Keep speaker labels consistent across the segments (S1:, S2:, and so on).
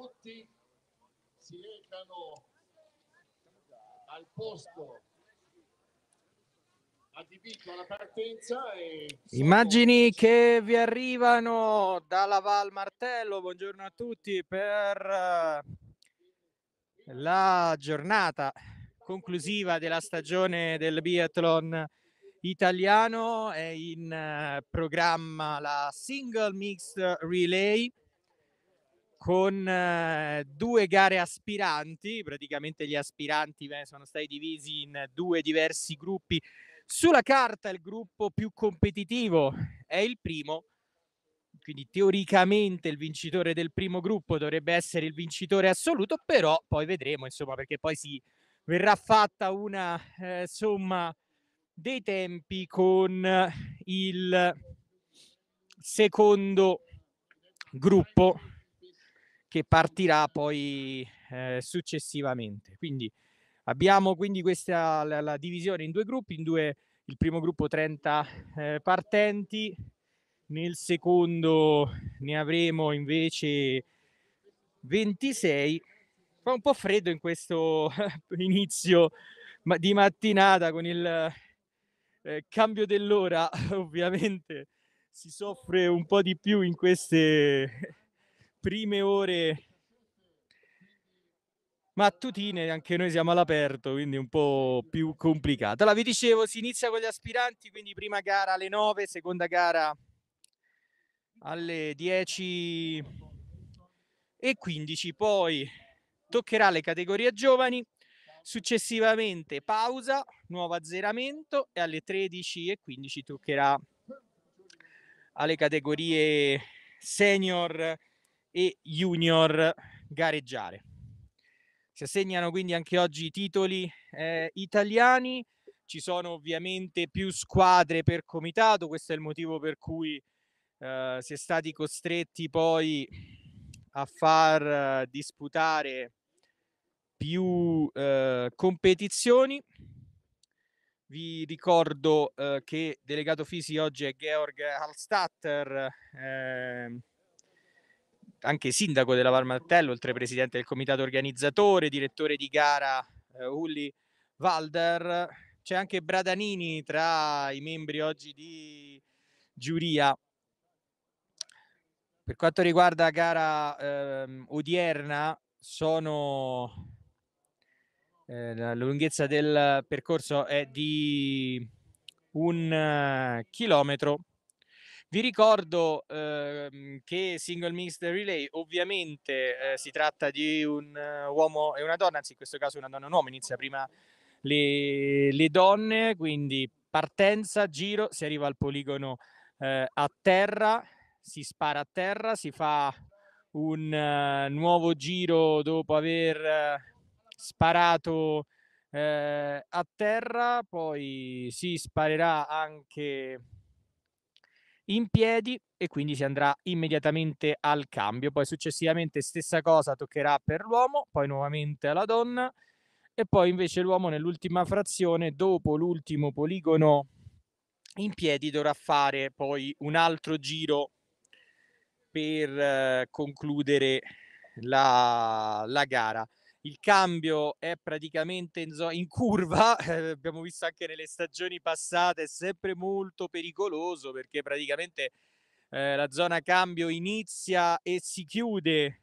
S1: tutti si recano al posto
S2: adibito alla partenza. E... Immagini che vi arrivano dalla Val Martello, buongiorno a tutti per eh, la giornata conclusiva della stagione del biathlon italiano è in eh, programma la single mixed relay con eh, due gare aspiranti, praticamente gli aspiranti sono stati divisi in due diversi gruppi. Sulla carta il gruppo più competitivo è il primo, quindi teoricamente il vincitore del primo gruppo dovrebbe essere il vincitore assoluto, però poi vedremo, insomma, perché poi si verrà fatta una eh, somma dei tempi con il secondo gruppo che partirà poi eh, successivamente. Quindi abbiamo quindi questa la, la divisione in due gruppi, in due, il primo gruppo 30 eh, partenti, nel secondo ne avremo invece 26. Fa un po' freddo in questo inizio di mattinata con il eh, cambio dell'ora, ovviamente si soffre un po' di più in queste prime ore mattutine, anche noi siamo all'aperto, quindi un po' più complicato. Allora, vi dicevo, si inizia con gli aspiranti, quindi prima gara alle 9, seconda gara alle 10 e 15, poi toccherà le categorie giovani, successivamente pausa, nuovo azzeramento e alle 13 e 15 toccherà alle categorie senior e Junior gareggiare. Si assegnano quindi anche oggi i titoli eh, italiani, ci sono ovviamente più squadre per comitato, questo è il motivo per cui eh, si è stati costretti poi a far eh, disputare più eh, competizioni. Vi ricordo eh, che delegato Fisi oggi è Georg Hallstatter, ehm, anche sindaco della Val Martello, oltre presidente del comitato organizzatore, direttore di gara eh, Uli Valder, c'è anche Bradanini tra i membri oggi di giuria. Per quanto riguarda la gara eh, odierna, sono eh, la lunghezza del percorso è di un eh, chilometro vi ricordo eh, che Single Mix The Relay ovviamente eh, si tratta di un eh, uomo e una donna, anzi in questo caso una donna e un uomo, inizia prima le, le donne, quindi partenza, giro, si arriva al poligono eh, a terra, si spara a terra, si fa un uh, nuovo giro dopo aver uh, sparato uh, a terra, poi si sparerà anche in piedi e quindi si andrà immediatamente al cambio. Poi successivamente stessa cosa toccherà per l'uomo, poi nuovamente alla donna e poi invece l'uomo nell'ultima frazione, dopo l'ultimo poligono in piedi, dovrà fare poi un altro giro per eh, concludere la, la gara il cambio è praticamente in, zo- in curva, eh, abbiamo visto anche nelle stagioni passate, è sempre molto pericoloso perché praticamente eh, la zona cambio inizia e si chiude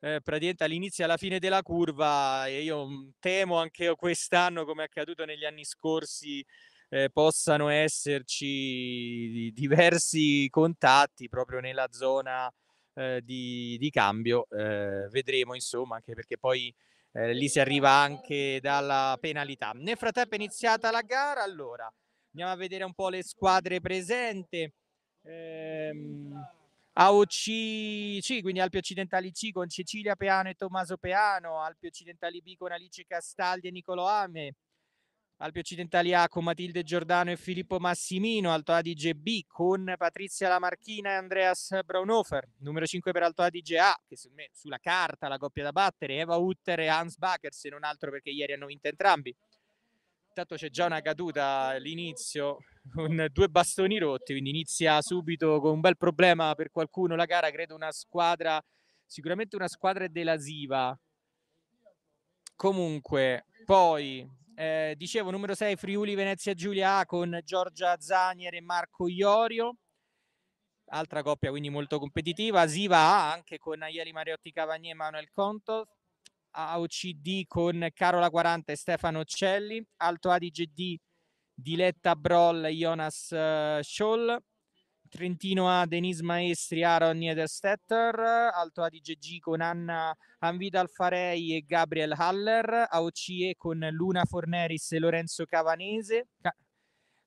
S2: eh, praticamente all'inizio e alla fine della curva e io mhmm, temo anche quest'anno come è accaduto negli anni scorsi eh, possano esserci diversi contatti proprio nella zona eh, di, di, cambio eh, vedremo insomma anche perché poi eh, lì si arriva anche dalla penalità. Nel frattempo è iniziata la gara, allora andiamo a vedere un po' le squadre presenti. Ehm, AOC C, quindi Alpi Occidentali C con Cecilia Peano e Tommaso Peano, Alpi Occidentali B con Alice Castaldi e Nicolo Ame, Alpi Occidentali A con Matilde Giordano e Filippo Massimino, Alto Adige B con Patrizia Lamarchina e Andreas Braunhofer, numero 5 per Alto Adige A, che secondo me sulla carta la coppia da battere, Eva Utter e Hans Bacher, se non altro perché ieri hanno vinto entrambi. Intanto c'è già una caduta all'inizio con due bastoni rotti, quindi inizia subito con un bel problema per qualcuno la gara, credo una squadra, sicuramente una squadra delasiva. Comunque, poi eh, dicevo, numero 6 Friuli Venezia Giulia con Giorgia Zanier e Marco Iorio. Altra coppia quindi molto competitiva. Siva A anche con Aieli Mariotti Cavagnè e Manuel Conto AOCD con Carola 40 e Stefano Celli. Alto Adige D Diletta Broll e Jonas uh, Scholl. Trentino A Denis Maestri, Aaron Niederstetter, Alto Adige G con Anna Anvidal Farei e Gabriel Haller, AOCE con Luna Forneris e Lorenzo Cavanese, Ca-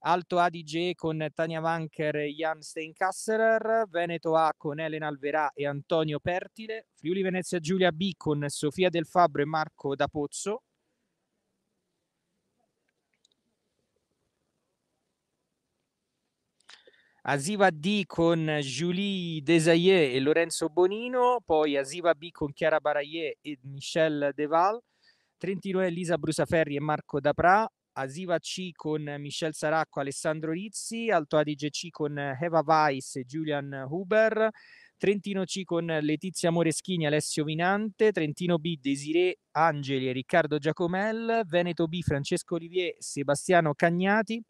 S2: Alto Adige con Tania Vanker e Jan Steinkasserer, Veneto A con Elena Alverà e Antonio Pertile, Friuli Venezia Giulia B con Sofia Del Fabro e Marco Da Pozzo, Asiva D con Julie Desaillet e Lorenzo Bonino, poi Asiva B con Chiara Baraier e Michel Deval, Trentino Elisa Brusaferri e Marco Dapra, Asiva C con Michel Saracco, e Alessandro Rizzi, Alto Adige C con Eva Weiss e Julian Huber, Trentino C con Letizia Moreschini, e Alessio Vinante, Trentino B Desiree Angeli e Riccardo Giacomel, Veneto B Francesco Olivier, e Sebastiano Cagnati,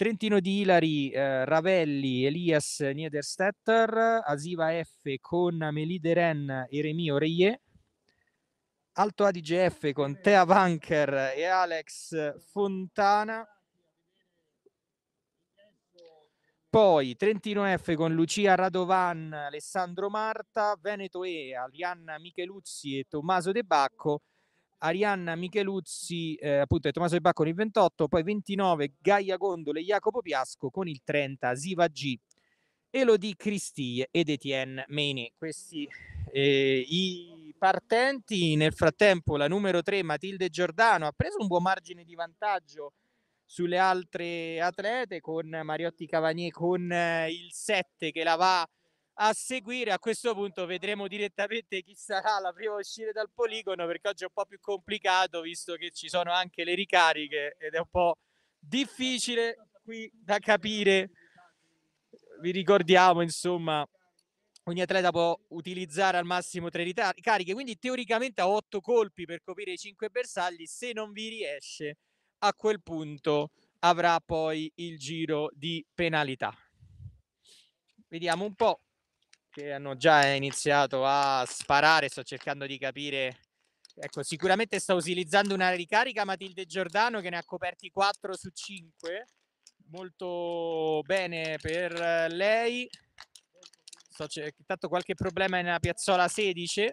S2: Trentino di Ilari, eh, Ravelli, Elias Niederstetter, Asiva F con Melide Ren e Remio Reie, Alto Adige F con Tea Vanker e Alex Fontana. Poi Trentino F con Lucia Radovan, Alessandro Marta, Veneto E, Alianna Micheluzzi e Tommaso De Bacco. Arianna Micheluzzi, eh, appunto, e Tommaso De Bacco con il 28, poi 29 Gaia Gondole Jacopo Piasco con il 30 Siva G, Elodie Cristie ed Etienne Meni. Questi eh, i partenti, nel frattempo la numero 3 Matilde Giordano ha preso un buon margine di vantaggio sulle altre atlete con Mariotti Cavagné con eh, il 7 che la va a seguire. A questo punto vedremo direttamente chi sarà la prima a uscire dal poligono perché oggi è un po' più complicato visto che ci sono anche le ricariche ed è un po' difficile qui da capire. Vi ricordiamo insomma ogni atleta può utilizzare al massimo tre ricariche, quindi teoricamente ha otto colpi per coprire i cinque bersagli, se non vi riesce a quel punto avrà poi il giro di penalità. Vediamo un po' che hanno già iniziato a sparare, sto cercando di capire. Ecco, sicuramente sta utilizzando una ricarica Matilde Giordano che ne ha coperti 4 su 5. Molto bene per lei. So, c'è intanto qualche problema nella piazzola 16.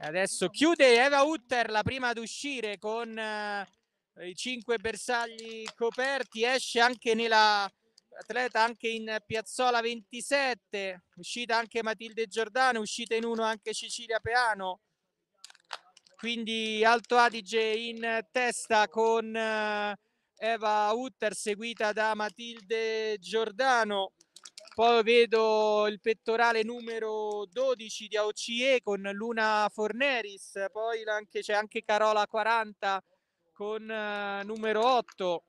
S2: Adesso chiude Eva Utter la prima ad uscire con eh, i 5 bersagli coperti, esce anche nella atleta anche in Piazzola 27, uscita anche Matilde Giordano, uscita in uno anche Cecilia Peano. Quindi Alto Adige in testa con eh, Eva Utter seguita da Matilde Giordano. Poi vedo il pettorale numero 12 di AOCE con Luna Forneris, poi c'è anche Carola 40 con eh, numero 8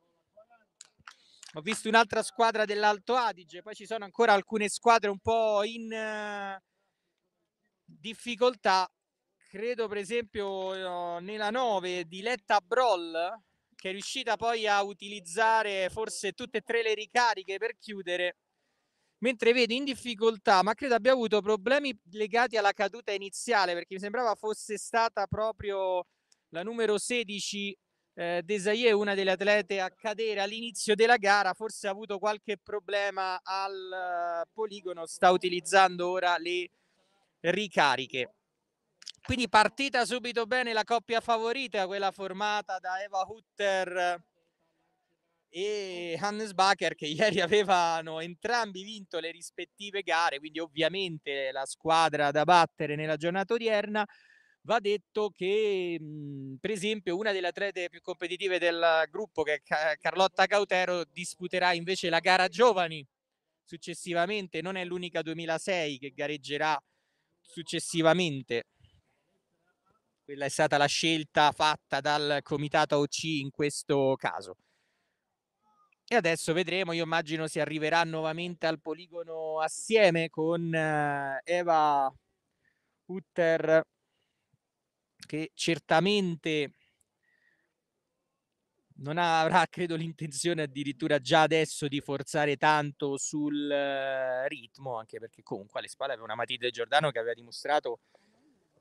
S2: ho visto un'altra squadra dell'Alto Adige, poi ci sono ancora alcune squadre un po' in eh, difficoltà. Credo per esempio eh, nella 9 di Letta Broll, che è riuscita poi a utilizzare forse tutte e tre le ricariche per chiudere, mentre vedo in difficoltà, ma credo abbia avuto problemi legati alla caduta iniziale, perché mi sembrava fosse stata proprio la numero 16 eh, è una delle atlete a cadere all'inizio della gara, forse ha avuto qualche problema al uh, poligono, sta utilizzando ora le ricariche. Quindi partita subito bene la coppia favorita, quella formata da Eva Hutter e Hannes Bacher che ieri avevano entrambi vinto le rispettive gare, quindi ovviamente la squadra da battere nella giornata odierna. Va detto che, mh, mhmm, per esempio, una delle atlete più competitive del gruppo, che è Carlotta Cautero, disputerà invece la gara giovani successivamente, non è l'unica 2006 che gareggerà successivamente. Quella è stata la scelta fatta dal comitato OC in questo caso. E adesso vedremo, io immagino si arriverà nuovamente al poligono assieme con eh, Eva Utter che certamente non avrà, credo, l'intenzione addirittura già adesso di forzare tanto sul eh, ritmo, anche perché comunque alle spalle aveva una Matilde Giordano che aveva dimostrato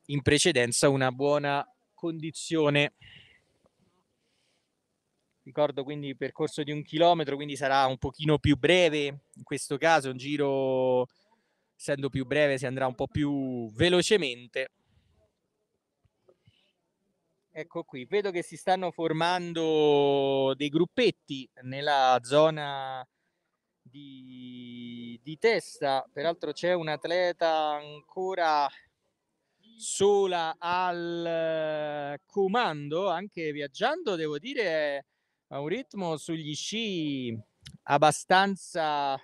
S2: in precedenza una buona condizione. Ricordo quindi il percorso di un chilometro, quindi sarà un pochino più breve, in questo caso un giro, essendo più breve, si andrà un po' più velocemente. Ecco qui, vedo che si stanno formando dei gruppetti nella zona di, di testa, peraltro c'è un atleta ancora sola al eh, comando, anche viaggiando, devo dire, a un ritmo sugli sci abbastanza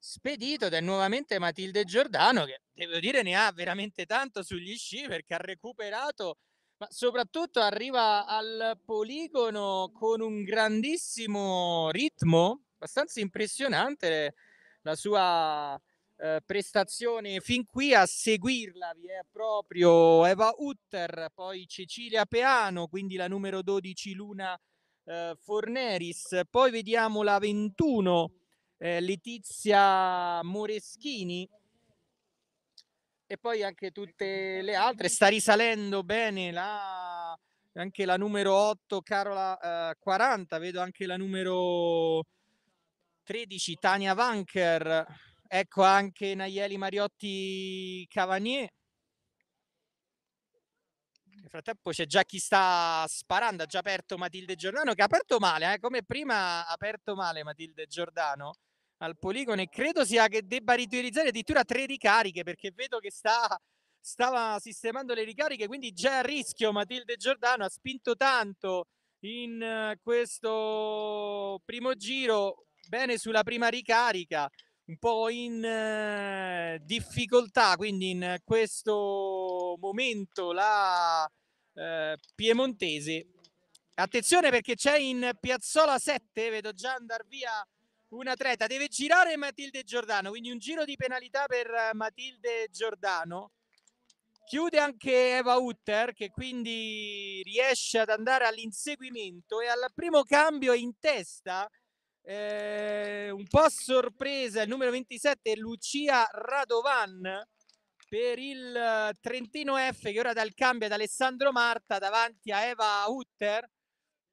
S2: spedito ed è nuovamente Matilde Giordano che devo dire ne ha veramente tanto sugli sci perché ha recuperato ma soprattutto arriva al poligono con un grandissimo ritmo, abbastanza impressionante la sua eh, prestazione fin qui a seguirla vi è proprio Eva Utter, poi Cecilia Peano, quindi la numero 12 Luna eh, Forneris, poi vediamo la 21 eh, Letizia Moreschini, e poi anche tutte le altre. Sta risalendo bene la, anche la numero 8 Carola eh, 40, vedo anche la numero 13 Tania Vanker, ecco anche Naieli Mariotti Cavanier. Nel frattempo c'è già chi sta sparando, ha già aperto Matilde Giordano che ha aperto male, eh? come prima ha aperto male Matilde Giordano al poligono e credo sia che debba riutilizzare addirittura tre ricariche perché vedo che sta, stava sistemando le ricariche quindi già a rischio Matilde Giordano ha spinto tanto in eh, questo primo giro bene sulla prima ricarica un po' in eh, difficoltà quindi in questo momento la eh, piemontese attenzione perché c'è in piazzola 7 vedo già andar via un atleta deve girare Matilde Giordano, quindi un giro di penalità per eh, Matilde Giordano. Chiude anche Eva Utter che quindi riesce ad andare all'inseguimento e al primo cambio in testa, eh, un po' a sorpresa, il numero 27 Lucia Radovan per il eh, Trentino F che ora dà il cambio ad Alessandro Marta davanti a Eva Utter.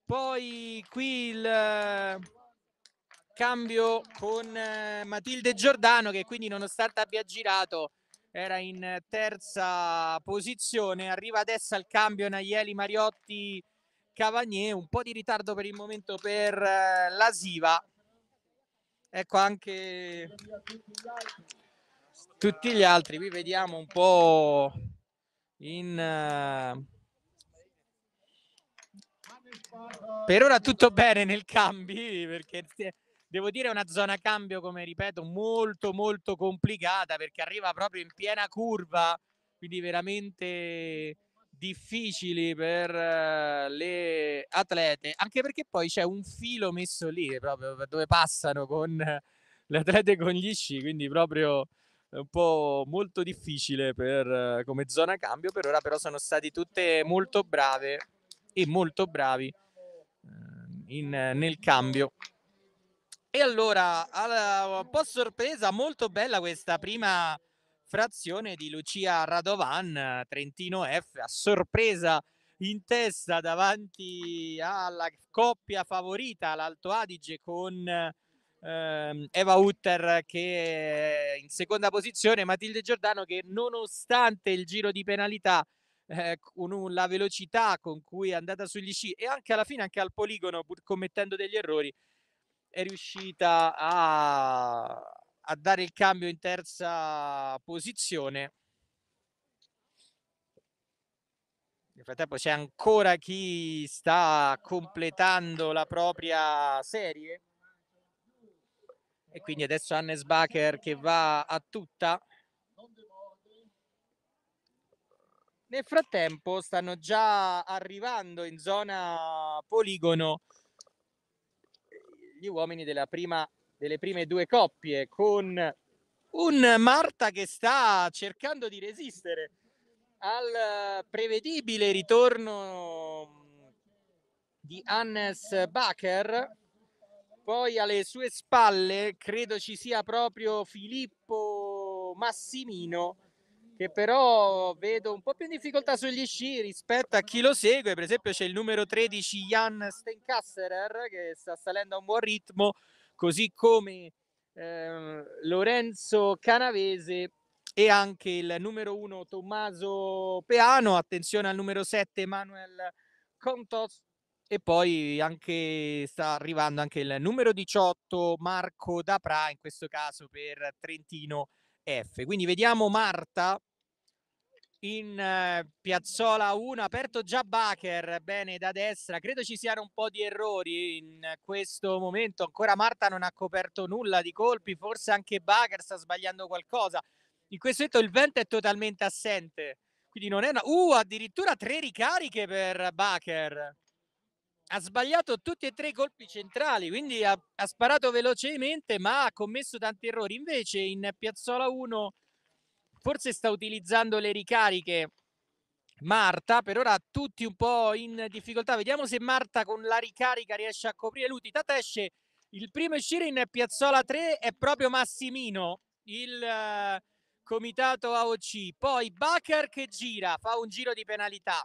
S2: Poi qui il eh, cambio con eh, Matilde Giordano che quindi nonostante abbia girato era in terza posizione, arriva adesso al cambio Naieli Mariotti Cavagné, un po' di ritardo per il momento per eh, la Siva. Ecco anche tutti gli altri, qui vediamo un po' in... Eh... Per ora tutto bene nel cambi perché devo dire è una zona cambio, come ripeto, molto molto complicata perché arriva proprio in piena curva, quindi veramente difficili per eh, le atlete, anche perché poi c'è un filo messo lì proprio dove passano con le atlete con gli sci, quindi proprio un po' molto difficile per, eh, come zona cambio, per ora però sono stati tutte molto brave e molto bravi ehm, in, nel cambio. E allora, alla, un po' sorpresa, molto bella questa prima frazione di Lucia Radovan, Trentino F, a sorpresa in testa davanti alla coppia favorita, l'Alto Adige con ehm, Eva Utter che è in seconda posizione, Matilde Giordano che nonostante il giro di penalità eh, con la velocità con cui è andata sugli sci e anche alla fine anche al poligono pur commettendo degli errori è riuscita a, a dare il cambio in terza posizione. Nel frattempo c'è ancora chi sta completando la propria serie. E quindi adesso Hannes Bacher che va a tutta. Nel frattempo stanno già arrivando in zona poligono gli uomini prima, delle prime due coppie con un Marta che sta cercando di resistere al eh, prevedibile ritorno mm, di Hannes Bacher. Poi alle sue spalle credo ci sia proprio Filippo Massimino che però vedo un po' più in difficoltà sugli sci rispetto a chi lo segue. Per esempio c'è il numero 13 Jan Stenkasserer che sta salendo a un buon ritmo, così come eh, Lorenzo Canavese e anche il numero 1 Tommaso Peano, attenzione al numero 7 Manuel Contos e poi anche sta arrivando anche il numero 18 Marco Dapra, in questo caso per Trentino F. Quindi vediamo Marta in eh, piazzola 1, aperto già Bacher, bene da destra, credo ci siano un po' di errori in questo momento, ancora Marta non ha coperto nulla di colpi, forse anche Bacher sta sbagliando qualcosa, in questo momento il vento è totalmente assente, quindi non è una... Uh, addirittura tre ricariche per Bacher, ha sbagliato tutti e tre i colpi centrali, quindi ha, ha sparato velocemente ma ha commesso tanti errori, invece in piazzola 1 forse sta utilizzando le ricariche Marta, per ora tutti un po' in difficoltà. Vediamo se Marta con la ricarica riesce a coprire Luti. Tatesce, il primo uscire in Piazzola 3 è proprio Massimino, il eh, comitato AOC. Poi Bacher che gira, fa un giro di penalità.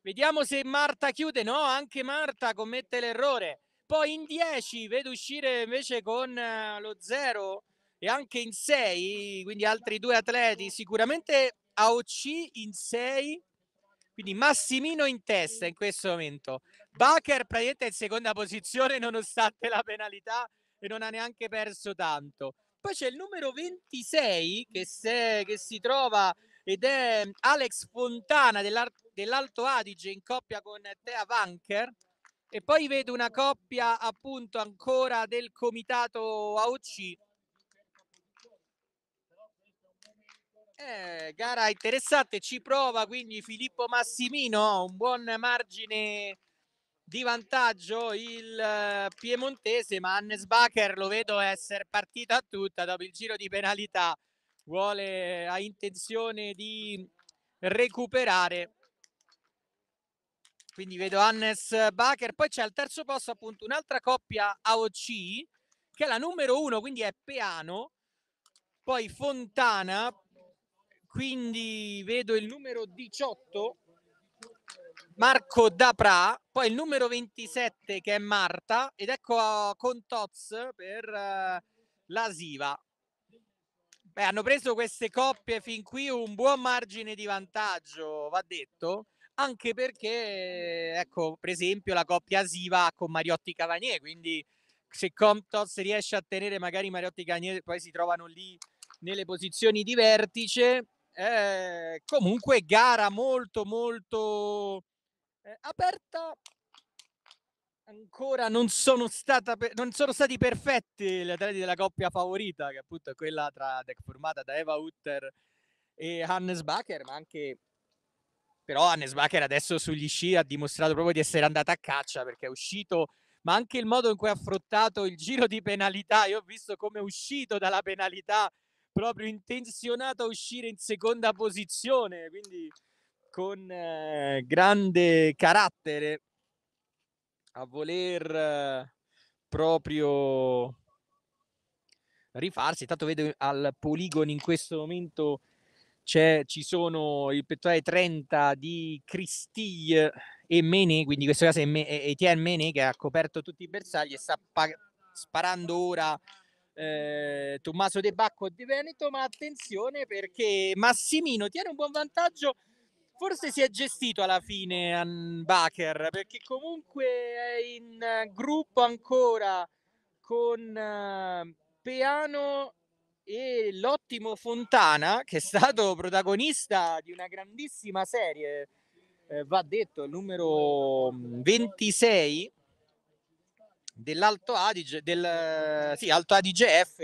S2: Vediamo se Marta chiude. No, anche Marta commette l'errore. Poi in 10 vedo uscire invece con eh, lo 0 e anche in 6, quindi altri due atleti, sicuramente AOC in 6, quindi Massimino in testa in questo momento. Bacher praticamente è in seconda posizione nonostante la penalità e non ha neanche perso tanto. Poi c'è il numero 26 che, se, che si trova ed è Alex Fontana dell'Alto Adige in coppia con Thea Vanker. E poi vedo una coppia appunto ancora del comitato AOC Eh, gara interessante, ci prova quindi Filippo Massimino, un buon margine di vantaggio il eh, piemontese, ma Hannes Bacher lo vedo essere partita tutta dopo il giro di penalità, vuole, ha intenzione di recuperare. Quindi vedo Hannes Bacher, poi c'è al terzo posto appunto un'altra coppia AOC che è la numero uno, quindi è Peano, poi Fontana, quindi vedo il numero 18 Marco Dapra, poi il numero 27 che è Marta ed ecco Contoz per uh, la Siva. Beh, hanno preso queste coppie fin qui un buon margine di vantaggio, va detto, anche perché, ecco, per esempio la coppia Siva con Mariotti Cavanier, quindi se Contoz riesce a tenere magari Mariotti Cavanier, poi si trovano lì nelle posizioni di vertice, eh, comunque gara molto molto eh, aperta. Ancora non sono, stata non sono stati perfetti gli atleti della coppia favorita, che appunto è quella tra, formata da Eva Utter e Hannes Bacher, ma anche però Hannes Bacher adesso sugli sci ha dimostrato proprio di essere andata a caccia perché è uscito, ma anche il modo in cui ha affrontato il giro di penalità, io ho visto come è uscito dalla penalità proprio intenzionato a uscire in seconda posizione, quindi con eh, grande carattere a voler eh, proprio rifarsi. Intanto vedo al poligono in questo momento ci sono il pettorale 30 di Cristiglie e Mene, quindi in questo caso è Etienne Mene che ha coperto tutti i bersagli e sta pa- sparando ora eh, Tommaso De Bacco di Veneto, ma attenzione perché Massimino tiene un buon vantaggio. Forse si è gestito alla fine Bacher perché comunque è in gruppo ancora con eh, Peano e l'ottimo Fontana che è stato protagonista di una grandissima serie, eh, va detto, il numero 26 mm, dell'Alto Adige, del sì, Alto Adige F,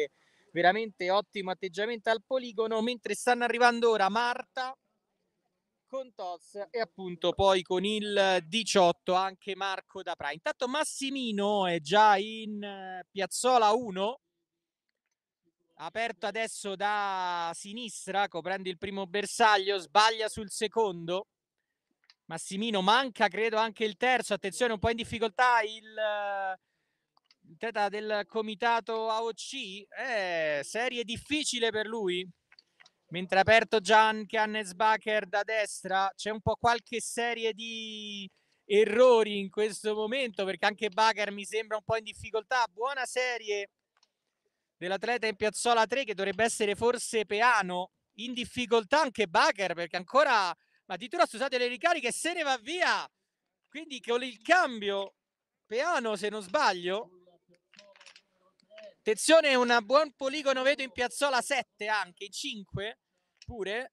S2: veramente ottimo atteggiamento al poligono, mentre stanno arrivando ora Marta con Toz e appunto poi con il 18 anche Marco da Pra. Intanto Massimino è già in eh, Piazzola 1, aperto adesso da sinistra, coprendo il primo bersaglio, sbaglia sul secondo. Massimino manca, credo, anche il terzo. Attenzione, un po' in difficoltà il teta del comitato AOC, eh, serie difficile per lui. Mentre aperto Gian Cannesbacher da destra, c'è un po' qualche serie di errori in questo momento perché anche Bacher mi sembra un po' in difficoltà. Buona serie dell'atleta in piazzola 3 che dovrebbe essere forse Peano. In difficoltà anche Bacher perché ancora, ma addirittura scusate le ricariche, se ne va via. Quindi con il cambio Peano, se non sbaglio, Attenzione, un buon poligono vedo in piazzola 7 anche, 5 pure,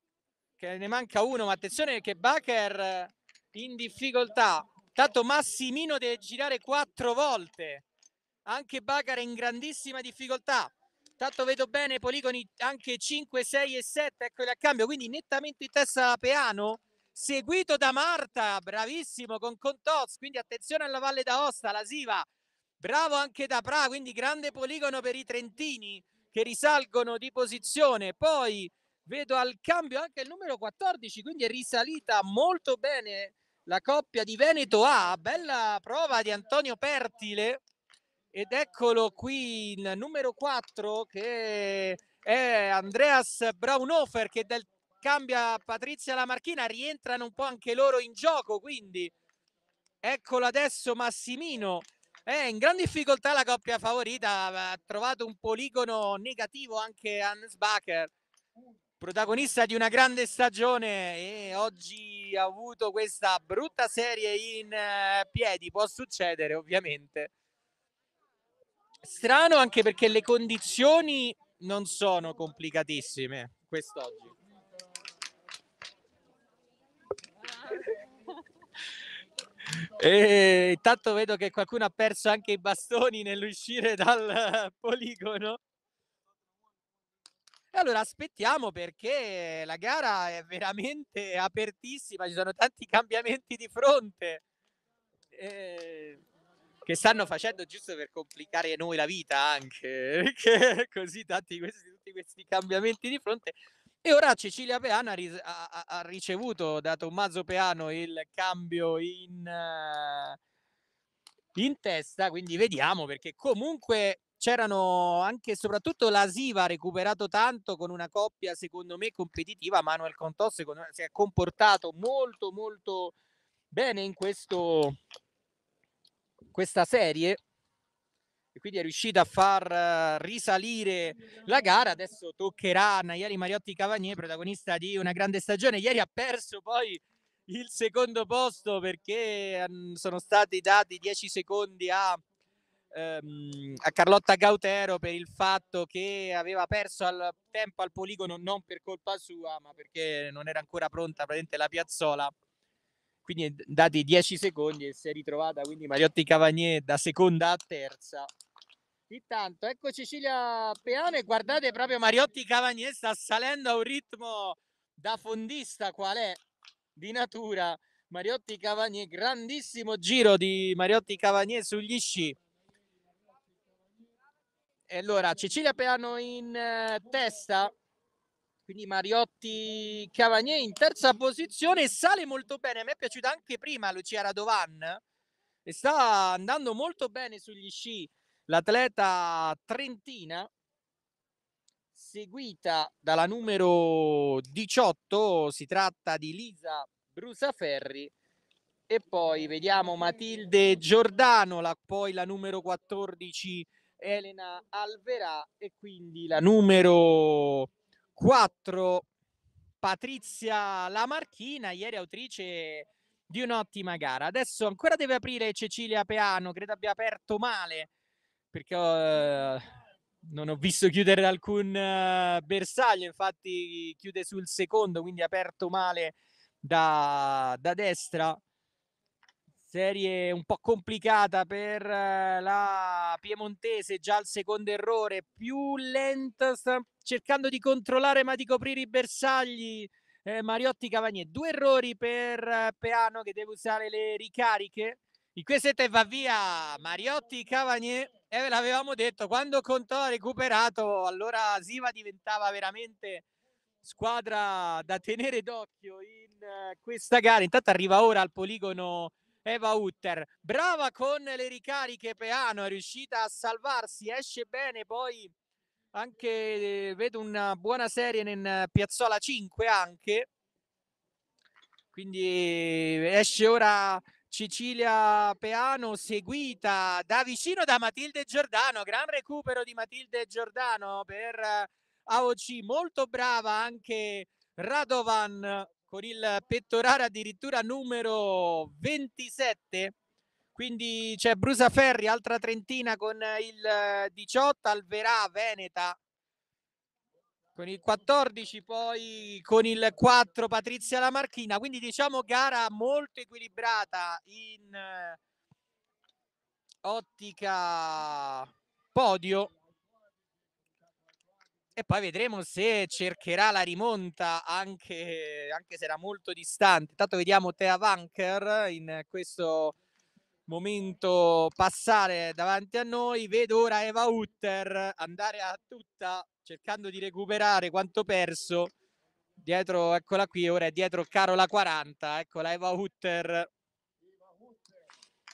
S2: che ne manca uno, ma attenzione che Bacher in difficoltà. Tanto Massimino deve girare 4 volte, anche Bacher in grandissima difficoltà. Tanto vedo bene poligoni anche 5, 6 e 7, eccoli a cambio, quindi nettamente in testa da Peano, seguito da Marta, bravissimo con Contos, quindi attenzione alla Valle d'Aosta, la Siva Bravo anche da Pra, quindi grande poligono per i trentini che risalgono di posizione. Poi vedo al cambio anche il numero 14, quindi è risalita molto bene la coppia di Veneto A, bella prova di Antonio Pertile ed eccolo qui il numero 4 che è Andreas Braunhofer che del, cambia Patrizia Lamarchina, rientrano un po' anche loro in gioco quindi eccolo adesso Massimino è eh, in gran difficoltà la coppia favorita, ha trovato un poligono negativo anche Hans Bacher, protagonista di una grande stagione e oggi ha avuto questa brutta serie in eh, piedi, può succedere ovviamente. Strano anche perché le condizioni non sono complicatissime quest'oggi. E intanto vedo che qualcuno ha perso anche i bastoni nell'uscire dal poligono. E allora aspettiamo perché la gara è veramente apertissima, ci sono tanti cambiamenti di fronte eh, che stanno facendo giusto per complicare noi la vita anche, perché così tanti questi, tutti questi cambiamenti di fronte e ora Cecilia Peano ha, ris- ha-, ha ricevuto da Tommaso Peano il cambio in, uh, in testa, quindi vediamo perché comunque c'erano anche e soprattutto la Siva ha recuperato tanto con una coppia secondo me competitiva, Manuel Contò secondo me si è comportato molto molto bene in questo, questa serie quindi è riuscita a far eh, risalire la gara. Adesso toccherà a Nayeli Mariotti Cavagnè, protagonista di una grande stagione. Ieri ha perso poi il secondo posto perché ehm, sono stati dati 10 secondi a, ehm, a, Carlotta Gautero per il fatto che aveva perso al tempo al poligono non per colpa sua ma perché non era ancora pronta praticamente la piazzola quindi dati 10 secondi e si è ritrovata quindi Mariotti Cavagnè da seconda a terza Intanto, ecco Cecilia Peone, guardate proprio Mariotti Cavagnier sta salendo a un ritmo da fondista qual è di natura. Mariotti Cavagnier, grandissimo giro di Mariotti Cavagnier sugli sci. E allora Cecilia Peano in eh, testa, quindi Mariotti Cavagnier in terza posizione, sale molto bene, a me è piaciuta anche prima Lucia Radovan e sta andando molto bene sugli sci l'atleta trentina seguita dalla numero 18, si tratta di Lisa Brusaferri e poi vediamo Matilde Giordano, la, poi la numero 14 Elena Alverà e quindi la numero 4 Patrizia Lamarchina, ieri autrice di un'ottima gara. Adesso ancora deve aprire Cecilia Peano, credo abbia aperto male perché ho, eh, non ho visto chiudere alcun eh, bersaglio, infatti chiude sul secondo, quindi aperto male da, da destra. Serie un po' complicata per eh, la Piemontese, già al secondo errore, più lenta, sta cercando di controllare ma di coprire i bersagli. Eh, Mariotti Cavagnier, due errori per Peano che deve usare le ricariche. In questa sette va via Mariotti Cavagnier e eh, ve l'avevamo detto, quando Contò ha recuperato, allora Siva diventava veramente squadra da tenere d'occhio in eh, questa gara. Intanto arriva ora al poligono Eva Utter, brava con le ricariche Peano, è riuscita a salvarsi, esce bene, poi anche eh, vedo una buona serie in Piazzola 5 anche. Quindi esce ora Cecilia Peano seguita da vicino da Matilde Giordano, gran recupero di Matilde Giordano per eh, AOC, molto brava anche Radovan con il pettorale addirittura numero 27. Quindi c'è Brusa Ferri, altra trentina con il 18, eh, Alverà, Veneta con il 14 poi con il 4 Patrizia Lamarchina, quindi diciamo gara molto equilibrata in eh, ottica podio. E poi vedremo se cercherà la rimonta anche, anche se era molto distante. Intanto vediamo Tea Vanker in questo momento passare davanti a noi. Vedo ora Eva Utter andare a tutta cercando di recuperare quanto perso. Dietro, eccola qui, ora è dietro Carola 40, eccola Eva Hutter.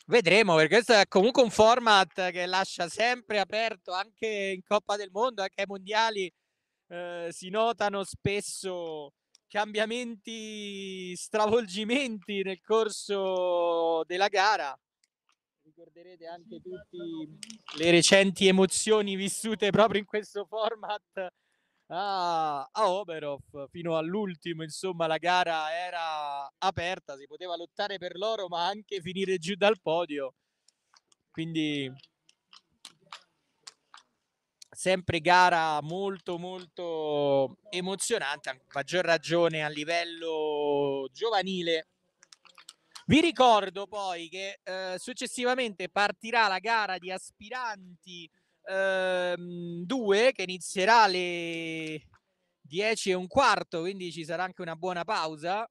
S2: Vedremo perché questo è comunque un format che lascia sempre aperto anche in Coppa del Mondo, anche ai mondiali eh, si notano spesso cambiamenti, stravolgimenti nel corso della gara ricorderete anche tutti certo, le recenti emozioni vissute proprio in questo format a, ah, a Oberhof fino all'ultimo insomma la gara era aperta si poteva lottare per l'oro ma anche finire giù dal podio quindi sempre gara molto molto emozionante a maggior ragione a livello giovanile vi ricordo poi che eh, successivamente partirà la gara di aspiranti 2 ehm, che inizierà alle 10 e un quarto, quindi ci sarà anche una buona pausa.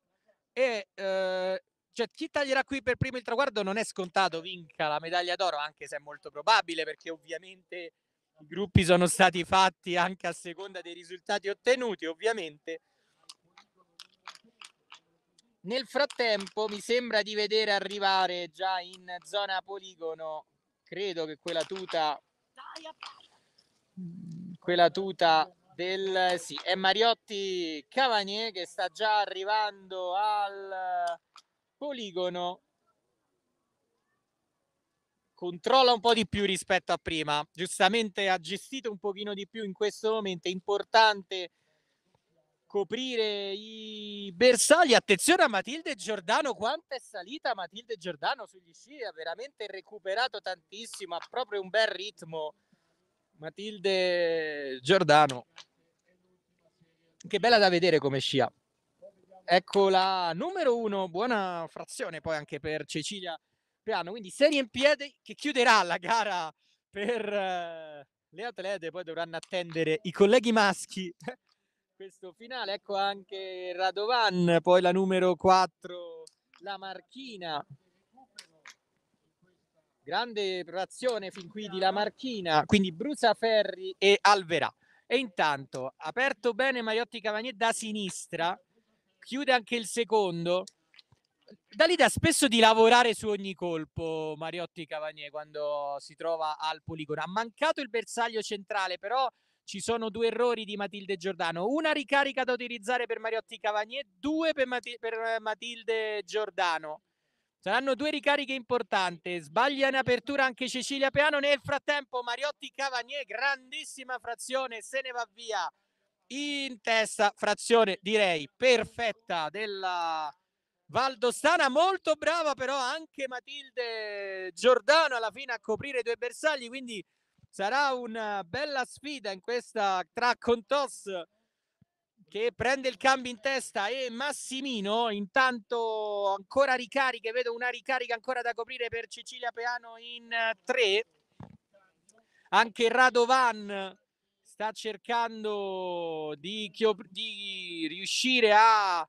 S2: E eh, cioè, chi taglierà qui per primo il traguardo non è scontato, vinca la medaglia d'oro, anche se è molto probabile, perché ovviamente i gruppi sono stati fatti anche a seconda dei risultati ottenuti, ovviamente nel frattempo mi sembra di vedere arrivare già in zona poligono, credo che quella tuta mm, quella tuta del sì, è Mariotti Cavanier che sta già arrivando al poligono controlla un po' di più rispetto a prima giustamente ha gestito un pochino di più in questo momento è importante coprire i bersagli. Attenzione a Matilde Giordano, quanto è salita Matilde Giordano sugli sci, ha veramente recuperato tantissimo, ha proprio un bel ritmo. Matilde Giordano, che bella da vedere come scia. Eccola, numero uno, buona frazione poi anche per Cecilia Piano, quindi serie in piedi che chiuderà la gara per... Eh, le atlete poi dovranno attendere i colleghi maschi questo finale. Ecco anche Radovan, poi la numero 4, la Marchina. Grande azione fin qui di La Marchina, quindi Brusaferri e Alverà. E intanto, aperto bene Mariotti Cavagnè da sinistra, chiude anche il secondo. Da lì dà spesso di lavorare su ogni colpo Mariotti Cavagnè quando si trova al poligono. Ha mancato il bersaglio centrale, però ci sono due errori di Matilde Giordano, una ricarica da utilizzare per Mariotti Cavagni e due per, Mati- per Matilde Giordano. Saranno due ricariche importanti. Sbaglia in apertura anche Cecilia Peano Nel frattempo, Mariotti Cavagni grandissima frazione, se ne va via in testa. Frazione direi perfetta della Valdostana. Molto brava, però, anche Matilde Giordano alla fine a coprire due bersagli. Quindi Sarà una bella sfida in questa tra Contos che prende il cambio in testa e Massimino intanto ancora ricariche, vedo una ricarica ancora da coprire per Cecilia Peano in eh, tre anche Radovan sta cercando di, di riuscire a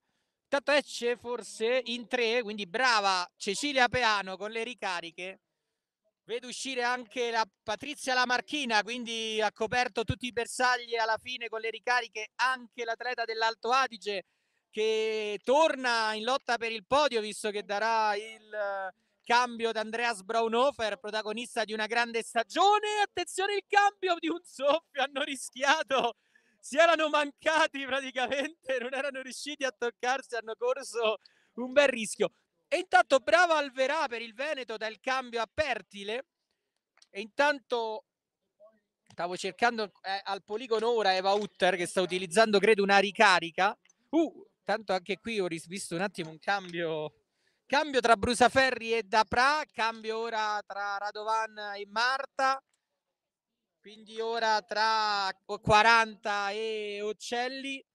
S2: Tatoecce forse in tre quindi brava Cecilia Peano con le ricariche Vedo uscire anche la Patrizia Lamarchina, quindi ha coperto tutti i bersagli alla fine con le ricariche anche l'atleta dell'Alto Adige che torna in lotta per il podio visto che darà il eh, cambio ad Andreas Braunhofer, protagonista di una grande stagione. Attenzione il cambio di un soffio, hanno rischiato, si erano mancati praticamente, non erano riusciti a toccarsi, hanno corso un bel rischio. E intanto brava Alverà per il Veneto dal cambio a Pertile. E intanto stavo cercando eh, al poligono ora Eva Utter che sta utilizzando credo una ricarica. Uh, tanto anche qui ho visto un attimo un cambio cambio tra Brusaferri e Dapra, cambio ora tra Radovan e Marta, quindi ora tra 40 e Occelli.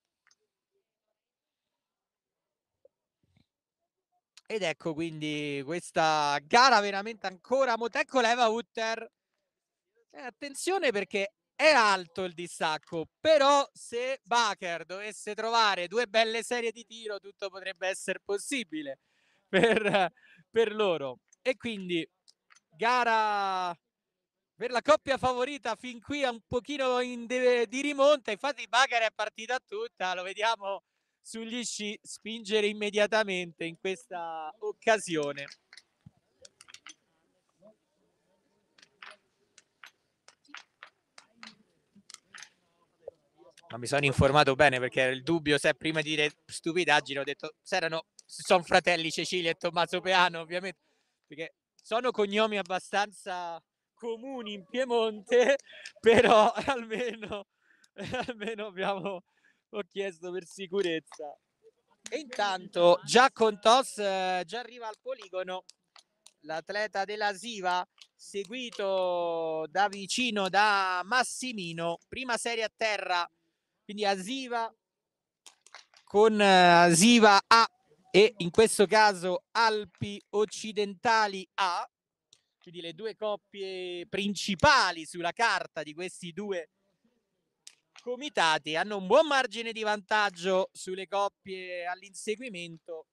S2: Ed ecco quindi questa gara veramente ancora Motecco Leva Utter. Eh, attenzione perché è alto il distacco, però se Baker dovesse trovare due belle serie di tiro, tutto potrebbe essere possibile per, per loro. E quindi gara per la coppia favorita fin qui è un pochino de- di rimonta, infatti Baker è partita tutta, lo vediamo sugli sci spingere immediatamente in questa occasione. Non mi sono informato bene perché era il dubbio se prima di dire stupidaggine ho detto se erano sono fratelli Cecilia e Tommaso Peano ovviamente perché sono cognomi abbastanza comuni in Piemonte però almeno, almeno abbiamo ho chiesto per sicurezza. E intanto già con Tos eh, già arriva al poligono l'atleta della Siva seguito da vicino da Massimino, prima serie a terra, quindi Asiva con Asiva eh, A e in questo caso Alpi Occidentali A, quindi le due coppie principali sulla carta di questi due comitati hanno un buon margine di vantaggio sulle coppie all'inseguimento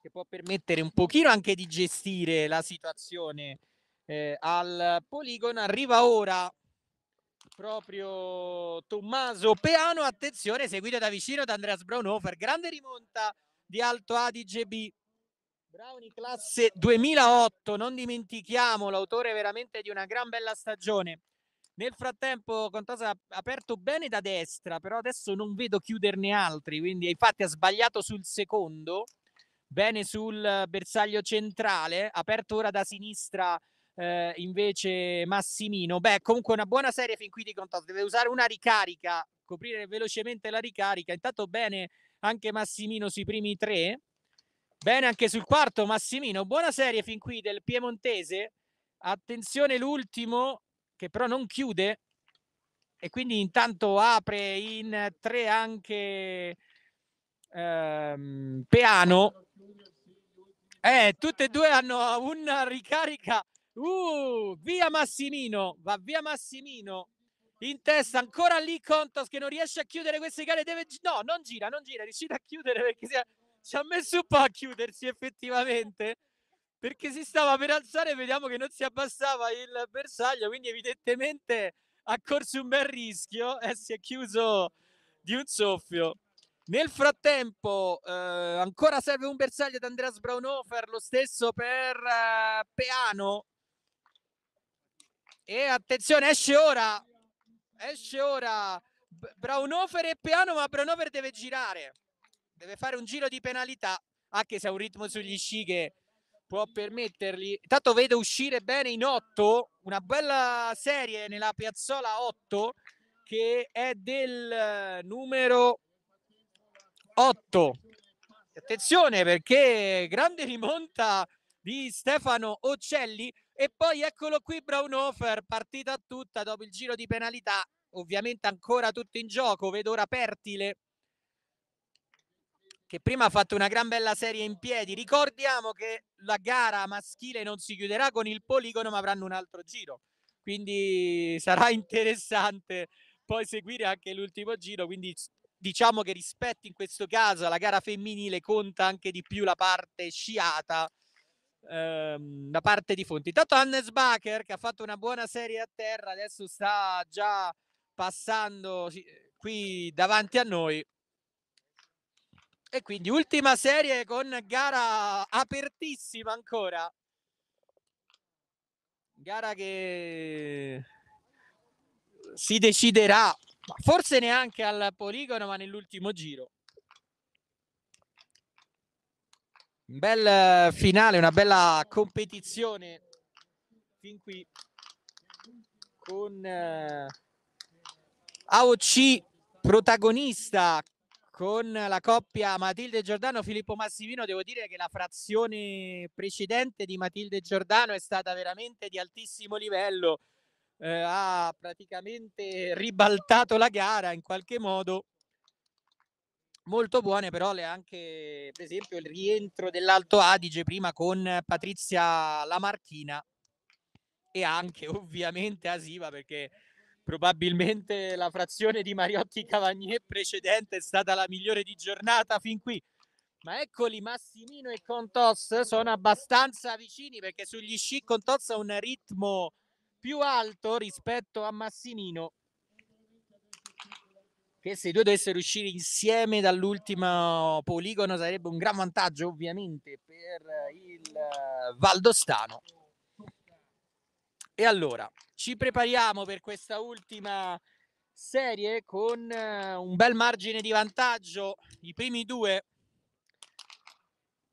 S2: che può permettere un pochino anche di gestire la situazione eh, al poligono. Arriva ora proprio Tommaso Peano, attenzione, seguito da vicino da Andreas Braunhofer, grande rimonta di Alto Adige B. Brauni classe 2008, non dimentichiamo l'autore veramente di una gran bella stagione nel frattempo Contosa ha aperto bene da destra, però adesso non vedo chiuderne altri, quindi infatti ha sbagliato sul secondo, bene sul bersaglio centrale, aperto ora da sinistra eh, invece Massimino. Beh, comunque una buona serie fin qui di Contosa. deve usare una ricarica, coprire velocemente la ricarica. Intanto bene anche Massimino sui primi tre. Bene anche sul quarto Massimino, buona serie fin qui del Piemontese. Attenzione l'ultimo, che però non chiude e quindi intanto apre in tre anche ehm, Peano. Eh, tutte e due hanno una ricarica. Uh, via Massimino, va via Massimino. In testa ancora lì Contos che non riesce a chiudere queste gare. Deve... No, non gira, non gira, è riuscito a chiudere perché si è... ci ha messo un po' a chiudersi effettivamente perché si stava per alzare e vediamo che non si abbassava il bersaglio, quindi evidentemente ha corso un bel rischio e si è chiuso di un soffio. Nel frattempo eh, ancora serve un bersaglio ad Andreas Braunhofer, lo stesso per eh, Peano. E attenzione, esce ora, esce ora Braunhofer e Peano, ma Braunhofer deve girare, deve fare un giro di penalità, anche se ha un ritmo sugli sci che può permettergli. Intanto vedo uscire bene in 8, una bella serie nella piazzola 8 che è del eh, numero 8. Attenzione perché grande rimonta di Stefano Occelli e poi eccolo qui Braunhofer, partita tutta dopo il giro di penalità, ovviamente ancora tutto in gioco, vedo ora Pertile che prima ha fatto una gran bella serie in piedi. Ricordiamo che la gara maschile non si chiuderà con il poligono, ma avranno un altro giro. Quindi sarà interessante poi seguire anche l'ultimo giro. Quindi diciamo che rispetto in questo caso alla gara femminile conta anche di più la parte sciata ehm, da parte di Fonti. Intanto Hannes Bacher che ha fatto una buona serie a terra, adesso sta già passando qui davanti a noi e quindi ultima serie con gara apertissima ancora. Gara che eh, si deciderà, forse neanche al poligono, ma nell'ultimo giro. Un bel finale, una bella competizione fin qui con eh, AOC protagonista con la coppia Matilde Giordano Filippo Massimino devo dire che la frazione precedente di Matilde Giordano è stata veramente di altissimo livello eh, ha praticamente ribaltato la gara in qualche modo molto buone però le anche per esempio il rientro dell'Alto Adige prima con Patrizia Lamartina e anche ovviamente Asiva perché probabilmente la frazione di Mariotti Cavagnè precedente è stata la migliore di giornata fin qui. Ma eccoli Massimino e Contos sono abbastanza vicini perché sugli sci Contos ha un ritmo più alto rispetto a Massimino. Che se i due dovessero uscire insieme dall'ultimo poligono sarebbe un gran vantaggio ovviamente
S3: per il
S2: Valdostano. E allora, ci prepariamo per questa ultima serie con eh, un bel margine di vantaggio, i primi due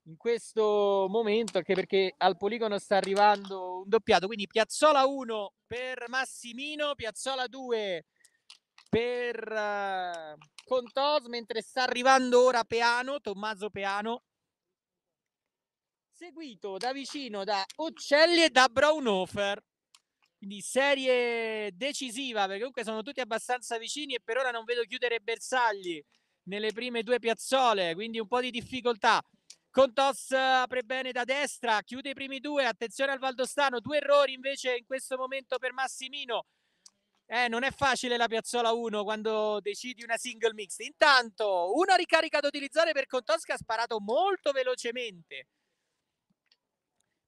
S2: in questo momento, anche perché al poligono sta arrivando un doppiato, quindi Piazzola 1 per Massimino, Piazzola 2 per uh, Contos, mentre sta arrivando ora Peano, Tommaso Peano, seguito da vicino da Uccelli e da Braunhofer. Quindi serie decisiva perché comunque sono tutti abbastanza vicini e per ora non vedo chiudere bersagli nelle prime due piazzole, quindi un po' di difficoltà. Contos apre bene da destra, chiude i primi due, attenzione al Valdostano, due errori invece in questo momento per Massimino. Eh, non è facile la piazzola 1 quando decidi una single mix. Intanto, una ricarica da utilizzare per Contos che ha sparato molto velocemente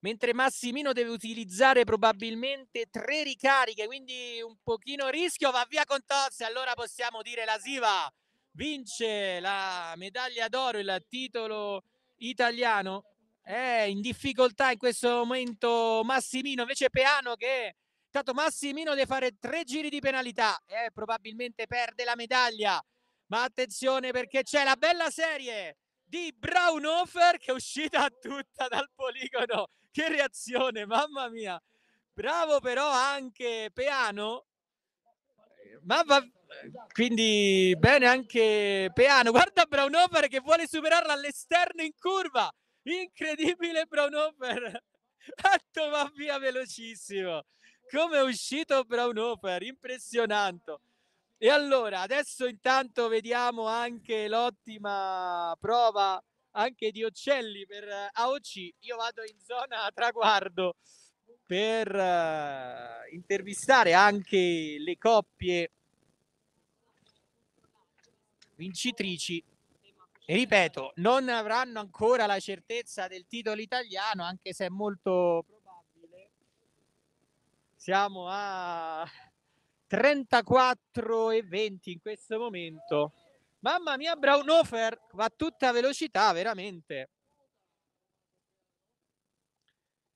S2: mentre Massimino deve utilizzare probabilmente tre ricariche, quindi un pochino rischio, va via con Tozzi, allora possiamo dire la Siva vince la medaglia d'oro, il titolo italiano, è in difficoltà in questo momento Massimino, invece Peano che intanto Massimino deve fare tre giri di penalità e eh, probabilmente perde la medaglia, ma attenzione perché c'è la bella serie di Braunhofer che è uscita tutta dal poligono che reazione, mamma mia. Bravo però anche Peano. Ma va... Quindi bene anche Peano. Guarda Braunover che vuole superarla all'esterno in curva. Incredibile Braunover. Atto va via velocissimo. Come è uscito Braunover, impressionante. E allora, adesso intanto vediamo anche l'ottima prova anche di Occelli per eh, AOC. Io vado in zona traguardo per uh, intervistare anche le coppie vincitrici. E ripeto, non avranno ancora la certezza del titolo italiano, anche se è molto probabile. Siamo a 34 e 20 in questo momento. Mamma mia, Braunhofer va a tutta velocità, veramente.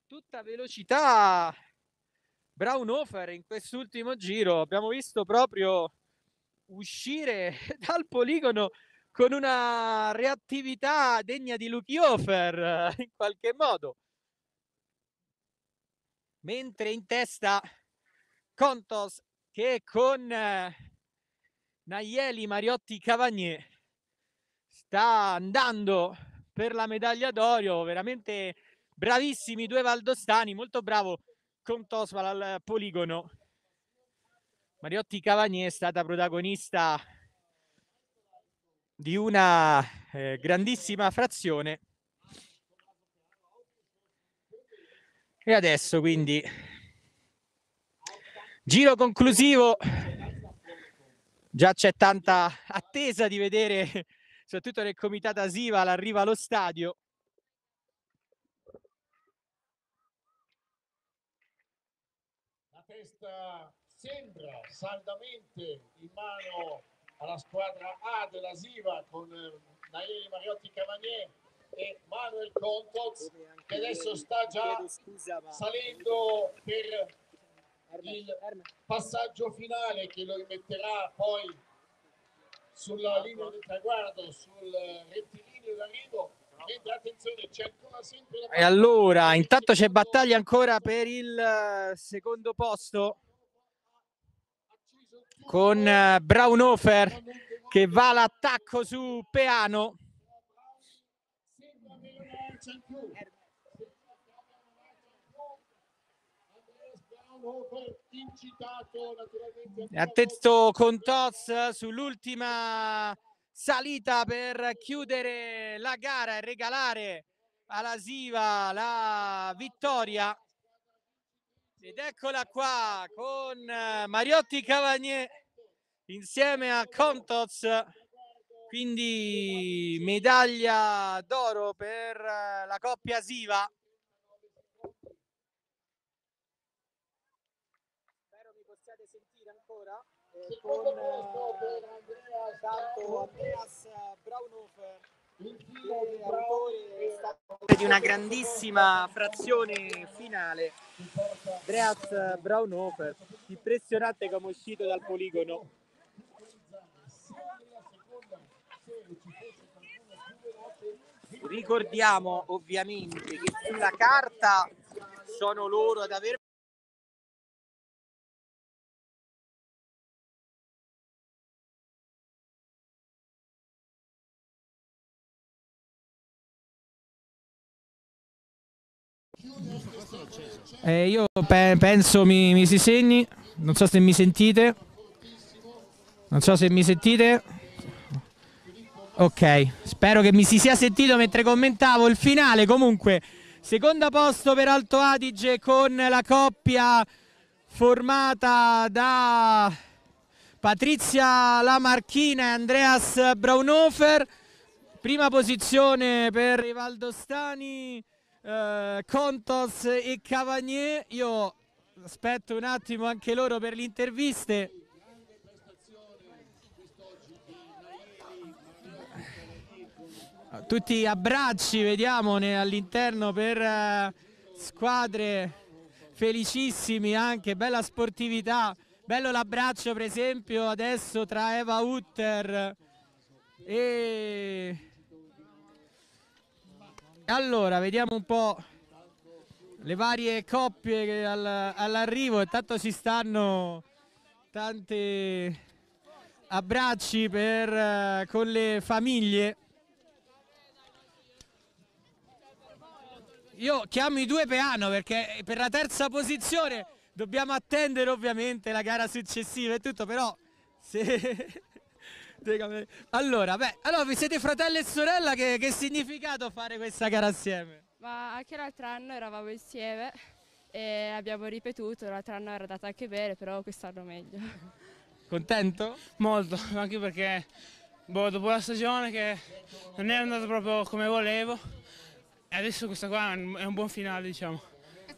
S2: Tutta velocità Braunhofer in quest'ultimo giro. Abbiamo visto proprio uscire dal poligono con una reattività degna di Lucky Hofer in qualche modo. Mentre in testa Contos che con Naieli Mariotti Cavagné sta andando per la medaglia d'oro, veramente bravissimi due valdostani, molto bravo con Tosval al poligono. Mariotti Cavagné è stata protagonista di una eh, grandissima frazione. E adesso quindi giro conclusivo già c'è tanta attesa di vedere, soprattutto nel comitato Asiva, l'arrivo allo stadio.
S3: La testa sembra saldamente in mano alla squadra A della Siva con eh, Naieri Mariotti Cavagnier e Manuel Contoz che adesso sta già salendo per il passaggio finale che lo rimetterà poi sulla linea del traguardo,
S2: sul rettilineo d'arrivo. E allora, intanto c'è battaglia ancora per il eh, secondo posto con eh, Braunhofer che va all'attacco su Peano. A tetto con Toz sull'ultima salita per chiudere la gara e regalare alla Siva la vittoria. Ed eccola qua con eh, Mariotti Cavagné insieme a Contoz. Quindi medaglia d'oro per eh, la coppia Siva. Secondo Andrea eh, Santo Andreas eh, Braunhofer. Di una grandissima frazione finale, Andreas Braunhofer, impressionante come uscito dal poligono. Ricordiamo ovviamente che sulla
S1: carta sono loro ad aver
S2: Eh, io pe penso mi, mi, si segni, non so se mi sentite, non so se mi sentite. Ok, spero che mi si sia sentito mentre commentavo il finale. Comunque, secondo posto per Alto Adige con la coppia formata da Patrizia Lamarchina e Andreas Braunhofer. Prima posizione per Rivaldo Stani. Eh, Contos e Cavagnier. Io aspetto un attimo anche loro per le interviste. Tutti abbracci, vediamone all'interno per eh, squadre felicissimi anche, bella sportività. Bello l'abbraccio per esempio adesso tra Eva Utter e allora, vediamo un po' le varie coppie che all'arrivo intanto si stanno tanti abbracci per, eh, con le famiglie. Io chiamo i due Peano perché per la terza posizione dobbiamo attendere ovviamente la gara successiva e tutto, però se... Allora, beh, allora vi siete fratello e sorella, che, che significato fare questa gara assieme?
S4: Ma anche l'altro anno eravamo insieme e abbiamo ripetuto, l'altro anno era andata anche bene, però quest'anno meglio.
S5: Contento? Molto, anche perché boh, dopo la stagione
S2: che non è andata proprio come volevo, e adesso questa qua è un buon finale, diciamo.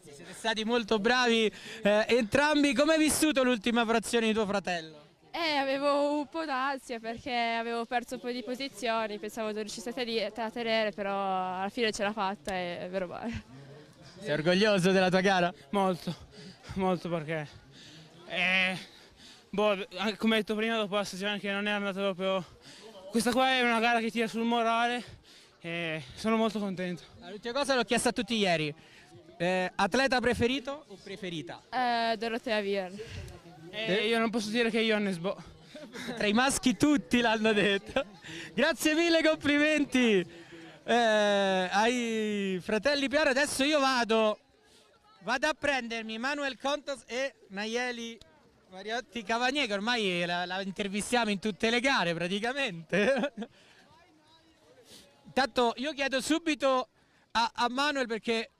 S2: Siete stati molto bravi eh, entrambi, come hai vissuto l'ultima frazione di tuo fratello?
S4: Eh, avevo un po' d'ansia perché avevo perso un po' di posizioni, pensavo non riuscisse a tenere, però alla fine ce l'ha fatta e è vero male.
S6: Sei orgoglioso della tua gara? Molto, molto perché...
S7: Eh,
S5: boh, come detto prima, dopo la stagione che non è andata proprio... Questa qua è una gara
S2: che tira sul morale e sono molto contento. L'ultima cosa l'ho chiesta a tutti ieri. Eh, atleta preferito o preferita?
S4: Eh, Dorotea Vier.
S2: Eh, io non posso dire che io Bo. Tra i maschi tutti l'hanno detto. Grazie mille, complimenti eh, ai fratelli Piero. Adesso io vado, vado a prendermi Manuel Contos e Naieli Mariotti Cavagnier, che ormai la, la intervistiamo in tutte le gare praticamente. Intanto io chiedo subito a, a Manuel perché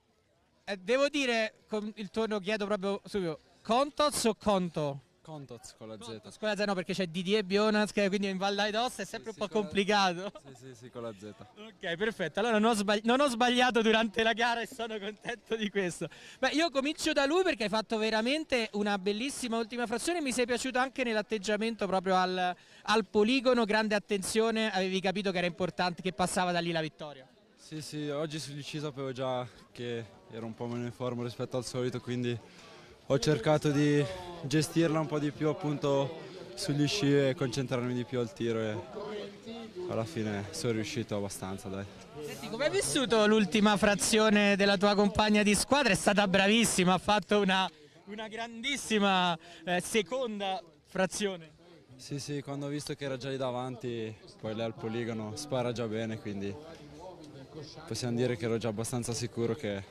S2: eh, devo dire, con il tono chiedo proprio subito, Contoz o Conto?
S6: Contoz con la Contoz, Z.
S2: Con la Z no perché c'è Didier Bionas che quindi in Valle d'Aosta è sempre sì, un sì, po' complicato. La... Sì, sì, sì, con la Z. Ok, perfetto. Allora non ho, sbagli... non ho, sbagliato durante la gara e sono contento di questo. Beh, io comincio da lui perché hai fatto veramente una bellissima ultima frazione. e Mi sei piaciuto anche nell'atteggiamento proprio al, al poligono, grande attenzione. Avevi capito che era importante, che passava da lì la vittoria.
S6: Sì, sì, oggi sull'IC sapevo già che ero un po' meno in forma rispetto al solito, quindi ho cercato di gestirla un po' di più appunto sugli sci e concentrarmi di più al tiro e alla fine sono riuscito abbastanza dai.
S2: Senti, come hai vissuto l'ultima frazione della tua compagna di squadra? È stata bravissima, ha fatto una, una grandissima eh, seconda
S6: frazione. Sì, sì, quando ho visto che era già lì davanti, poi lei al poligono spara già bene, quindi possiamo dire che ero già abbastanza sicuro che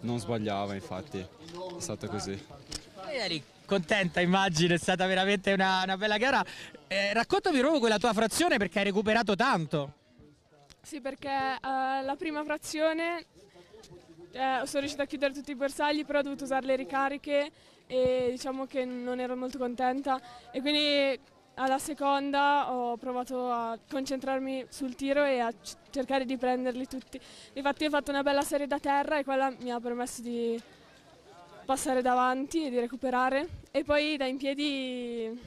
S6: non sbagliava infatti, è stato così.
S2: Eri contenta immagino, è stata veramente una, una bella gara. Eh, raccontami proprio quella tua frazione perché hai recuperato tanto.
S8: Sì perché eh, la prima frazione eh, sono riuscita a chiudere tutti i bersagli però ho dovuto usare le ricariche e diciamo che non ero molto contenta e quindi alla seconda ho provato a concentrarmi sul tiro e a cercare di prenderli tutti. Infatti ho fatto una bella serie da terra e quella mi ha permesso di passare davanti e di recuperare. E poi da in piedi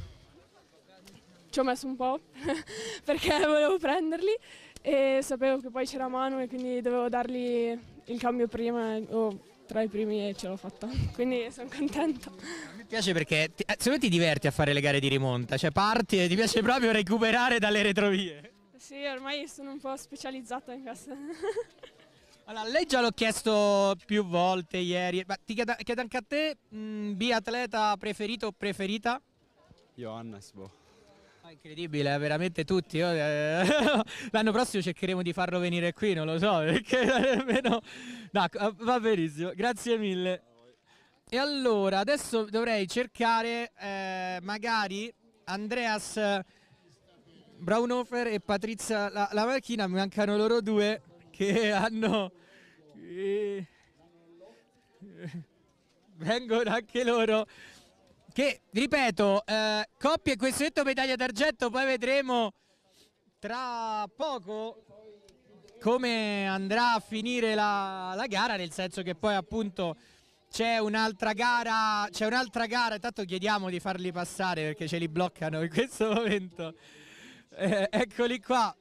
S8: ci ho messo un po' perché volevo prenderli e sapevo che poi c'era mano e quindi dovevo dargli il cambio prima o oh, tra i primi e ce l'ho fatta, quindi sono contenta.
S2: Mi piace perché ti, eh, secondo me ti diverti a fare le gare di rimonta, cioè parti e ti piace proprio recuperare dalle retrovie.
S8: Sì, ormai sono un po' specializzata in questo.
S2: Allora, lei già l'ho chiesto più volte ieri, ma ti chiedo, chiedo anche a te, mm, biatleta preferito o preferita? Johannes, boh. È ah, incredibile, eh, veramente tutti. Eh, l'anno prossimo cercheremo di farlo venire qui, non lo so, perché nemmeno... No, eh, va benissimo, grazie mille. E allora, adesso dovrei cercare eh, magari Andreas Braunhofer e Patrizia la, la macchina, mi mancano loro due che hanno... Eh, vengono anche loro che, ripeto, eh, coppie questo medaglia d'argento, poi vedremo tra poco come andrà a finire la, la gara, nel senso che poi appunto c'è un'altra gara, c'è un'altra gara, intanto chiediamo di farli passare perché ce li bloccano in questo momento. Eh, eccoli qua.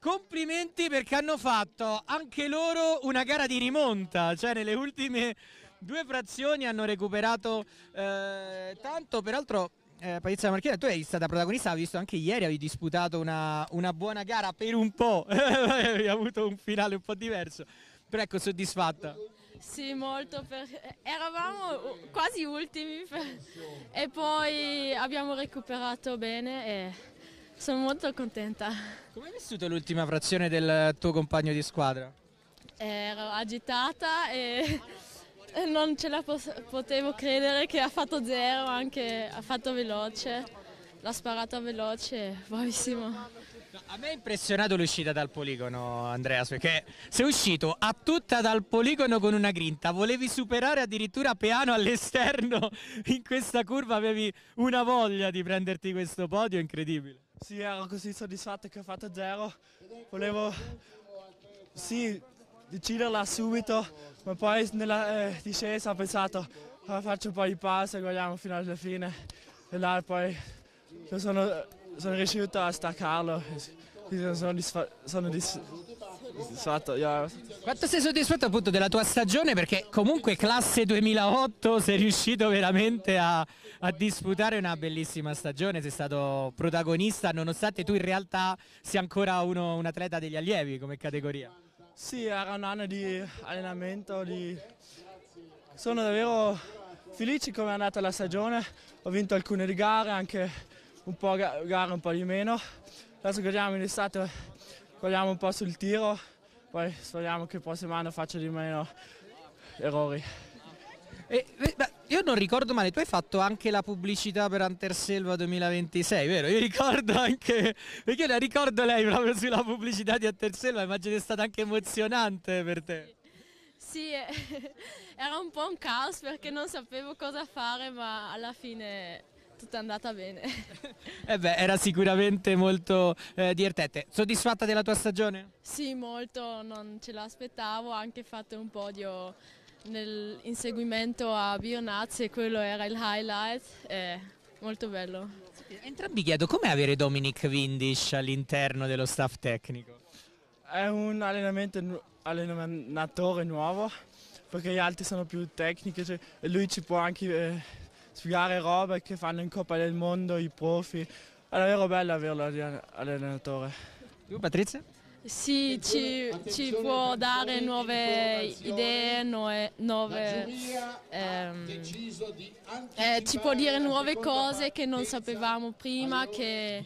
S2: Complimenti perché hanno fatto anche loro una gara di rimonta, cioè nelle ultime Due frazioni hanno recuperato eh, tanto, peraltro eh, Patrizia Marchina, tu eri stata protagonista, ho visto anche ieri, avevi disputato una, una buona gara per un po', avevi avuto un finale un po' diverso, però ecco soddisfatta.
S4: Sì, molto, per... eravamo quasi ultimi per... e poi abbiamo recuperato bene e sono molto contenta.
S2: Come hai vissuto l'ultima frazione del tuo compagno di squadra?
S4: Ero agitata e... Eh, non ce la potevo credere che ha fatto zero, anche ha fatto veloce, l'ha sparata veloce, bravissimo.
S1: a
S2: me ha impressionato l'uscita dal poligono Andreas perché sei uscito a tutta dal poligono con una grinta, volevi superare addirittura Peano all'esterno in questa curva, avevi una voglia di prenderti questo podio incredibile.
S5: Sì, ero così soddisfatto che ho fatto zero, volevo sì, deciderla subito ma poi nella eh, discesa ho pensato ah, faccio un po' di pausa, guardiamo fino alla fine e là poi sono, sono riuscito a staccarlo, quindi sono, disfa- sono dis- soddisfatto. Yeah.
S2: Quanto sei soddisfatto appunto della tua stagione? Perché comunque classe 2008 sei riuscito veramente a, a, disputare una bellissima stagione, sei stato protagonista nonostante tu in realtà sia ancora uno, un atleta degli allievi come categoria.
S5: Sì, era un anno di allenamento, di... sono davvero felice come è andata la stagione, ho vinto alcune gare, anche un po' gare, un po' di meno. Adesso guardiamo in estate, guardiamo un po' sul tiro, poi speriamo che il prossimo anno faccia di meno errori.
S2: E, beh, io non ricordo male, tu hai fatto anche la pubblicità per Hunter Selva 2026, vero? Io ricordo anche, perché io la ricordo lei proprio sulla pubblicità di Hunter Selva, immagino è stata anche emozionante per te.
S4: Sì, era un po' un caos perché non sapevo cosa fare, ma alla fine tutto è andata bene.
S2: eh beh, era sicuramente molto eh, divertente. Soddisfatta della tua stagione?
S4: Sì, molto, non ce l'aspettavo, anche fatto un podio nell'inseguimento a Bionazzi e quello era il highlight, è molto bello. Entrambi
S2: chiedo com'è avere Dominic Windisch all'interno dello staff tecnico?
S5: È un allenatore nuovo perché gli altri sono più tecnici cioè, e lui ci può anche eh, spiegare robe che fanno in Coppa del Mondo i profi. È davvero bello averlo all'allenatore.
S4: Tu Patrizia? Sì, ci, ci può dare nuove idee, nuove, nuove ehm, eh, ci può dire nuove cose che non sapevamo prima, che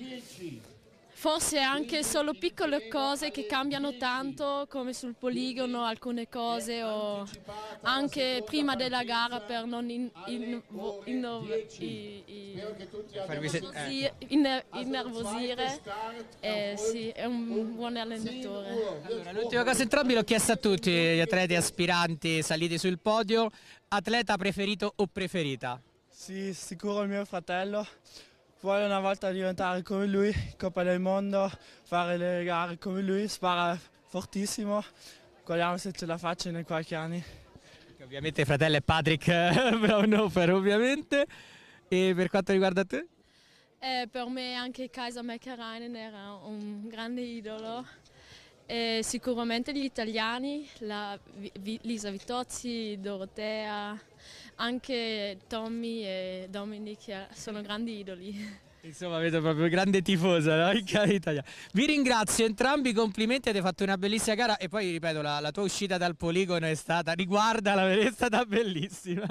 S4: forse anche solo piccole cose che cambiano tanto come sul poligono alcune cose o anche prima della gara per non innervosire eh, sì, è un buon allenatore. Allora,
S2: l'ultima cosa entrambi l'ho chiesto a tutti gli atleti aspiranti saliti sul podio, atleta preferito o preferita?
S5: Sì, sicuro il mio fratello vuole una volta diventare come lui, Coppa del Mondo, fare le gare come lui, spara fortissimo, guardiamo se ce la faccio in qualche anno.
S2: Ovviamente fratello è Patrick Braunhofer, eh, ovviamente. E per quanto riguarda te?
S4: Eh, per me anche Kaiser Meccarainen era un grande idolo. E sicuramente gli italiani, la, Lisa Vitozzi, Dorotea, anche Tommy e Dominic eh, sono grandi idoli.
S2: Insomma, vedo proprio grande tifosa no? in Italia. Vi ringrazio entrambi, complimenti, avete fatto una bellissima gara e poi ripeto, la, la tua uscita dal poligono è stata, riguardala, è stata bellissima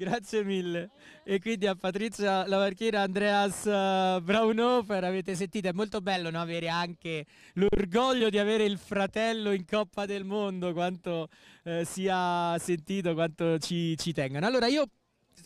S2: grazie mille. E quindi a Patrizia Lavarchiera, Andreas eh, Braunhofer, avete sentito, è molto bello no? avere anche l'orgoglio di avere il fratello in Coppa del Mondo, quanto eh, sia sentito, quanto ci, ci tengano. Allora, io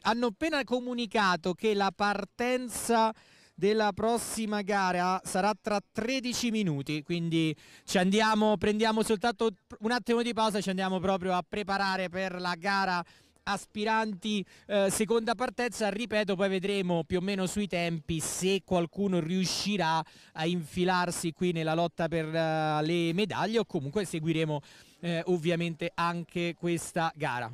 S2: hanno appena comunicato che la partenza della prossima gara sarà tra 13 minuti, quindi ci andiamo, prendiamo soltanto un attimo di pausa, ci andiamo proprio a preparare per la gara aspiranti eh, seconda partenza, ripeto poi vedremo più o meno sui tempi se qualcuno riuscirà a infilarsi qui nella lotta per uh, le medaglie o comunque seguiremo eh, ovviamente anche questa gara.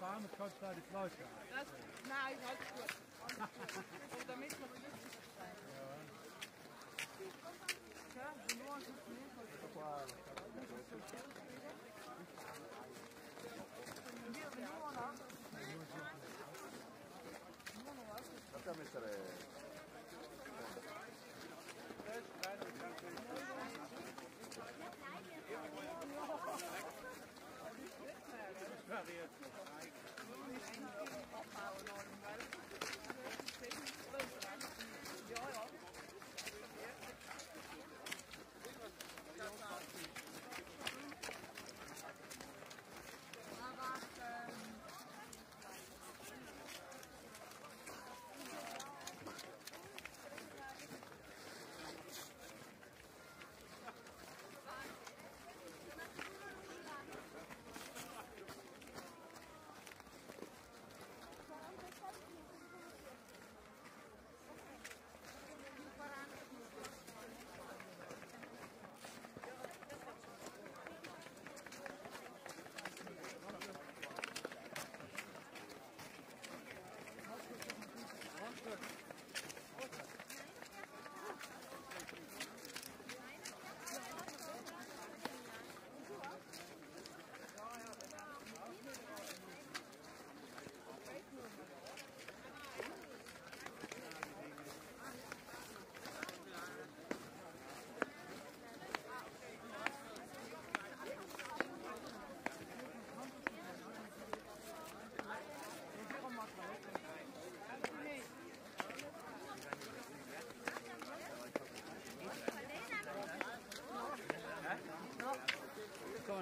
S3: Warme kommt da die Flasche.
S5: Das, nein, ich halte es gut. damit man glücklich sein.
S8: Ja. Ja, so nur ein eh? Schuss nehmen.
S9: Facciamo essere
S10: Ja, weer.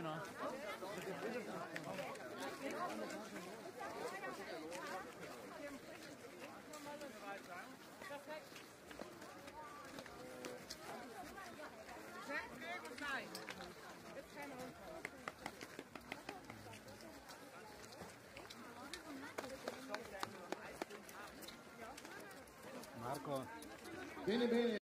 S11: Johanna.
S9: Marco. Bene, bene.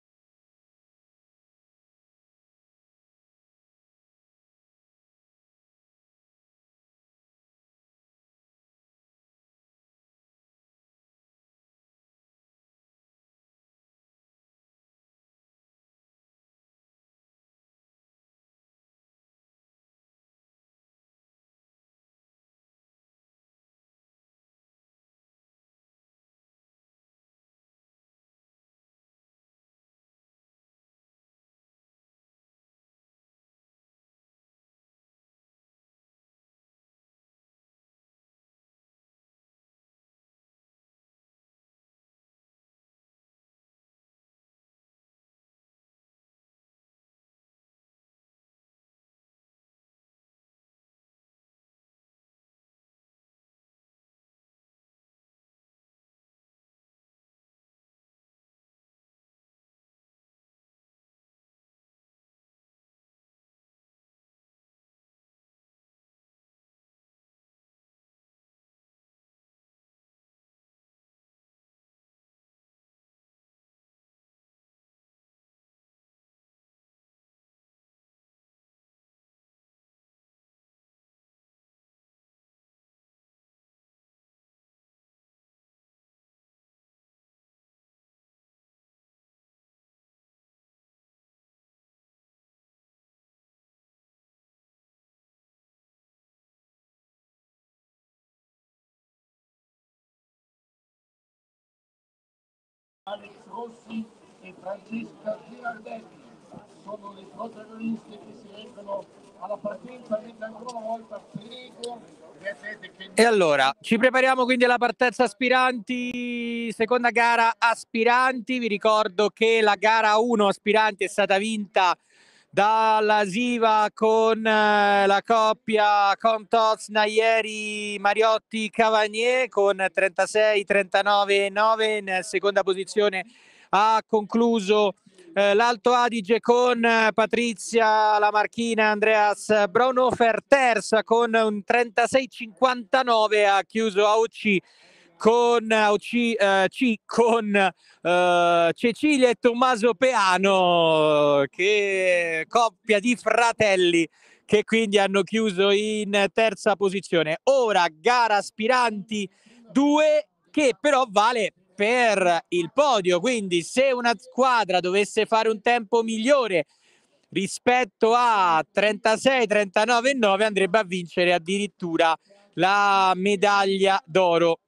S1: Alex Rossi e Francesca Girardelli sono le protagoniste che si recano alla partenza
S3: mentre ancora una volta prego e
S2: allora ci prepariamo quindi alla partenza aspiranti seconda gara aspiranti vi ricordo che la gara 1 aspiranti è stata vinta dalla Siva con eh, la coppia Contoz Naieri Mariotti Cavagnier con 36 39 9 in seconda posizione ha concluso eh, l'Alto Adige con eh, Patrizia Lamarchina Andreas Braunhofer terza con un 36 59 ha chiuso Aucci con, uh, C, uh, C, con eh, Cecilia e Tommaso Peano, che coppia di fratelli che quindi hanno chiuso in terza posizione. Ora gara aspiranti 2 che però vale per il podio, quindi se una squadra dovesse fare un tempo migliore rispetto a 36, 39 e 9 andrebbe a vincere addirittura la medaglia d'oro.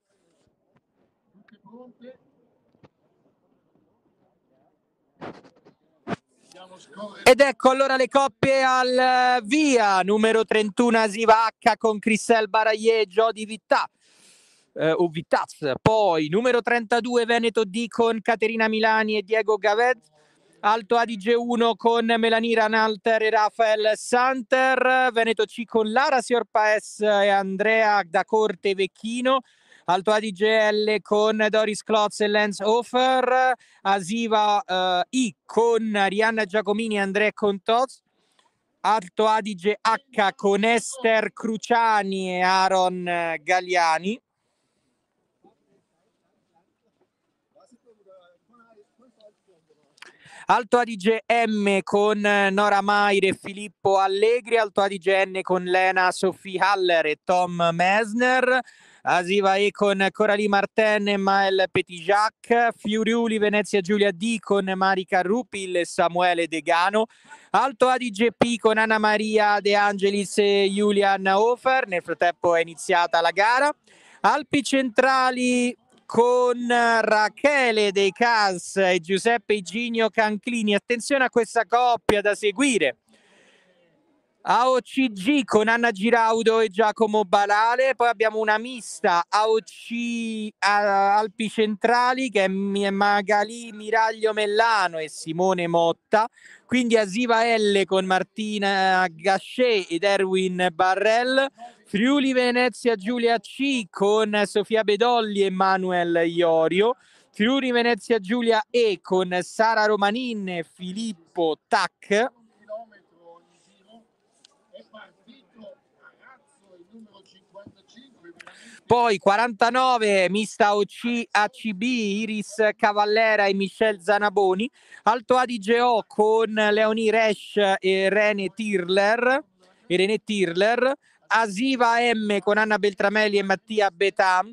S2: Ed ecco allora le coppie al eh, via, numero 31 Asivacca con Cristel Baraglie e Jody Vittà. Eh, o Vittaz, poi numero 32 Veneto D con Caterina Milani e Diego Gaved, Alto Adige 1 con Melanie Ranalter e Rafael Santer, Veneto C con Lara Siorpaes e Andrea da Corte Vecchino, Alto Adige L con Doris Klotz e Lenz Hofer, Asiva eh, I con Rihanna Giacomini e Andrea Contoz, Alto Adige H con Esther Cruciani e Aaron eh, Galliani. Alto Adige M con eh, Nora Maire e Filippo Allegri, Alto Adige N con Lena Sophie Haller e Tom Mesner. Asiva E con Coralie Martin e Mael Petitjac, Fiuriuli, Venezia Giulia D con Marica Rupil e Samuele Degano, Alto Adige P con Anna Maria De Angelis e Julian Hofer, nel frattempo è iniziata la gara, Alpi Centrali con Rachele De Cans e Giuseppe Iginio Canclini. Attenzione a questa coppia da seguire AOCG con Anna Giraudo e Giacomo Balale, poi abbiamo una mista AOC Alpi Centrali che è Magali Miraglio Mellano e Simone Motta, quindi Asiva L con Martina Gachet ed Erwin Barrell, Friuli Venezia Giulia C con Sofia Bedolli e Manuel Iorio, Friuli Venezia Giulia E con Sara Romanin e Filippo Tac. Poi 49 mista OC, ACB, Iris Cavallera e Michel Zanaboni. Alto Adige O con Leonie Resch e Rene Tirler. E René Tirler. Asiva M con Anna Beltramelli e Mattia Betam.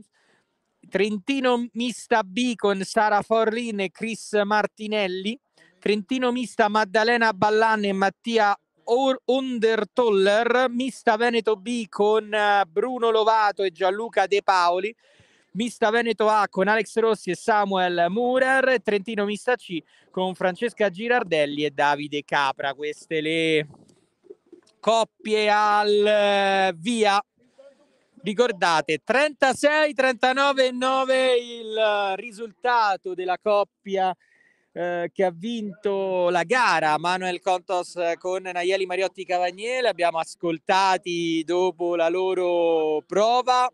S2: Trentino mista B con Sara Forlin e Chris Martinelli. Trentino mista Maddalena Ballan e Mattia Undertoller, Mista Veneto B con eh, Bruno Lovato e Gianluca De Paoli, Mista Veneto A con Alex Rossi e Samuel Murer, Trentino Mista C con Francesca Girardelli e Davide Capra. Queste le coppie al eh, via. Ricordate 36, 39 9 il eh, risultato della coppia eh, che ha vinto la gara Manuel Contos eh, con Naieli Mariotti Cavagnele, abbiamo ascoltati dopo la loro prova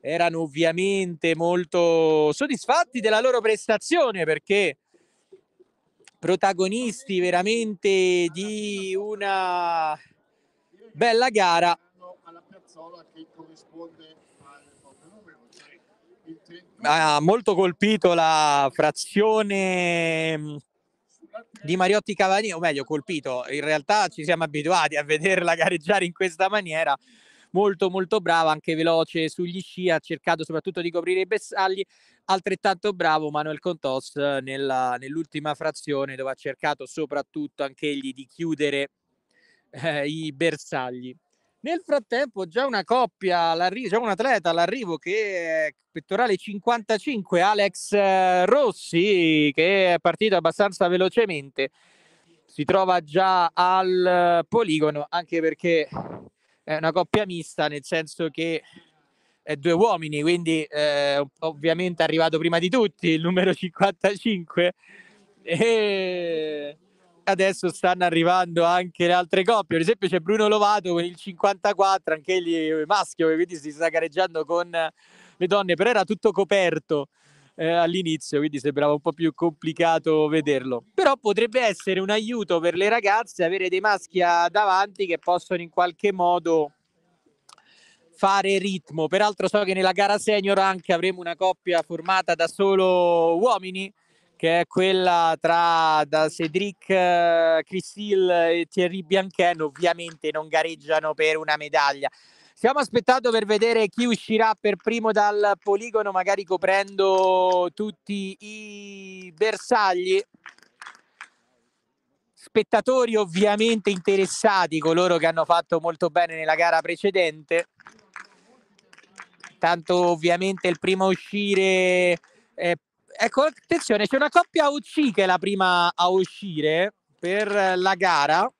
S2: erano ovviamente molto soddisfatti della loro prestazione perché protagonisti veramente di una bella gara. Alla piazzola che corrisponde ha molto colpito la frazione mm, di Mariotti Cavani, o meglio colpito, in realtà ci siamo abituati a vederla gareggiare in questa maniera, molto molto brava, anche veloce sugli sci, ha cercato soprattutto di coprire i bersagli, altrettanto bravo Manuel Contos nella, nell'ultima frazione dove ha cercato soprattutto anche egli di chiudere eh, i bersagli. Nel frattempo, già una coppia, già un atleta all'arrivo che è eh, pettorale 55, Alex eh, Rossi, che è partito abbastanza velocemente, si trova già al eh, poligono, anche perché è una coppia mista, nel senso che è due uomini, quindi eh, ovviamente è arrivato prima di tutti il numero 55. E adesso stanno arrivando anche le altre coppie. Per esempio, c'è Bruno Lovato con il 54, anche egli maschio, quindi si sta gareggiando con le donne, però era tutto coperto. Eh, all'inizio, quindi sembrava un po' più complicato vederlo. Però potrebbe essere un aiuto per le ragazze avere dei maschi davanti che possono in qualche modo fare ritmo. Peraltro so che nella gara senior anche avremo una coppia formata da solo uomini che è quella tra da Cedric eh, Cristil e Thierry Bianchen, ovviamente non gareggiano per una medaglia. Stiamo aspettando per vedere chi uscirà per primo dal poligono, magari coprendo tutti i bersagli spettatori ovviamente interessati, coloro che hanno fatto molto bene nella gara precedente. Tanto ovviamente il primo a uscire è eh, ecco, attenzione, c'è una coppia UC che è la prima a uscire per la gara.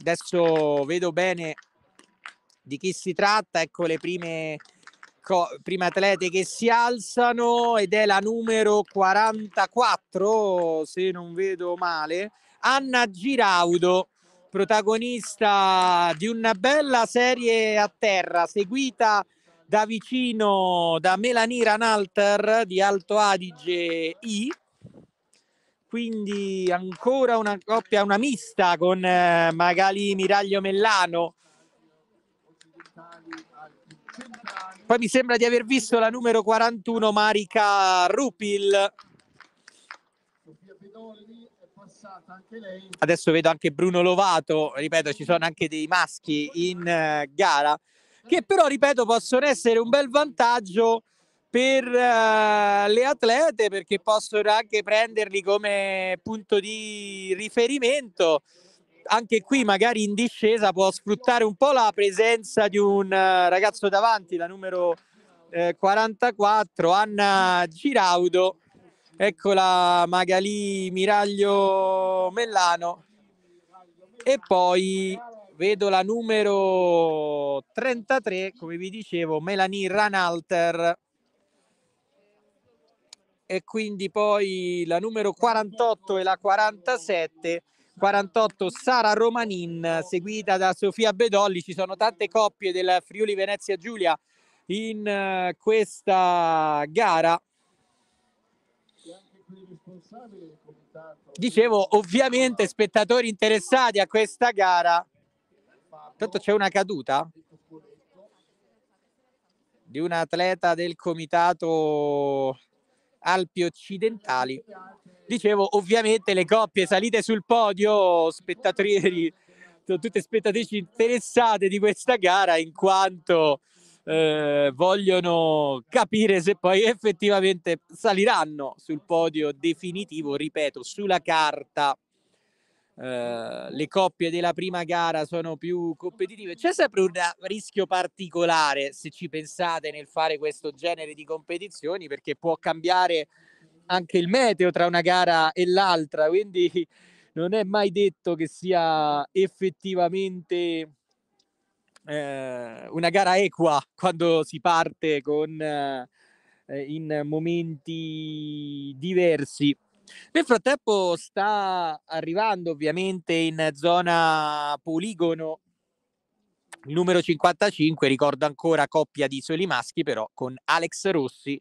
S2: Adesso vedo bene di chi si tratta, ecco le prime, co- prime atlete che si alzano ed è la numero 44, se non vedo male, Anna Giraudo, protagonista di una bella serie a terra, seguita da vicino da Melanie Ranalter di Alto Adige I. Quindi ancora una coppia, una mista con eh, Magali Miraglio Mellano. Poi mi sembra di aver visto la numero 41 Marica Rupil. Adesso vedo anche Bruno Lovato, ripeto, ci sono anche dei maschi in eh, gara che però, ripeto, possono essere un bel vantaggio per uh, le atlete perché possono anche prenderli come punto di riferimento. Anche qui magari in discesa può sfruttare un po' la presenza di un uh, ragazzo davanti, la numero eh, 44, Anna Giraudo. Eccola Magali Miraglio Mellano. E poi Vedo la numero 33, come vi dicevo, Melanie Ranalter. E quindi poi la numero 48 e la 47. 48 Sara Romanin, seguita da Sofia Bedolli. Ci sono tante coppie del Friuli Venezia Giulia in eh, questa gara. Dicevo, ovviamente spettatori interessati a questa gara Tanto c'è una caduta di un atleta del comitato Alpi Occidentali. Dicevo, ovviamente le coppie salite sul podio, spettatori, sono tutte spettatrici interessate di questa gara in quanto eh, vogliono capire se poi effettivamente saliranno sul podio definitivo, ripeto, sulla carta eh, le coppie della prima gara sono più competitive. C'è sempre un rischio particolare se ci pensate nel fare questo genere di competizioni perché può cambiare anche il meteo tra una gara e l'altra, quindi non è mai detto che sia effettivamente eh, una gara equa quando si parte con eh, in momenti diversi. Nel frattempo sta arrivando ovviamente in zona poligono il numero 55, ricordo ancora coppia di soli maschi però con Alex Rossi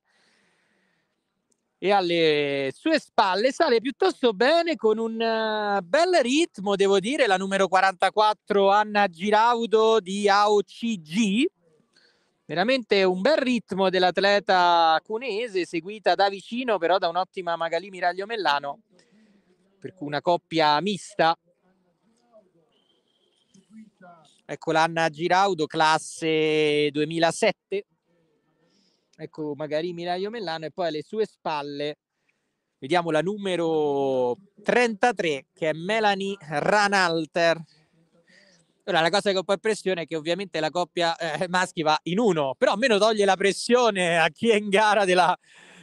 S2: e alle sue spalle sale piuttosto bene con un eh, bel ritmo, devo dire, la numero 44 Anna Giraudo di AOCG Veramente un bel ritmo dell'atleta cunese, seguita da vicino però da un'ottima Magali Miraglio Mellano, per cui una coppia mista. Ecco l'Anna Giraudo, classe 2007. Ecco magari Miraglio Mellano e poi alle sue spalle vediamo la numero 33 che è Melanie Ranalter Ora la cosa che ho poi pressione è che ovviamente la coppia eh, maschi va in uno, però almeno toglie la pressione a chi è in gara della,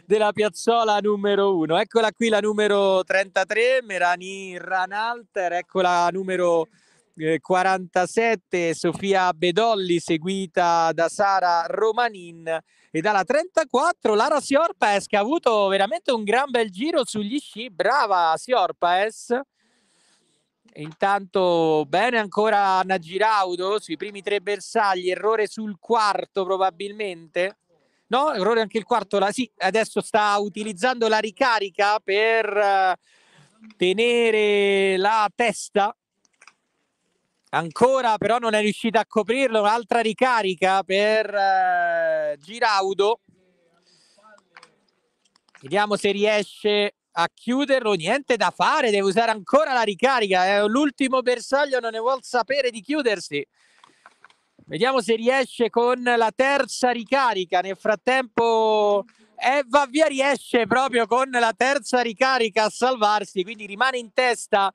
S2: della piazzola numero uno. Eccola qui la numero 33, Merani Ranalter, eccola numero 47 eh, Sofia Bedolli seguita da Sara Romanin e dalla 34 Lara Siorpaes che ha avuto veramente un gran bel giro sugli sci brava Siorpaes Intanto bene ancora Anna Giraudo sui primi tre bersagli, errore sul quarto probabilmente. No, errore anche il quarto. La, sì, adesso sta utilizzando la ricarica per eh, tenere la testa. Ancora però non è riuscita a coprirlo, un'altra ricarica per eh, Giraudo. Vediamo se riesce a chiuderlo, niente da fare, deve usare ancora la ricarica, è eh, l'ultimo bersaglio, non ne vuol sapere di chiudersi. Vediamo se riesce con la terza ricarica, nel frattempo eh, va via, riesce proprio con la terza ricarica a salvarsi, quindi rimane in testa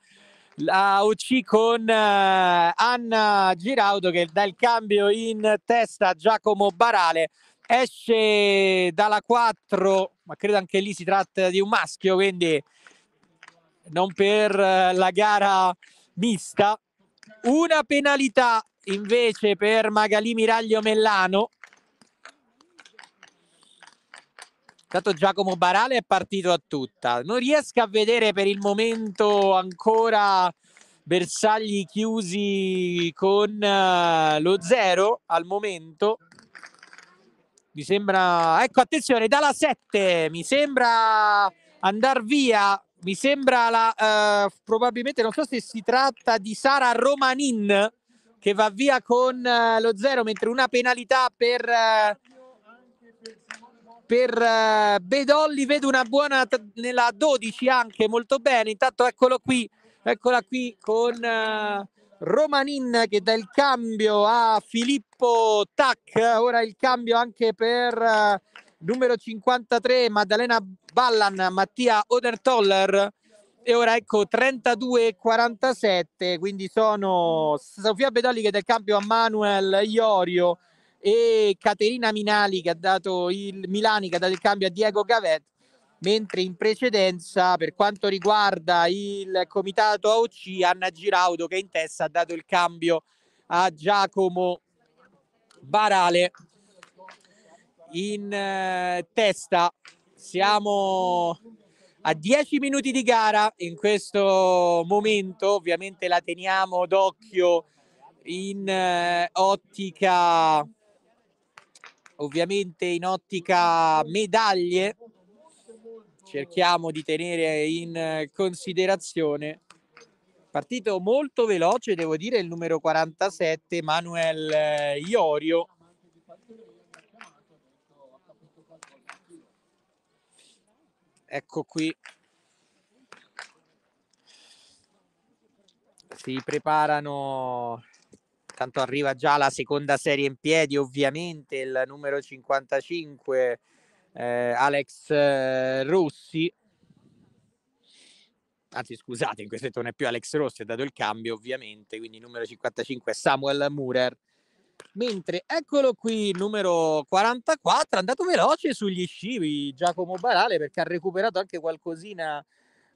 S2: la UC con eh, Anna Giraudo che dà il cambio in testa a Giacomo Barale esce dalla 4, ma credo anche lì si tratta di un maschio, quindi non per eh, la gara mista. Una penalità invece per Magali Miraglio Mellano. Intanto Giacomo Barale è partito a tutta. Non riesco a vedere per il momento ancora bersagli chiusi con uh, lo zero al momento. Mi sembra, ecco attenzione, dalla 7 mi sembra andar via. Mi sembra la, eh, probabilmente, non so se si tratta di Sara Romanin che va via con eh, lo 0, mentre una penalità per, eh, per eh, Bedolli. Vedo una buona t- nella 12 anche, molto bene. Intanto eccolo qui, eccola qui con eh, Romanin che dà il cambio a Filippo Tac, ora il cambio anche per eh, numero 53 Maddalena Ballan, Mattia Odertoller e ora ecco 32-47 quindi sono Sofia Bedoli che dà il cambio a Manuel Iorio e Caterina Minali che ha dato il Milani che ha dato il cambio a Diego Gavet mentre in precedenza per quanto riguarda il comitato AOC Anna Giraudo che in testa ha dato il cambio a Giacomo Barale in eh, testa siamo a 10 minuti di gara in questo momento ovviamente la teniamo d'occhio in eh, ottica ovviamente in ottica medaglie cerchiamo di tenere in considerazione. Partito molto veloce, devo dire, il numero 47, Manuel eh, Iorio. Ecco qui. Si preparano, tanto arriva già la seconda serie in piedi, ovviamente, il numero 55 eh, Alex eh, Rossi. Anzi, scusate, in questo non è più Alex Rossi, è dato il cambio ovviamente, quindi numero 55 è Samuel Murer. Mentre eccolo qui, numero 44, è andato veloce sugli scivi Giacomo Barale perché ha recuperato anche qualcosina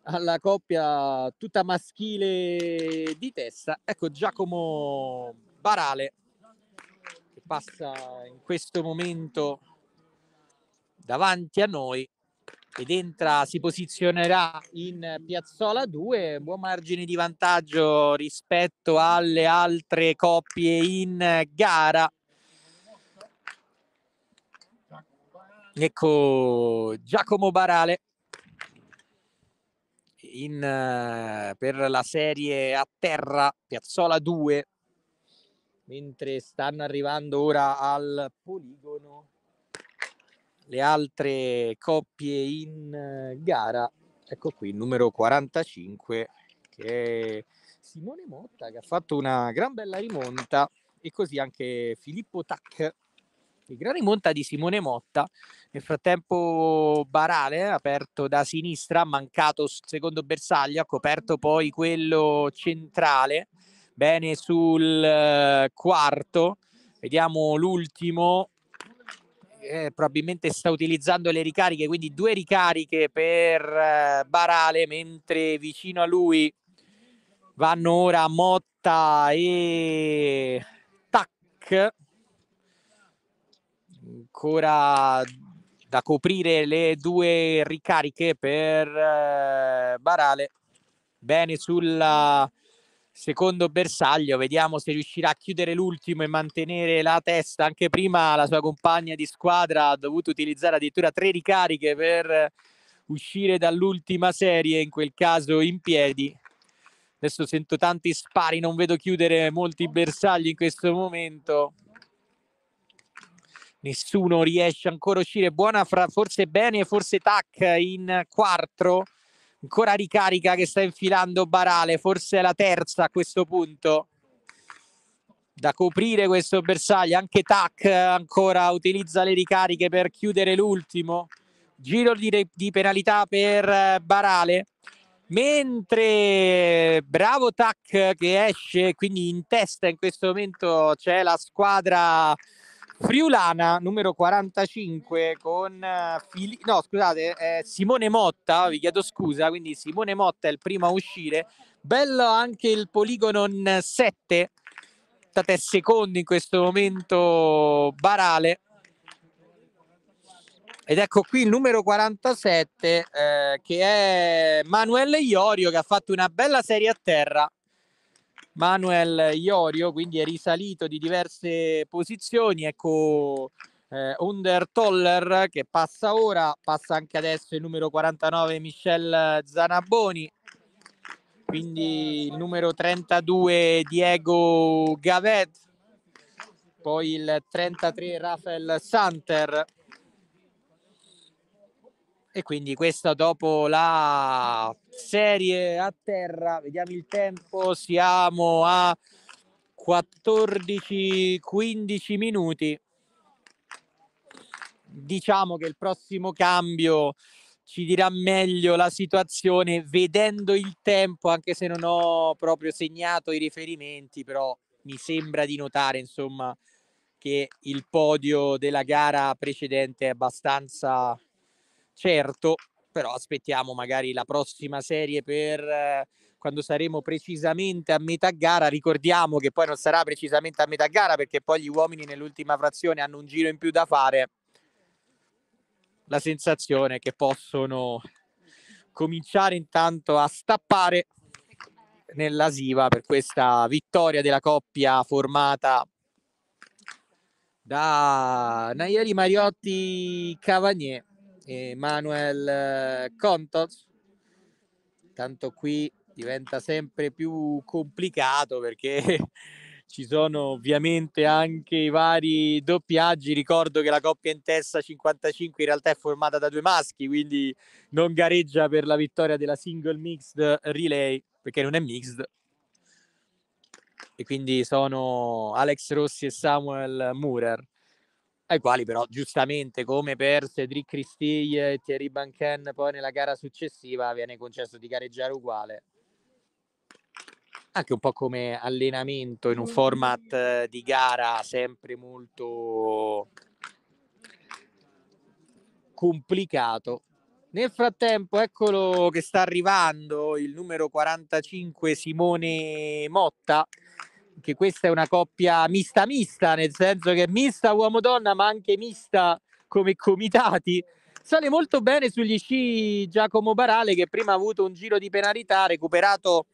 S2: alla coppia tutta maschile di testa. Ecco Giacomo Barale che passa in questo momento davanti a noi ed entra, si posizionerà in piazzola 2, buon margine di vantaggio rispetto alle altre coppie in gara. Ecco Giacomo Barale in, eh, per la serie a terra, piazzola 2, mentre stanno arrivando ora al poligono le altre coppie in gara. Ecco qui il numero 45 che è Simone Motta che ha fatto una gran bella rimonta e così anche Filippo Tac. Il gran rimonta di Simone Motta. Nel frattempo Barale, eh, aperto da sinistra, ha mancato il secondo bersaglio, ha coperto poi quello centrale. Bene sul eh, quarto. Vediamo l'ultimo, eh, probabilmente sta utilizzando le ricariche, quindi due ricariche per eh, Barale, mentre vicino a lui vanno ora Motta e Tac. Ancora da coprire le due ricariche per eh, Barale. Bene sulla secondo bersaglio. Vediamo se riuscirà a chiudere l'ultimo e mantenere la testa. Anche prima la sua compagna di squadra ha dovuto utilizzare addirittura tre ricariche per uscire dall'ultima serie, in quel caso in piedi. Adesso sento tanti spari, non vedo chiudere molti bersagli in questo momento. Nessuno riesce ancora a uscire. Buona fra forse bene, forse tac in quattro ancora ricarica che sta infilando Barale, forse è la terza a questo punto da coprire questo bersaglio, anche Tac ancora utilizza le ricariche per chiudere l'ultimo, giro di, di, penalità per eh, Barale, mentre bravo Tac che esce, quindi in testa in questo momento c'è la squadra Friulana numero 45 con eh, Fili- no, scusate, eh, Simone Motta, vi chiedo scusa, quindi Simone Motta è il primo a uscire. Bello anche il Polygonon 7, state secondo in questo momento Barale. Ed ecco qui il numero 47 eh, che è Manuel Iorio che ha fatto una bella serie a terra Manuel Iorio, quindi è risalito di diverse posizioni, ecco eh, Under Toller che passa ora, passa anche adesso il numero 49 Michel Zanaboni, quindi il numero 32 Diego Gavet, poi il 33 Rafael Santer, e quindi questa dopo la serie a terra, vediamo il tempo, siamo a 14-15 minuti. Diciamo che il prossimo cambio ci dirà meglio la situazione vedendo il tempo, anche se non ho proprio segnato i riferimenti, però mi sembra di notare, insomma, che il podio della gara precedente è abbastanza certo, però aspettiamo magari la prossima serie per eh, quando saremo precisamente a metà gara. Ricordiamo che poi non sarà precisamente a metà gara perché poi gli uomini nell'ultima frazione hanno un giro in più da fare. La sensazione che possono cominciare intanto a stappare nella Siva per questa vittoria della coppia formata da Nayeli Mariotti Cavagnè. Manuel eh, Contos. Tanto qui diventa sempre più complicato perché ci sono ovviamente anche i vari doppiaggi. Ricordo che la coppia in testa 55 in realtà è formata da due maschi, quindi non gareggia per la vittoria della single mixed relay perché non è mixed. E quindi sono Alex Rossi e Samuel Murer ai quali però giustamente come per Cedric Cristiglie e Thierry Banken poi nella gara successiva viene concesso di gareggiare uguale anche un po' come allenamento in un format eh, di gara sempre molto complicato nel frattempo eccolo che sta arrivando il numero 45 Simone Motta che questa è una coppia mista mista, nel senso che è mista uomo-donna, ma anche mista come comitati. Sale molto bene sugli sci Giacomo Barale che prima ha avuto un giro di penalità, ha recuperato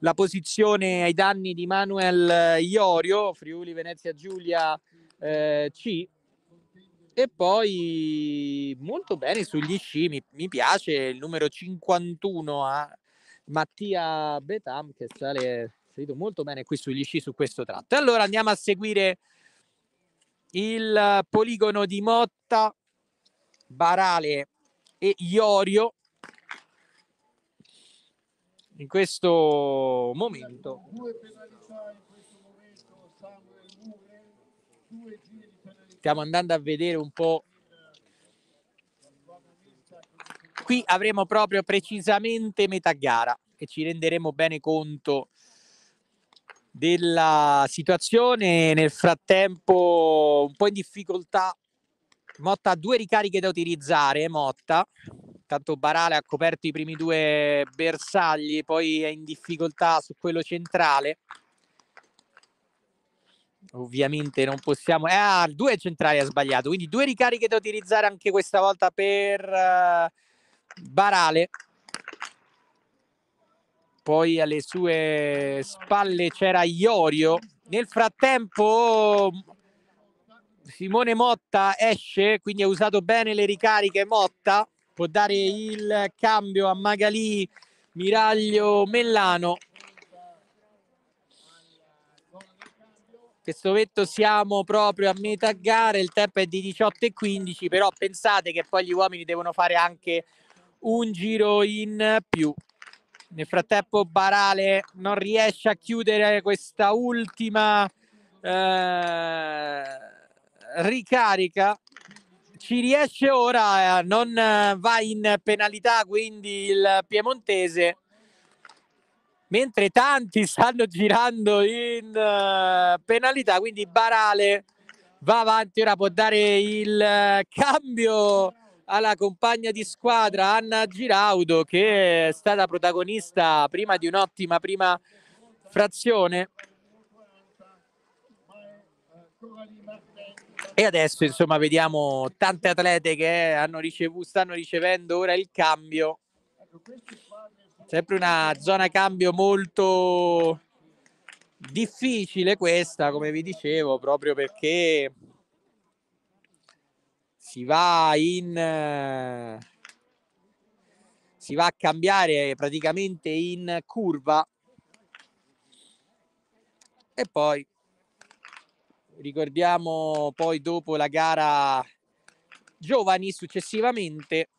S2: la posizione ai danni di Manuel eh, Iorio, Friuli Venezia Giulia eh, C. E poi molto bene sugli sci, mi, mi piace il numero 51 a eh, Mattia Betam che sale salito molto bene qui sugli sci su questo tratto. Allora andiamo a seguire il poligono di Motta, Barale e Iorio. In questo momento. Stiamo andando a vedere un po' qui avremo proprio precisamente metà gara e ci renderemo bene conto della situazione. Nel frattempo, un po' in difficoltà. Motta ha due ricariche da utilizzare. Motta, tanto Barale ha coperto i primi due bersagli, poi è in difficoltà su quello centrale. Ovviamente non possiamo. Eh, ah, due centrali ha sbagliato. Quindi due ricariche da utilizzare anche questa volta per uh, Barale poi alle sue spalle c'era Iorio. Nel frattempo Simone Motta esce, quindi ha usato bene le ricariche Motta, può dare il cambio a Magali Miraglio Mellano. Questo vetto siamo proprio a metà gara, il tempo è di 18 e 15, però pensate che poi gli uomini devono fare anche un giro in più. Nel frattempo Barale non riesce a chiudere questa ultima eh, ricarica. Ci riesce ora, eh, non va in penalità quindi il piemontese. Mentre tanti stanno girando in eh, penalità, quindi Barale va avanti, ora può dare il eh, cambio alla compagna di squadra Anna Giraudo che è stata protagonista prima di un'ottima prima frazione e adesso insomma vediamo tante atlete che hanno ricevuto, stanno ricevendo ora il cambio sempre una zona cambio molto difficile questa come vi dicevo proprio perché si va in si va a cambiare praticamente in curva e poi ricordiamo poi dopo la gara giovani successivamente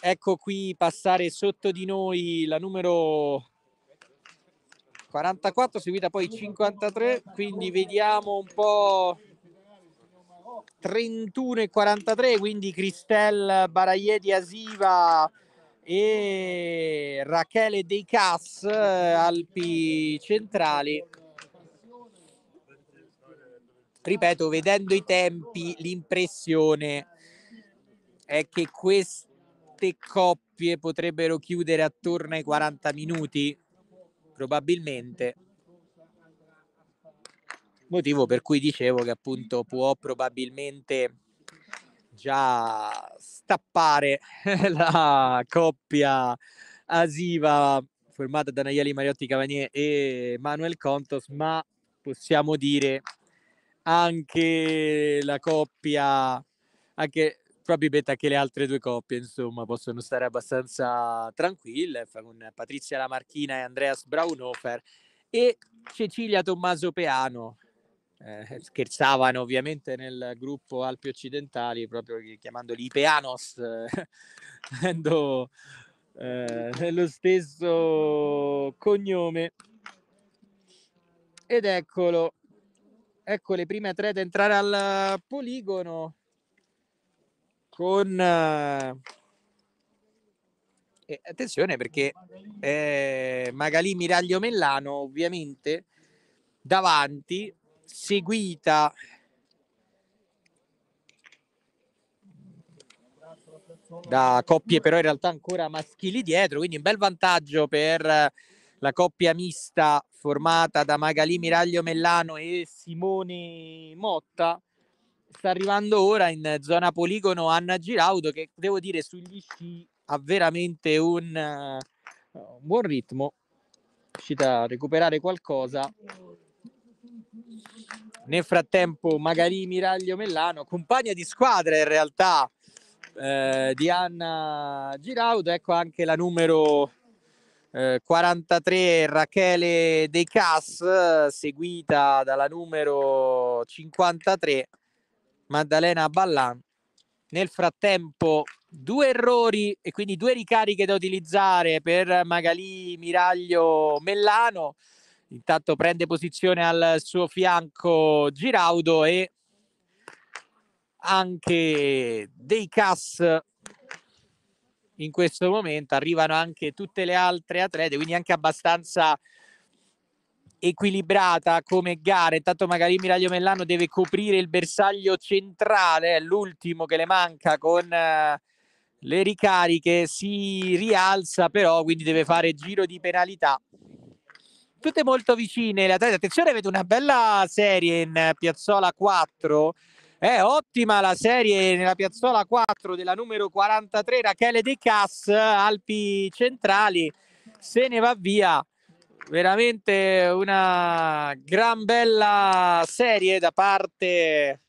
S2: ecco qui passare sotto di noi la numero 44 seguita poi 53 quindi vediamo un po' 31 e 43, quindi Cristel Baraiedi Asiva e Rachele Dei Cas, eh, Alpi Centrali. Ripeto, vedendo i tempi, l'impressione è che queste coppie potrebbero chiudere attorno ai 40 minuti, probabilmente motivo per cui dicevo che appunto può probabilmente già stappare la coppia asiva formata da Nayeli Mariotti Cavanier e Manuel Contos, ma possiamo dire anche la coppia, anche probabilmente anche le altre due coppie, insomma, possono stare abbastanza tranquille con Patrizia Lamarchina e Andreas Braunhofer e Cecilia Tommaso Peano, eh, scherzavano ovviamente nel gruppo Alpi Occidentali, proprio chiamandoli Ipeanos, avendo eh, lo stesso cognome. Ed eccolo, ecco le prime tre atlete entrare al poligono con... Eh, attenzione perché eh, Magalì Miraglio Mellano ovviamente davanti seguita da coppie però in realtà ancora maschili dietro, quindi un bel vantaggio per eh, la coppia mista formata da Magali Miraglio Mellano e Simone Motta. Sta arrivando ora in zona poligono Anna Giraudo che devo dire sugli sci ha veramente un, uh, un buon ritmo, riuscita a recuperare qualcosa nel frattempo Magari Miraglio Mellano, compagna di squadra in realtà eh, di Anna Giraudo, ecco anche la numero eh, 43 Rachele De Cas, seguita dalla numero 53 Maddalena Ballan. Nel frattempo due errori e quindi due ricariche da utilizzare per Magali Miraglio Mellano. Intanto prende posizione al suo fianco Giraudo e anche dei Cas in questo momento arrivano anche tutte le altre atlete, quindi anche abbastanza equilibrata come gara. Intanto magari Miraglio Mellano deve coprire il bersaglio centrale, è l'ultimo che le manca con eh, le ricariche, si rialza però, quindi deve fare giro di penalità tutte molto vicine Attenzione, avete una bella serie in Piazzola 4. È ottima la serie nella piazzola 4 della numero 43 Rachele De Cas, Alpi Centrali, se ne va via. Veramente una gran bella serie da parte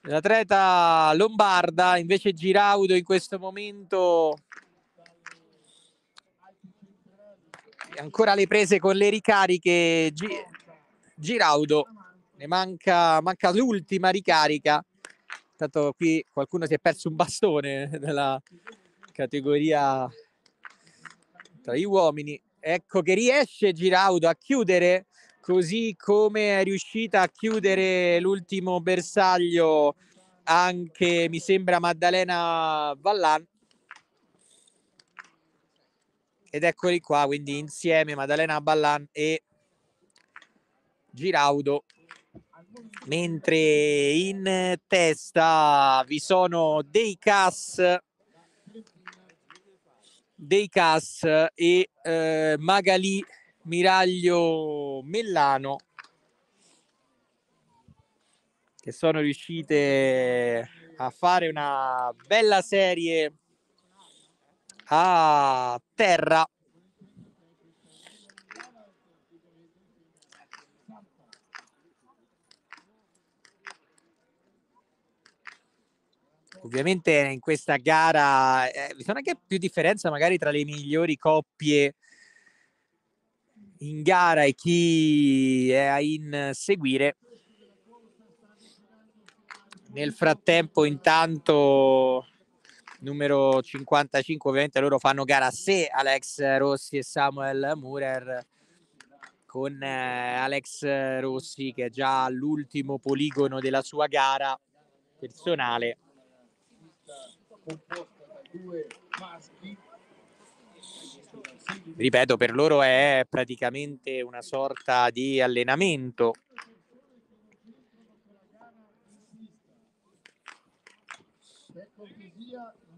S2: dell'atleta lombarda, invece Giraudo in questo momento ancora le prese con le ricariche G- Giraudo ne manca, manca, l'ultima ricarica intanto qui qualcuno si è perso un bastone nella categoria tra gli uomini ecco che riesce Giraudo a chiudere così come è riuscita a chiudere l'ultimo bersaglio anche mi sembra Maddalena Vallan ed eccoli qua, quindi insieme Maddalena Ballan e Giraudo. Mentre in testa vi sono dei Cas, dei Cas e eh, Magali Miraglio Mellano che sono riuscite a fare una bella serie a terra. Ovviamente in questa gara eh, sono anche più differenze magari tra le migliori coppie in gara e chi è a seguire. Nel frattempo intanto numero 55, ovviamente loro fanno gara a sé, Alex Rossi e Samuel Murer, con eh, Alex Rossi che è già all'ultimo poligono della sua gara personale. Ripeto, per loro è praticamente una sorta di allenamento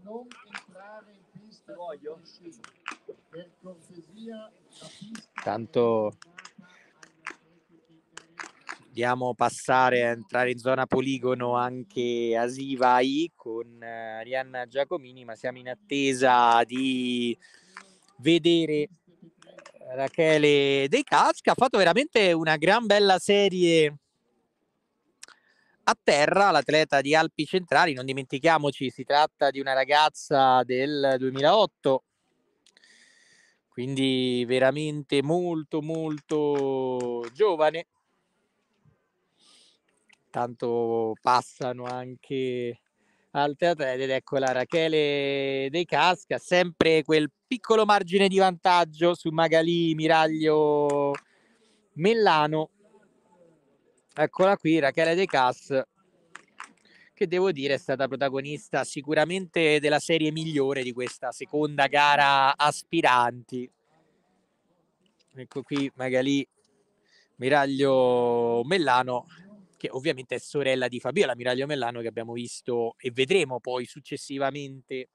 S3: non entrare in pista voglio. Per cortesia,
S2: Tanto vediamo passare a entrare in zona poligono anche Asivai con Arianna eh, Giacomini, ma siamo in attesa di vedere eh, Rachele De Casca. Ha fatto veramente una gran bella serie a terra l'atleta di Alpi Centrali, non dimentichiamoci, si tratta di una ragazza del 2008, quindi veramente molto molto giovane. Tanto passano anche altre atlete ed ecco la Rachele De Casca, sempre quel piccolo margine di vantaggio su Magali, Miraglio, Mellano Eccola qui, Rachele De Cas, che devo dire è stata protagonista sicuramente della serie migliore di questa seconda gara aspiranti. Ecco qui Magali Miraglio Mellano, che ovviamente è sorella di Fabiola Miraglio Mellano, che abbiamo visto e vedremo poi successivamente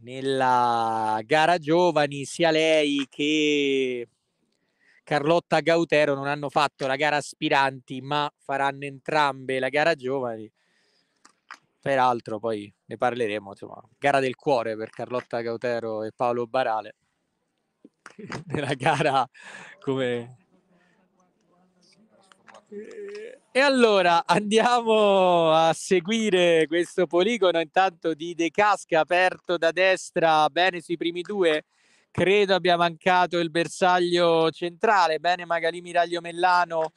S2: nella gara giovani, sia lei che Carlotta Gautero non hanno fatto la gara aspiranti, ma faranno entrambe la gara giovani. Peraltro poi ne parleremo, insomma, gara del cuore per Carlotta Gautero e Paolo Barale. Nella gara come... E allora andiamo a seguire questo poligono intanto di De Casca aperto da destra, bene sui primi due credo abbia mancato il bersaglio centrale, bene Magali Miraglio Mellano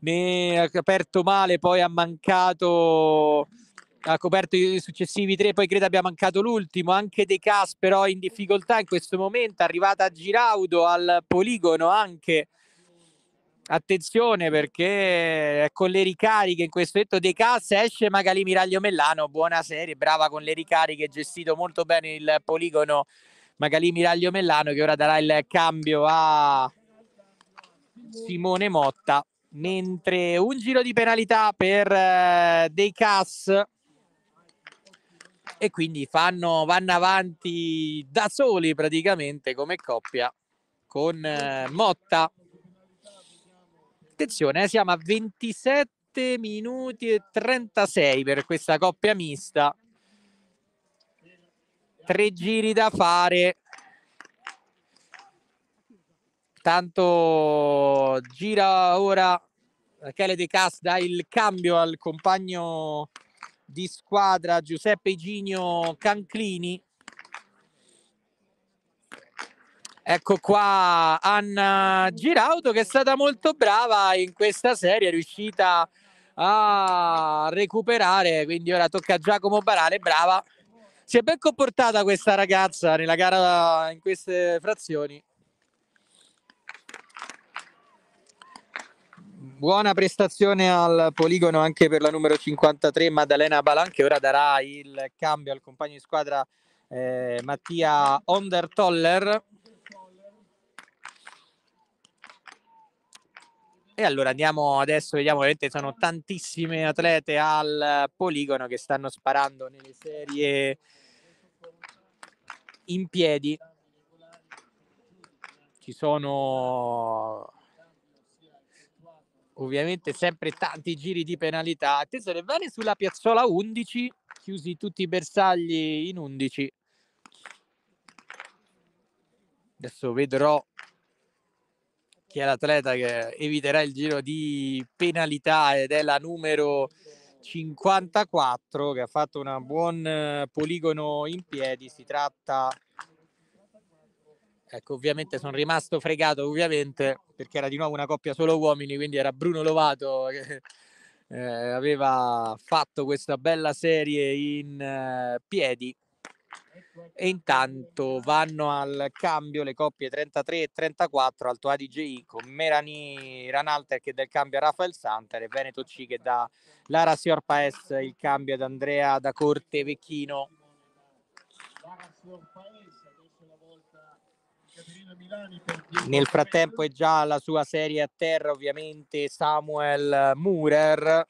S2: ne ha aperto male, poi ha mancato ha coperto i successivi tre, poi credo abbia mancato l'ultimo, anche De Cas però in difficoltà in questo momento, arrivata a Giraudo al poligono anche attenzione perché con le ricariche in questo detto De Cas esce Magali Miraglio Mellano, buona serie, brava con le ricariche, gestito molto bene il poligono Magali Miraglio Mellano che ora darà il cambio a Simone Motta mentre un giro di penalità per eh, dei Cas e quindi fanno, vanno avanti da soli praticamente come coppia con eh, Motta attenzione eh, siamo a 27 minuti e 36 per questa coppia mista tre giri da fare tanto gira ora Michele De Cas dà il cambio al compagno di squadra Giuseppe Iginio Canclini Ecco qua Anna Girauto che è stata molto brava in questa serie, è riuscita a recuperare, quindi ora tocca a Giacomo Barale, brava si è ben comportata questa ragazza nella gara in queste frazioni. Buona prestazione al poligono anche per la numero 53 Maddalena Balan che ora darà il cambio al compagno di squadra eh, Mattia Ondertoller. E allora andiamo adesso, vediamo, ovviamente sono tantissime atlete al poligono che stanno sparando nelle serie in piedi. Ci sono ovviamente sempre tanti giri di penalità. Attenzione, bene sulla piazzola 11, chiusi tutti i bersagli in 11. Adesso vedrò che è l'atleta che eviterà il giro di penalità ed è la numero 54 che ha fatto un buon eh, poligono in piedi. Si tratta, ecco, ovviamente sono rimasto fregato, ovviamente, perché era di nuovo una coppia solo uomini, quindi era Bruno Lovato che eh, aveva fatto questa bella serie in eh, piedi e intanto vanno al cambio le coppie 33 e 34 Alto Adige con Merani Ranalter che del cambio a Rafael Santer e Veneto C che da Lara Sior Paes il cambio ad Andrea da Corte Vecchino. Nel frattempo è già la sua serie a terra ovviamente Samuel Murer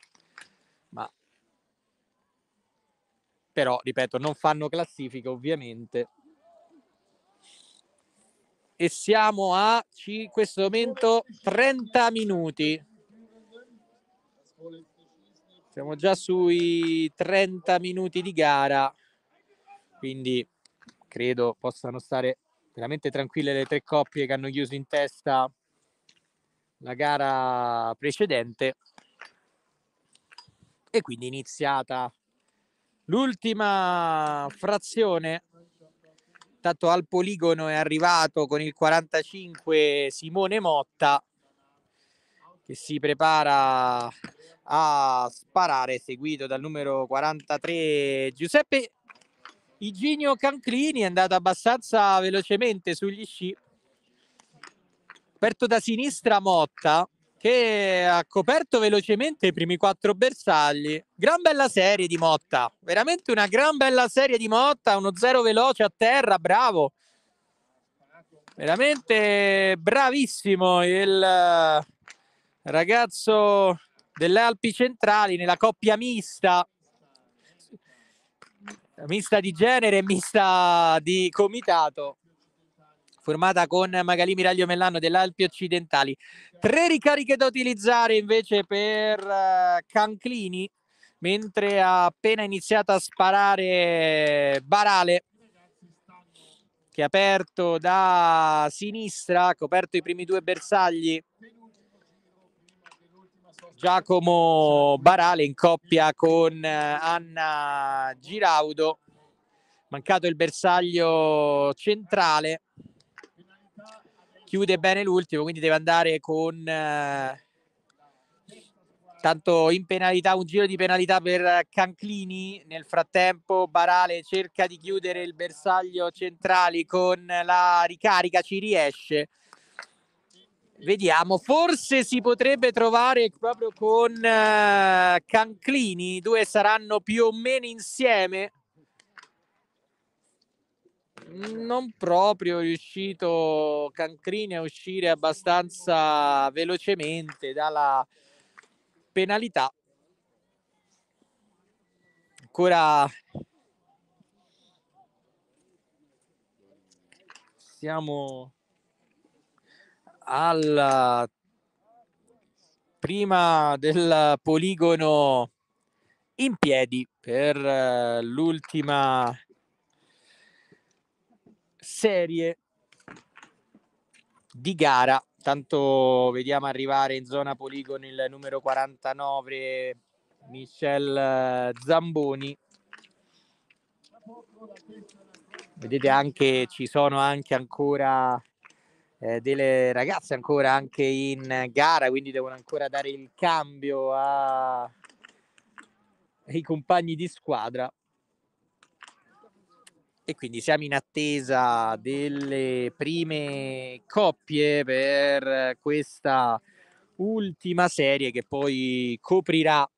S2: però ripeto non fanno classifica ovviamente e siamo a in questo momento 30 minuti siamo già sui 30 minuti di gara quindi credo possano stare veramente tranquille le tre coppie che hanno chiuso in testa la gara precedente e quindi iniziata L'ultima frazione, tanto al poligono è arrivato con il 45 Simone Motta che si prepara a sparare, seguito dal numero 43 Giuseppe Iginio Canclini, è andato abbastanza velocemente sugli sci. Aperto da sinistra Motta, che ha coperto velocemente i primi quattro bersagli. Gran bella serie di Motta, veramente una gran bella serie di Motta, uno zero veloce a terra, bravo. Veramente bravissimo il eh, ragazzo delle Alpi Centrali nella coppia mista mista di genere e mista di comitato formata con Magali Miraglio Mellano dell'Alpi Occidentali. Tre ricariche da utilizzare invece per uh, Canclini, mentre ha appena iniziato a sparare Barale che ha aperto da sinistra, ha coperto i primi due bersagli. Giacomo Barale in coppia con eh, Anna Giraudo. Mancato il bersaglio centrale chiude bene l'ultimo, quindi deve andare con eh, tanto in penalità, un giro di penalità per Canclini. Nel frattempo Barale cerca di chiudere il bersaglio centrale con la ricarica, ci riesce. Vediamo, forse si potrebbe trovare proprio con eh, Canclini, due saranno più o meno insieme non proprio riuscito Cancrini a uscire abbastanza velocemente dalla penalità. Ancora siamo alla prima del poligono in piedi per eh, l'ultima serie di gara. Tanto vediamo arrivare in zona poligono il numero 49 Michel eh, Zamboni. Vedete anche ci sono anche ancora eh, delle ragazze ancora anche in gara, quindi devono ancora dare il cambio a... ai compagni di squadra e quindi siamo in attesa delle prime coppie per questa ultima serie che poi coprirà,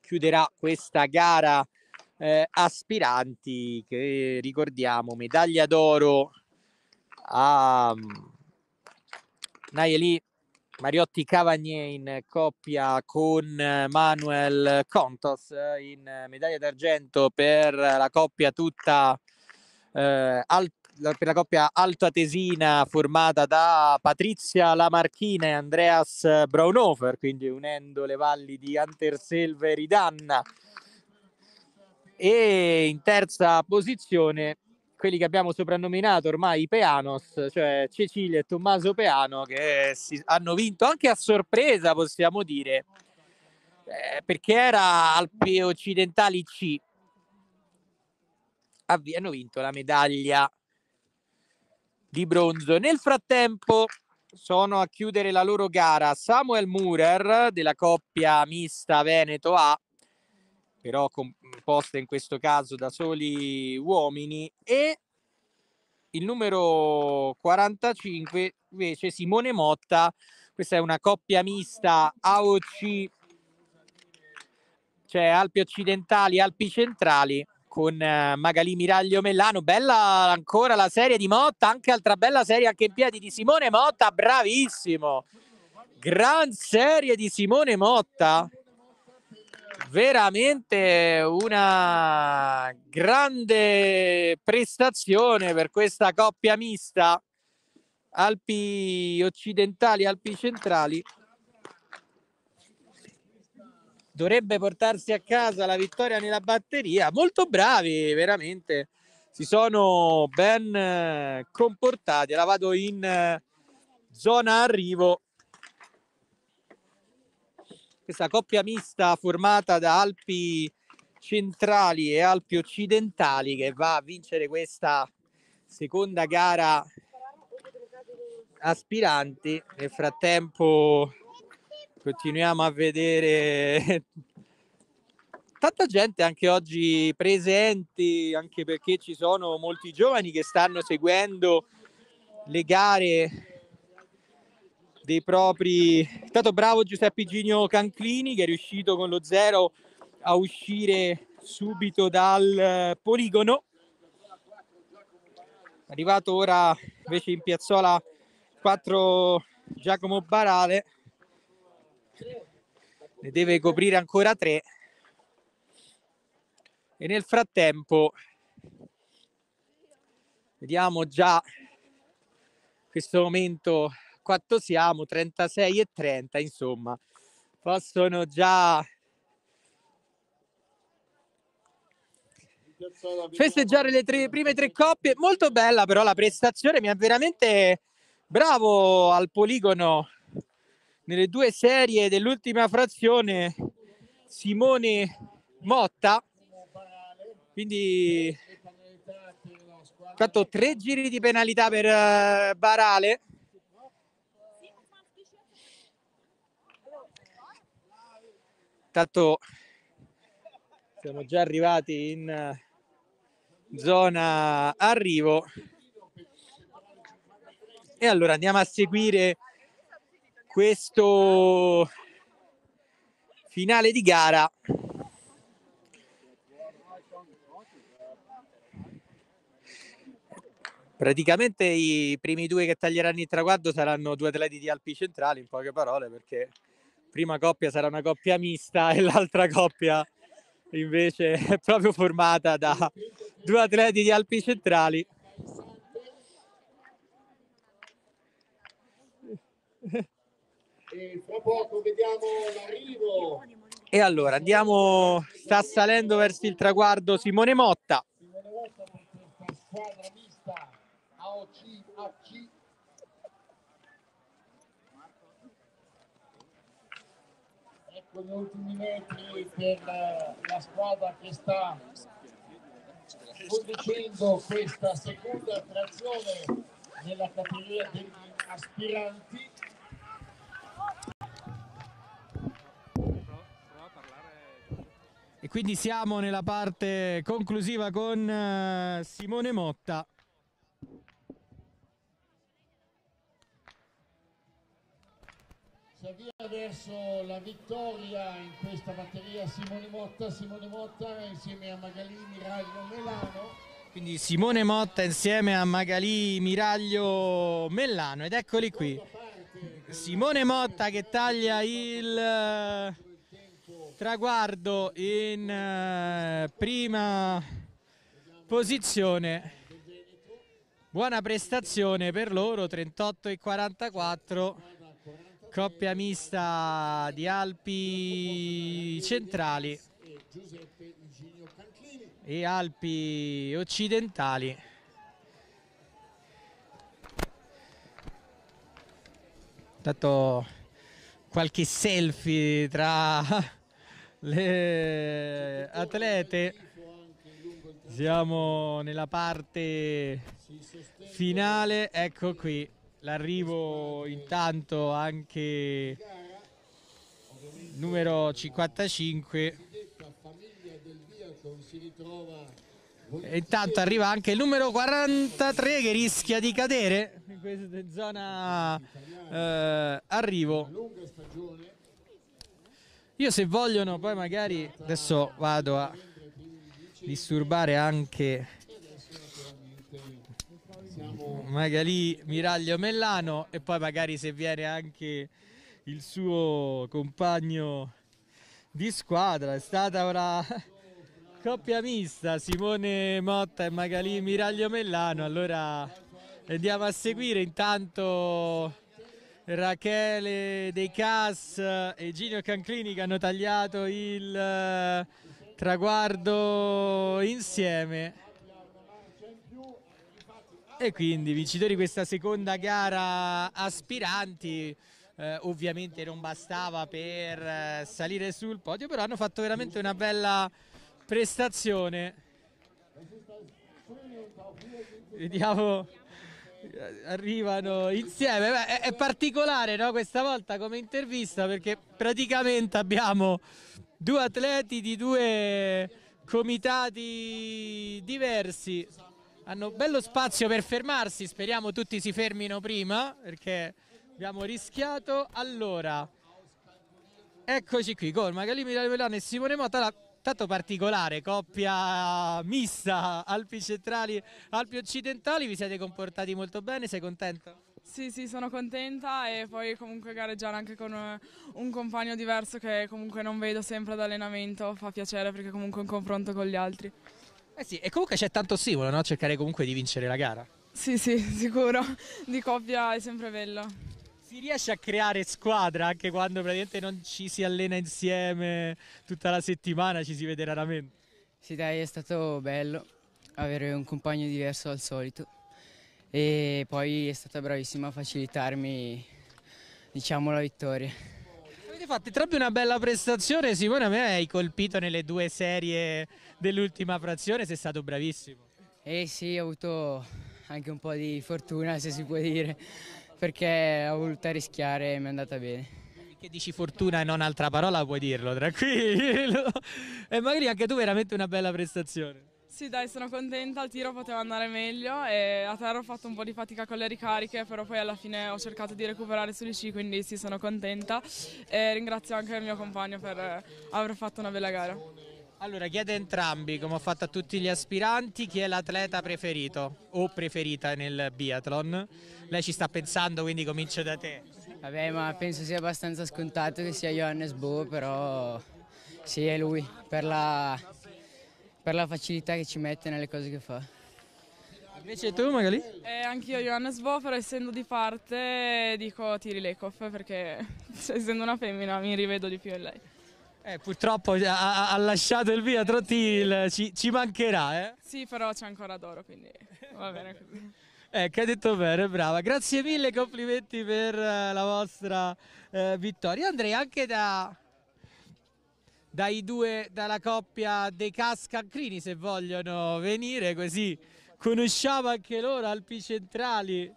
S2: chiuderà questa gara eh, aspiranti che ricordiamo medaglia d'oro a um, mm, Nayeli Mariotti Cavagnier in coppia con Manuel Contos eh, in medaglia d'argento per la coppia tutta eh, al, la, per la coppia altoatesina formata da Patrizia Lamarchina e Andreas Braunhofer, quindi unendo le valli di Anterselve e Ridanna. E in terza posizione quelli che abbiamo soprannominato ormai i Peanos, cioè Cecilia e Tommaso Peano, che si, hanno vinto anche a sorpresa, possiamo dire, eh, perché era Alpi Occidentali C, hanno vinto la medaglia di bronzo. Nel frattempo sono a chiudere la loro gara Samuel Murer della coppia mista Veneto A, però composta in questo caso da soli uomini, e il numero 45 invece Simone Motta. Questa è una coppia mista AOC, cioè Alpi Occidentali, Alpi Centrali con eh, Magali Miraglio Mellano. Bella ancora la serie di Motta, anche altra bella serie anche in piedi di Simone Motta, bravissimo. Gran serie di Simone Motta. Veramente una grande prestazione per questa coppia mista Alpi occidentali, Alpi centrali dovrebbe portarsi a casa la vittoria nella batteria. Molto bravi, veramente. Si sono ben eh, comportati. La vado in eh, zona arrivo. Questa coppia mista formata da Alpi centrali e Alpi occidentali che va a vincere questa seconda gara aspiranti. Nel frattempo continuiamo a vedere tanta gente anche oggi presente, anche perché ci sono molti giovani che stanno seguendo le gare dei propri... Intanto bravo Giuseppe Gino Canclini che è riuscito con lo zero a uscire subito dal poligono. Arrivato ora invece in piazzola 4 Giacomo Barale ne deve coprire ancora tre e nel frattempo vediamo già questo momento quanto siamo 36 e 30 insomma possono già festeggiare le tre, prime tre coppie molto bella però la prestazione mi ha veramente bravo al poligono nelle due serie dell'ultima frazione Simone Motta, quindi ha fatto tre giri di penalità per eh, Barale. Intanto siamo già arrivati in eh, zona arrivo e allora andiamo a seguire questo finale di gara praticamente i primi due che taglieranno il traguardo saranno due atleti di Alpi Centrali in poche parole perché prima coppia sarà una coppia mista e l'altra coppia invece è proprio formata da due atleti di Alpi Centrali
S3: E fra poco vediamo l'arrivo.
S2: E allora andiamo, sta salendo verso il traguardo Simone Motta.
S3: Simone Motta con squadra mista AOC AC. Ecco gli ultimi metri per la, la squadra che sta conducendo questa seconda trazione nella categoria degli aspiranti.
S2: E quindi siamo nella parte conclusiva con eh, Simone Motta.
S9: Si avvia adesso la vittoria in questa batteria Simone Motta, Simone Motta insieme a Magali Miraglio Melano.
S2: Quindi Simone Motta insieme a Magalì, Miraglio Mellano ed eccoli qui. Simone Motta che taglia il eh, Traguardo in eh, prima posizione. Buona prestazione per loro, 38 e 44. Coppia mista di Alpi centrali e Alpi occidentali. Intanto qualche selfie tra le atlete. Siamo nella parte finale, ecco qui l'arrivo intanto anche numero 55 e intanto arriva anche il numero 43 che rischia di cadere in questa zona eh, arrivo io se vogliono poi magari adesso vado a disturbare anche Magali Miraglio Mellano e poi magari se viene anche il suo compagno di squadra. È stata una coppia mista Simone Motta e Magali Miraglio Mellano. Allora andiamo a seguire intanto Rachele De Cas e Gino Canclini che hanno tagliato il eh, traguardo insieme e quindi vincitori questa seconda gara aspiranti eh, ovviamente non bastava per eh, salire sul podio però hanno fatto veramente una bella prestazione
S10: vediamo
S2: Arrivano insieme, Beh, è, è, particolare no, questa volta come intervista perché praticamente abbiamo due atleti di due comitati diversi, hanno bello spazio per fermarsi, speriamo tutti si fermino prima perché abbiamo rischiato. Allora, eccoci qui con Magalini Milano e Simone Motta. Tanto particolare, coppia mista Alpi centrali, Alpi occidentali, vi siete comportati molto bene, sei contento? Sì, sì,
S8: sono contenta e poi comunque gareggiare anche con eh, un compagno diverso che comunque non vedo sempre ad allenamento fa piacere perché comunque è un confronto con gli altri. Eh sì, e comunque c'è
S2: tanto stimolo, no? Cercare comunque di vincere la gara. Sì, sì, sicuro. Di coppia è sempre bello si riesce a creare squadra anche quando praticamente non ci si allena insieme tutta la settimana, ci si vede raramente. Sì dai, è stato bello
S11: avere un compagno diverso dal solito e poi è stata bravissima a facilitarmi diciamo la vittoria.
S2: Avete fatto entrambi una bella prestazione, Simone a me hai colpito nelle due serie dell'ultima frazione, sei stato bravissimo.
S11: Eh sì, ho avuto anche un po' di fortuna se si può dire perché ho voluto rischiare e mi è andata bene.
S2: Che dici fortuna e non altra parola puoi dirlo, tranquillo. E magari anche tu veramente una bella prestazione.
S8: Sì dai, sono contenta, il tiro poteva andare meglio e a terra ho fatto un po' di fatica con le ricariche, però poi alla fine ho cercato di recuperare sugli sci, quindi sì, sono contenta e ringrazio anche il mio compagno per eh, aver fatto una bella gara.
S2: Allora, chiedo a entrambi, come ho fatto a tutti gli aspiranti, chi è l'atleta preferito o preferita nel biathlon. Lei ci sta pensando, quindi comincio da te.
S11: Vabbè, ma penso sia abbastanza scontato che sia Johannes Bo, però sì, è lui, per la, per la facilità che ci mette nelle cose
S12: che fa. Invece tu magari?
S8: Eh, anch'io Johannes Bo, però essendo di parte dico Tiri Lekov perché essendo una femmina mi rivedo di più in lei.
S2: Eh, purtroppo eh, ha, ha, lasciato il via Trottil, ci, ci mancherà. Eh?
S8: Sì, però c'è ancora d'oro, quindi va
S10: bene così.
S2: Ecco, hai detto bene, brava. Grazie mille, complimenti per eh, la vostra eh, vittoria. Andrei anche da, dai due, dalla coppia dei Cascancrini, se vogliono venire, così conosciamo anche loro, Alpi Centrali.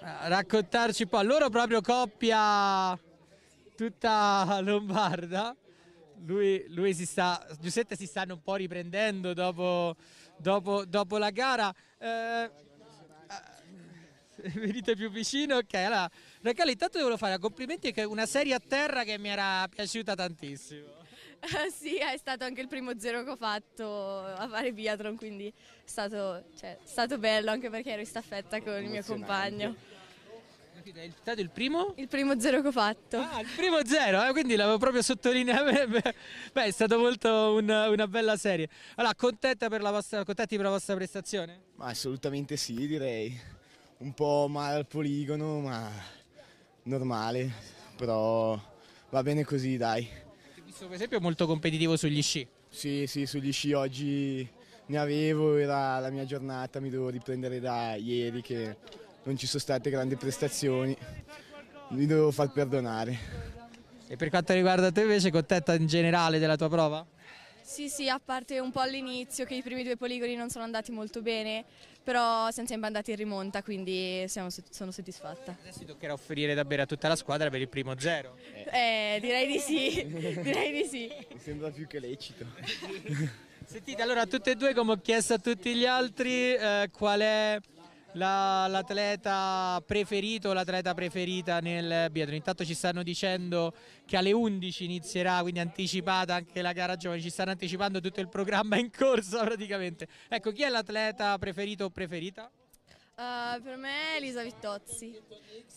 S2: Ah, raccontarci un po', loro proprio coppia tutta lombarda. Lui, lui, si sta, Giuseppe si stanno un po' riprendendo dopo, dopo, dopo la gara. Eh, venite eh, più vicino, ok. Allora, Rachele, intanto devo fare complimenti che è una serie a terra che mi era piaciuta tantissimo.
S4: sì, è stato anche il primo zero che ho fatto a fare biathlon, quindi è stato, cioè, stato bello anche perché ero in staffetta con il mio compagno. Capita, è stato il primo? Il primo zero che ho fatto. Ah, il
S2: primo zero, eh? quindi l'avevo proprio sottolineato. Beh, è stata molto un, una bella serie. Allora, contenta per la vostra, contenti per la vostra prestazione?
S12: Ma assolutamente sì, direi. Un po' male al poligono, ma normale, però va bene così, dai. Ti ho visto per esempio molto competitivo sugli sci. Sì, sì, sugli sci oggi ne avevo, era la mia giornata, mi dovevo riprendere da ieri che non ci sono state grandi prestazioni, mi dovevo far perdonare.
S2: E per quanto riguarda te invece, contenta in generale della tua prova?
S4: Sì, sì, a parte un po' all'inizio che i primi due poligoni non sono andati molto bene, però siamo sempre andati in rimonta, quindi siamo, sono soddisfatta. Adesso ti
S2: toccherà offrire da bere a tutta la squadra per il primo zero.
S4: Eh, eh direi di sì, direi di sì.
S12: Mi sembra più che lecito.
S2: Sentite, allora tutte e due, come ho chiesto a tutti gli altri, eh, qual è l'atleta la, preferito, l'atleta preferita nel biathlon. Intanto ci stanno dicendo che alle 11 inizierà, quindi anticipata anche la gara giovane, ci stanno anticipando tutto il programma in corso praticamente. Ecco, chi è l'atleta preferito o preferita?
S1: Uh,
S4: per me è Elisa Vittozzi,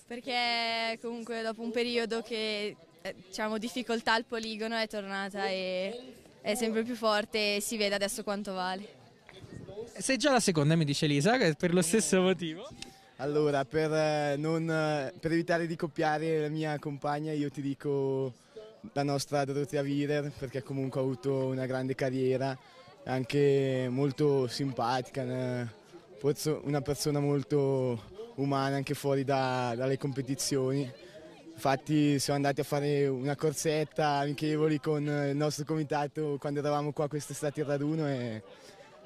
S4: perché comunque dopo un periodo che eh, diciamo difficoltà al poligono è tornata e è sempre più forte e si vede adesso quanto vale.
S2: Sei già la seconda, mi dice Elisa, per lo stesso motivo.
S12: Allora, per, eh, non, eh, per evitare di copiare la mia compagna, io ti dico la nostra Dorothea Wierer, perché comunque ha avuto una grande carriera, anche molto simpatica, eh, una persona molto umana anche fuori da, dalle competizioni. Infatti siamo andati a fare una corsetta amichevoli con il nostro comitato quando eravamo qua quest'estate in raduno e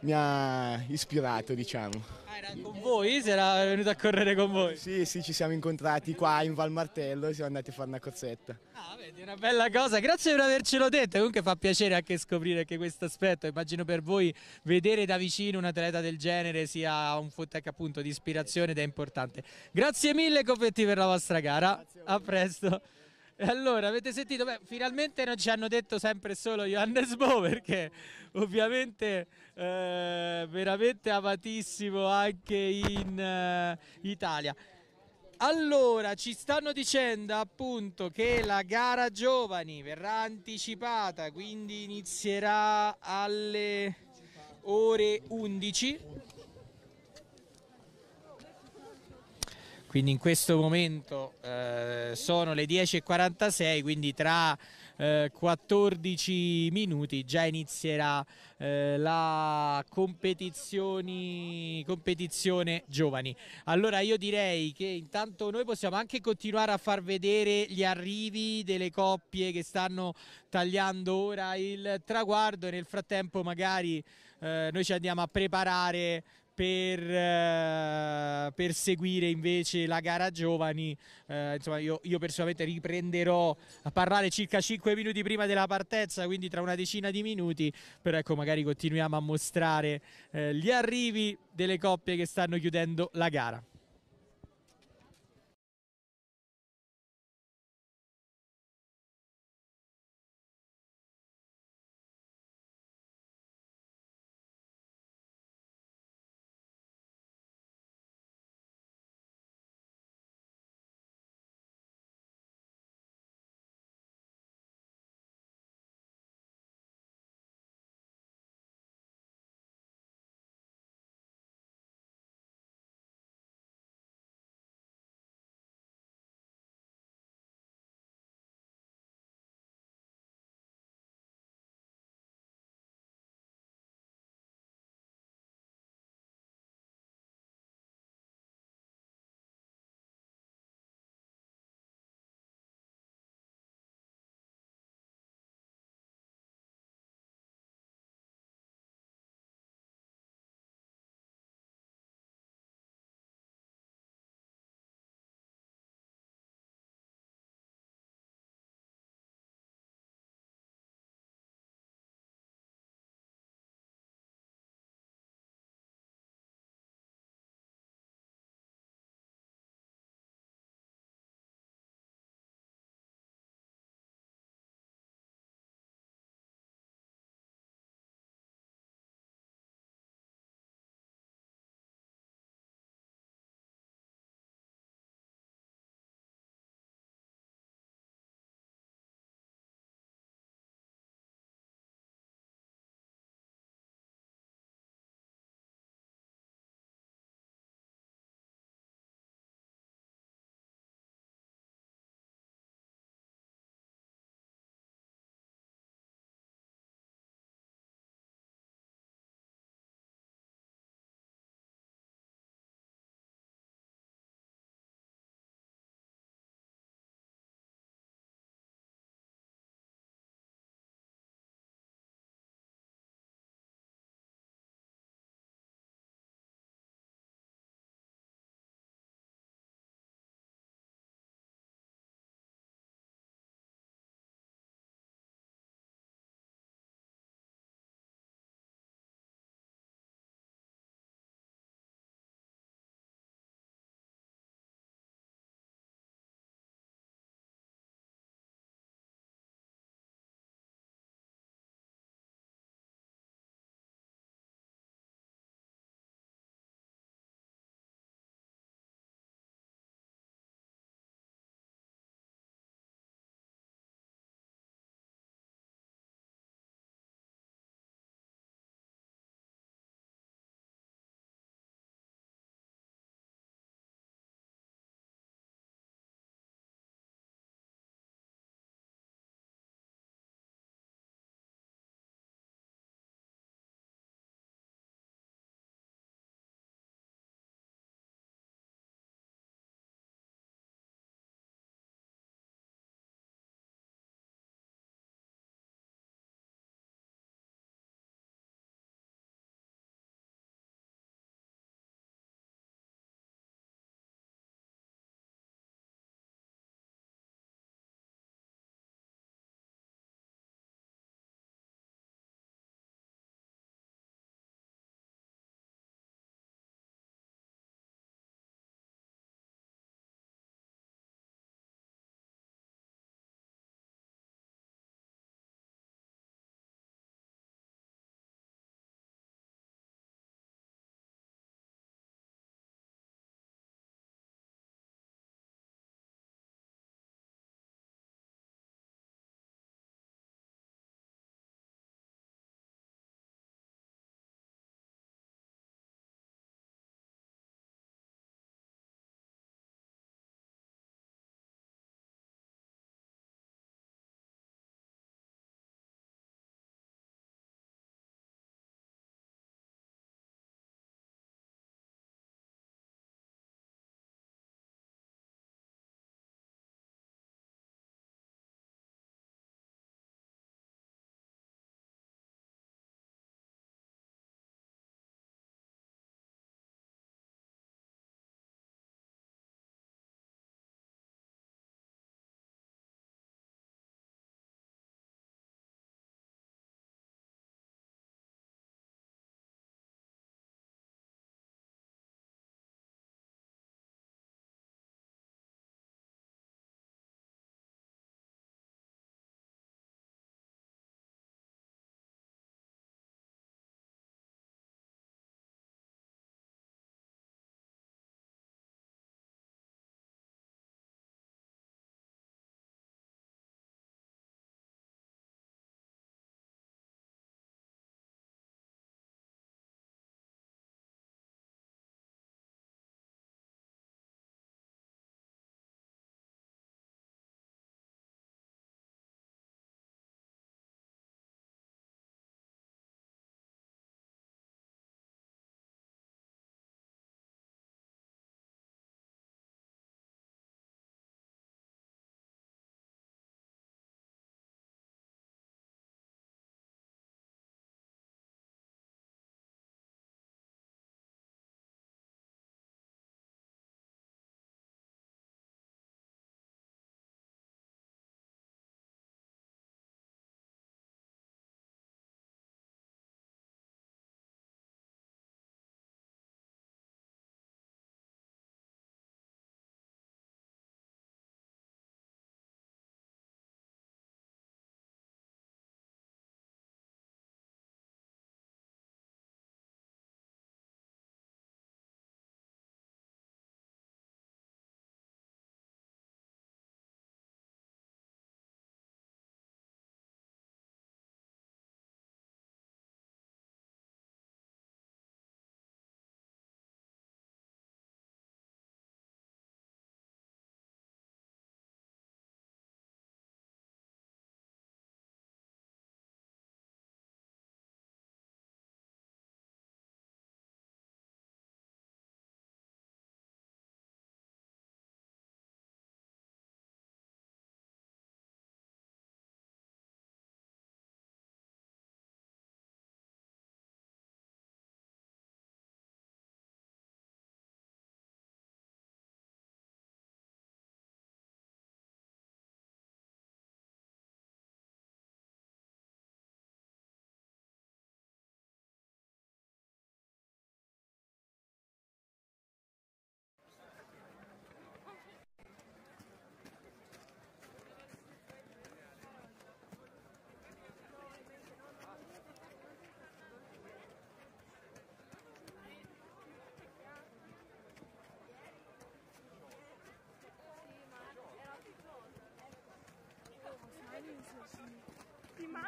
S12: mi ha ispirato, diciamo. Ah, era con voi? Si era venuto a correre con voi? Sì, sì, ci siamo incontrati qua in Val Martello e siamo andati a fare una corsetta. Ah,
S2: vedi, una bella cosa. Grazie per avercelo detto. Comunque fa piacere anche scoprire anche questo aspetto, immagino per voi, vedere da vicino un atleta del genere sia un fottec appunto di ispirazione ed è importante. Grazie mille, Confetti, per la vostra gara. A, a presto. Allora, avete sentito? Beh, finalmente non ci hanno detto sempre solo Johannes Bo perché ovviamente eh, veramente amatissimo anche in eh, Italia. Allora, ci stanno dicendo appunto che la gara giovani verrà anticipata, quindi inizierà alle ore 11. Quindi in questo momento eh, sono le 10.46, quindi tra eh, 14 minuti già inizierà eh, la competizione giovani. Allora io direi che intanto noi possiamo anche continuare a far vedere gli arrivi delle coppie che stanno tagliando ora il traguardo e nel frattempo magari eh, noi ci andiamo a preparare per, eh, per, seguire invece la gara giovani. Eh, insomma, io, io, personalmente riprenderò a parlare circa 5 minuti prima della partenza, quindi tra una decina di minuti, però ecco, magari continuiamo a mostrare eh, gli arrivi delle coppie che stanno chiudendo la gara.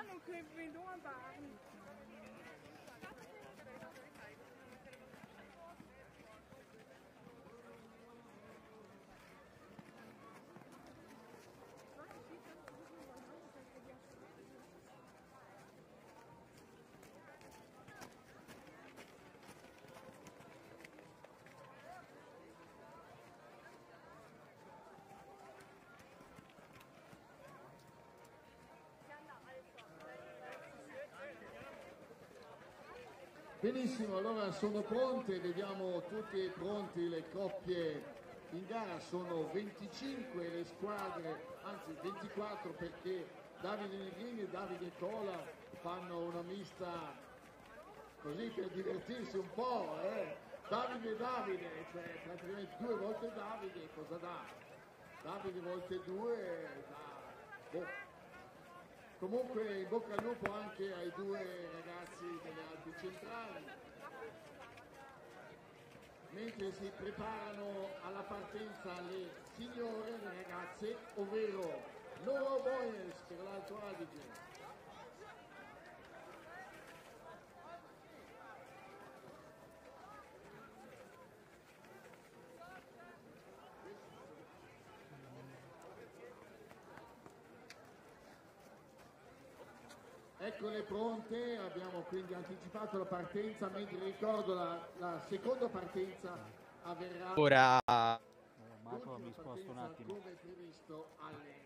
S8: Bahn und Queen Doren
S9: Benissimo, allora sono pronte, vediamo tutti pronti le coppie in gara, sono 25 le squadre, anzi 24 perché Davide Negrini e Davide Cola fanno una mista così per divertirsi un po', eh? Davide Davide, cioè praticamente due volte Davide cosa dà? Davide volte due da... Eh, boh, Comunque in bocca al lupo anche ai due ragazzi delle Alpi Centrali. Mentre si preparano alla partenza le signore, le ragazze, ovvero Loro Boyes per l'Alto Adige. piccole pronte, abbiamo quindi anticipato la partenza, mentre ricordo la, la seconda partenza avverrà... Ora...
S2: Marco mi sposto un attimo.
S9: Come previsto alle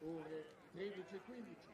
S9: ore
S1: 13.15.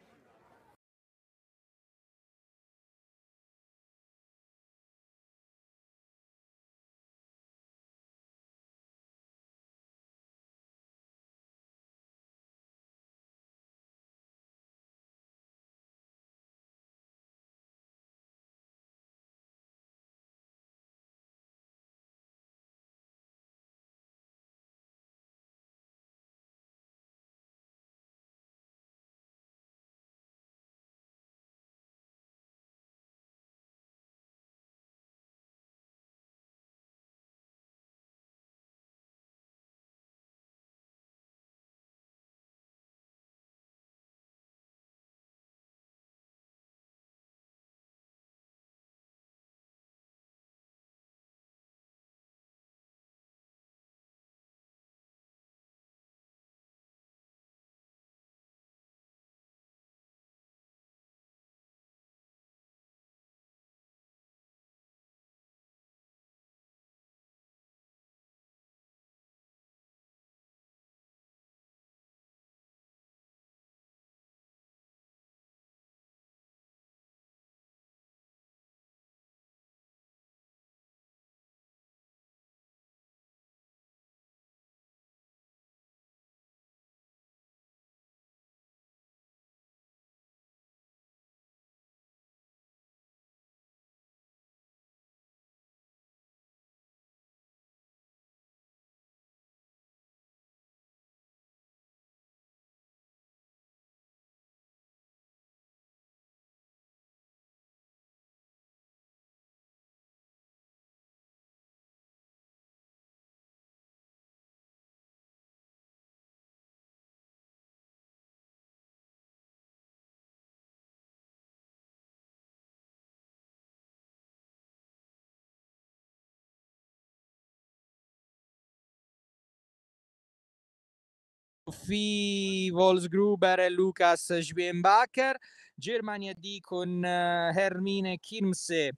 S2: Sofì Wolfsgruber e Lucas Schwienbacher, Germania D con eh, Hermine Kirmse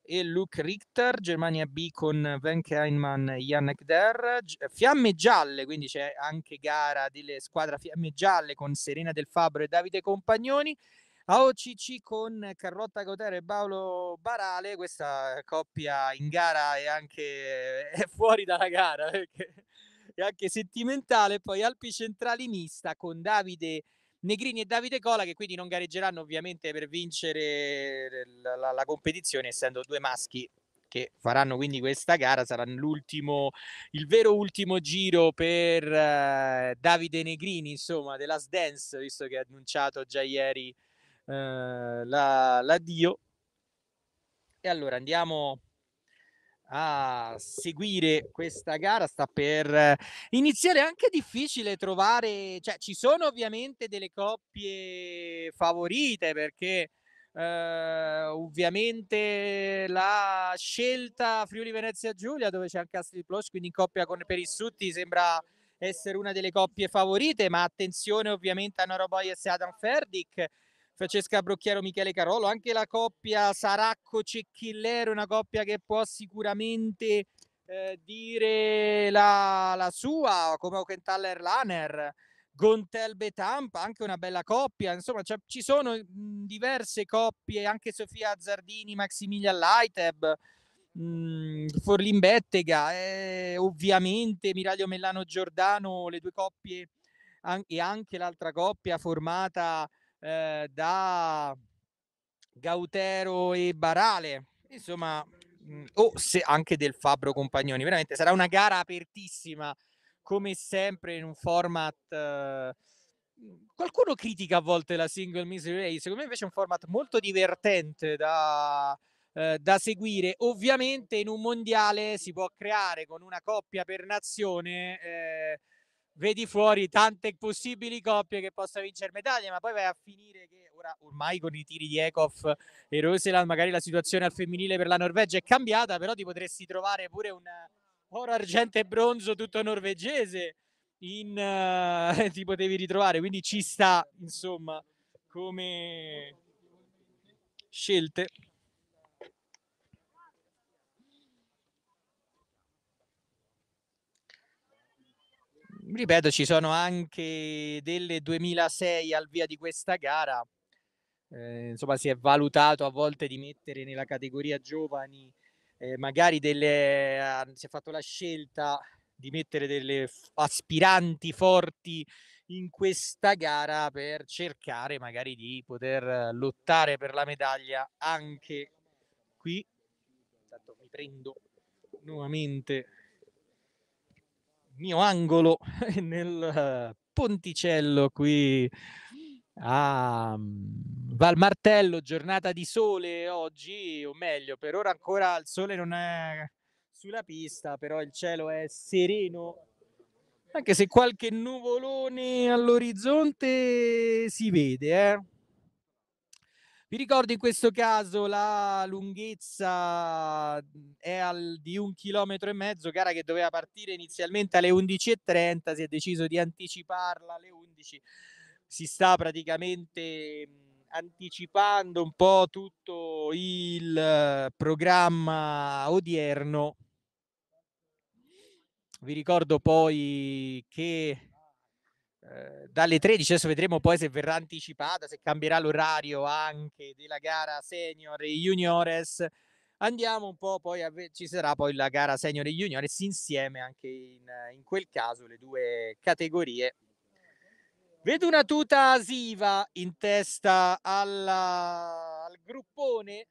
S2: e Luke Richter, Germania B con Venke Heinemann e Yannick Der, Fiamme Gialle, quindi c'è anche gara delle squadre Fiamme Gialle con Serena Del Fabro e Davide Compagnoni, AOCC con Carlotta Cotero e Paolo Barale, questa coppia in gara è anche eh, è fuori dalla gara perché e anche sentimentale, poi Alpi mista con Davide Negrini e Davide Cola che quindi non gareggeranno ovviamente per vincere eh, la, la, la competizione essendo due maschi che faranno quindi questa gara sarà l'ultimo il vero ultimo giro per uh, Davide Negrini insomma della Sdance visto che ha annunciato già ieri uh, l'addio e allora andiamo a seguire questa gara sta per iniziare è anche difficile trovare cioè ci sono ovviamente delle coppie favorite perché eh, ovviamente la scelta Friuli Venezia Giulia dove c'è anche Astrid Plus quindi in coppia con Perissutti sembra essere una delle coppie favorite ma attenzione ovviamente a Noroboyes e Adam Ferdic Francesca Brocchiero, Michele Carolo, anche la coppia Saracco-Cecchillero, una coppia che può sicuramente eh, dire la, la, sua, come Aukentaller-Laner, Gontel Betampa, anche una bella coppia, insomma cioè, ci sono diverse coppie, anche Sofia Azzardini, Maximilian Leiteb, Forlin Bettega, eh, ovviamente Miraglio Mellano Giordano, le due coppie an- e anche l'altra coppia formata eh, da Gautero e Barale, insomma, mh, o se anche del Fabbro Compagnoni, veramente sarà una gara apertissima come sempre in un format eh, qualcuno critica a volte la single misery race, secondo me invece è un format molto divertente da, eh, da seguire. Ovviamente in un mondiale si può creare con una coppia per nazione eh, vedi fuori tante possibili coppie che possa vincere medaglie, ma poi vai a finire che ora ormai con i tiri di Ekov e Roseland magari la situazione al femminile per la Norvegia è cambiata, però ti potresti trovare pure un oro, argento e bronzo tutto norvegese in, uh, ti potevi ritrovare, quindi ci sta insomma come scelte. ripeto, ci sono anche delle 2006 al via di questa gara. Eh, insomma, si è valutato a volte di mettere nella categoria giovani, eh, magari delle, eh, si è fatto la scelta di mettere delle aspiranti forti in questa gara per cercare magari di poter lottare per la medaglia anche qui. Intanto mi prendo nuovamente mio angolo nel eh, ponticello qui a mm, Val Martello, giornata di sole oggi, o meglio, per ora ancora il sole non è sulla pista, però il cielo è sereno, anche se qualche nuvolone all'orizzonte si vede, eh. Vi ricordo in questo caso la lunghezza mhmm, è al, di un chilometro e mezzo, gara che doveva partire inizialmente alle 11.30, si è deciso di anticiparla alle 11. Si sta praticamente mhmm, anticipando un po' tutto il programma odierno. Vi ricordo poi che Ehm, dalle 13, adesso vedremo poi se verrà anticipata, se cambierà l'orario anche della gara senior e juniores. Andiamo un po', poi a, ci sarà poi la gara senior e juniores insieme anche in, in quel caso le due categorie. Vedo una tuta asiva in testa alla, al gruppone,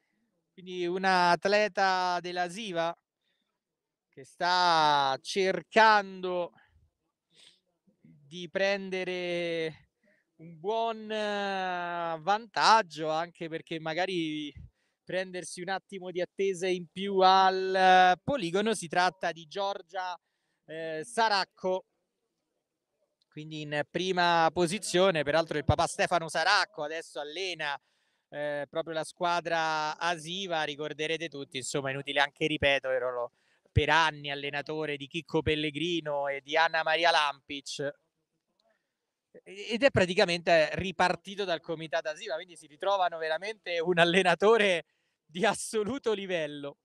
S2: quindi una atleta della dell'asiva che sta cercando di prendere un buon eh, vantaggio anche perché magari prendersi un attimo di attesa in più al poligono si tratta di Giorgia eh, Saracco quindi in prima posizione peraltro il papà Stefano Saracco adesso allena eh, proprio la squadra asiva ricorderete tutti insomma inutile anche ripeto erano per anni allenatore di Chicco Pellegrino e di Anna Maria Lampic ed è praticamente ripartito dal comitato Asiva, quindi si ritrovano veramente un allenatore di assoluto livello.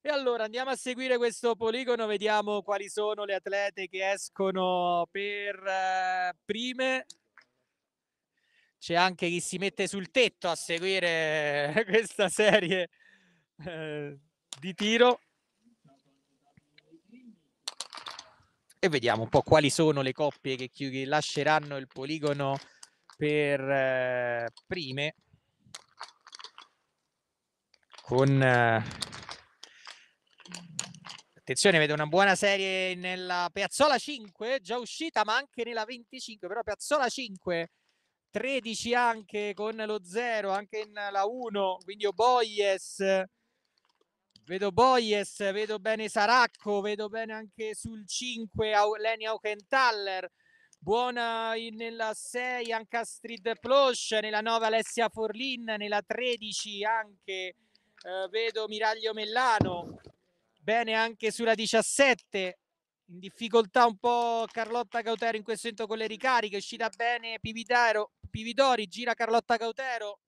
S2: E allora andiamo a seguire questo poligono, vediamo quali sono le atlete che escono per eh, prime. C'è anche chi si mette sul tetto a seguire questa serie eh, di tiro. e vediamo un po' quali sono le coppie che, che lasceranno il poligono per eh, prime con eh, attenzione vedo una buona serie nella Piazzola 5 già uscita ma anche nella 25 però Piazzola 5 13 anche con lo 0 anche nella 1 quindi Oboyes Vedo Boyes, vedo bene Saracco, vedo bene anche sul 5 Au- Leni Aukentaller. Buona nella 6 anche Astrid Plosch, nella 9 Alessia Forlin, nella 13 anche eh, vedo Miraglio Mellano. Bene anche sulla 17, in difficoltà un po' Carlotta Cautero in questo momento con le ricariche, uscita bene Pividaro, Pividori, gira Carlotta Cautero,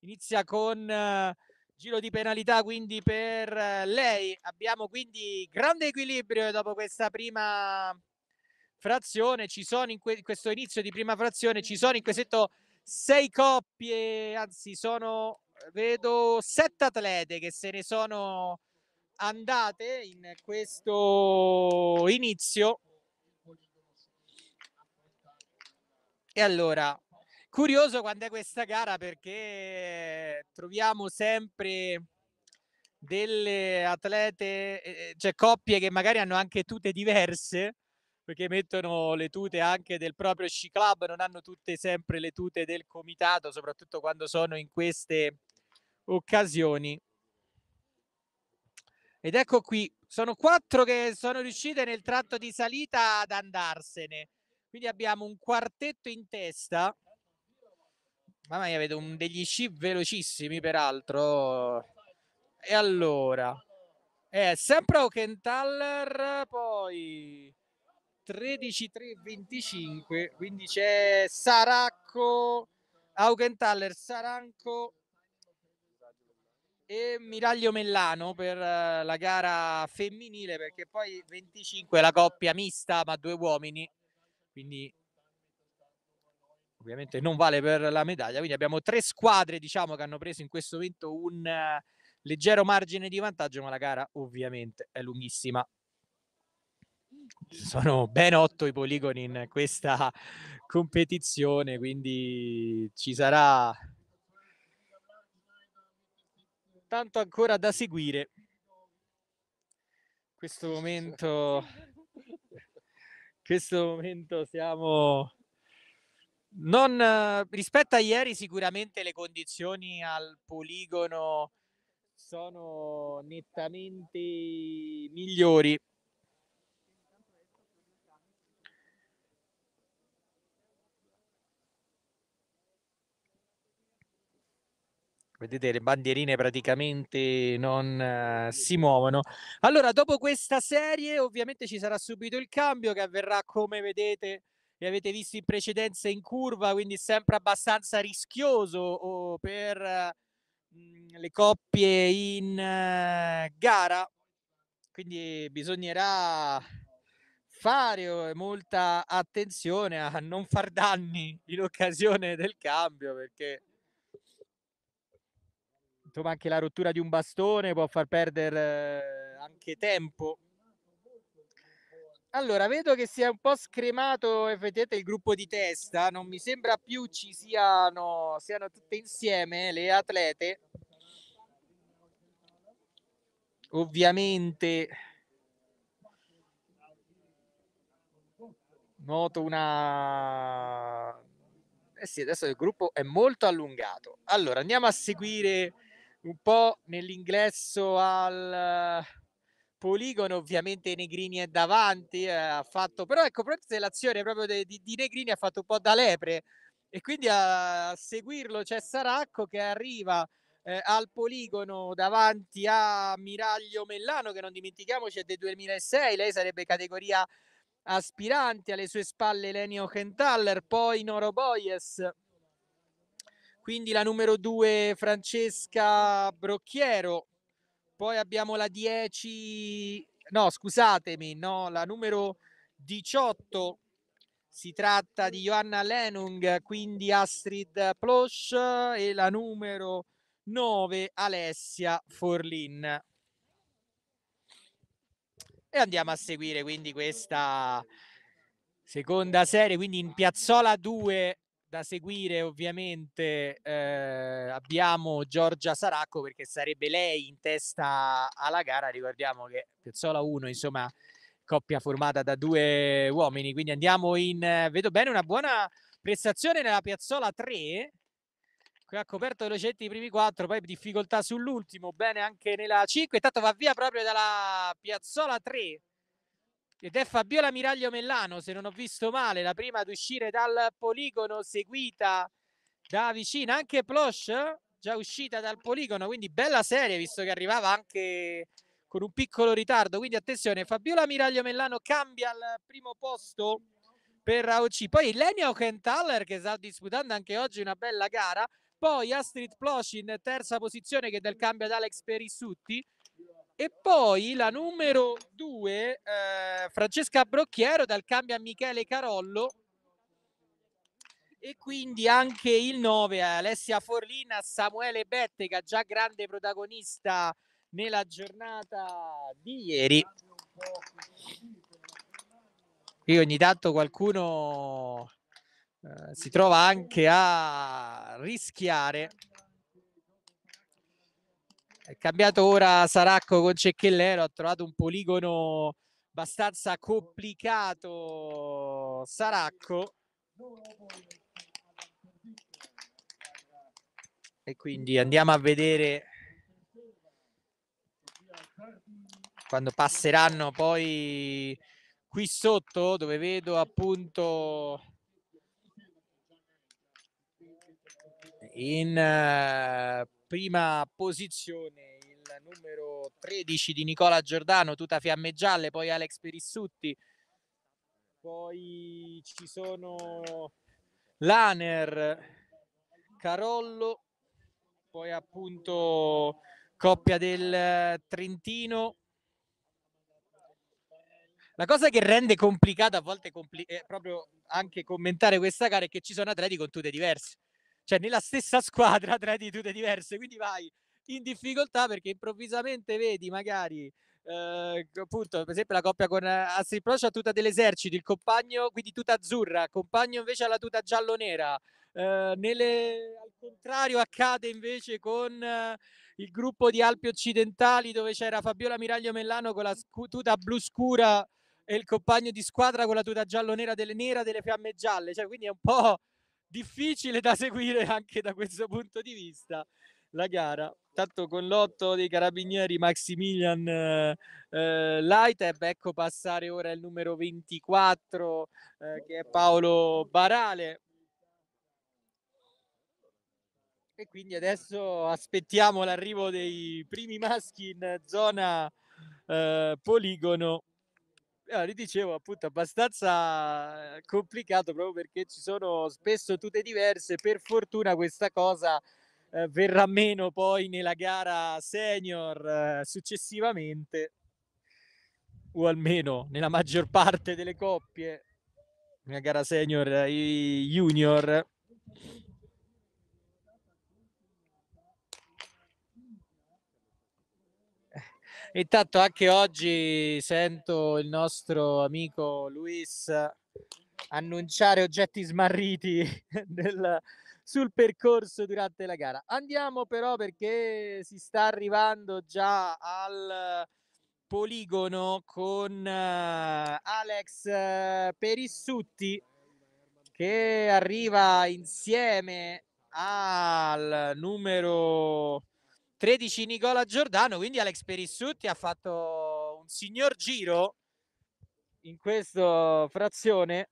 S2: inizia con... Eh, Giro di penalità quindi per eh, lei. Abbiamo quindi grande equilibrio dopo questa prima frazione. Ci sono in que questo inizio di prima frazione, ci sono in questo sei coppie, anzi sono, vedo, sette atlete che se ne sono andate in questo inizio. E allora Curioso quando è questa gara perché troviamo sempre delle atlete, eh, eh, cioè coppie che magari hanno anche tute diverse, perché mettono le tute anche del proprio sci club, non hanno tutte sempre le tute del comitato, soprattutto quando sono in queste occasioni. Ed ecco qui, sono quattro che sono riuscite nel tratto di salita ad andarsene. Quindi abbiamo un quartetto in testa Mamma mia, vedo un, degli sci velocissimi, peraltro. E allora, è sempre Aukenthaler, poi 13-3-25, quindi c'è Saracco, Aukenthaler, Saranco e Miraglio Mellano per eh, la gara femminile, perché poi 25 è la coppia mista, ma due uomini, quindi ovviamente non vale per la medaglia. Quindi abbiamo tre squadre, diciamo, che hanno preso in questo momento un uh, leggero margine di vantaggio, ma la gara ovviamente è lunghissima. Sono ben otto i poligoni in questa competizione, quindi ci sarà tanto ancora da seguire. In questo momento, in questo momento siamo non, eh, rispetto a ieri sicuramente le condizioni al poligono sono nettamente migliori. vedete le bandierine praticamente non eh, si muovono. Allora, dopo questa serie ovviamente ci sarà subito il cambio che avverrà come vedete li avete visti in precedenza in curva, quindi sempre abbastanza rischioso per mhmm, le coppie in eh, gara. Quindi bisognerà fare molta attenzione a non far danni in occasione del cambio perché insomma anche la rottura di un bastone può far perdere eh, anche tempo allora, vedo che si è un po' scremato effettivamente il gruppo di testa, non mi sembra più ci siano, siano tutte insieme le atlete. Ovviamente noto una... Eh sì, adesso il gruppo è molto allungato. Allora, andiamo a seguire un po' nell'ingresso al Poligono ovviamente Negrini è davanti, eh, ha fatto, però ecco, l'azione proprio de, di, di, Negrini ha fatto un po' da lepre e quindi a, a seguirlo c'è Saracco che arriva eh, al poligono davanti a Miraglio Mellano che non dimentichiamoci è del 2006, lei sarebbe categoria aspirante, alle sue spalle Lenio Kentaller, poi Noro Boyes, quindi la numero 2 Francesca Brocchiero, poi abbiamo la 10, no scusatemi, no, la numero 18 si tratta di Johanna Lenung, quindi Astrid Plosch e la numero 9 Alessia Forlin. E andiamo a seguire quindi questa seconda serie, quindi in Piazzola 2 da seguire ovviamente eh, abbiamo Giorgia Saracco perché sarebbe lei in testa alla gara, ricordiamo che Piazzola 1 insomma coppia formata da due uomini, quindi andiamo in, vedo bene una buona prestazione nella Piazzola 3 che ha coperto velocemente i primi 4, poi difficoltà sull'ultimo, bene anche nella 5, intanto va via proprio dalla Piazzola 3 ed è Fabiola Miraglio Mellano, se non ho visto male, la prima ad uscire dal poligono, seguita da vicina anche Plosh, già uscita dal poligono, quindi bella serie, visto che arrivava anche con un piccolo ritardo. Quindi attenzione, Fabiola Miraglio Mellano cambia al primo posto per AOC. Poi Lenia Okenthaler che sta disputando anche oggi una bella gara. Poi Astrid Plosh in terza posizione che del cambio ad Alex Perissutti. E poi la numero 2, eh, Francesca Brocchiero, dal cambio a Michele Carollo. E quindi anche il 9, eh, Alessia Forlina, Samuele Bettega, già grande protagonista nella giornata di ieri. Qui ogni tanto qualcuno eh, si trova anche a rischiare. È cambiato ora Saracco con Cecchellero, ha trovato un poligono abbastanza complicato Saracco e quindi andiamo a vedere quando passeranno poi qui sotto dove vedo appunto in uh, prima posizione il numero 13 di Nicola Giordano, tuta fiamme gialle, poi Alex Perissutti, poi ci sono Laner, Carollo, poi appunto coppia del eh, Trentino. La cosa che rende complicata, a volte compli- eh, proprio anche commentare questa gara, è che ci sono atleti con tute diverse cioè nella stessa squadra tre attitudini diverse, quindi vai in difficoltà perché improvvisamente vedi magari eh, appunto per esempio la coppia con eh, Astrid Proce ha tuta dell'esercito, il compagno quindi tuta azzurra, compagno invece alla tuta giallo-nera, eh, nelle, al contrario accade invece con eh, il gruppo di Alpi Occidentali dove c'era Fabiola Miraglio Mellano con la scu- tuta blu scura e il compagno di squadra con la tuta giallo-nera delle, nera delle fiamme gialle, cioè quindi è un po' difficile da seguire anche da questo punto di vista la gara. Tanto con l'otto dei carabinieri Maximilian eh, eh Lighteb, ecco passare ora il numero 24 eh, che è Paolo Barale. E quindi adesso aspettiamo l'arrivo dei primi maschi in zona eh, poligono. Allora, dicevo appunto abbastanza eh, complicato proprio perché ci sono spesso tute diverse. Per fortuna questa cosa eh, verrà meno poi nella gara senior eh, successivamente, o almeno nella maggior parte delle coppie, nella gara senior e eh, junior. Intanto anche oggi sento il nostro amico Luis annunciare oggetti smarriti del, sul percorso durante la gara. Andiamo però perché si sta arrivando già al poligono con eh, Alex eh, Perissutti che arriva insieme al numero 13 Nicola Giordano, quindi Alex Perissutti ha fatto un signor giro in questa frazione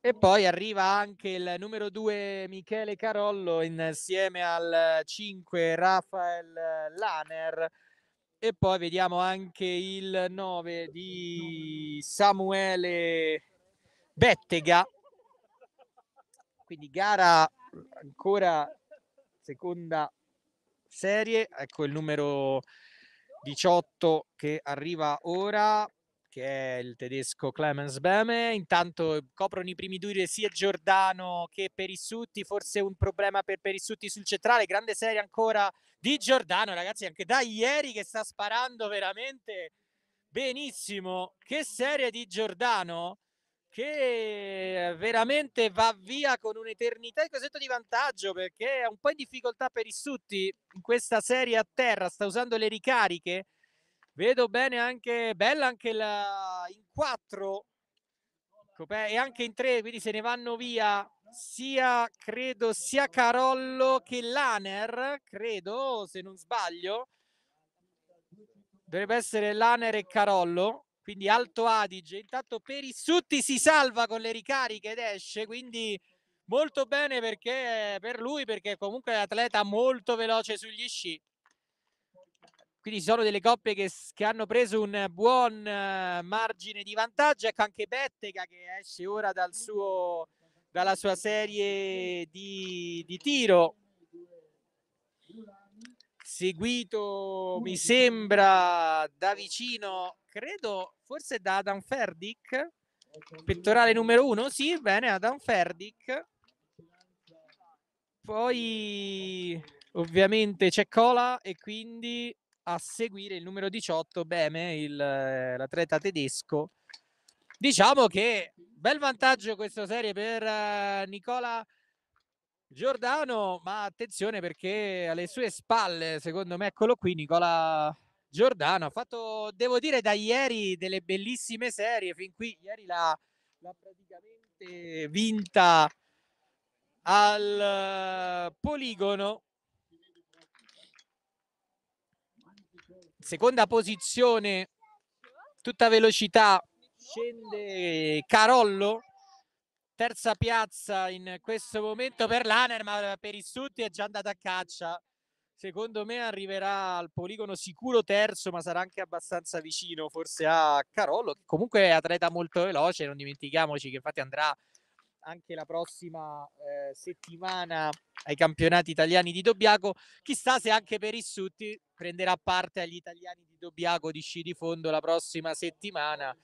S2: e poi arriva anche il numero 2 Michele Carollo insieme al 5 Rafael Laner e poi vediamo anche il 9 di Samuele Bettega quindi gara ancora seconda serie, ecco il numero 18 che arriva ora che è il tedesco Clemens Beme. Intanto eh, coprono i primi due sia Giordano che Perissutti, forse un problema per Perissutti sul centrale, grande serie ancora di Giordano, ragazzi, anche da ieri che sta sparando veramente benissimo. Che serie di Giordano! che eh, veramente va via con un'eternità di cosetto di vantaggio perché è un po' in difficoltà per i Sutti in questa serie a terra, sta usando le ricariche. Vedo bene anche bella anche la in 4 e anche in 3, quindi se ne vanno via sia credo sia Carollo che Laner, credo se non sbaglio. Dovrebbe essere Laner e Carollo quindi Alto Adige intanto Perissutti si salva con le ricariche ed esce quindi molto bene perché, per lui perché comunque è un atleta molto veloce sugli sci quindi ci sono delle coppie che, che hanno preso un buon eh, margine di vantaggio ecco anche Bettega che esce ora dal suo, dalla sua serie di, di tiro seguito, mi sembra, da vicino, credo forse da Adam Ferdic, pettorale numero uno, sì, bene, Adam Ferdic. Poi ovviamente c'è Cola e quindi a seguire il numero 18, Beme, il, eh, l'atleta tedesco. Diciamo che bel vantaggio questa serie per eh, Nicola Giordano, ma attenzione perché alle sue spalle, secondo me, eccolo qui, Nicola Giordano ha fatto, devo dire, da ieri delle bellissime serie, fin qui ieri l'ha, l'ha praticamente vinta al poligono. Seconda posizione, tutta velocità, scende Carollo, terza piazza in questo momento per l'Aner, ma eh, per i Sutti è già andata a caccia. Secondo me arriverà al poligono sicuro terzo, ma sarà anche abbastanza vicino forse a Carollo, che comunque è atleta molto veloce, non dimentichiamoci che infatti andrà anche la prossima eh, settimana ai campionati italiani di Dobbiaco. Chissà se anche per i Sutti prenderà parte agli italiani di Dobbiaco di sci di fondo la prossima settimana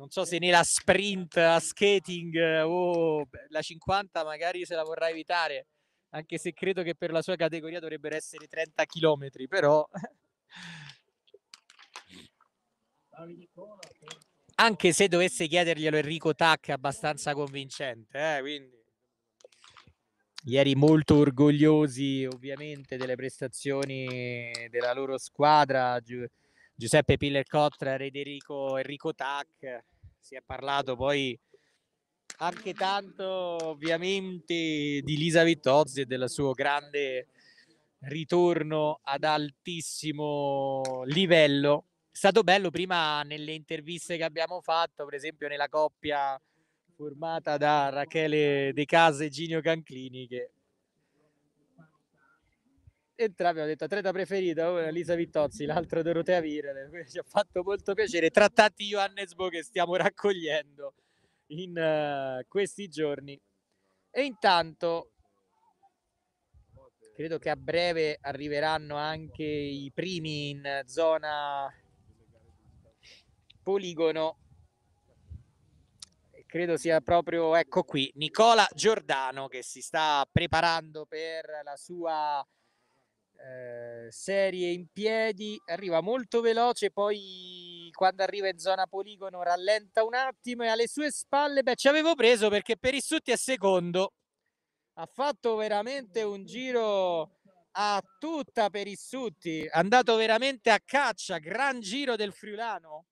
S2: non so se nella sprint a skating o oh, la 50 magari se la vorrà evitare, anche se credo che per la sua categoria dovrebbero essere 30 km, però anche se dovesse chiederglielo Enrico Tac è abbastanza convincente, eh, quindi ieri molto orgogliosi ovviamente delle prestazioni della loro squadra. Giuseppe Piller-Cotra, Rederico, Enrico Tac, si è parlato poi anche tanto ovviamente di Lisa Vittozzi e del suo grande ritorno ad altissimo livello. È stato bello prima nelle interviste che abbiamo fatto, per esempio nella coppia formata da Rachele De Casa e Ginio Canclini, che entrambi abbiamo detto atleta preferita, una Lisa Vittozzi, l'altro Dorotea Virele, ci ha fatto molto piacere, trattati tanti Johannesbo che stiamo raccogliendo in uh, questi giorni. E intanto credo che a breve arriveranno anche i primi in zona poligono. Credo sia proprio, ecco qui, Nicola Giordano che si sta preparando per la sua eh, serie in piedi, arriva molto veloce, poi quando arriva in zona poligono rallenta un attimo e alle sue spalle, beh ci avevo preso perché Perissutti è secondo, ha fatto veramente un giro a tutta Perissutti, andato veramente a caccia, gran giro del Friulano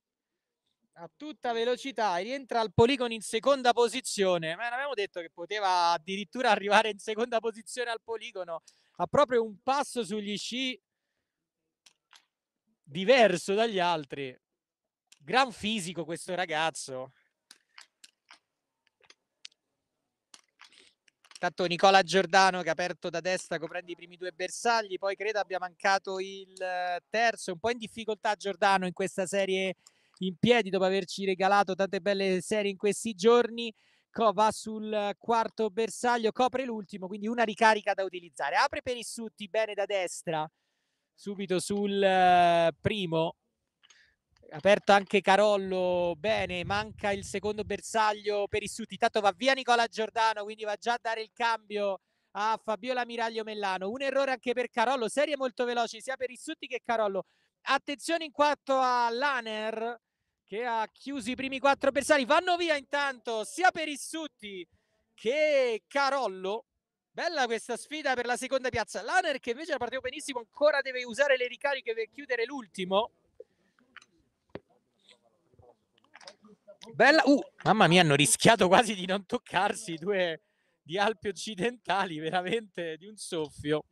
S2: a tutta velocità rientra al poligono in seconda posizione. Ma non avevamo detto che poteva addirittura arrivare in seconda posizione al poligono ha proprio un passo sugli sci diverso dagli altri. Gran fisico questo ragazzo. Tanto Nicola Giordano che ha aperto da destra coprendo i primi due bersagli, poi credo abbia mancato il eh, terzo, un po' in difficoltà Giordano in questa serie in piedi dopo averci regalato tante belle serie in questi giorni. Co ecco, va sul quarto bersaglio, copre l'ultimo, quindi una ricarica da utilizzare. Apre per i Issutti bene da destra, subito sul eh, primo. Aperto anche Carollo, bene, manca il secondo bersaglio per i Issutti. Tanto va via Nicola Giordano, quindi va già a dare il cambio a Fabiola Miraglio Mellano. Un errore anche per Carollo, serie molto veloci sia per i Issutti che Carollo. Attenzione in quanto a Laner che ha chiuso i primi quattro avversari. Vanno via intanto sia per Issutti che Carollo. Bella questa sfida per la seconda piazza. Laner che invece la partita benissimo, ancora deve usare le ricariche per chiudere l'ultimo. Bella, uh, mamma mia, hanno rischiato quasi di non toccarsi i due di Alpi occidentali, veramente di un soffio.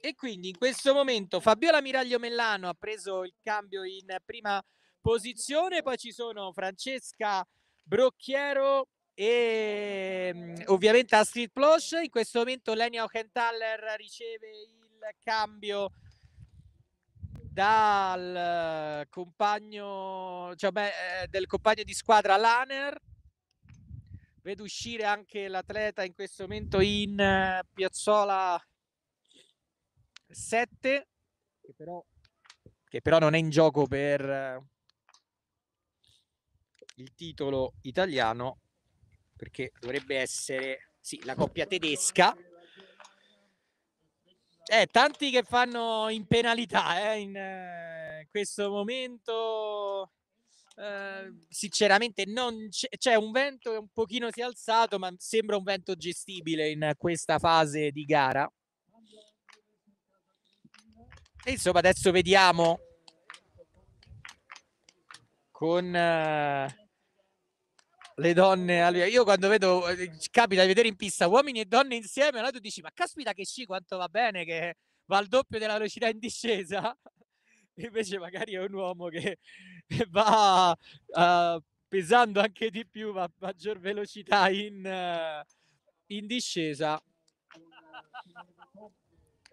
S2: E quindi in questo momento Fabiola Miraglio Mellano ha preso il cambio in prima posizione, poi ci sono Francesca Brocchiero e mm, ovviamente a Street In questo momento Lenia Hocenthaler riceve il cambio dal eh, compagno, cioè, beh, eh, del compagno di squadra Laner. Vedo uscire anche l'atleta in questo momento in eh, piazzola 7, che però, che però non è in gioco per il titolo italiano perché dovrebbe essere sì, la coppia tedesca. Eh, tanti che fanno in penalità eh, in eh, questo momento. Eh, sinceramente non c'è, c'è un vento che un pochino si è alzato, ma sembra un vento gestibile in questa fase di gara. E insomma, adesso vediamo con eh, le donne io quando vedo eh, capita di vedere in pista uomini e donne insieme allora tu dici ma caspita che sci quanto va bene che va al doppio della velocità in discesa invece magari è un uomo che va uh, pesando anche di più va a maggior velocità in, uh, in discesa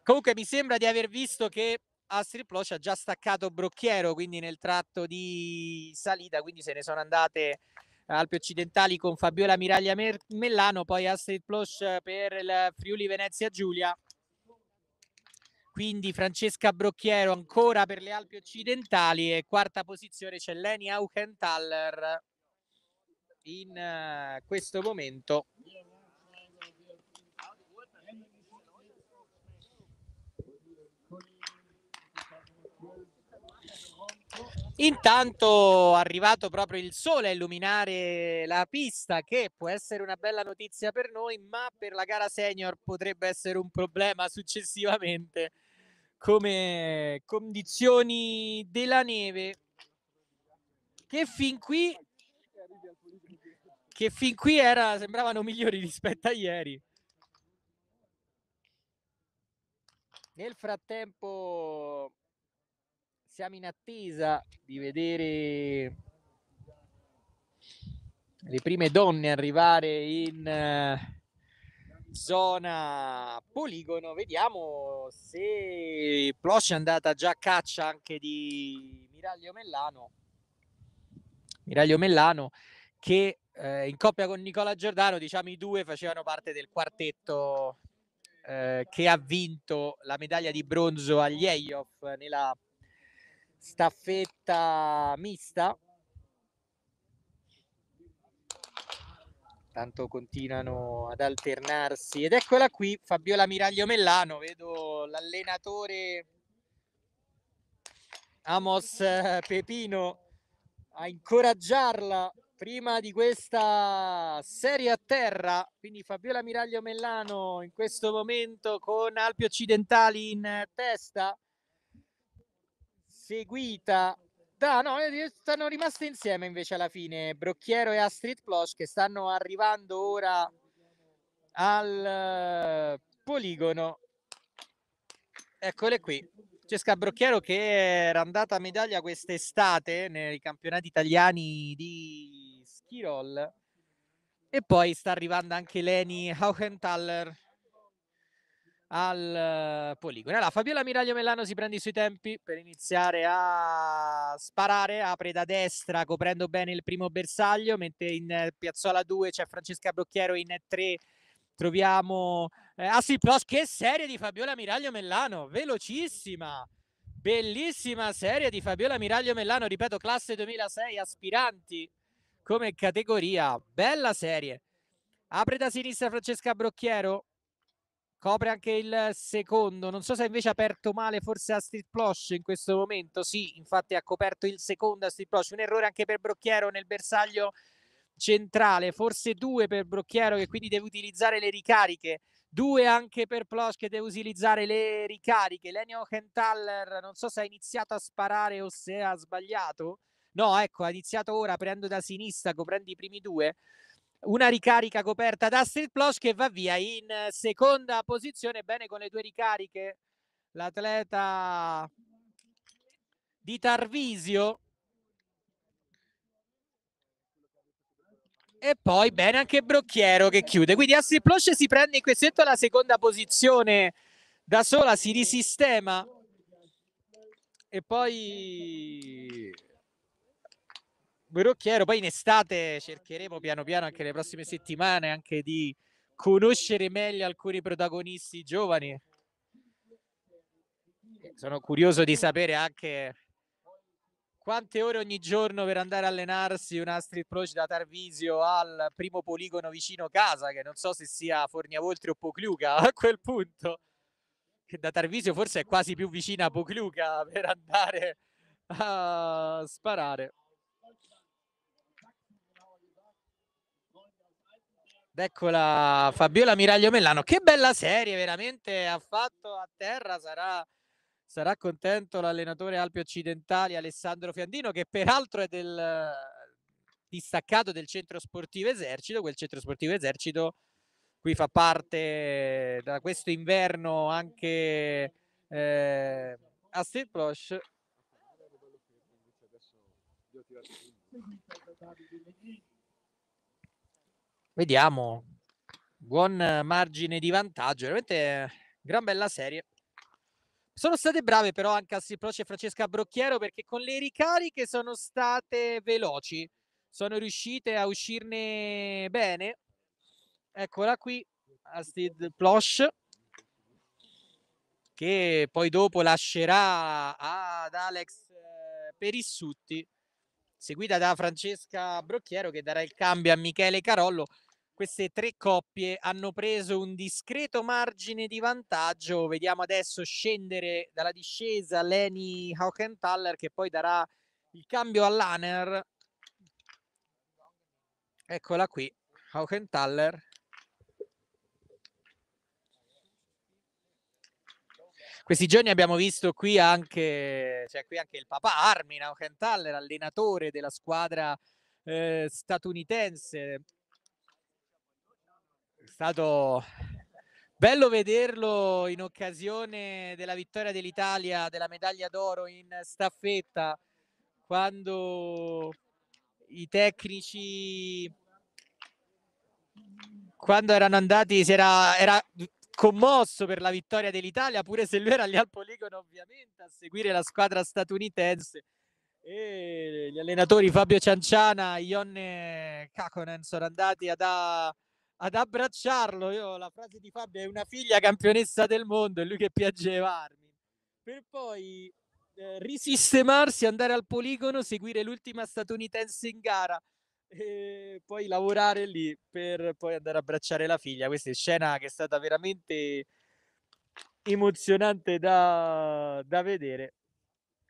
S2: comunque mi sembra di aver visto che Astrid Ploch ha già staccato Brocchiero quindi nel tratto di salita quindi se ne sono andate Alpi Occidentali con Fabiola Miraglia Mellano, poi Astrid Plosch eh, per il Friuli Venezia Giulia. Quindi Francesca Brocchiero ancora per le Alpi Occidentali e quarta posizione c'è Leni Augenthaler in uh, questo momento. Intanto è arrivato proprio il sole a illuminare la pista, che può essere una bella notizia per noi, ma per la gara senior potrebbe essere un problema successivamente come condizioni della neve che fin qui che fin qui era, sembravano migliori rispetto a ieri. Nel frattempo siamo in attesa di vedere le prime donne arrivare in eh, zona poligono. Vediamo se Plosh è andata già a caccia anche di Miraglio Mellano. Miraglio Mellano che eh, in coppia con Nicola Giordano, diciamo i due facevano parte del quartetto eh, che ha vinto la medaglia di bronzo agli Eiof nella staffetta mista. Tanto continuano ad alternarsi. Ed eccola qui, Fabiola Miraglio Mellano, vedo l'allenatore Amos eh, Pepino a incoraggiarla prima di questa serie a terra. Quindi Fabiola Miraglio Mellano in questo momento con Alpi Occidentali in testa seguita da no, eh, stanno rimaste insieme invece alla fine Brocchiero e Astrid Plosh che stanno arrivando ora al eh, poligono. Eccole qui. Cesca Brocchiero che era andata a medaglia quest'estate nei campionati italiani di ski roll e poi sta arrivando anche Leni Hauchenthaler al eh, poligono. Allora, Fabiola Miraglio Mellano si prende i suoi tempi per iniziare a sparare, apre da destra coprendo bene il primo bersaglio, mentre in eh, piazzola 2 c'è Francesca Brocchiero, in 3 troviamo eh, Asiplos, ah che serie di Fabiola Miraglio Mellano, velocissima, bellissima serie di Fabiola Miraglio Mellano, ripeto, classe 2006, aspiranti come categoria, bella serie. Apre da sinistra Francesca Brocchiero, Copre anche il secondo. Non so se invece ha aperto male forse a Street Plosh in questo momento. Sì, infatti ha coperto il secondo a Street Plosh. Un errore anche per Brocchiero nel bersaglio centrale. Forse due per Brocchiero che quindi deve utilizzare le ricariche. Due anche per Plosh che deve utilizzare le ricariche. Lenio Hentaller non so se ha iniziato a sparare o se ha sbagliato. No, ecco, ha iniziato ora aprendo da sinistra, coprendo i primi due una ricarica coperta da Astrid Plosch che va via in seconda posizione, bene con le due ricariche l'atleta di Tarvisio e poi bene anche Brocchiero che chiude quindi Astrid Plosch si prende in questo la seconda posizione da sola si risistema e poi Berocchiero. Poi in estate cercheremo piano piano anche le prossime settimane anche di conoscere meglio alcuni protagonisti giovani. Eh, sono curioso di sapere anche quante ore ogni giorno per andare a allenarsi una street approach da Tarvisio al primo poligono vicino casa, che non so se sia Forniavoltri o Pocluca a quel punto, da Tarvisio forse è quasi più vicina a Pocluca per andare a sparare. Eccola Fabiola Miraglio Mellano, che bella serie veramente ha fatto a terra, sarà, sarà contento l'allenatore Alpi Occidentali Alessandro Fiandino che peraltro è del distaccato del centro sportivo esercito, quel centro sportivo esercito qui fa parte da questo inverno anche eh, a Stilplosh. Vediamo. Buon margine di vantaggio. Veramente eh, gran bella serie. Sono state brave però anche Assi Proce e Francesca Brocchiero perché con le ricariche sono state veloci. Sono riuscite a uscirne bene. Eccola qui, Astid Plosh che poi dopo lascerà ad Alex eh, Perissutti, seguita da Francesca Brocchiero che darà il cambio a Michele Carollo queste tre coppie hanno preso un discreto margine di vantaggio. Vediamo adesso scendere dalla discesa Leni Haukenthaler che poi darà il cambio all'Aner. Eccola qui, Haukenthaler. Questi giorni abbiamo visto qui anche, cioè qui anche il papà Armin Haukenthaler, allenatore della squadra eh, statunitense stato bello vederlo in occasione della vittoria dell'Italia, della medaglia d'oro in staffetta, quando i tecnici quando erano andati si era, era, commosso per la vittoria dell'Italia pure se lui era lì al poligono ovviamente a seguire la squadra statunitense e gli allenatori Fabio Cianciana e Ionne Kakonen sono andati ad, a, ad abbracciarlo. Io la frase di Fabio è una figlia campionessa del mondo, è lui che piangeva Armin. Per poi eh, risistemarsi, andare al poligono, seguire l'ultima statunitense in gara e poi lavorare lì per poi andare a abbracciare la figlia. Questa è scena che è stata veramente emozionante da, da vedere.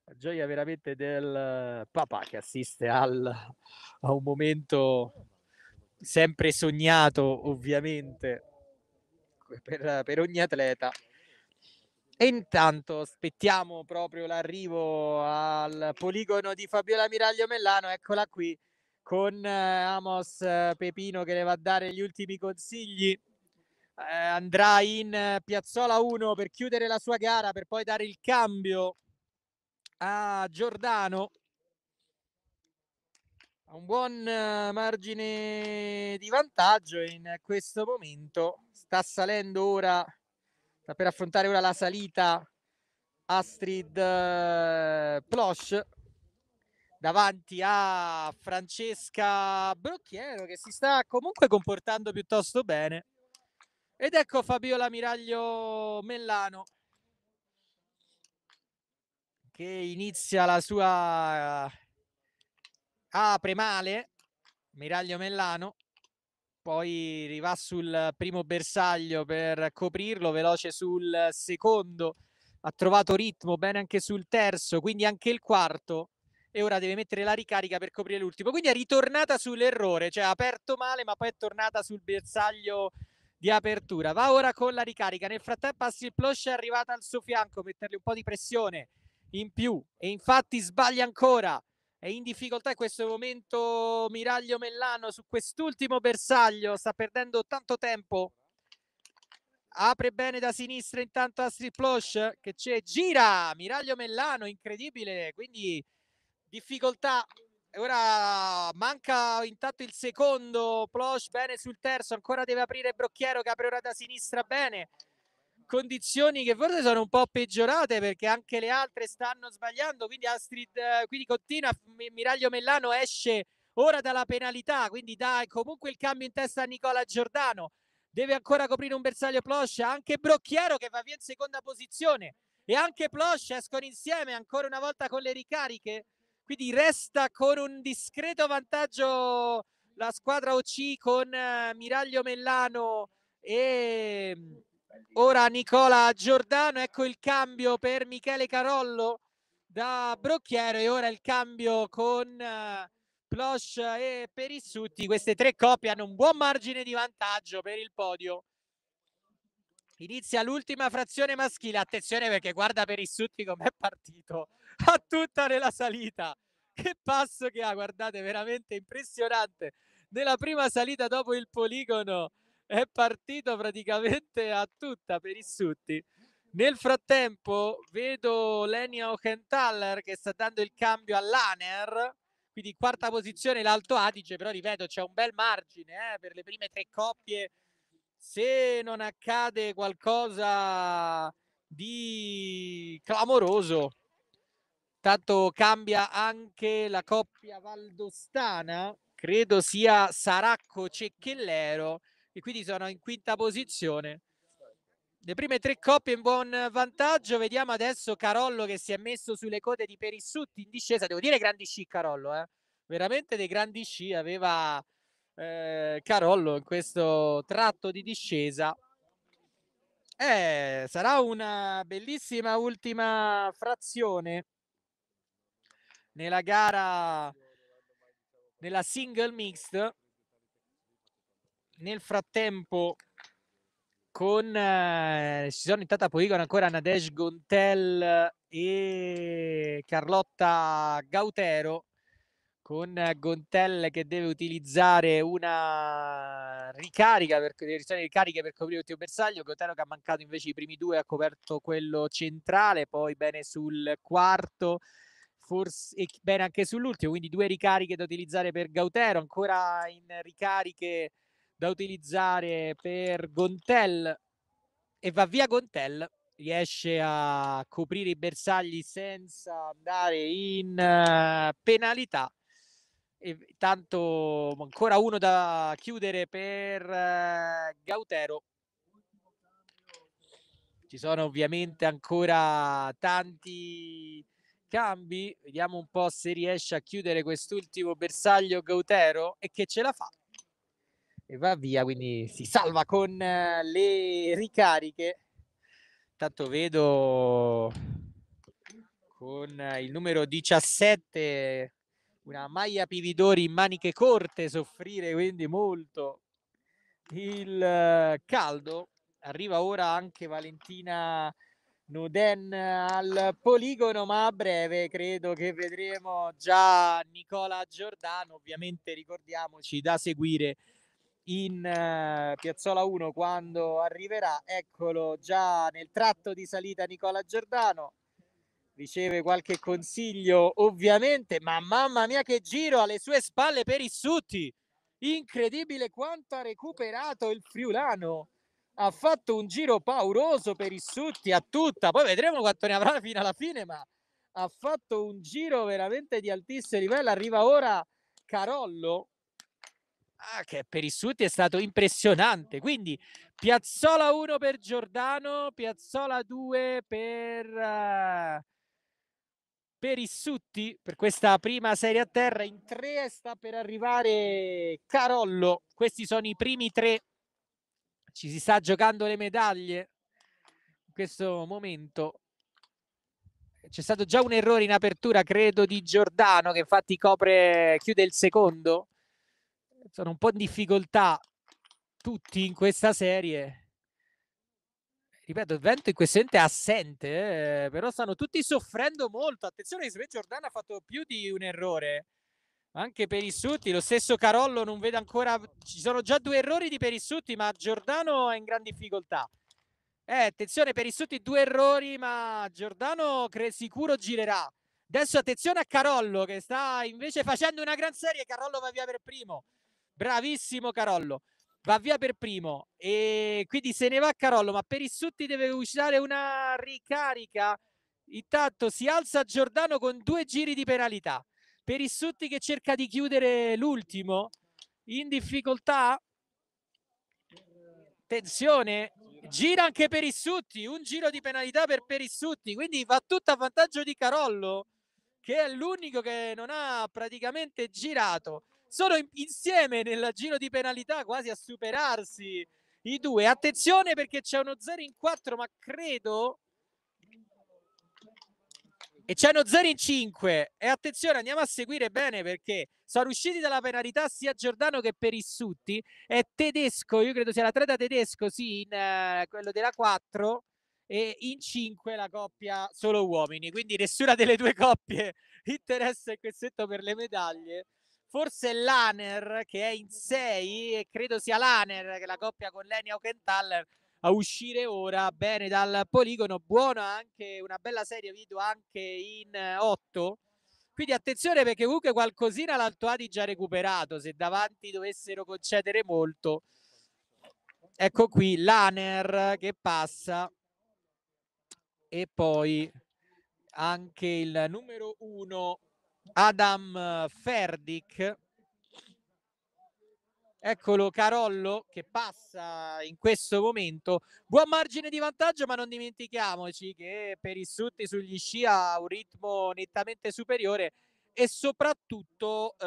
S2: La gioia veramente del papà che assiste al, a un momento sempre sognato ovviamente per, per ogni atleta. E intanto aspettiamo proprio l'arrivo al poligono di Fabiola Miraglio Mellano, eccola qui con eh, Amos eh, Pepino che le va a dare gli ultimi consigli. Eh, andrà in eh, Piazzola 1 per chiudere la sua gara per poi dare il cambio a Giordano ha un buon eh, margine di vantaggio in questo momento. Sta salendo ora, sta per affrontare ora la salita Astrid eh, Plosh davanti a Francesca Brocchiero che si sta comunque comportando piuttosto bene. Ed ecco Fabiola Miraglio Mellano che inizia la sua apre male Miraglio Mellano poi rivà sul primo bersaglio per coprirlo, veloce sul secondo, ha trovato ritmo bene anche sul terzo, quindi anche il quarto e ora deve mettere la ricarica per coprire l'ultimo. Quindi è ritornata sull'errore, cioè ha aperto male ma poi è tornata sul bersaglio di apertura. Va ora con la ricarica, nel frattempo Assil Plosh è arrivata al suo fianco, mettergli un po' di pressione in più e infatti sbaglia ancora è in difficoltà in questo momento Miraglio Mellano su quest'ultimo bersaglio, sta perdendo tanto tempo. Apre bene da sinistra intanto a Plosh che c'è, gira Miraglio Mellano, incredibile, quindi difficoltà. Ora manca intanto il secondo, Plosh bene sul terzo, ancora deve aprire Brocchiero che apre ora da sinistra bene condizioni che forse sono un po' peggiorate perché anche le altre stanno sbagliando, quindi Astrid, eh, quindi continua, Miraglio Mellano esce ora dalla penalità, quindi dà comunque il cambio in testa a Nicola Giordano, deve ancora coprire un bersaglio Ploscia, anche Brocchiero che va via in seconda posizione e anche Ploscia escono insieme ancora una volta con le ricariche, quindi resta con un discreto vantaggio la squadra OC con eh, Miraglio Mellano e Ora Nicola Giordano, ecco il cambio per Michele Carollo da Brocchiero e ora il cambio con uh, eh, Plosh e Perissutti. Queste tre coppie hanno un buon margine di vantaggio per il podio. Inizia l'ultima frazione maschile, attenzione perché guarda Perissutti com'è partito, a tutta nella salita. Che passo che ha, guardate, veramente impressionante. Nella prima salita dopo il poligono è partito praticamente a tutta per i sutti. Nel frattempo vedo Lenio Ochental che sta dando il cambio all'Aner, quindi quarta posizione l'Alto Adige, però ripeto c'è un bel margine eh, per le prime tre coppie. Se non accade qualcosa di clamoroso, tanto cambia anche la coppia valdostana, credo sia Saracco Cecchellero e quindi sono in quinta posizione. Le prime tre coppie in buon vantaggio, vediamo adesso Carollo che si è messo sulle code di Perissutti in discesa, devo dire grandi sci Carollo, eh? veramente dei grandi sci aveva eh, Carollo in questo tratto di discesa. Eh, sarà una bellissima ultima frazione nella gara, nella single mixed nel frattempo con eh, si sono intanto a poligono ancora Nadej Gontel e Carlotta Gautero con Gontel che deve utilizzare una ricarica per, ricariche per coprire l'ultimo bersaglio, Gautero che ha mancato invece i primi due, ha coperto quello centrale, poi bene sul quarto, forse e bene anche sull'ultimo, quindi due ricariche da utilizzare per Gautero, ancora in ricariche da utilizzare per Gontel e va via Gontel riesce a coprire i bersagli senza andare in eh, penalità e tanto ancora uno da chiudere per eh, Gautero ci sono ovviamente ancora tanti cambi vediamo un po' se riesce a chiudere quest'ultimo bersaglio Gautero e che ce la fa e va via, quindi si salva con eh, le ricariche. Tanto vedo con il numero 17 una maglia Pividori in maniche corte soffrire quindi molto il eh, caldo. Arriva ora anche Valentina Nuden al poligono, ma a breve credo che vedremo già Nicola Giordano. Ovviamente ricordiamoci da seguire in uh, Piazzola 1 quando arriverà. Eccolo già nel tratto di salita Nicola Giordano. Riceve qualche consiglio ovviamente, ma mamma mia che giro alle sue spalle per i sutti. Incredibile quanto ha recuperato il friulano. Ha fatto un giro pauroso per i sutti a tutta. Poi vedremo quanto ne avrà fino alla fine, ma ha fatto un giro veramente di altissimo livello. Arriva ora Carollo Ah, che per i Sutti è stato impressionante. Quindi Piazzola 1 per Giordano, Piazzola 2 per, uh, per i Sutti, per questa prima serie a terra. In tre sta per arrivare Carollo. Questi sono i primi tre. Ci si sta giocando le medaglie in questo momento. C'è stato già un errore in apertura, credo, di Giordano, che infatti copre, chiude il secondo sono un po' in difficoltà tutti in questa serie. Ripeto, il vento in questo momento è assente, eh, però stanno tutti soffrendo molto. Attenzione, se Giordano ha fatto più di un errore. Anche per i Sutti, lo stesso Carollo non vede ancora. Ci sono già due errori di per i Sutti, ma Giordano è in gran difficoltà. Eh, attenzione per i Sutti, due errori, ma Giordano cre- sicuro girerà. Adesso attenzione a Carollo che sta invece facendo una gran serie. Carollo va via per primo. Bravissimo Carollo. Va via per primo e quindi se ne va Carollo, ma per i sutti deve uscire una ricarica. Intanto si alza Giordano con due giri di penalità. Per i sutti che cerca di chiudere l'ultimo, in difficoltà. Attenzione, gira anche per i sutti, un giro di penalità per i sutti quindi va tutto a vantaggio di Carollo che è l'unico che non ha praticamente girato sono insieme nel giro di penalità quasi a superarsi i due. Attenzione perché c'è uno 0 in 4, ma credo e c'è uno 0 in 5 e attenzione andiamo a seguire bene perché sono usciti dalla penalità sia Giordano che per Issutti è tedesco io credo sia l'atleta tedesco sì in eh, quello della 4 e in 5 la coppia solo uomini quindi nessuna delle due coppie interessa il quessetto per le medaglie forse Laner che è in 6 e credo sia Laner che la coppia con Leni Aukenthaler a uscire ora bene dal poligono buona anche una bella serie video anche in 8 eh, quindi attenzione perché comunque qualcosina l'Alto Adige ha recuperato se davanti dovessero concedere molto ecco qui Laner che passa e poi anche il numero 1 Adam eh, Ferdic. Eccolo Carollo che passa in questo momento. Buon margine di vantaggio, ma non dimentichiamoci che per i Sutti sugli sci ha un ritmo nettamente superiore e soprattutto eh,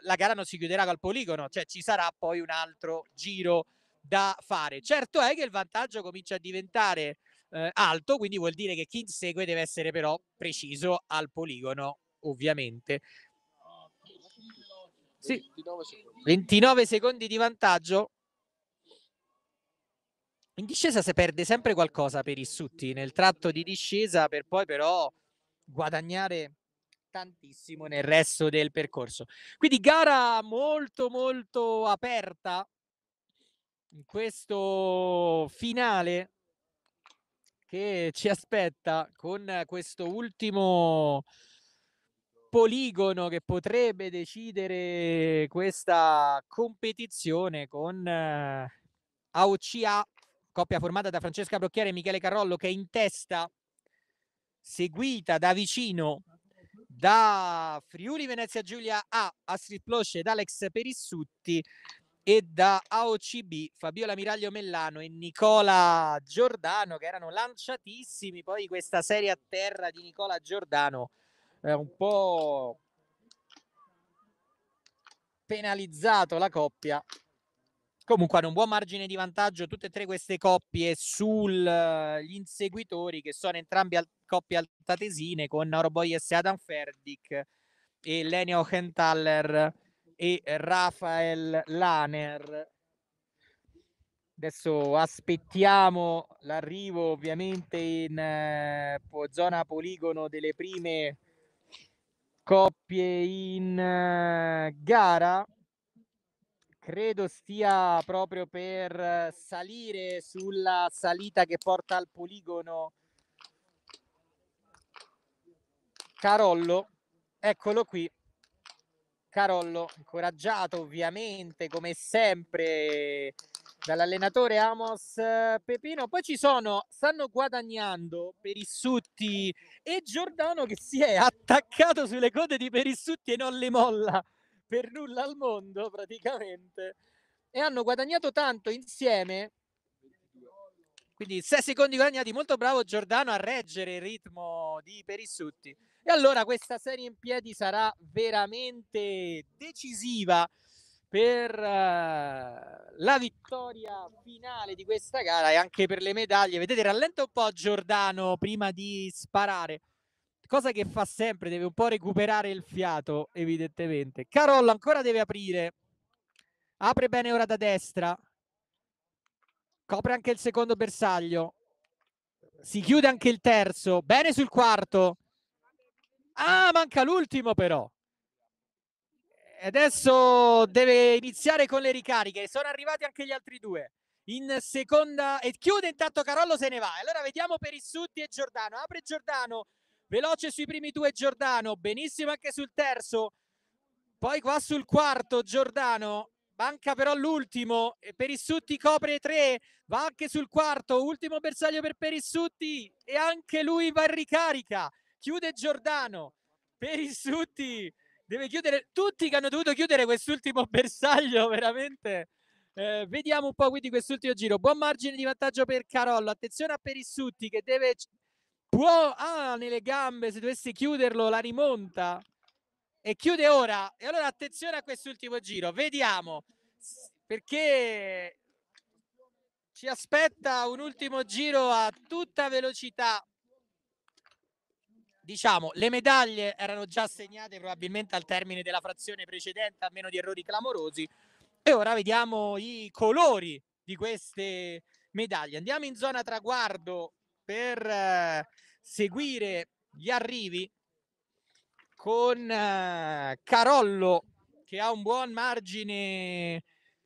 S2: la gara non si chiuderà col poligono, cioè ci sarà poi un altro giro da fare. Certo è che il vantaggio comincia a diventare eh, alto, quindi vuol dire che chi insegue deve essere però preciso al poligono ovviamente. Sì.
S3: 29 secondi,
S2: 29 secondi di vantaggio. In discesa si perde sempre qualcosa per i Sutti nel tratto di discesa per poi però guadagnare tantissimo nel resto del percorso. Quindi gara molto molto aperta in questo finale che ci aspetta con questo ultimo poligono che potrebbe decidere questa competizione con eh, AOCA, coppia formata da Francesca Brocchiere e Michele Carollo che è in testa, seguita da vicino da Friuli Venezia Giulia A, Astrid Plosce ed Alex Perissutti e da AOCB Fabiola Miraglio Mellano e Nicola Giordano che erano lanciatissimi poi questa serie a terra di Nicola Giordano è un po' penalizzato la coppia. Comunque hanno un buon margine di vantaggio tutte e tre queste coppie sugli eh, inseguitori che sono entrambi al- coppie altatesine con Nauroboyes e Adam Ferdic e Lenio Hentaller e Rafael Laner. Adesso aspettiamo l'arrivo ovviamente in eh, zona poligono delle prime coppie in eh, gara credo stia proprio per salire sulla salita che porta al poligono Carollo eccolo qui Carollo incoraggiato ovviamente come sempre dall'allenatore Amos Pepino. Poi ci sono, stanno guadagnando Perissutti e Giordano che si è attaccato sulle code di Perissutti e non le molla per nulla al mondo praticamente. E hanno guadagnato tanto insieme. Quindi 6 secondi guadagnati, molto bravo Giordano a reggere il ritmo di Perissutti. E allora questa serie in piedi sarà veramente decisiva per eh, la vittoria finale di questa gara e anche per le medaglie. Vedete, rallenta un po' Giordano prima di sparare, cosa che fa sempre, deve un po' recuperare il fiato, evidentemente. Carollo ancora deve aprire, apre bene ora da destra, copre anche il secondo bersaglio, si chiude anche il terzo, bene sul quarto. Ah, manca l'ultimo però adesso deve iniziare con le ricariche. Sono arrivati anche gli altri due. In seconda e chiude intanto Carollo se ne va. Allora vediamo per i Sutti e Giordano. Apre Giordano, veloce sui primi due Giordano, benissimo anche sul terzo. Poi qua sul quarto Giordano, manca però l'ultimo e Perissutti copre tre, va anche sul quarto, ultimo bersaglio per Perissutti e anche lui va in ricarica. Chiude Giordano. Perissutti deve chiudere tutti che hanno dovuto chiudere quest'ultimo bersaglio veramente eh, vediamo un po' quindi quest'ultimo giro buon margine di vantaggio per Carollo attenzione a Perissutti che deve può ah, nelle gambe se dovesse chiuderlo la rimonta e chiude ora e allora attenzione a quest'ultimo giro vediamo perché ci aspetta un ultimo giro a tutta velocità diciamo, le medaglie erano già assegnate probabilmente al termine della frazione precedente, a meno di errori clamorosi. E ora vediamo i colori di queste medaglie. Andiamo in zona traguardo per eh, seguire gli arrivi con eh, Carollo che ha un buon margine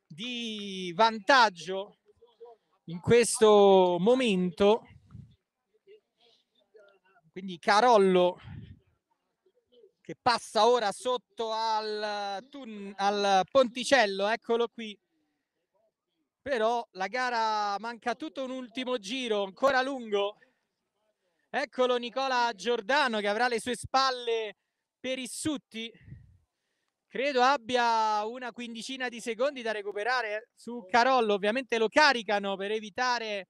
S2: di vantaggio in questo momento quindi Carollo che passa ora sotto al, tun- al ponticello, eccolo qui. Però la gara manca tutto un ultimo giro, ancora lungo. Eccolo Nicola Giordano che avrà le sue spalle per Issutti. Credo abbia una quindicina di secondi da recuperare eh, su Carollo. Ovviamente lo caricano per evitare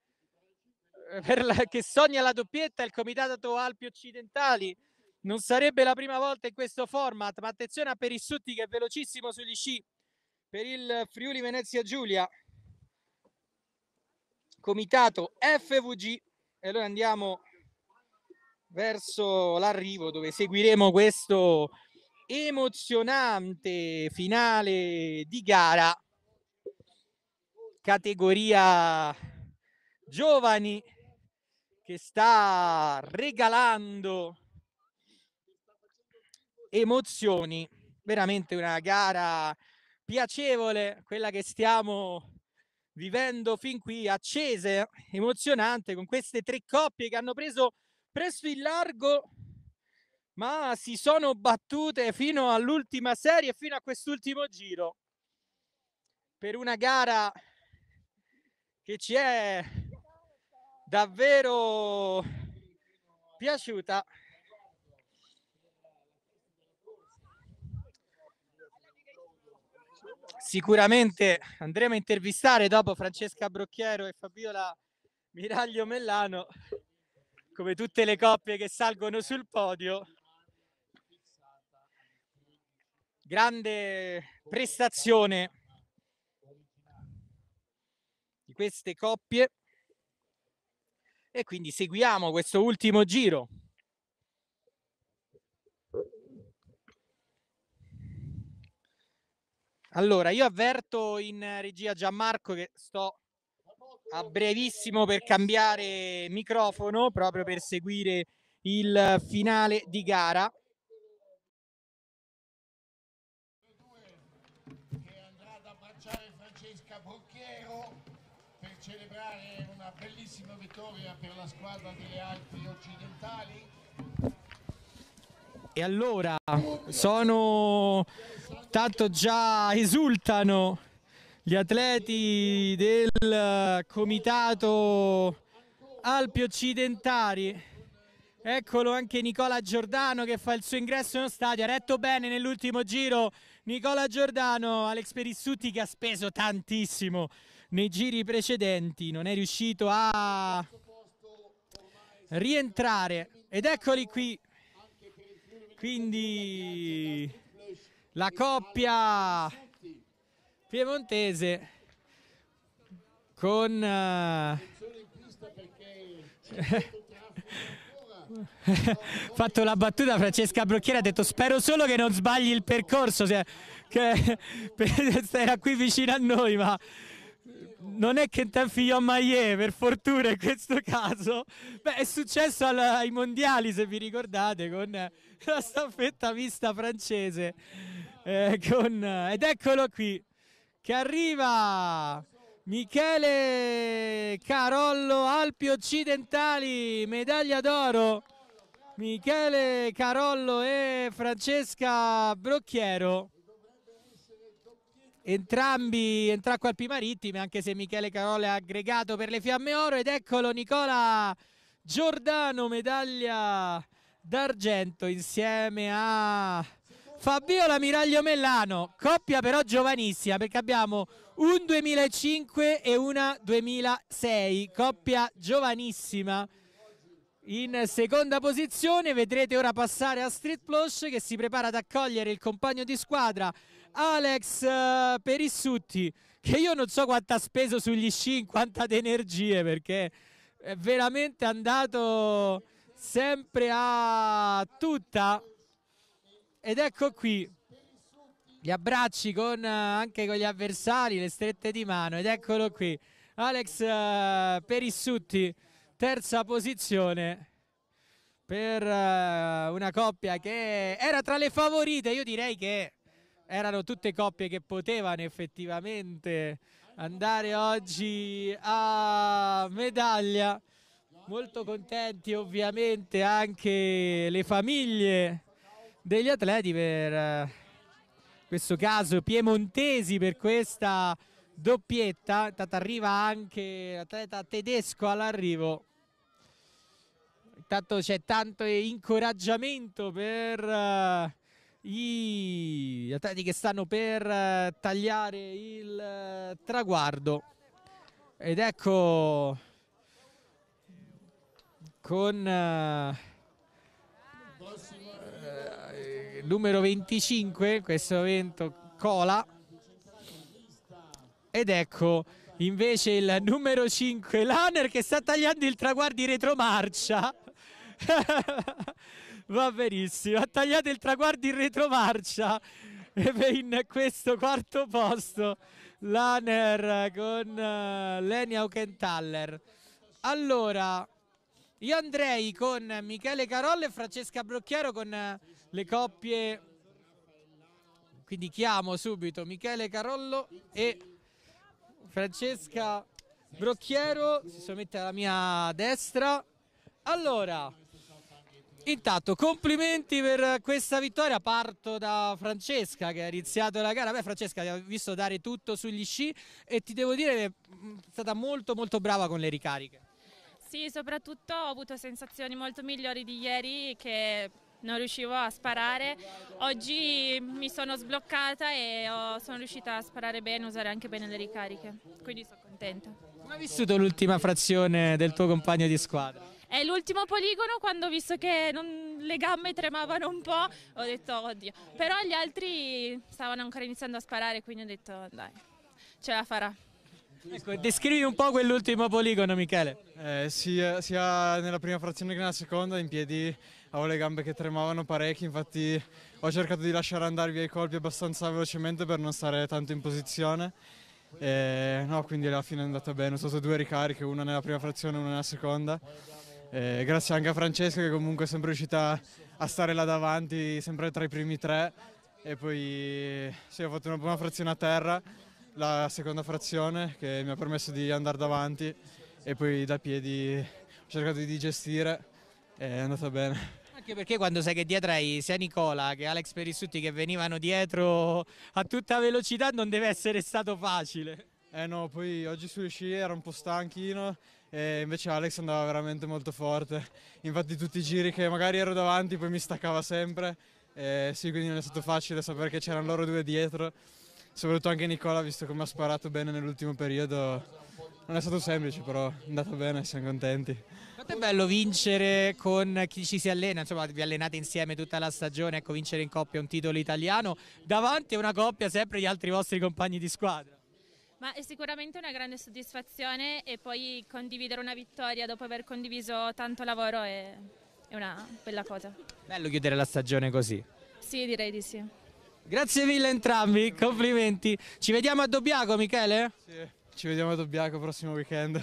S2: eh, la, che sogna la doppietta il Comitato Alpi Occidentali. Non sarebbe la prima volta in questo format, ma attenzione a Perissutti che è velocissimo sugli sci per il Friuli Venezia Giulia. Comitato FVG e noi andiamo verso l'arrivo dove seguiremo questo emozionante finale di gara categoria giovani che sta regalando emozioni. Veramente una gara piacevole, quella che stiamo vivendo fin qui, accese, emozionante, con queste tre coppie che hanno preso presto il largo, ma si sono battute fino all'ultima serie, fino a quest'ultimo giro, per una gara che ci è davvero piaciuta. Sicuramente andremo a intervistare dopo Francesca Brocchiero e Fabiola Miraglio Mellano, come tutte le coppie che salgono sul podio. Grande prestazione di queste coppie e quindi seguiamo questo ultimo giro. Allora, io avverto in regia Gianmarco che sto a brevissimo per cambiare microfono proprio per seguire il finale di gara.
S9: vittoria per la squadra delle Alpi occidentali.
S2: E allora sono tanto già esultano gli atleti del comitato Alpi Occidentali. Eccolo anche Nicola Giordano che fa il suo ingresso nello stadio, ha retto bene nell'ultimo giro Nicola Giordano, Alex Perissuti che ha speso tantissimo nei giri precedenti non è riuscito a rientrare ed eccoli qui quindi la coppia piemontese con uh, fatto la battuta Francesca Brocchiera ha detto spero solo che non sbagli il percorso cioè, che era qui vicino a noi ma non è che Kentucky Yomaye per fortuna in questo caso Beh, è successo al, ai mondiali se vi ricordate con la staffetta vista francese eh, con, ed eccolo qui che arriva Michele Carollo Alpi Occidentali medaglia d'oro Michele Carollo e Francesca Brocchiero entrambi entrambi Alpi Marittime, anche se Michele Carole ha aggregato per le Fiamme Oro ed eccolo Nicola Giordano, medaglia d'argento insieme a Fabio Miraglio Mellano, coppia però giovanissima perché abbiamo un 2005 e una 2006, coppia giovanissima. In seconda posizione vedrete ora passare a Street Plush che si prepara ad accogliere il compagno di squadra Alex eh, Perissutti, che io non so quanto ha speso sugli sci, quanta energie, perché è veramente andato sempre a tutta. Ed ecco qui gli abbracci con, eh, anche con gli avversari, le strette di mano. Ed eccolo qui, Alex eh, Perissutti, terza posizione per una coppia che era tra le favorite. Io direi che erano tutte coppie che potevano effettivamente andare oggi a medaglia. Molto contenti ovviamente anche le famiglie degli atleti per eh, questo caso piemontesi per questa doppietta. Intanto arriva anche l'atleta tedesco all'arrivo. Intanto c'è tanto incoraggiamento per eh, gli atleti che stanno per eh, tagliare il eh, traguardo ed ecco con il eh, numero 25 in questo momento Cola ed ecco invece il numero 5 Lanner che sta tagliando il traguardo in retromarcia va benissimo. Ha tagliato il traguardo in retromarcia e in questo quarto posto Laner con uh, Lenia Okenthaler. Allora, io andrei con Michele Carolle e Francesca Brocchiero con uh, le coppie. Quindi chiamo subito Michele Carollo e Francesca Brocchiero. Si sono sommette alla mia destra. Allora, Intanto complimenti per questa vittoria, parto da Francesca che ha iniziato la gara, beh Francesca ti ho visto dare tutto sugli sci e ti devo dire che mm, è stata molto molto brava con le ricariche.
S13: Sì, soprattutto ho avuto sensazioni molto migliori di ieri che non riuscivo a sparare, oggi mi sono sbloccata e ho, sono riuscita a sparare bene, usare anche bene le ricariche, quindi sono contenta. Come hai vissuto l'ultima
S2: frazione del tuo compagno di squadra?
S13: E l'ultimo poligono, quando ho visto che non, le gambe tremavano un po', ho detto oddio. Però gli altri stavano ancora iniziando a sparare, quindi ho detto dai, ce la farà.
S2: Ecco, descrivi un po' quell'ultimo poligono, Michele. Eh,
S6: sia, sia, nella prima frazione che nella seconda, in piedi avevo le gambe che tremavano parecchio, infatti ho cercato di lasciare andare via i colpi abbastanza velocemente per non stare tanto in posizione. Eh, no, quindi alla fine è andata bene, sono state due ricariche, una nella prima frazione e una nella seconda. Eh, grazie anche a Francesca che comunque è sempre riuscita a stare là davanti, sempre tra i primi tre. E poi sì, ho fatto una buona frazione a terra, la seconda frazione che mi ha permesso di andare davanti e poi da piedi ho cercato di gestire e è andata bene.
S2: Anche perché quando sai che dietro hai sia Nicola che Alex Perissutti che venivano dietro a tutta velocità non deve essere stato facile. Eh no, poi oggi sulle sci ero un po' stanchino e invece Alex
S6: andava veramente molto forte, infatti tutti i giri che magari ero davanti poi mi staccava sempre, e sì quindi non è stato facile sapere che c'erano loro due dietro, soprattutto anche Nicola visto come ha sparato bene nell'ultimo periodo, non è stato semplice, però è andato bene, siamo contenti.
S2: Quanto è bello vincere con chi ci si allena, insomma vi allenate insieme tutta la stagione, ecco vincere in coppia un titolo italiano davanti a una coppia sempre gli altri vostri compagni di squadra.
S13: Ma è sicuramente una grande soddisfazione e poi condividere una vittoria dopo aver condiviso tanto lavoro è, è una bella cosa. Bello
S2: chiudere la stagione così.
S13: Sì, direi di sì.
S2: Grazie mille a entrambi, complimenti. Ci vediamo a Dobbiaco, Michele? Sì, ci vediamo a Dobbiaco prossimo weekend.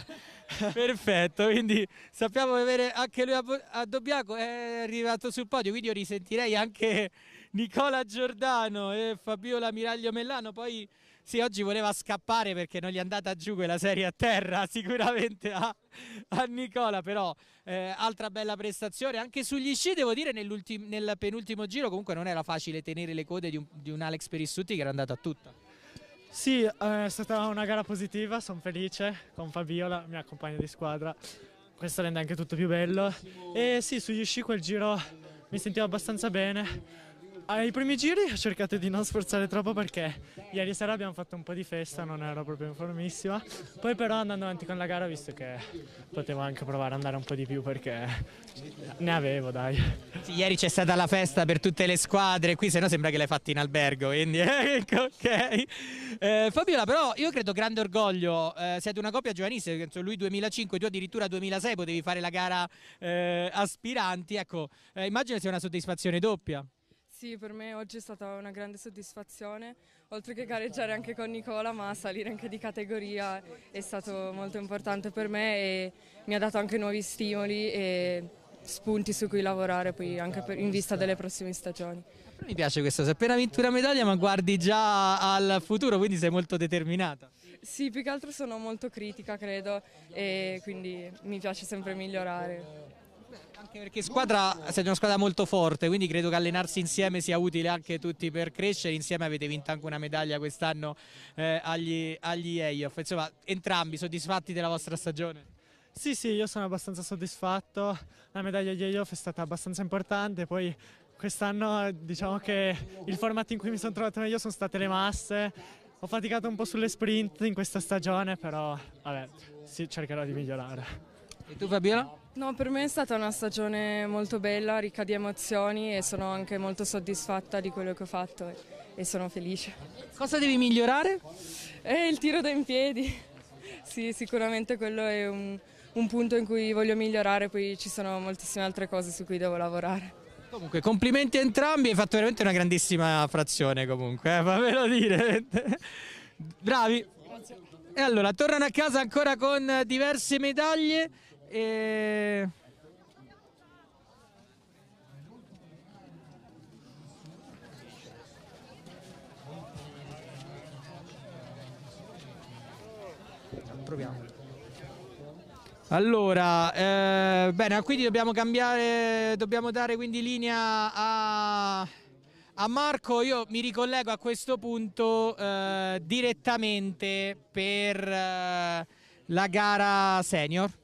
S2: Perfetto, quindi sappiamo di avere anche lui a Dobbiaco, è arrivato sul podio, quindi io risentirei anche Nicola Giordano e Fabiola Miraglio Mellano, poi sì, oggi voleva scappare perché non gli è andata giù quella serie a terra, sicuramente a, a Nicola, però eh, altra bella prestazione. Anche sugli sci, devo dire, nel penultimo giro comunque non era facile tenere le code di un, di un Alex Perissuti che era andato a tutta. Sì,
S5: eh, è stata una gara positiva, sono felice con Fabiola, mia compagna di squadra. Questo rende anche tutto più bello. E sì, sugli sci quel giro mi sentivo abbastanza bene ai primi giri ho cercato di non sforzare troppo perché ieri sera abbiamo fatto un po' di festa, non ero proprio in formissima. Poi però andando avanti con la gara ho visto che potevo anche provare ad andare un po' di più perché
S2: ne avevo dai. Sì, ieri c'è stata la festa per tutte le squadre, qui se no sembra che l'hai fatta in albergo, quindi ecco, ok. Eh, Fabiola però io credo grande orgoglio, eh, siete una coppia giovanissima, lui 2005, tu addirittura 2006 potevi fare la gara eh, aspiranti, ecco, eh, immagino sia una soddisfazione doppia.
S8: Sì, per me oggi è stata una grande soddisfazione, oltre che gareggiare anche con Nicola, ma salire anche di categoria è stato molto importante per me e mi ha dato anche nuovi stimoli e spunti su cui lavorare poi anche per, in vista delle prossime stagioni.
S2: Mi piace questa cosa, appena vinto una medaglia ma guardi già al futuro, quindi sei molto determinata.
S8: Sì, più che altro sono molto critica credo e quindi mi piace sempre migliorare. Anche perché squadra,
S2: siete una squadra molto forte, quindi credo che allenarsi insieme sia utile anche tutti per crescere. Insieme avete vinto anche una medaglia quest'anno eh, agli, agli EIOF. Insomma, entrambi soddisfatti della vostra stagione? Sì, sì, io sono
S5: abbastanza soddisfatto. La medaglia agli EIOF è stata abbastanza importante, poi quest'anno diciamo che il format in cui mi sono trovato meglio sono state le masse. Ho faticato un po' sulle sprint in questa stagione, però vabbè, sì, cercherò di migliorare. E tu
S1: Fabiola?
S8: No, per me è stata una stagione molto bella, ricca di emozioni e sono anche molto soddisfatta di quello che ho fatto e, sono felice. Cosa devi migliorare? Eh, il tiro da in piedi. sì, sicuramente quello è un, un punto in cui voglio migliorare, poi ci sono moltissime altre cose su cui devo lavorare.
S2: Comunque, complimenti a entrambi, hai fatto veramente una grandissima frazione comunque, eh, fammelo dire. Bravi. Grazie. E allora, tornano a casa ancora con diverse medaglie. E... Proviamo. Allora, eh, bene, quindi dobbiamo cambiare, dobbiamo dare quindi linea a, a Marco. Io mi ricollego a questo punto eh, direttamente per eh, la gara senior.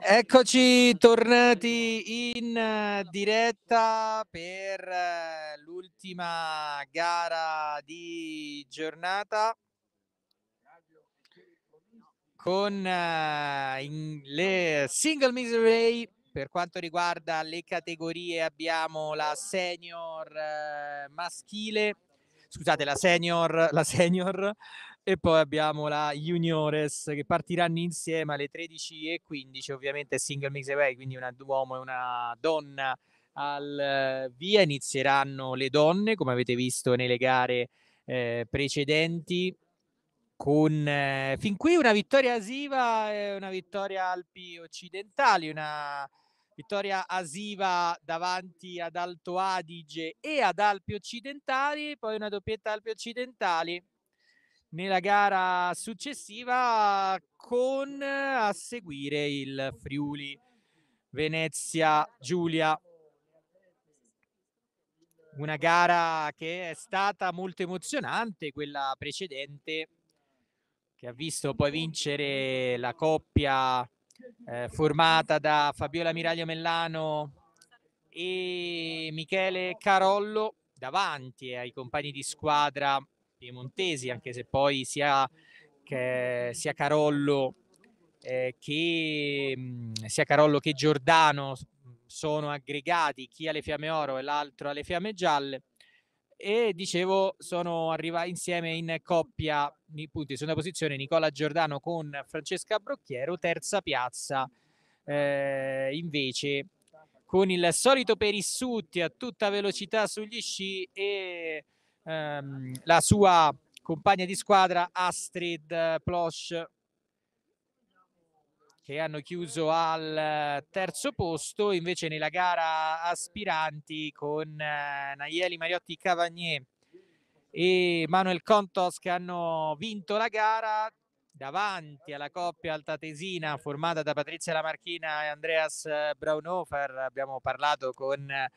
S1: Eccoci
S2: tornati in eh, diretta per eh, l'ultima gara di giornata con eh, le single mix per quanto riguarda le categorie abbiamo la senior maschile scusate la senior la senior e poi abbiamo la Juniores che partiranno insieme alle 13 e 15 ovviamente single mix away, quindi un uomo e una donna al eh, via. Inizieranno le donne, come avete visto nelle gare eh, precedenti, con eh, fin qui una vittoria asiva e una vittoria Alpi occidentali, una vittoria asiva davanti ad Alto Adige e ad Alpi occidentali, poi una doppietta Alpi occidentali nella gara successiva con a seguire il Friuli Venezia Giulia una gara che è stata molto emozionante quella precedente che ha visto poi vincere la coppia eh, formata da Fabiola Miraglio Mellano e Michele Carollo davanti ai compagni di squadra piemontesi, anche se poi sia, che, sia Carollo eh, che sia Carollo che Giordano sono aggregati chi ha le fiamme oro e l'altro ha le fiamme gialle e dicevo sono arrivati insieme in coppia in punti in seconda posizione Nicola Giordano con Francesca Brocchiero terza piazza eh, invece con il solito perissuti a tutta velocità sugli sci e ehm, la sua compagna di squadra Astrid eh, Plosch che hanno chiuso al eh, terzo posto invece nella gara aspiranti con eh, Naieli Mariotti Cavagnier e Manuel Contos che hanno vinto la gara davanti alla coppia altatesina formata da Patrizia Lamarchina e Andreas eh, Braunhofer abbiamo parlato con eh,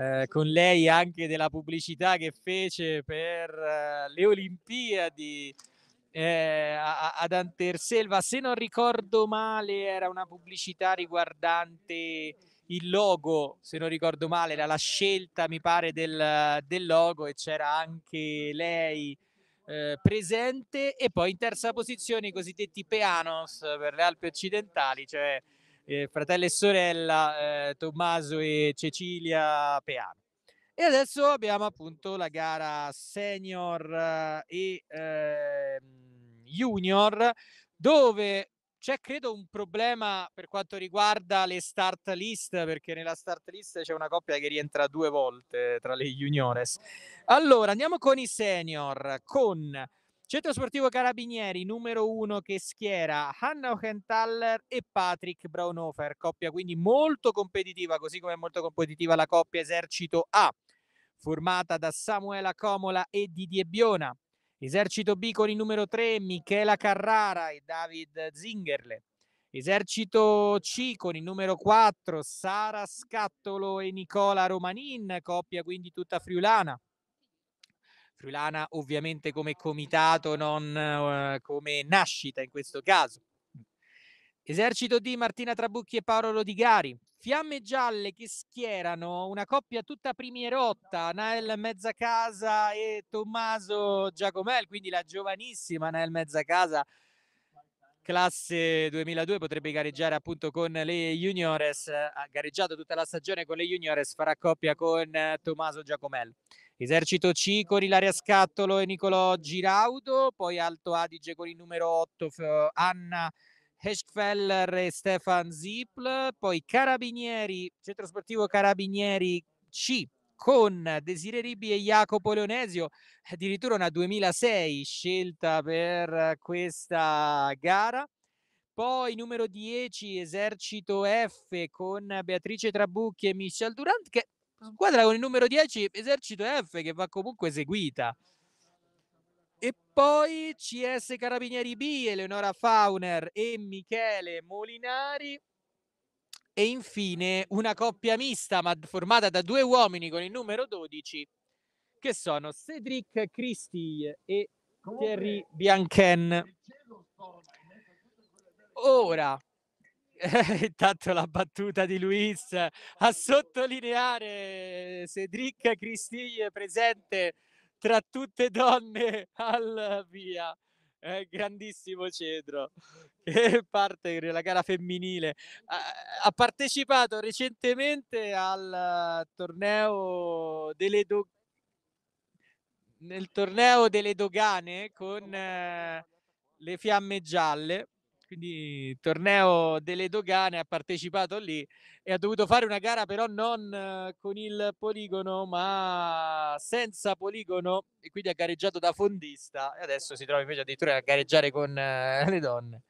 S2: eh, con lei anche della pubblicità che fece per eh, le Olimpiadi eh, ad Anterselva. Se non ricordo male, era una pubblicità riguardante il logo, se non ricordo male, era la scelta, mi pare, del, del logo e c'era anche lei eh, presente e poi in terza posizione i cosiddetti peanos per le Alpi occidentali, cioè eh, fratello e sorella eh, Tommaso e Cecilia Peano. E adesso abbiamo appunto la gara senior eh, e ehm, junior dove c'è credo un problema per quanto riguarda le start list perché nella start list c'è una coppia che rientra due volte tra le juniores allora andiamo con i senior con Centro Sportivo Carabinieri, numero uno che schiera Hanna Hentaller e Patrick Braunhofer, coppia quindi molto competitiva, così come è molto competitiva la coppia Esercito A, formata da Samuela Comola e Didier Biona. Esercito B con il numero 3 Michela Carrara e David Zingerle. Esercito C con il numero 4 Sara Scattolo e Nicola Romanin, coppia quindi tutta friulana. Friulana ovviamente come comitato, non uh, come nascita in questo caso. Esercito di Martina Trabucchi e Paolo Rodigari, Fiamme Gialle che schierano una coppia tutta primierotta, Nael Mezzacasa e Tommaso Giacomel, quindi la giovanissima Nael Mezzacasa, classe 2002, potrebbe gareggiare appunto con le juniores, ha gareggiato tutta la stagione con le juniores, farà coppia con eh, Tommaso Giacomel. Esercito C con Ilaria Scattolo e Nicolò Giraudo, poi Alto Adige con il numero 8 Anna Heschfeller e Stefan Zipl, poi Carabinieri, Centro Sportivo Carabinieri C con Desire Ribi e Jacopo Leonesio, addirittura una 2006 scelta per questa gara. Poi numero 10 Esercito F con Beatrice Trabucchi e Michel Durant che squadra con il numero 10 Esercito F che va comunque eseguita. E poi CS Carabinieri B, Eleonora Fauner e Michele Molinari. E infine una coppia mista ma formata da due uomini con il numero 12 che sono Cedric Christie e Thierry Bianchen. Ora, intanto la battuta di Luis a sottolineare eh, Cedric Cristiglie presente tra tutte donne al via. Eh, grandissimo Cedro che parte la gara femminile ha partecipato recentemente al eh, torneo delle do... nel torneo delle dogane con eh, le fiamme gialle quindi torneo delle dogane, ha partecipato lì e ha dovuto fare una gara però non con il poligono ma senza poligono e quindi ha gareggiato da fondista e adesso si trova invece addirittura a gareggiare con eh, le donne.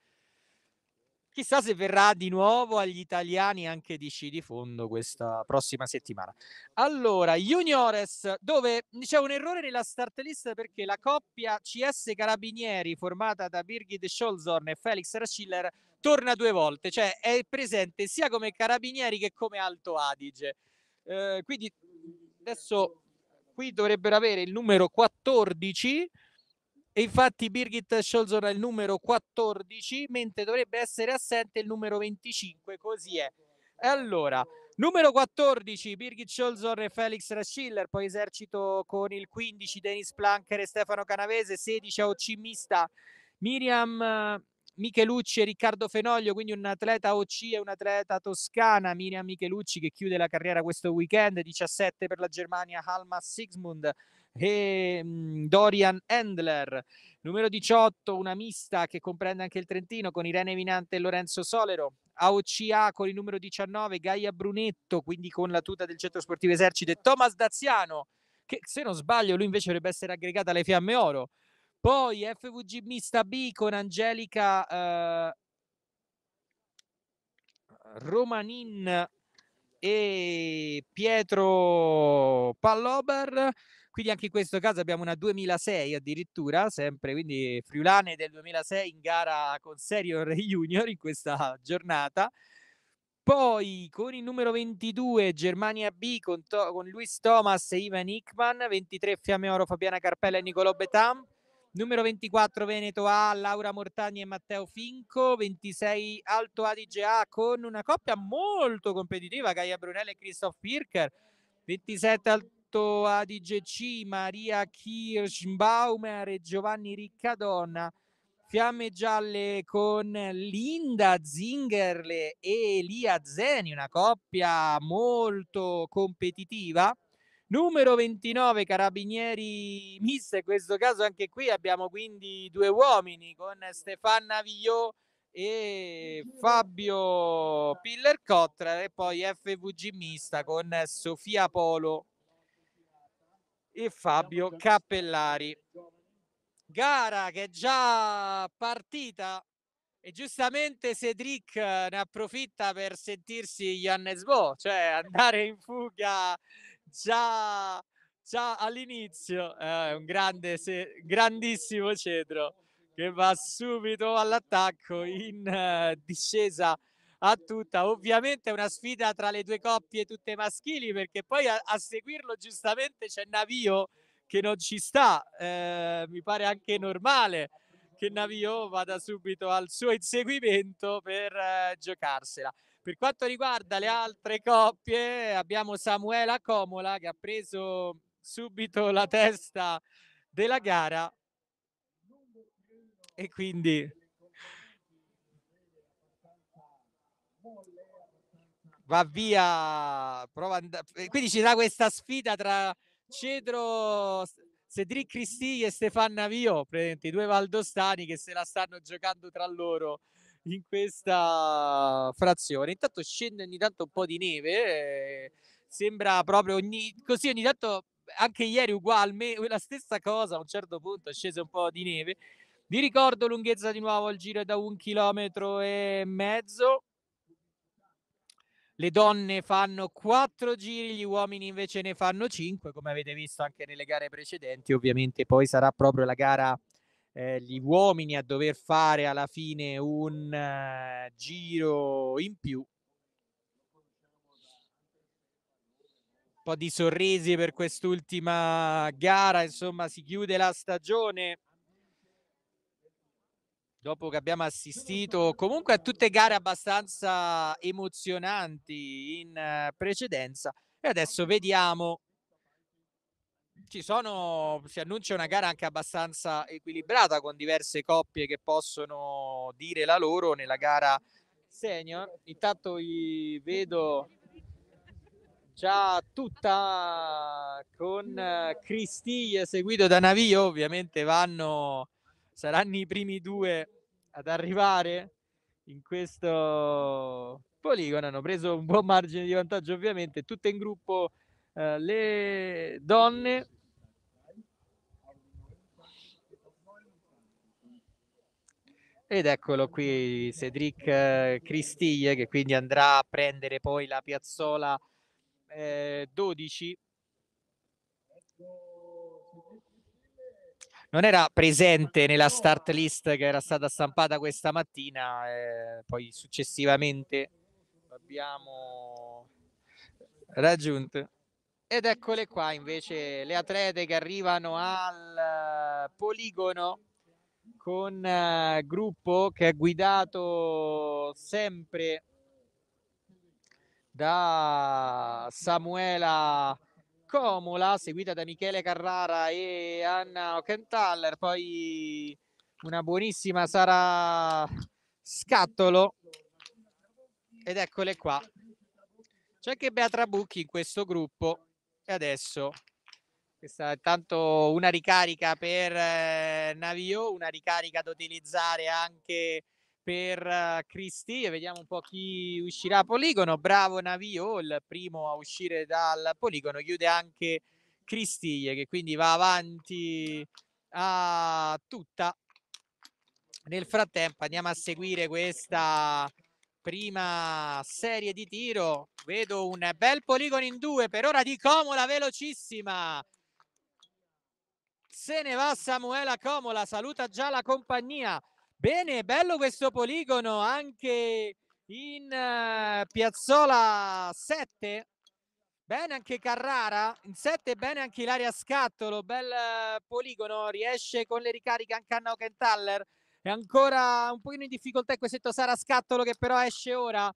S2: Chissà se verrà di nuovo agli italiani anche di sci di fondo questa prossima settimana. Allora, Juniores, dove c'è un errore nella start list perché la coppia CS Carabinieri formata da Birgit Scholzorn e Felix Raschiller torna due volte, cioè è presente sia come Carabinieri che come Alto Adige. Eh, quindi adesso qui dovrebbero avere il numero 14 e infatti Birgit Scholzor è il numero 14, mentre dovrebbe essere assente il numero 25, così è. E allora, numero 14 Birgit Scholzor e Felix Raschiller, poi esercito con il 15 Denis Planker e Stefano Canavese, 16 OC mista Miriam eh, Michelucci e Riccardo Fenoglio, quindi un atleta OC e un atleta toscana, Miriam Michelucci che chiude la carriera questo weekend, 17 per la Germania Halma Sigmund, e mhmm, Dorian Endler, Numero 18, una mista che comprende anche il Trentino con Irene Vinante e Lorenzo Solero. AOCA con il numero 19, Gaia Brunetto, quindi con la tuta del Centro Sportivo Esercito e Thomas Daziano, che se non sbaglio lui invece dovrebbe essere aggregata alle Fiamme Oro. Poi FVG Mista B con Angelica eh, Romanin e Pietro Pallober. Quindi anche in questo caso abbiamo una 2006 addirittura, sempre quindi Friulane del 2006 in gara con Serior Junior in questa giornata. Poi con il numero 22 Germania B con, to- con Luis Thomas e Ivan Hickman, 23 Fiamme Oro Fabiana Carpella e Nicolò Betam, numero 24 Veneto A Laura Mortani e Matteo Finco, 26 Alto Adige A con una coppia molto competitiva Gaia Brunella e Christoph Pirker, 27 Alto Trento Adige C, Maria Kirschbaumer e Giovanni Riccadonna. Fiamme gialle con Linda Zingerle e Elia Zeni, una coppia molto competitiva. Numero 29, Carabinieri Miss, in questo caso anche qui abbiamo quindi due uomini con Stefana Navio e Fabio Piller e poi FVG Mista con Sofia Polo e Fabio Cappellari. Gara che è già partita e giustamente Cedric eh, ne approfitta per sentirsi Jannes Bo, cioè andare in fuga già, già all'inizio. Eh, è eh, un grande, se, grandissimo Cedro che va subito all'attacco in eh, discesa a tutta. Ovviamente è una sfida tra le due coppie tutte maschili perché poi a, a seguirlo giustamente c'è Navio che non ci sta, eh, mi pare anche normale che Navio vada subito al suo inseguimento per eh, giocarsela. Per quanto riguarda le altre coppie, abbiamo Samuela Comola che ha preso subito la testa della gara e quindi va via, prova quindi ci sarà questa sfida tra Cedro, Cedric Cristi e Stefan Navio, i due valdostani che se la stanno giocando tra loro in questa frazione. Intanto scende ogni tanto un po' di neve, eh, sembra proprio ogni, così ogni tanto, anche ieri uguale, la stessa cosa, a un certo punto scese un po' di neve. Vi ricordo lunghezza di nuovo il giro è da un chilometro e mezzo, le donne fanno quattro giri, gli uomini invece ne fanno cinque, come avete visto anche nelle gare precedenti. Ovviamente poi sarà proprio la gara eh, gli uomini a dover fare alla fine un uh, giro in più. Un po' di sorrisi per quest'ultima gara, insomma si chiude la stagione dopo che abbiamo assistito comunque a tutte gare abbastanza emozionanti in eh, precedenza e adesso vediamo ci sono si annuncia una gara anche abbastanza equilibrata con diverse coppie che possono dire la loro nella gara senior intanto vi vedo già tutta con eh, Cristiglia seguito da Navio ovviamente vanno saranno i primi due ad arrivare in questo poligono hanno preso un buon margine di vantaggio ovviamente, tutte in gruppo eh, le donne. Ed eccolo qui Cedric eh, Cristiglie che quindi andrà a prendere poi la piazzola eh, 12 non era presente nella start list che era stata stampata questa mattina, eh, poi successivamente l'abbiamo raggiunto. Ed eccole qua invece le atlete che arrivano al eh, poligono con uh, gruppo che è guidato sempre da Samuela Comola, seguita da Michele Carrara e Anna Ocentaller, poi una buonissima Sara Scattolo ed eccole qua. C'è anche Beatra Bucchi in questo gruppo e adesso questa è tanto una ricarica per eh, Navio, una ricarica da utilizzare anche per eh, Cristi e vediamo un po' chi uscirà a poligono. Bravo Navio, il primo a uscire dal poligono, chiude anche Cristiglie che quindi va avanti a tutta. Nel frattempo andiamo a seguire questa prima serie di tiro. Vedo un bel poligono in due per ora di Comola, velocissima. Se ne va Samuela Comola, saluta già la compagnia Bene, bello questo poligono anche in uh, Piazzola 7. Bene anche Carrara, in 7 bene anche Ilaria Scattolo, bel uh, poligono, riesce con le ricariche anche Anna Ockentallerr. È ancora un pochino in difficoltà in questo Sara Scattolo che però esce ora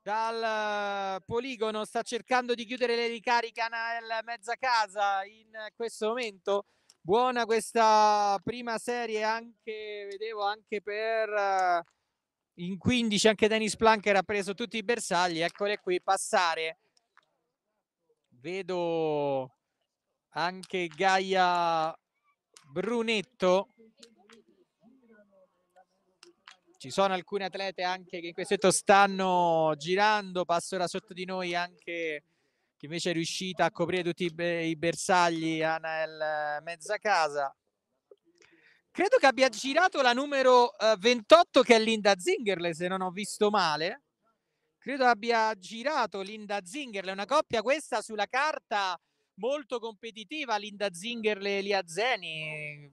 S2: dal uh, poligono, sta cercando di chiudere le ricariche nel mezza casa in questo momento buona questa prima serie anche, vedevo anche per eh, in 15 anche Dennis Planker ha preso tutti i bersagli, eccole qui, passare. Vedo anche Gaia Brunetto. Ci sono alcune atlete anche che in questo momento stanno girando, passo ora sotto di noi anche che invece è riuscita a coprire tutti i bersagli Anael eh, casa. Credo che abbia girato la numero 28 eh, che è Linda Zingerle, se non ho visto male. Credo abbia girato Linda Zingerle, una coppia questa sulla carta molto competitiva, Linda Zingerle e Lia Zeni.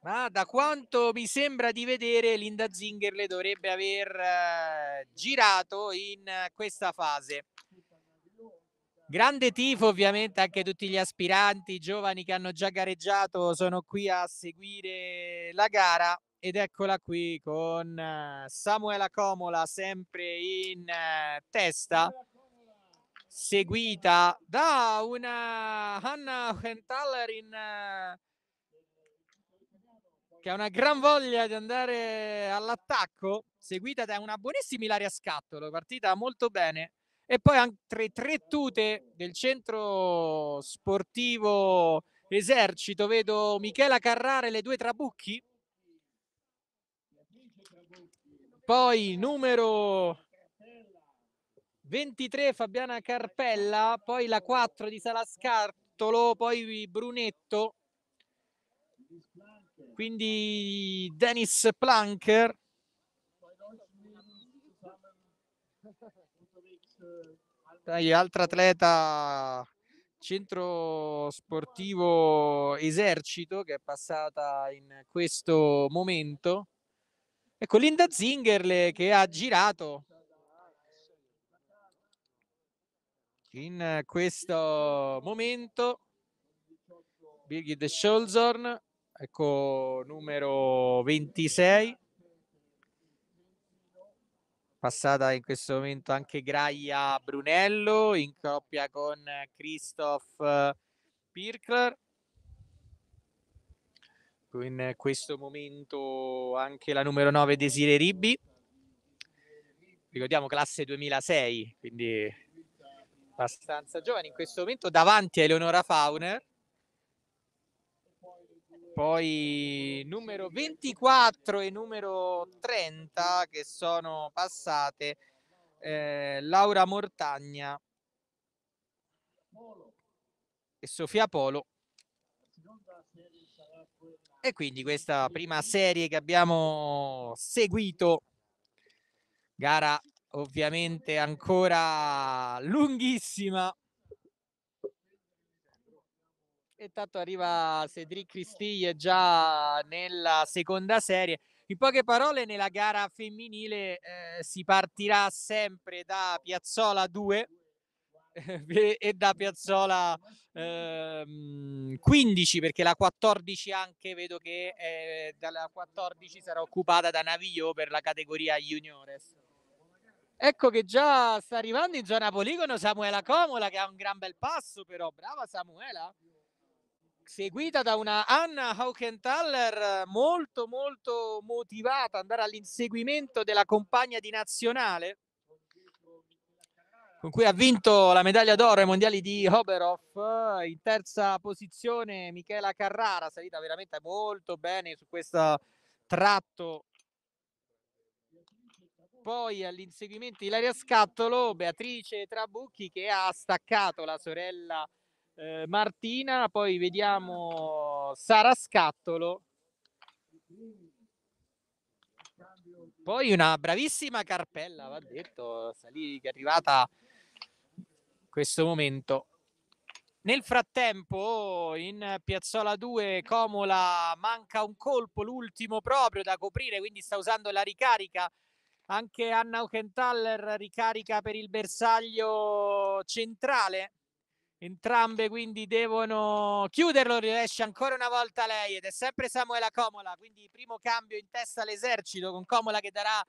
S2: Ma da quanto mi sembra di vedere, Linda Zingerle dovrebbe aver eh, girato in questa fase. Grande tifo ovviamente anche tutti gli aspiranti, i giovani che hanno già gareggiato sono qui a seguire la gara ed eccola qui con eh, Samuela Comola sempre in eh, testa seguita da una Hanna Hentaller in, eh, che ha una gran voglia di andare all'attacco seguita da una buonissima Ilaria Scattolo partita molto bene e poi altre tre tute del centro sportivo esercito vedo Michela Carrara e le due Trabucchi poi numero 23 Fabiana Carpella poi la 4 di Salascartolo poi Brunetto quindi Dennis Planker dai, altra atleta centro sportivo esercito che è passata in questo momento. Ecco Linda Zingerle che ha girato in questo momento. Birgit Scholzorn, ecco numero 26 passata in questo momento anche Graia Brunello in coppia con Christoph Pirkler. In eh, questo momento anche la numero 9 Desire Ribbi. Ricordiamo classe 2006, quindi abbastanza giovane in questo momento davanti a Eleonora Fauner poi numero 24 e numero 30 che sono passate eh, Laura Mortagna e Sofia Polo. E quindi questa prima serie che abbiamo seguito, gara ovviamente ancora lunghissima. E intanto arriva Cedric Cristiglie già nella seconda serie. In poche parole, nella gara femminile eh, si partirà sempre da Piazzola 2 e da Piazzola eh, 15 perché la 14 anche vedo che eh, dalla 14 sarà occupata da Naviglio per la categoria juniores. Ecco che già sta arrivando in zona poligono Samuela Comola che ha un gran bel passo però, brava Samuela seguita da una Anna Haukenthaler molto molto motivata andare all'inseguimento della compagna di nazionale con cui ha vinto la medaglia d'oro ai mondiali di Oberhof in terza posizione Michela Carrara salita veramente molto bene su questo tratto poi all'inseguimento Ilaria Scattolo Beatrice Trabucchi che ha staccato la sorella eh, Martina, poi vediamo Sara Scattolo. Poi una bravissima carpella, va detto, Salì che è arrivata in questo momento. Nel frattempo in Piazzola 2 Comola manca un colpo, l'ultimo proprio da coprire, quindi sta usando la ricarica. Anche Anna Ochentaller ricarica per il bersaglio centrale. Entrambe quindi devono chiuderlo, riesce ancora una volta lei ed è sempre Samuela Comola, quindi primo cambio in testa all'esercito con Comola che darà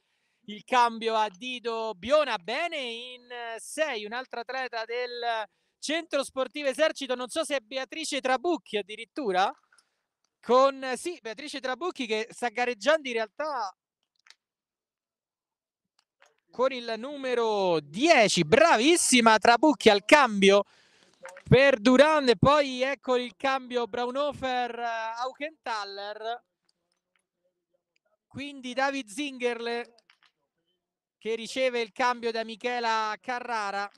S2: il cambio a Dido Biona, bene in 6, un'altra atleta del centro sportivo esercito, non so se è Beatrice Trabucchi addirittura, con sì, Beatrice Trabucchi che sta gareggiando in realtà con il numero 10, bravissima Trabucchi al cambio per Duran e poi ecco il cambio Braunhofer-Aukenthaler. Eh, Quindi David Zingerle che riceve il cambio da Michela Carrara.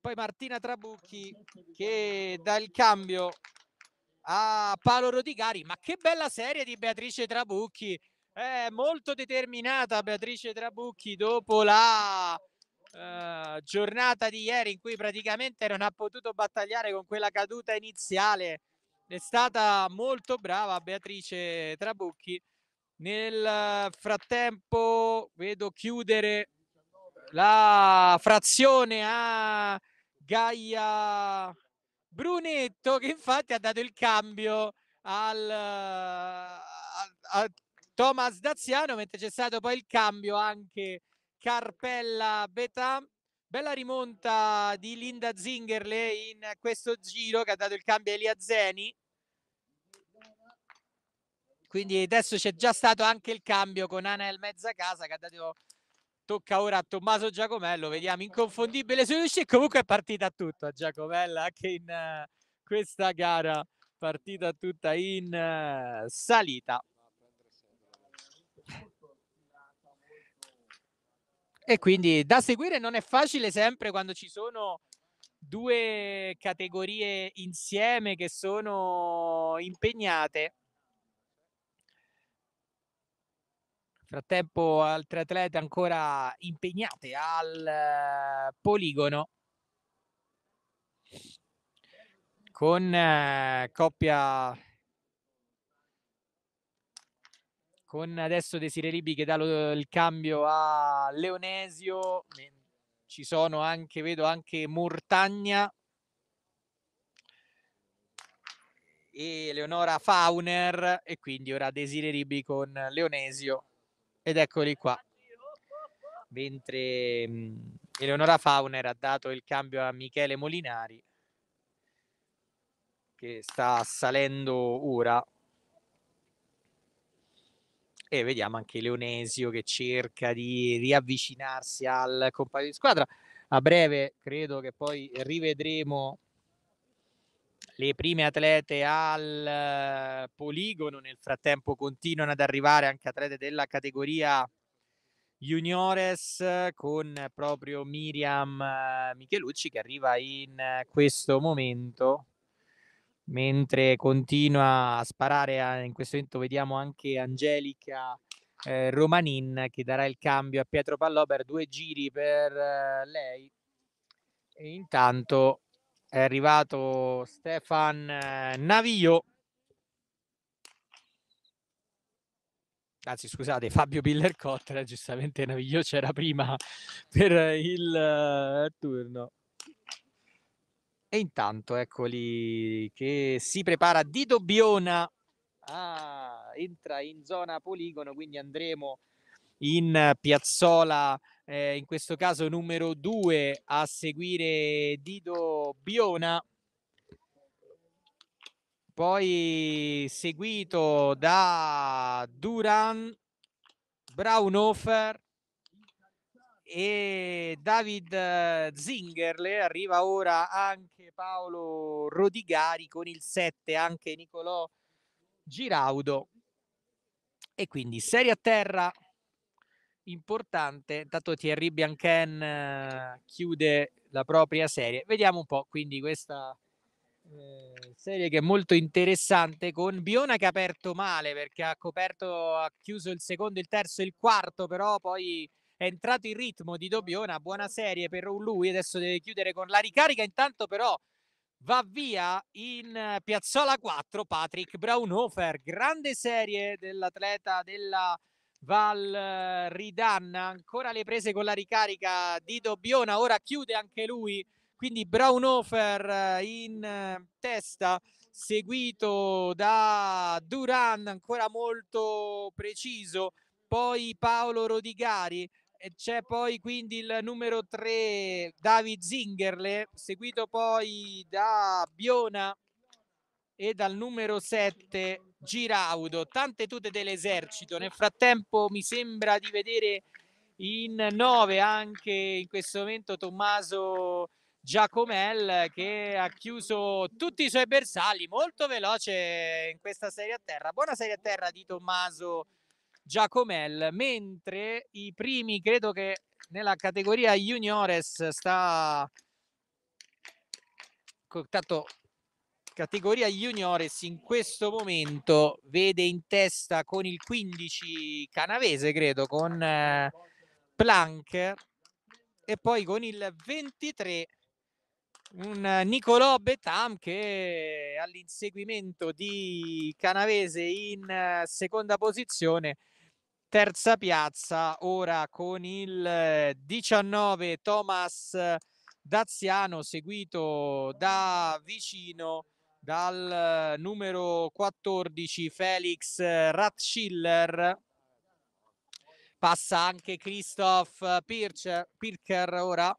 S2: Poi Martina Trabucchi che dà il cambio a Paolo Rodigari. Ma che bella serie di Beatrice Trabucchi! Eh, molto determinata Beatrice Trabucchi dopo la Ah, giornata di ieri in cui praticamente non ha potuto battagliare con quella caduta iniziale. È stata molto brava Beatrice Trabucchi. Nel frattempo vedo chiudere la frazione a Gaia Brunetto che infatti ha dato il cambio al, a, a Thomas Daziano mentre c'è stato poi il cambio anche Carpella Betam. Bella rimonta di Linda Zingerle in questo giro che ha dato il cambio a Elia Zeni. Quindi adesso c'è già stato anche il cambio con Ana El Mezzacasa che ha dato tocca ora a Tommaso Giacomello, vediamo inconfondibile sui usci comunque è partita tutta Giacomella anche in uh, questa gara, partita tutta in uh, salita. E quindi da seguire non è facile sempre quando ci sono due categorie insieme che sono impegnate. Nel frattempo altre atlete ancora impegnate al uh, poligono con uh, coppia con adesso Desire Libi che dà lo, il cambio a Leonesio, ci sono anche, vedo anche Murtagna e Leonora Fauner e quindi ora Desire Libi con Leonesio ed eccoli qua. Mentre mh, Eleonora Fauner ha dato il cambio a Michele Molinari che sta salendo ora e vediamo anche Leonesio che cerca di riavvicinarsi al compagno di squadra. A breve credo che poi rivedremo le prime atlete al poligono, nel frattempo continuano ad arrivare anche atlete della categoria juniores con proprio Miriam eh, Michelucci che arriva in eh, questo momento mentre continua a sparare, a, in questo momento vediamo anche Angelica eh, Romanin che darà il cambio a Pietro Pallò per due giri per eh, lei. E intanto è arrivato Stefan eh, Navio. Anzi, scusate, Fabio Pillercotter, giustamente Naviglio c'era prima per il eh, turno. E intanto eccoli che si prepara di Dobbiona. Ah, entra in zona poligono, quindi andremo in piazzola, eh, in questo caso numero 2, a seguire Dido Biona. Poi seguito da Duran, Braunhofer e David Zingerle. Arriva ora anche Paolo Rodigari, con il 7 anche Nicolò Giraudo. E quindi serie a terra importante. Intanto Thierry Bianchen eh, chiude la propria serie. Vediamo un po' quindi questa eh, serie che è molto interessante con Biona che ha aperto male perché ha coperto, ha chiuso il secondo, il terzo e il quarto, però poi è entrato in ritmo di Dobiona, buona serie per lui, adesso deve chiudere con la ricarica, intanto però va via in eh, Piazzola 4 Patrick Braunhofer, grande serie dell'atleta della Val Ridanna, ancora le prese con la ricarica di Dobiona, ora chiude anche lui, quindi Braunhofer eh, in eh, testa seguito da Duran ancora molto preciso, poi Paolo Rodigari, c'è poi quindi il numero 3 David Zingerle, seguito poi da Biona e dal numero 7 Giraudo, tante tute dell'esercito. Nel frattempo mi sembra di vedere in 9 anche in questo momento Tommaso Giacomel che ha chiuso tutti i suoi bersagli molto veloce in questa serie a terra. Buona serie a terra di Tommaso Giacomel Giacomel, mentre i primi credo che nella categoria juniores sta tanto categoria juniores in questo momento vede in testa con il 15 canavese credo con eh, Planck e poi con il 23 un Nicolò Betam che all'inseguimento di Canavese in eh, seconda posizione terza piazza ora con il 19 eh, Thomas Daziano seguito da vicino dal eh, numero 14 Felix Ratschiller passa anche Christoph Pircher, Pircher ora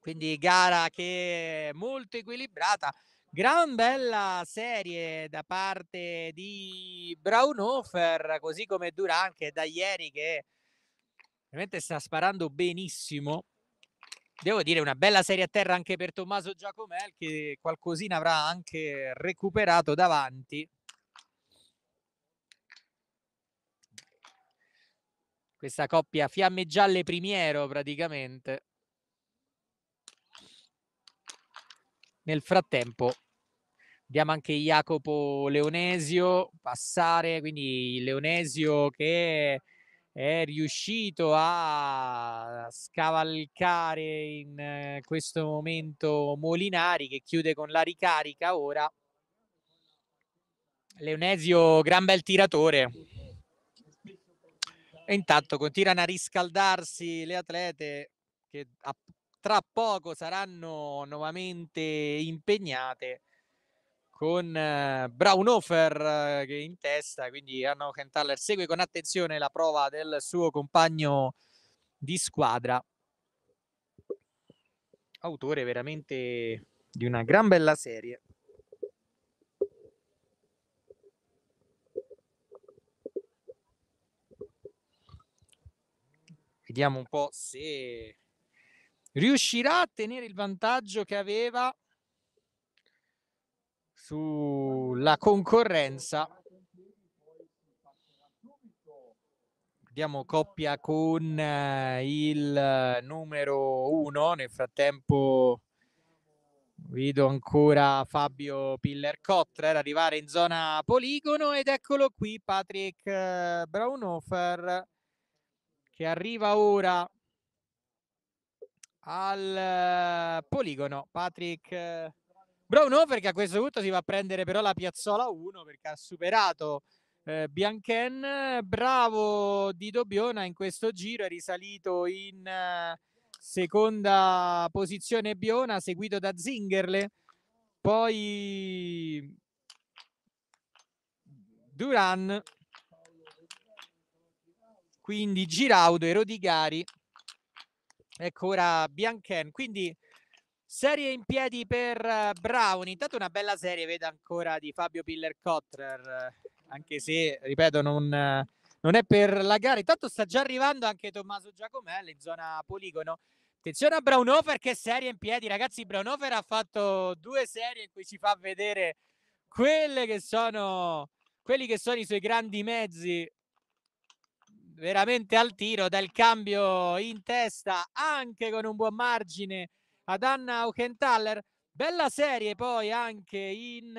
S2: quindi gara che è molto equilibrata Gran bella serie da parte di Braunhofer, così come dura anche da ieri che ovviamente sta sparando benissimo. Devo dire una bella serie a terra anche per Tommaso Giacomel che qualcosina avrà anche recuperato davanti. Questa coppia fiamme gialle primiero praticamente. Nel frattempo Abbiamo anche Jacopo Leonesio, passare, quindi Leonesio che è riuscito a scavalcare in eh, questo momento Molinari che chiude con la ricarica ora. Leonesio, gran bel tiratore. E intanto continuano a riscaldarsi le atlete che tra poco saranno nuovamente impegnate con eh, Braunhofer eh, che in testa, quindi Arno Kentaller segue con attenzione la prova del suo compagno di squadra. Autore veramente di una gran bella serie. Vediamo un po' se riuscirà a tenere il vantaggio che aveva sulla concorrenza. Diamo coppia con eh, il numero uno. Nel frattempo vedo ancora Fabio Piller-Cottrer arrivare in zona poligono ed eccolo qui Patrick eh, Braunhofer che arriva ora al eh, poligono. Patrick Brown no perché a questo punto si va a prendere però la piazzola 1 perché ha superato eh, Bianchen. Bravo di Dobiona in questo giro, è risalito in eh, seconda posizione Biona, seguito da Zingerle. Poi Duran, quindi Giraudo e Rodigari. Ecco ora Bianchen. Quindi Serie in piedi per eh, Brown. Intanto una bella serie, vedo ancora di Fabio Piller Cottrer. Eh, anche se, ripeto, non, non, è per la gara. Intanto sta già arrivando anche Tommaso Giacomelli in zona poligono. Attenzione a Brownhofer che serie in piedi, ragazzi. Brownhofer ha fatto due serie in cui ci fa vedere quelle che sono, quelli che sono i suoi grandi mezzi. Veramente al tiro, dal cambio in testa, anche con un buon margine ad Anna Ochentaller. Bella serie poi anche in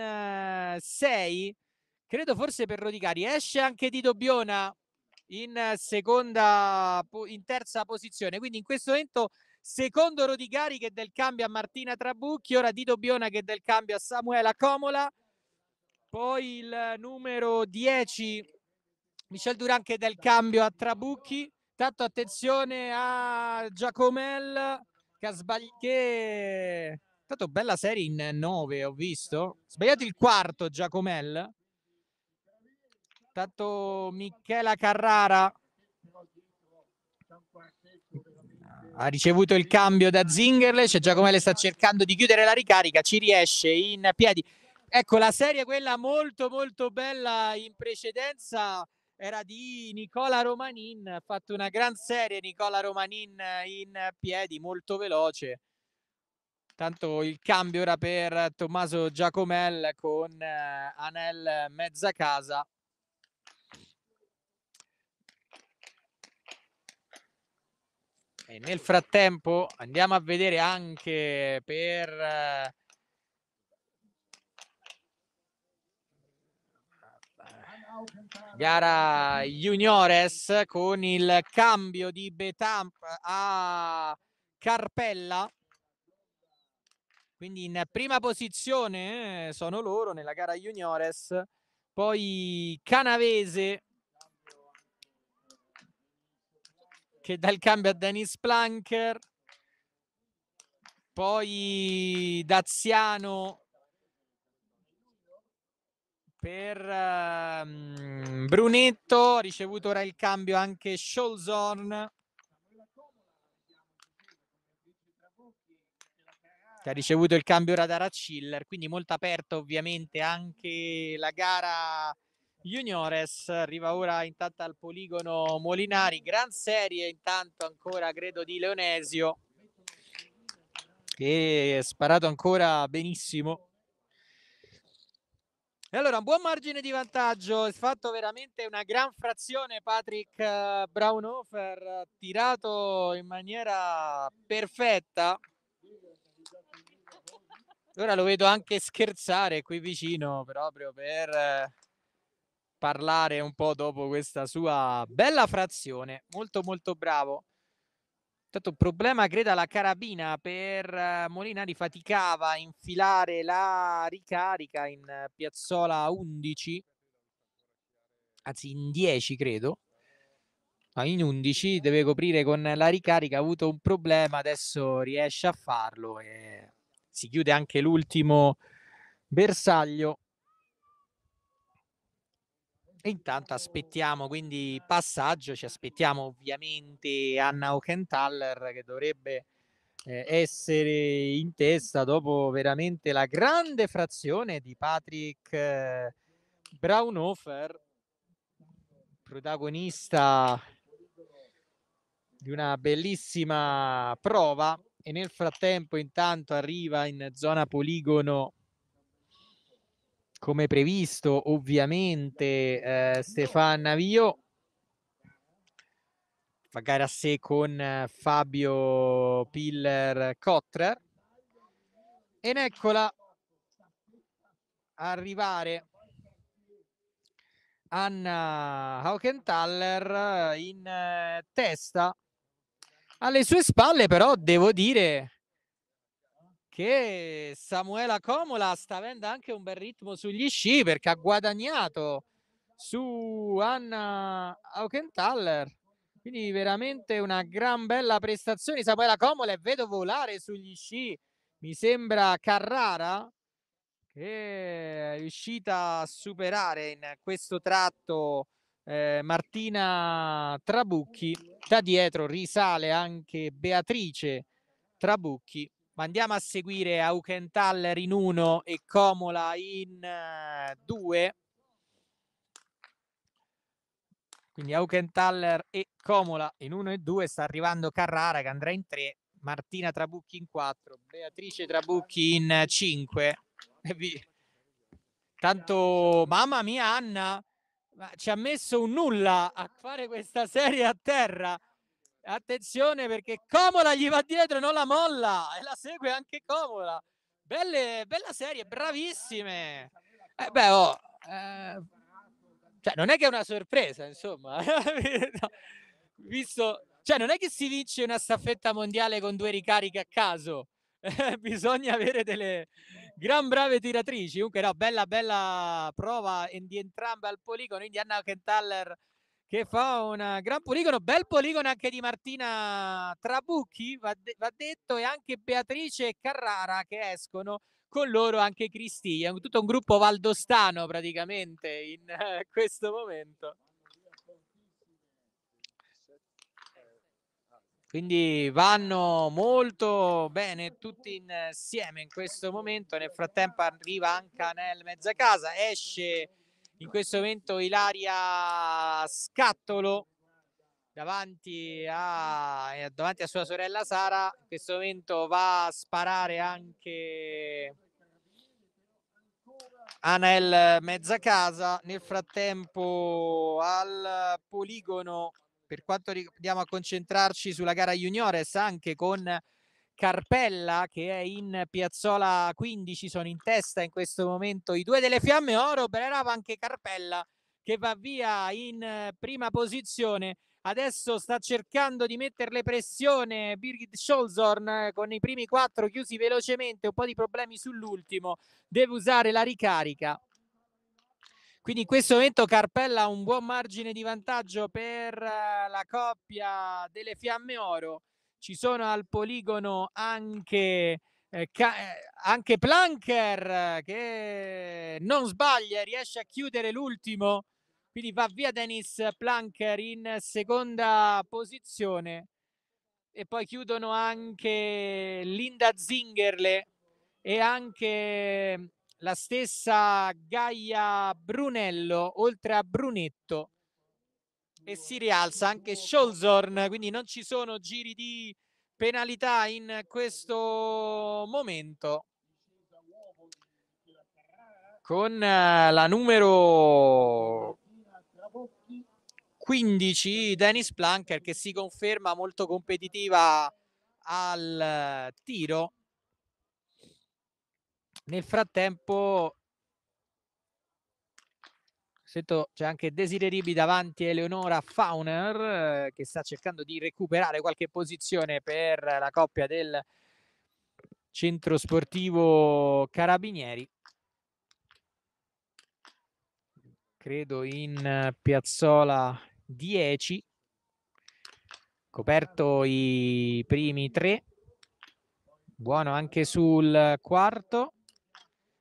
S2: 6, eh, credo forse per Rodicari. Esce anche Di Dobbiona in seconda, in terza posizione. Quindi in questo momento secondo Rodicari che del cambio a Martina Trabucchi, ora Di Dobbiona che del cambio a Samuela Comola. Poi il numero 10 Michel Duran che del cambio a Trabucchi. Tanto attenzione a Giacomel che ha sbagliato. Che... Tanto bella serie in 9, ho visto. Sbagliato il quarto Giacomel. Tanto Michela Carrara ha ricevuto il cambio da Zingerle, c'è cioè Giacomele sta cercando di chiudere la ricarica, ci riesce in piedi. Ecco, la serie quella molto molto bella in precedenza era di Nicola Romanin, ha fatto una gran serie Nicola Romanin in piedi, molto veloce. Tanto il cambio era per Tommaso Giacomel con eh, Anel Mezzacasa. E nel frattempo andiamo a vedere anche per eh, Gara juniores con il cambio di Betamp a Carpella. Quindi in prima posizione eh, sono loro nella gara juniores, poi Canavese che dà il cambio a Dennis Planker, poi Daziano per um, Brunetto, ha ricevuto ora il cambio anche Scholzorn. Che ha ricevuto il cambio ora da Racciller, quindi molto aperto ovviamente anche la gara Juniores. Arriva ora intanto al poligono Molinari, gran serie intanto ancora credo di Leonesio che è sparato ancora benissimo. E allora, un buon margine di vantaggio, è fatto veramente una gran frazione Patrick uh, Braunhofer, tirato in maniera perfetta. Ora lo vedo anche scherzare qui vicino, proprio per eh, parlare un po' dopo questa sua bella frazione. Molto molto bravo stato un problema, credo, alla carabina per eh, Molinari faticava a infilare la ricarica in eh, piazzola 11, anzi in 10 credo, Ma in 11 deve coprire con la ricarica, ha avuto un problema, adesso riesce a farlo e si chiude anche l'ultimo bersaglio Intanto aspettiamo quindi passaggio, ci aspettiamo ovviamente Anna O'Kenthaler che dovrebbe eh, essere in testa dopo veramente la grande frazione di Patrick eh, Braunhofer, protagonista di una bellissima prova e nel frattempo intanto arriva in zona poligono come previsto ovviamente eh, Stefan Navio fa gara a sé con eh, Fabio Piller Kotler ed eccola arrivare Anna Haukenthaler eh, in eh, testa alle sue spalle però devo dire che Samuela Comola sta avendo anche un bel ritmo sugli sci perché ha guadagnato su Anna Aukenthaler. Quindi veramente una gran bella prestazione. Samuela Comola e vedo volare sugli sci. Mi sembra Carrara che è riuscita a superare in questo tratto eh, Martina Trabucchi. Da dietro risale anche Beatrice Trabucchi ma andiamo a seguire Aukentaller in 1 e Comola in 2. Eh, Quindi Aukentaller e Comola in 1 e 2, sta arrivando Carrara che andrà in 3, Martina Trabucchi in 4, Beatrice Trabucchi in 5. Tanto, mamma mia Anna, ci ha messo un nulla a fare questa serie a terra Attenzione perché Comola gli va dietro e non la molla e la segue anche Comola. Belle, bella serie, bravissime. Eh, beh, oh, eh, cioè, non è che è una sorpresa, insomma. no, visto, cioè, non è che si vince una staffetta mondiale con due ricariche a caso. Eh, bisogna avere delle gran brave tiratrici. Comunque, no, bella, bella prova di entrambe al poligono. Indiana Kentaller che fa un gran poligono, bel poligono anche di Martina Trabucchi, va, de- va detto, e anche Beatrice e Carrara che escono con loro anche Cristi, è tutto un gruppo valdostano praticamente in eh, questo momento. Quindi vanno molto bene tutti eh, insieme in questo momento. Nel frattempo arriva anche nel mezza casa, esce in questo momento Ilaria Scattolo davanti a, eh, davanti a sua sorella Sara in questo momento va a sparare anche Anel Mezzacasa nel frattempo al poligono per quanto andiamo a concentrarci sulla gara juniores anche con Carpella che è in Piazzola 15, sono in testa in questo momento i due delle fiamme oro, brava anche Carpella che va via in eh, prima posizione. Adesso sta cercando di metterle pressione Birgit Scholzorn eh, con i primi quattro chiusi velocemente, un po' di problemi sull'ultimo, deve usare la ricarica. Quindi in questo momento Carpella ha un buon margine di vantaggio per eh, la coppia delle Fiamme Oro ci sono al poligono anche, eh, eh anche Planker eh, che non sbaglia, riesce a chiudere l'ultimo, quindi va via Dennis Planker in seconda posizione e poi chiudono anche Linda Zingerle e anche la stessa Gaia Brunello, oltre a Brunetto e si rialza anche Scholzorn, quindi non ci sono giri di penalità in questo momento. Con eh, la numero 15 Dennis Planker che si conferma molto competitiva al eh, tiro. Nel frattempo Sento c'è anche Desire Ribi davanti a Eleonora Fauner eh, che sta cercando di recuperare qualche posizione per la coppia del centro sportivo Carabinieri. Credo in piazzola 10. Coperto i primi tre. Buono anche sul quarto.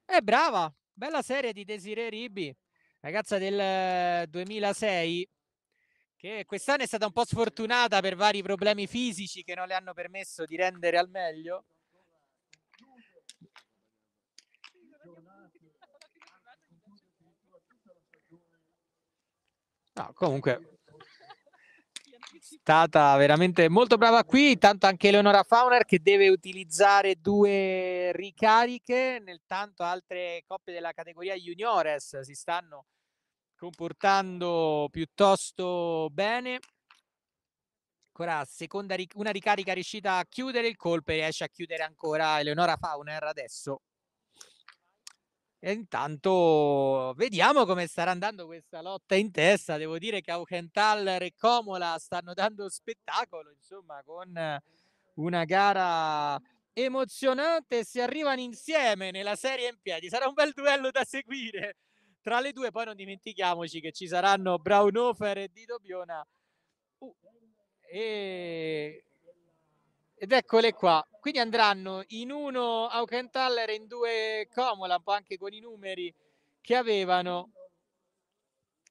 S2: E brava, bella serie di Desire Ribi ragazza del 2006 eh, che quest'anno è stata un po' sfortunata per vari problemi fisici che non le hanno permesso di rendere al meglio. No, comunque stata veramente molto brava qui, intanto anche Eleonora Fauner che deve utilizzare due ricariche, nel tanto altre coppie della categoria juniores si stanno comportando piuttosto bene. Ancora seconda ric- una ricarica riuscita a chiudere il colpo e riesce a chiudere ancora Eleonora Fauner adesso. E intanto vediamo come starà andando questa lotta in testa. Devo dire che Auchental e Comola stanno dando spettacolo, insomma, con una gara emozionante. Si arrivano insieme nella serie in piedi. Sarà un bel duello da seguire tra le due poi non dimentichiamoci che ci saranno Braunhofer e Dito Biona. Uh, e... Ed eccole qua. Quindi andranno in uno Aukenthaler e in due Comola, un po' anche con i numeri che avevano.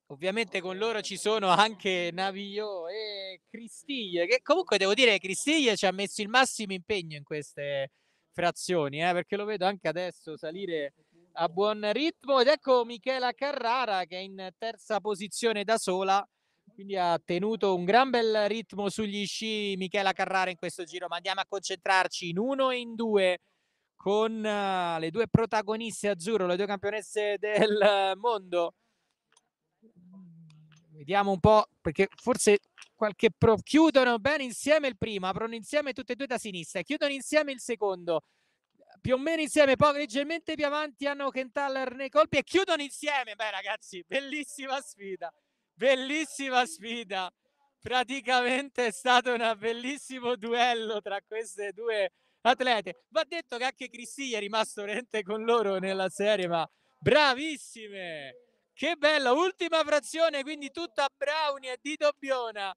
S2: Ovviamente con loro ci sono anche Navio e Cristiglie, che comunque devo dire che Cristiglie ci ha messo il massimo impegno in queste frazioni, eh, perché lo vedo anche adesso salire a buon ritmo ed ecco Michela Carrara che è in terza posizione da sola quindi ha tenuto un gran bel ritmo sugli sci Michela Carrara in questo giro ma andiamo a concentrarci in uno e in due con uh, le due protagoniste azzurro le due campionesse del uh, mondo vediamo un po' perché forse qualche pro chiudono bene insieme il primo aprono insieme tutte e due da sinistra chiudono insieme il secondo più o meno insieme, poi leggermente più avanti hanno Kentaller nei colpi e chiudono insieme. Beh, ragazzi, bellissima sfida, bellissima sfida. Praticamente è stato un bellissimo duello tra queste due atlete. Va detto che anche Cristi è rimasto veramente con loro nella serie, ma bravissime! Che bella, ultima frazione, quindi tutta Brownie e di Dobbiona.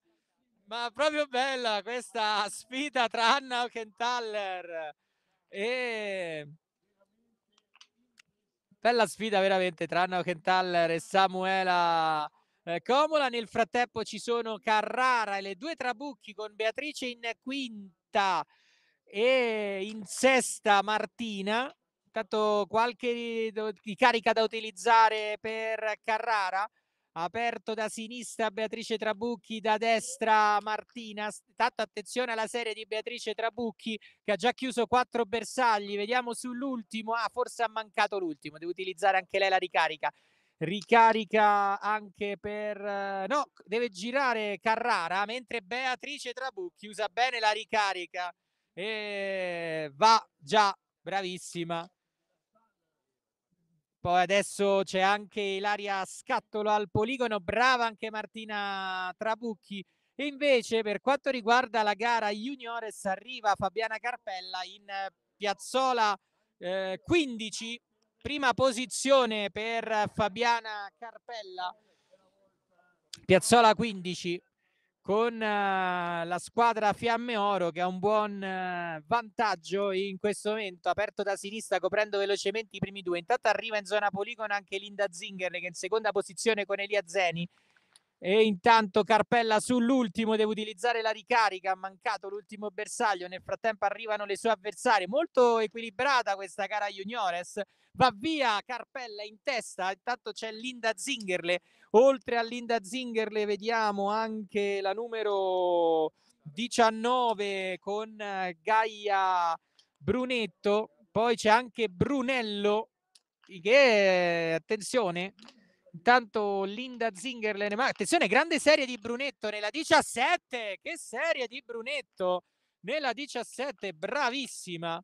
S2: Ma proprio bella questa sfida tra Anna Kentaller e... Bella sfida veramente tra Anna e Samuela eh, Comola. Nel frattempo ci sono Carrara e le due Trabucchi con Beatrice in quinta e in sesta Martina. Intanto qualche carica da utilizzare per Carrara aperto da sinistra Beatrice Trabucchi, da destra Martina. Tanta attenzione alla serie di Beatrice Trabucchi che ha già chiuso quattro bersagli. Vediamo sull'ultimo. Ah, forse ha mancato l'ultimo. Deve utilizzare anche lei la ricarica. Ricarica anche per... Eh, no, deve girare Carrara, mentre Beatrice Trabucchi usa bene la ricarica e va già bravissima poi adesso c'è anche Ilaria Scattolo al poligono, brava anche Martina Trabucchi. E invece per quanto riguarda la gara juniores arriva Fabiana Carpella in eh, piazzola eh, 15, prima posizione per Fabiana Carpella. Piazzola 15, con eh, la squadra Fiamme Oro che ha un buon eh, vantaggio in questo momento, aperto da sinistra, coprendo velocemente i primi due. Intanto arriva in zona poligono anche Linda Zingerle che è in seconda posizione con Elia Zeni. E intanto Carpella sull'ultimo, deve utilizzare la ricarica, ha mancato l'ultimo bersaglio, nel frattempo arrivano le sue avversarie, molto equilibrata questa gara Juniores, va via Carpella in testa, intanto c'è Linda Zingerle, oltre a Linda Zingerle vediamo anche la numero 19 con eh, Gaia Brunetto, poi c'è anche Brunello che attenzione intanto Linda Zingerle attenzione grande serie di Brunetto nella 17 che serie di Brunetto nella 17 bravissima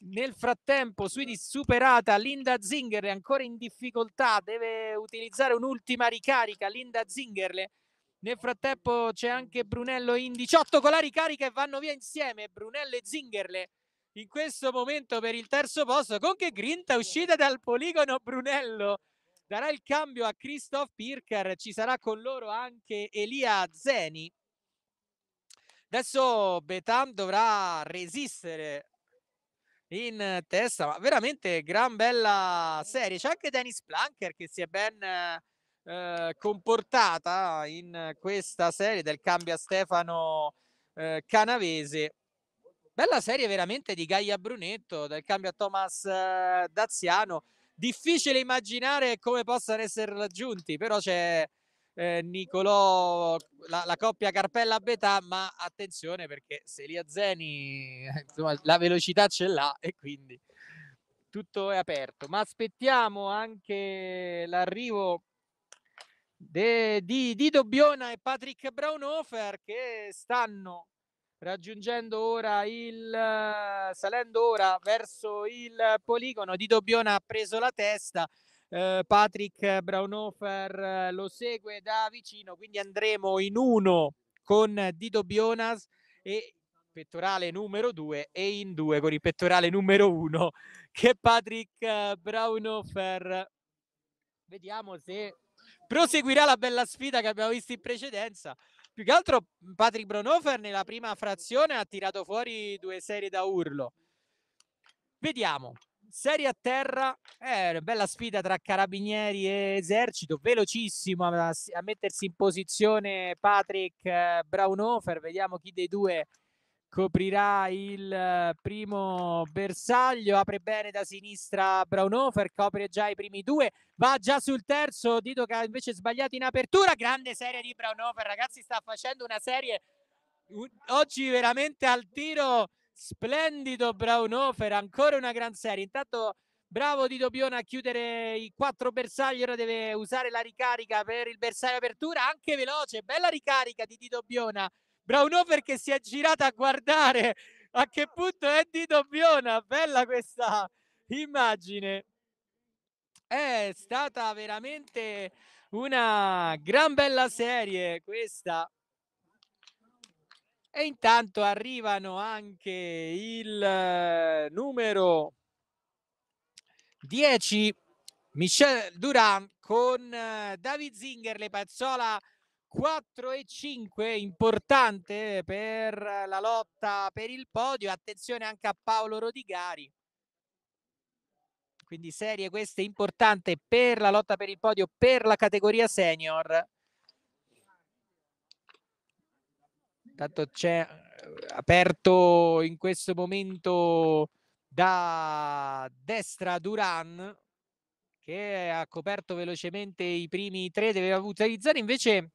S2: nel frattempo, Swedish superata, Linda Zingerle è ancora in difficoltà, deve utilizzare un'ultima ricarica. Linda Zingerle. Nel frattempo c'è anche Brunello in 18 con la ricarica e vanno via insieme Brunello e Zingerle. In questo momento per il terzo posto, con che grinta uscita dal poligono Brunello. Darà il cambio a Christoph Pirker, ci sarà con loro anche Elia Zeni. Adesso Betam dovrà resistere in testa, ma veramente gran bella serie. C'è anche Dennis Planker che si è ben eh, comportata in questa serie del cambio a Stefano eh, Canavese. Bella serie veramente di Gaia Brunetto, del cambio a Thomas eh, Daziano. Difficile immaginare come possano essere raggiunti, però c'è eh, Nicolò, la, la, coppia Carpella a Betà, ma attenzione perché Selia Zeni eh, insomma, la velocità ce l'ha e quindi tutto è aperto. Ma aspettiamo anche l'arrivo de, di, di Dobbiona e Patrick Braunhofer che stanno raggiungendo ora il salendo ora verso il poligono di Dobbiona ha preso la testa Ehm, Patrick Braunhofer eh, lo segue da vicino, quindi andremo in uno con Dito Bionas e pettorale numero due e in due con il pettorale numero uno che Patrick eh, Braunhofer. Vediamo se proseguirà la bella sfida che abbiamo visto in precedenza. Più che altro Patrick Braunhofer nella prima frazione ha tirato fuori due serie da urlo. Vediamo serie a terra, eh, bella sfida tra carabinieri e esercito, velocissimo a, a mettersi in posizione Patrick eh, Braunhofer, vediamo chi dei due coprirà il eh, primo bersaglio, apre bene da sinistra Braunhofer, copre già i primi due, va già sul terzo, Dito che ha invece sbagliato in apertura, grande serie di Braunhofer, ragazzi sta facendo una serie oggi veramente al tiro Splendido Braunhofer, ancora una gran serie. Intanto bravo di Dopione a chiudere i quattro bersagli, ora deve usare la ricarica per il bersaglio apertura, anche veloce, bella ricarica di Dito Biona. Braunhofer che si è girata a guardare a che punto è Dito Biona, bella questa immagine. È stata veramente una gran bella serie questa. E intanto arrivano anche il eh, numero 10, Michel Durand con eh, David Zinger, le Pazzola 4 e 5, importante per la lotta per il podio. Attenzione anche a Paolo Rodigari. Quindi serie questa importante per la lotta per il podio per la categoria senior Tanto c'è eh, aperto in questo momento da destra Duran che ha coperto velocemente i primi tre, doveva utilizzare invece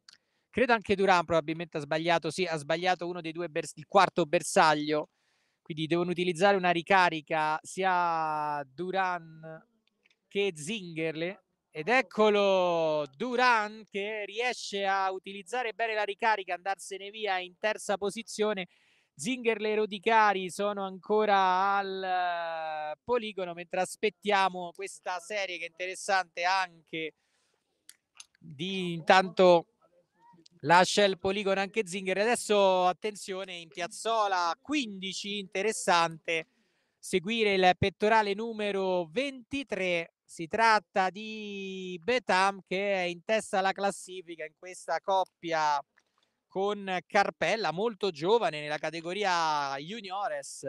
S2: credo anche Duran probabilmente ha sbagliato, sì, ha sbagliato uno dei due bers- il quarto bersaglio, quindi devono utilizzare una ricarica sia Duran che Zingerle ed eccolo Duran che riesce a utilizzare bene la ricarica, andarsene via in terza posizione. Zingerle e Rodicari sono ancora al eh, poligono mentre aspettiamo questa serie che è interessante anche di intanto lascia il poligono anche Zinger adesso attenzione in piazzola 15 interessante seguire il pettorale numero 23 si tratta di Betam che è in testa alla classifica in questa coppia con Carpella, molto giovane nella categoria juniores.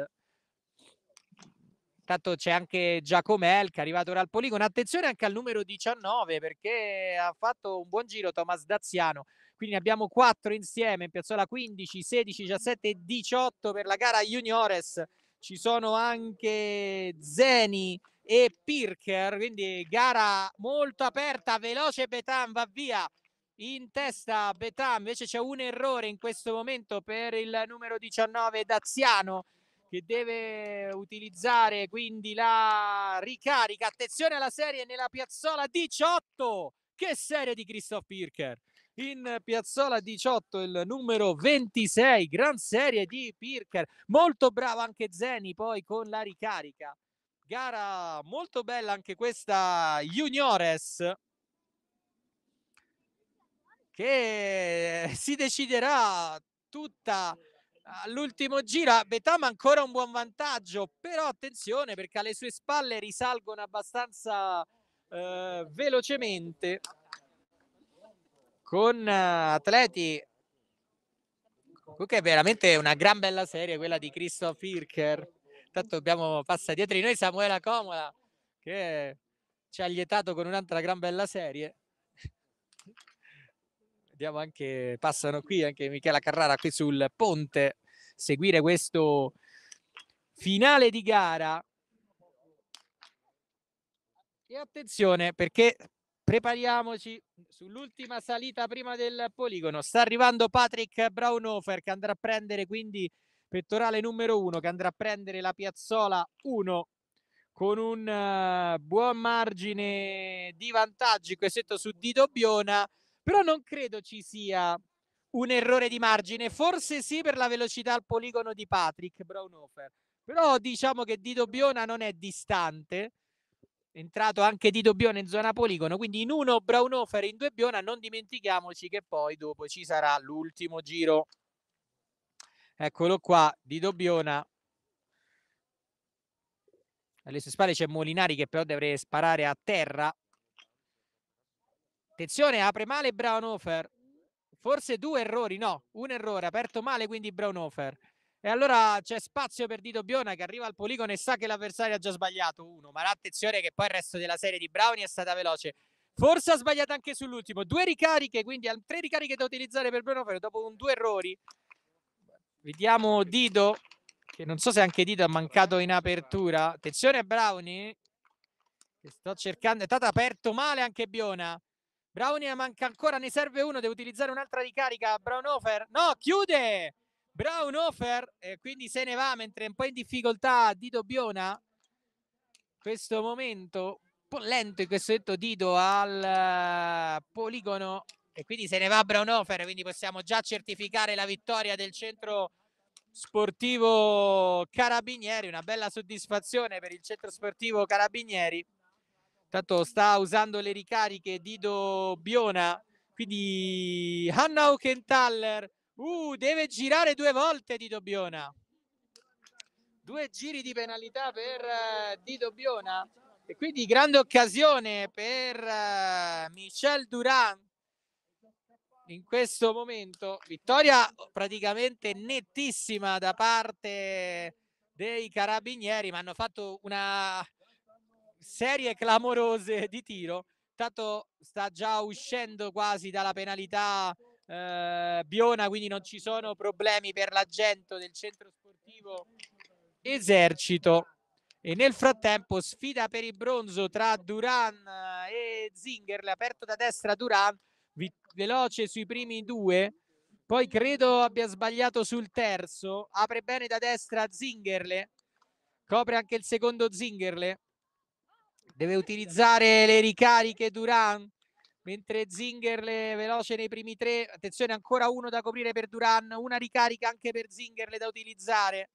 S2: Intanto c'è anche Giacomel che è arrivato al poligono. Attenzione anche al numero 19 perché ha fatto un buon giro Thomas Daziano. Quindi abbiamo quattro insieme in piazzola 15, 16, 17 e 18 per la gara juniores. Ci sono anche Zeni e Pirker, quindi gara molto aperta, veloce Betan va via in testa Betan, invece c'è un errore in questo momento per il numero 19 Daziano che deve utilizzare quindi la ricarica, attenzione alla serie nella piazzola 18, che serie di Christoph Pirker! in Piazzola 18 il numero 26, gran serie di Pirker, molto bravo anche Zeni poi con la ricarica Gara molto bella anche questa Juniores che eh, si deciderà tutta all'ultimo giro. Betama ancora un buon vantaggio, però attenzione perché alle sue spalle risalgono abbastanza eh, velocemente con eh, atleti che okay, è veramente una gran bella serie quella di Christoph Hirker Intanto abbiamo passa dietro di noi Samuela Comola che ci ha lietato con un'altra gran bella serie. Vediamo anche, passano qui anche Michela Carrara qui sul ponte, seguire questo finale di gara. E attenzione perché prepariamoci sull'ultima salita prima del poligono. Sta arrivando Patrick Braunhofer che andrà a prendere quindi Pettorale numero 1 che andrà a prendere la piazzola 1 con un uh, buon margine di vantaggi in questo su di Dobbiona, però non credo ci sia un errore di margine, forse sì per la velocità al poligono di Patrick Braunhofer, però diciamo che Di Dobbiona non è distante, è entrato anche Di Dobbiona in zona poligono, quindi in uno Braunhofer, in due Biona, non dimentichiamoci che poi dopo ci sarà l'ultimo giro eccolo qua, di Dobbiona. Alle sue spalle c'è Molinari che però deve sparare a terra. Attenzione, apre male Braunhofer. Forse due errori, no, un errore, aperto male quindi Braunhofer. E allora c'è spazio per Dito Biona che arriva al poligono e sa che l'avversario ha già sbagliato uno, ma attenzione che poi il resto della serie di Brownie è stata veloce. Forse ha sbagliato anche sull'ultimo. Due ricariche, quindi tre ricariche da utilizzare per Braunhofer dopo un due errori. Vediamo Dido, che non so se anche Dido ha mancato in apertura. Attenzione a Brownie, sto cercando. È stato aperto male anche Biona. Brownie manca ancora, ne serve uno, deve utilizzare un'altra ricarica. Brownhofer, no, chiude! Brownhofer, e quindi se ne va, mentre è un po' in difficoltà Dido Biona. Questo momento, un po' lento in questo detto Dido al uh, poligono e quindi se ne va Braunhofer, quindi possiamo già certificare la vittoria del centro sportivo Carabinieri, una bella soddisfazione per il centro sportivo Carabinieri. Tanto sta usando le ricariche Dido Biona, quindi Hanna Okentaller, uh, deve girare due volte Dido Biona. Due giri di penalità per uh, Dido Biona e quindi grande occasione per eh, Michel Durand in questo momento vittoria praticamente nettissima da parte dei carabinieri ma hanno fatto una serie clamorose di tiro tanto sta già uscendo quasi dalla penalità eh, Biona quindi non ci sono problemi per l'agento del centro sportivo esercito e nel frattempo sfida per il bronzo tra Duran eh, e Zinger aperto da destra Duran veloce sui primi due, poi credo abbia sbagliato sul terzo, apre bene da destra Zingerle, copre anche il secondo Zingerle, deve utilizzare le ricariche Duran, mentre Zingerle veloce nei primi tre, attenzione ancora uno da coprire per Duran, una ricarica anche per Zingerle da utilizzare.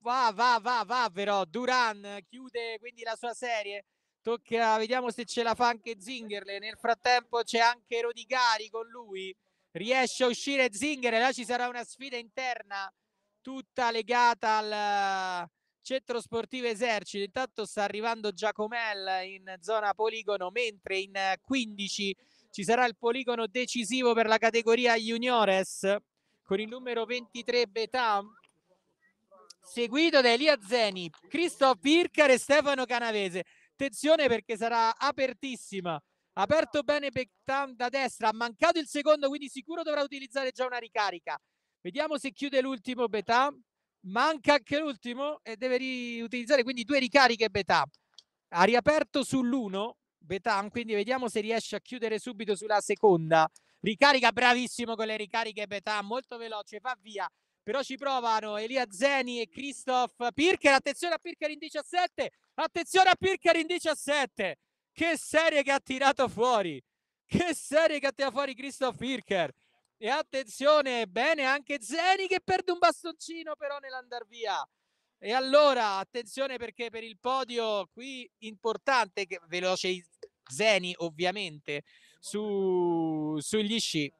S2: Va, va, va, va però, Duran chiude quindi la sua serie, Tocca, vediamo se ce la fa anche Zingerle. Nel frattempo c'è anche Rodigari con lui. Riesce a uscire Zingerle. Là ci sarà una sfida interna tutta legata al eh, centro sportivo esercito. Intanto sta arrivando Giacomel in zona poligono, mentre in 15 ci sarà il poligono decisivo per la categoria juniores con il numero 23 Betam seguito da Elia Zeni, Christoph Bircar e Stefano Canavese attenzione perché sarà apertissima aperto bene Beckham da destra ha mancato il secondo quindi sicuro dovrà utilizzare già una ricarica vediamo se chiude l'ultimo Beckham manca anche l'ultimo e deve riutilizzare quindi due ricariche Beckham ha riaperto sull'uno Betan, quindi vediamo se riesce a chiudere subito sulla seconda. Ricarica bravissimo con le ricariche Betan, molto veloce, va via. Però ci provano Elia Zeni e Christoph Pirker. Attenzione a Pirker in 17. Attenzione a Pirker in 17. Che serie che ha tirato fuori. Che serie che ha tirato fuori Christoph Pirker. E attenzione, bene anche Zeni che perde un bastoncino però nell'andar via. E allora, attenzione perché per il podio qui importante, che veloce Zeni ovviamente, su, sugli sci.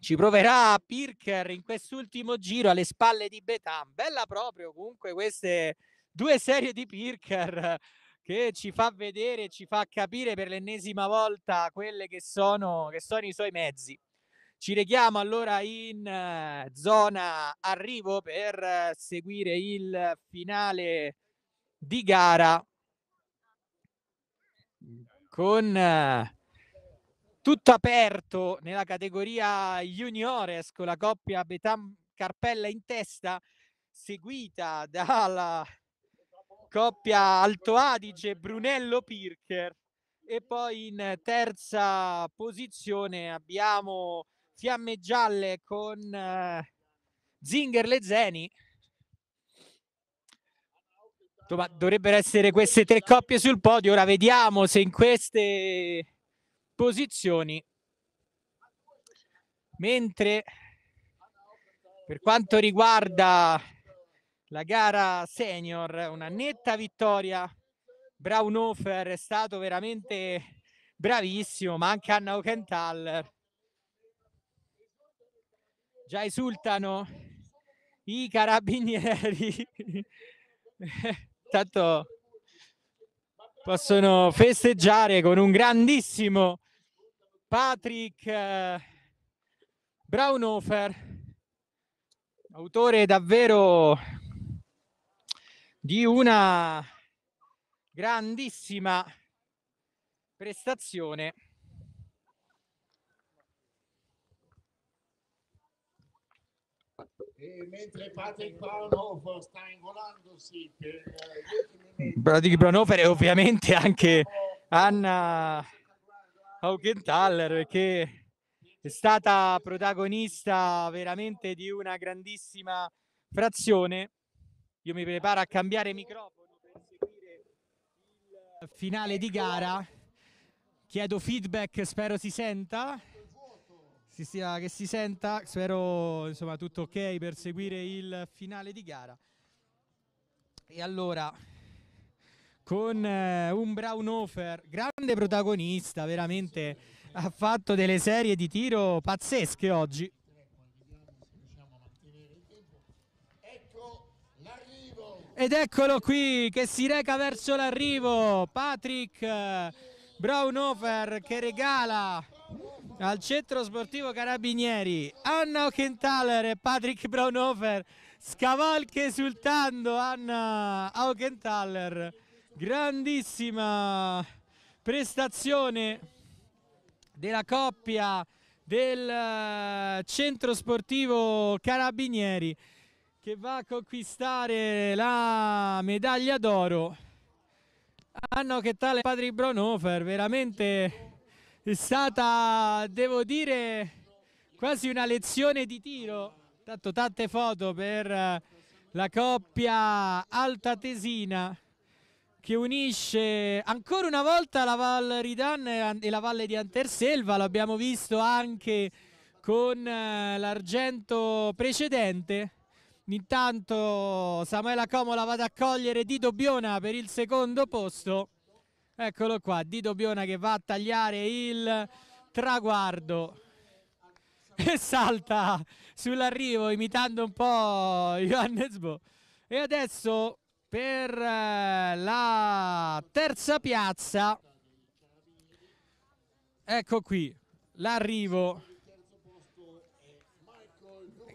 S2: Ci proverà Pirker in quest'ultimo giro alle spalle di Betan. Bella proprio comunque queste due serie di Pirker che ci fa vedere, ci fa capire per l'ennesima volta quelle che sono, che sono i suoi mezzi. Ci reghiamo allora in eh, zona arrivo per eh, seguire il finale di gara con eh, tutto aperto nella categoria juniores con la coppia Betam Carpella in testa seguita dalla coppia Alto Adige Brunello Pircher e poi in terza posizione abbiamo Fiamme Gialle con uh, Zinger Lezeni. dovrebbero essere queste tre coppie sul podio. Ora vediamo se in queste posizioni. Mentre per quanto riguarda la gara senior, una netta vittoria. Braunhofer è stato veramente bravissimo, ma anche Anna Okenthal. Già esultano i carabinieri. Tanto possono festeggiare con un grandissimo Patrick eh, Braunhofer, autore davvero di una grandissima prestazione
S3: E mentre Patrick Braunofer sta ingolandosi per
S2: eh, Patrick Braunofer e ovviamente anche Anna Haugenthaler che è stata protagonista veramente di una grandissima frazione io mi preparo a cambiare microfono per seguire il finale di gara. Chiedo feedback, spero si senta. Si sia, che si senta, spero insomma tutto ok per seguire il finale di gara. E allora, con eh, un Braunhofer, grande protagonista, veramente ha fatto delle serie di tiro pazzesche oggi. Ed eccolo qui che si reca verso l'arrivo, Patrick Braunhofer che regala al centro sportivo Carabinieri Anna Ochenthaler e Patrick Braunhofer scavalca esultando Anna Augenthaler grandissima prestazione della coppia del eh, centro sportivo Carabinieri che va a conquistare la medaglia d'oro. Anno che tale Patrick Bronofer, veramente è stata, devo dire, quasi una lezione di tiro. Tanto tante foto per la coppia alta tesina che unisce ancora una volta la Val Ridan e la Valle di Anterselva, l'abbiamo visto anche con eh, l'argento precedente Intanto Samuela Comola va ad accogliere Dido Biona per il secondo posto. Eccolo qua, Dido Biona che va a tagliare il traguardo e salta sull'arrivo imitando un po' Johannes Bo. E adesso per eh, la terza piazza, ecco qui, l'arrivo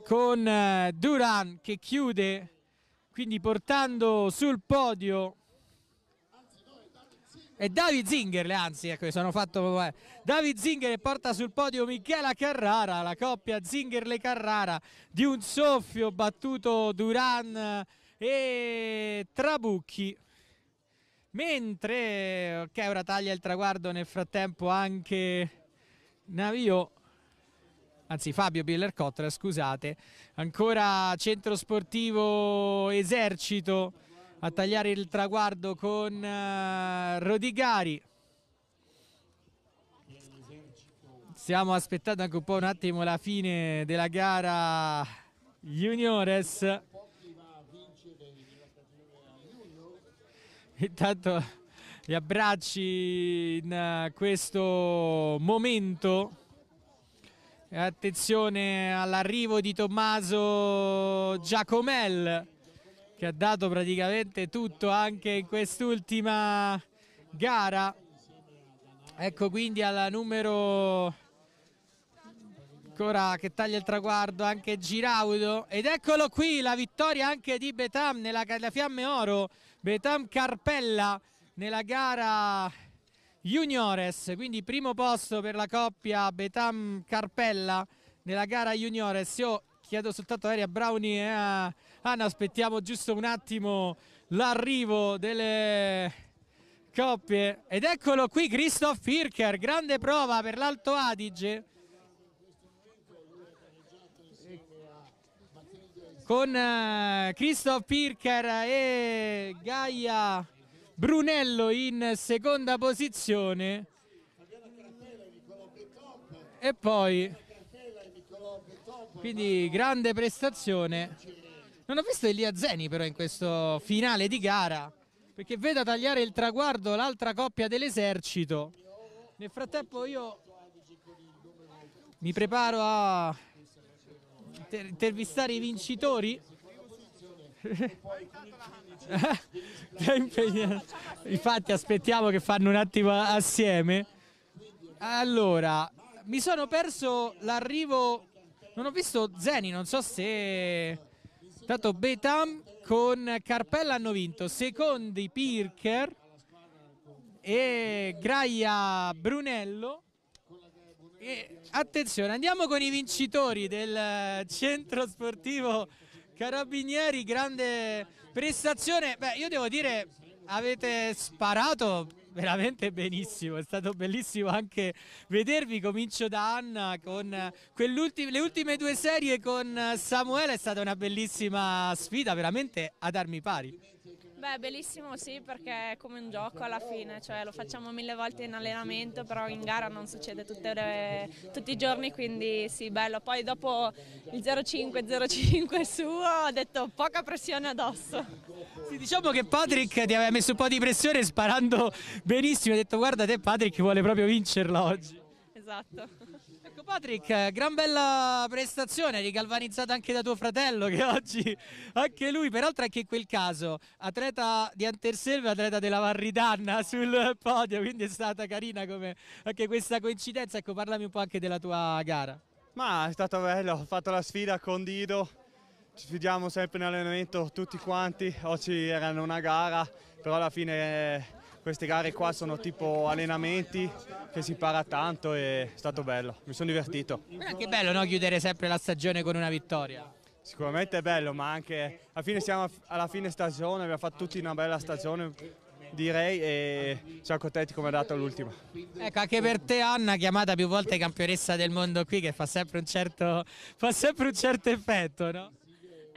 S2: con eh, Duran che chiude quindi portando sul podio e David Zinger, anzi ecco, sono fatto eh. David Zinger porta sul podio Michela Carrara, la coppia Zingerle Carrara di un soffio battuto Duran eh, e Trabucchi. Mentre ok, ora taglia il traguardo nel frattempo anche Navio anzi Fabio Biller-Cotter, scusate, ancora centro sportivo esercito a tagliare il traguardo con uh, Rodigari. Stiamo aspettando anche un po' un attimo la fine della gara Juniores. Intanto gli abbracci in eh, questo momento. Attenzione all'arrivo di Tommaso Giacomel che ha dato praticamente tutto anche in quest'ultima gara. Ecco quindi alla numero ancora che taglia il traguardo anche Giraudo ed eccolo qui la vittoria anche di Betam nella, nella Fiamme Oro. Betam Carpella nella gara Juniores, quindi primo posto per la coppia Betam Carpella nella gara Juniores. Io chiedo soltanto a Aria Brownie e a Anna, aspettiamo giusto un attimo l'arrivo delle coppie. Ed eccolo qui Christoph Firker, grande prova per l'Alto Adige. Con eh, Christoph Pirker e Gaia Brunello in seconda posizione e poi quindi grande prestazione non ho visto Elia Zeni però in questo finale di gara perché veda tagliare il traguardo l'altra coppia dell'esercito nel frattempo io mi preparo a intervistare i vincitori Eh? Infatti aspettiamo che fanno un attimo assieme. Allora, mi sono perso l'arrivo... Non ho visto Zeni, non so se... Tanto Betam con Carpella hanno vinto, secondi Pirker e Graia Brunello. E attenzione, andiamo con i vincitori del eh, centro sportivo Carabinieri, grande Prestazione, beh, io devo dire, avete sparato veramente benissimo, è stato bellissimo anche vedervi, comincio da Anna con le ultime due serie con Samuele, è stata una bellissima sfida veramente ad armi pari.
S13: Beh, bellissimo sì, perché è come un gioco alla fine, cioè lo facciamo mille volte in allenamento, però in gara non succede le, tutti i giorni, quindi sì, bello. Poi dopo il 0-5-0-5 suo ho detto poca pressione addosso.
S2: Sì, diciamo che Patrick ti aveva messo un po' di pressione sparando benissimo, ha detto guarda te Patrick vuole proprio vincerla oggi. Esatto. Patrick, gran bella prestazione, ricalvanizzata anche da tuo fratello che oggi, anche lui, peraltro anche in quel caso, atleta di Anterselva, atleta della Varridanna sul podio, quindi è stata carina come anche questa coincidenza, ecco parlami un po' anche della tua gara.
S5: Ma è stato bello, ho fatto la sfida con Dido, ci fidiamo sempre in allenamento tutti quanti, oggi era una gara, però alla fine eh, queste gare qua sono tipo allenamenti che si impara tanto e è stato bello, mi sono divertito. Però anche bello no?
S2: chiudere sempre la stagione
S5: con una vittoria. Sicuramente è bello, ma anche alla fine siamo alla fine stagione, abbiamo fatto tutti una bella stagione, direi e siamo contenti come è andata l'ultima.
S2: Ecco, anche per te Anna, chiamata più volte campionessa del mondo qui, che fa sempre un certo, fa sempre un certo effetto, no?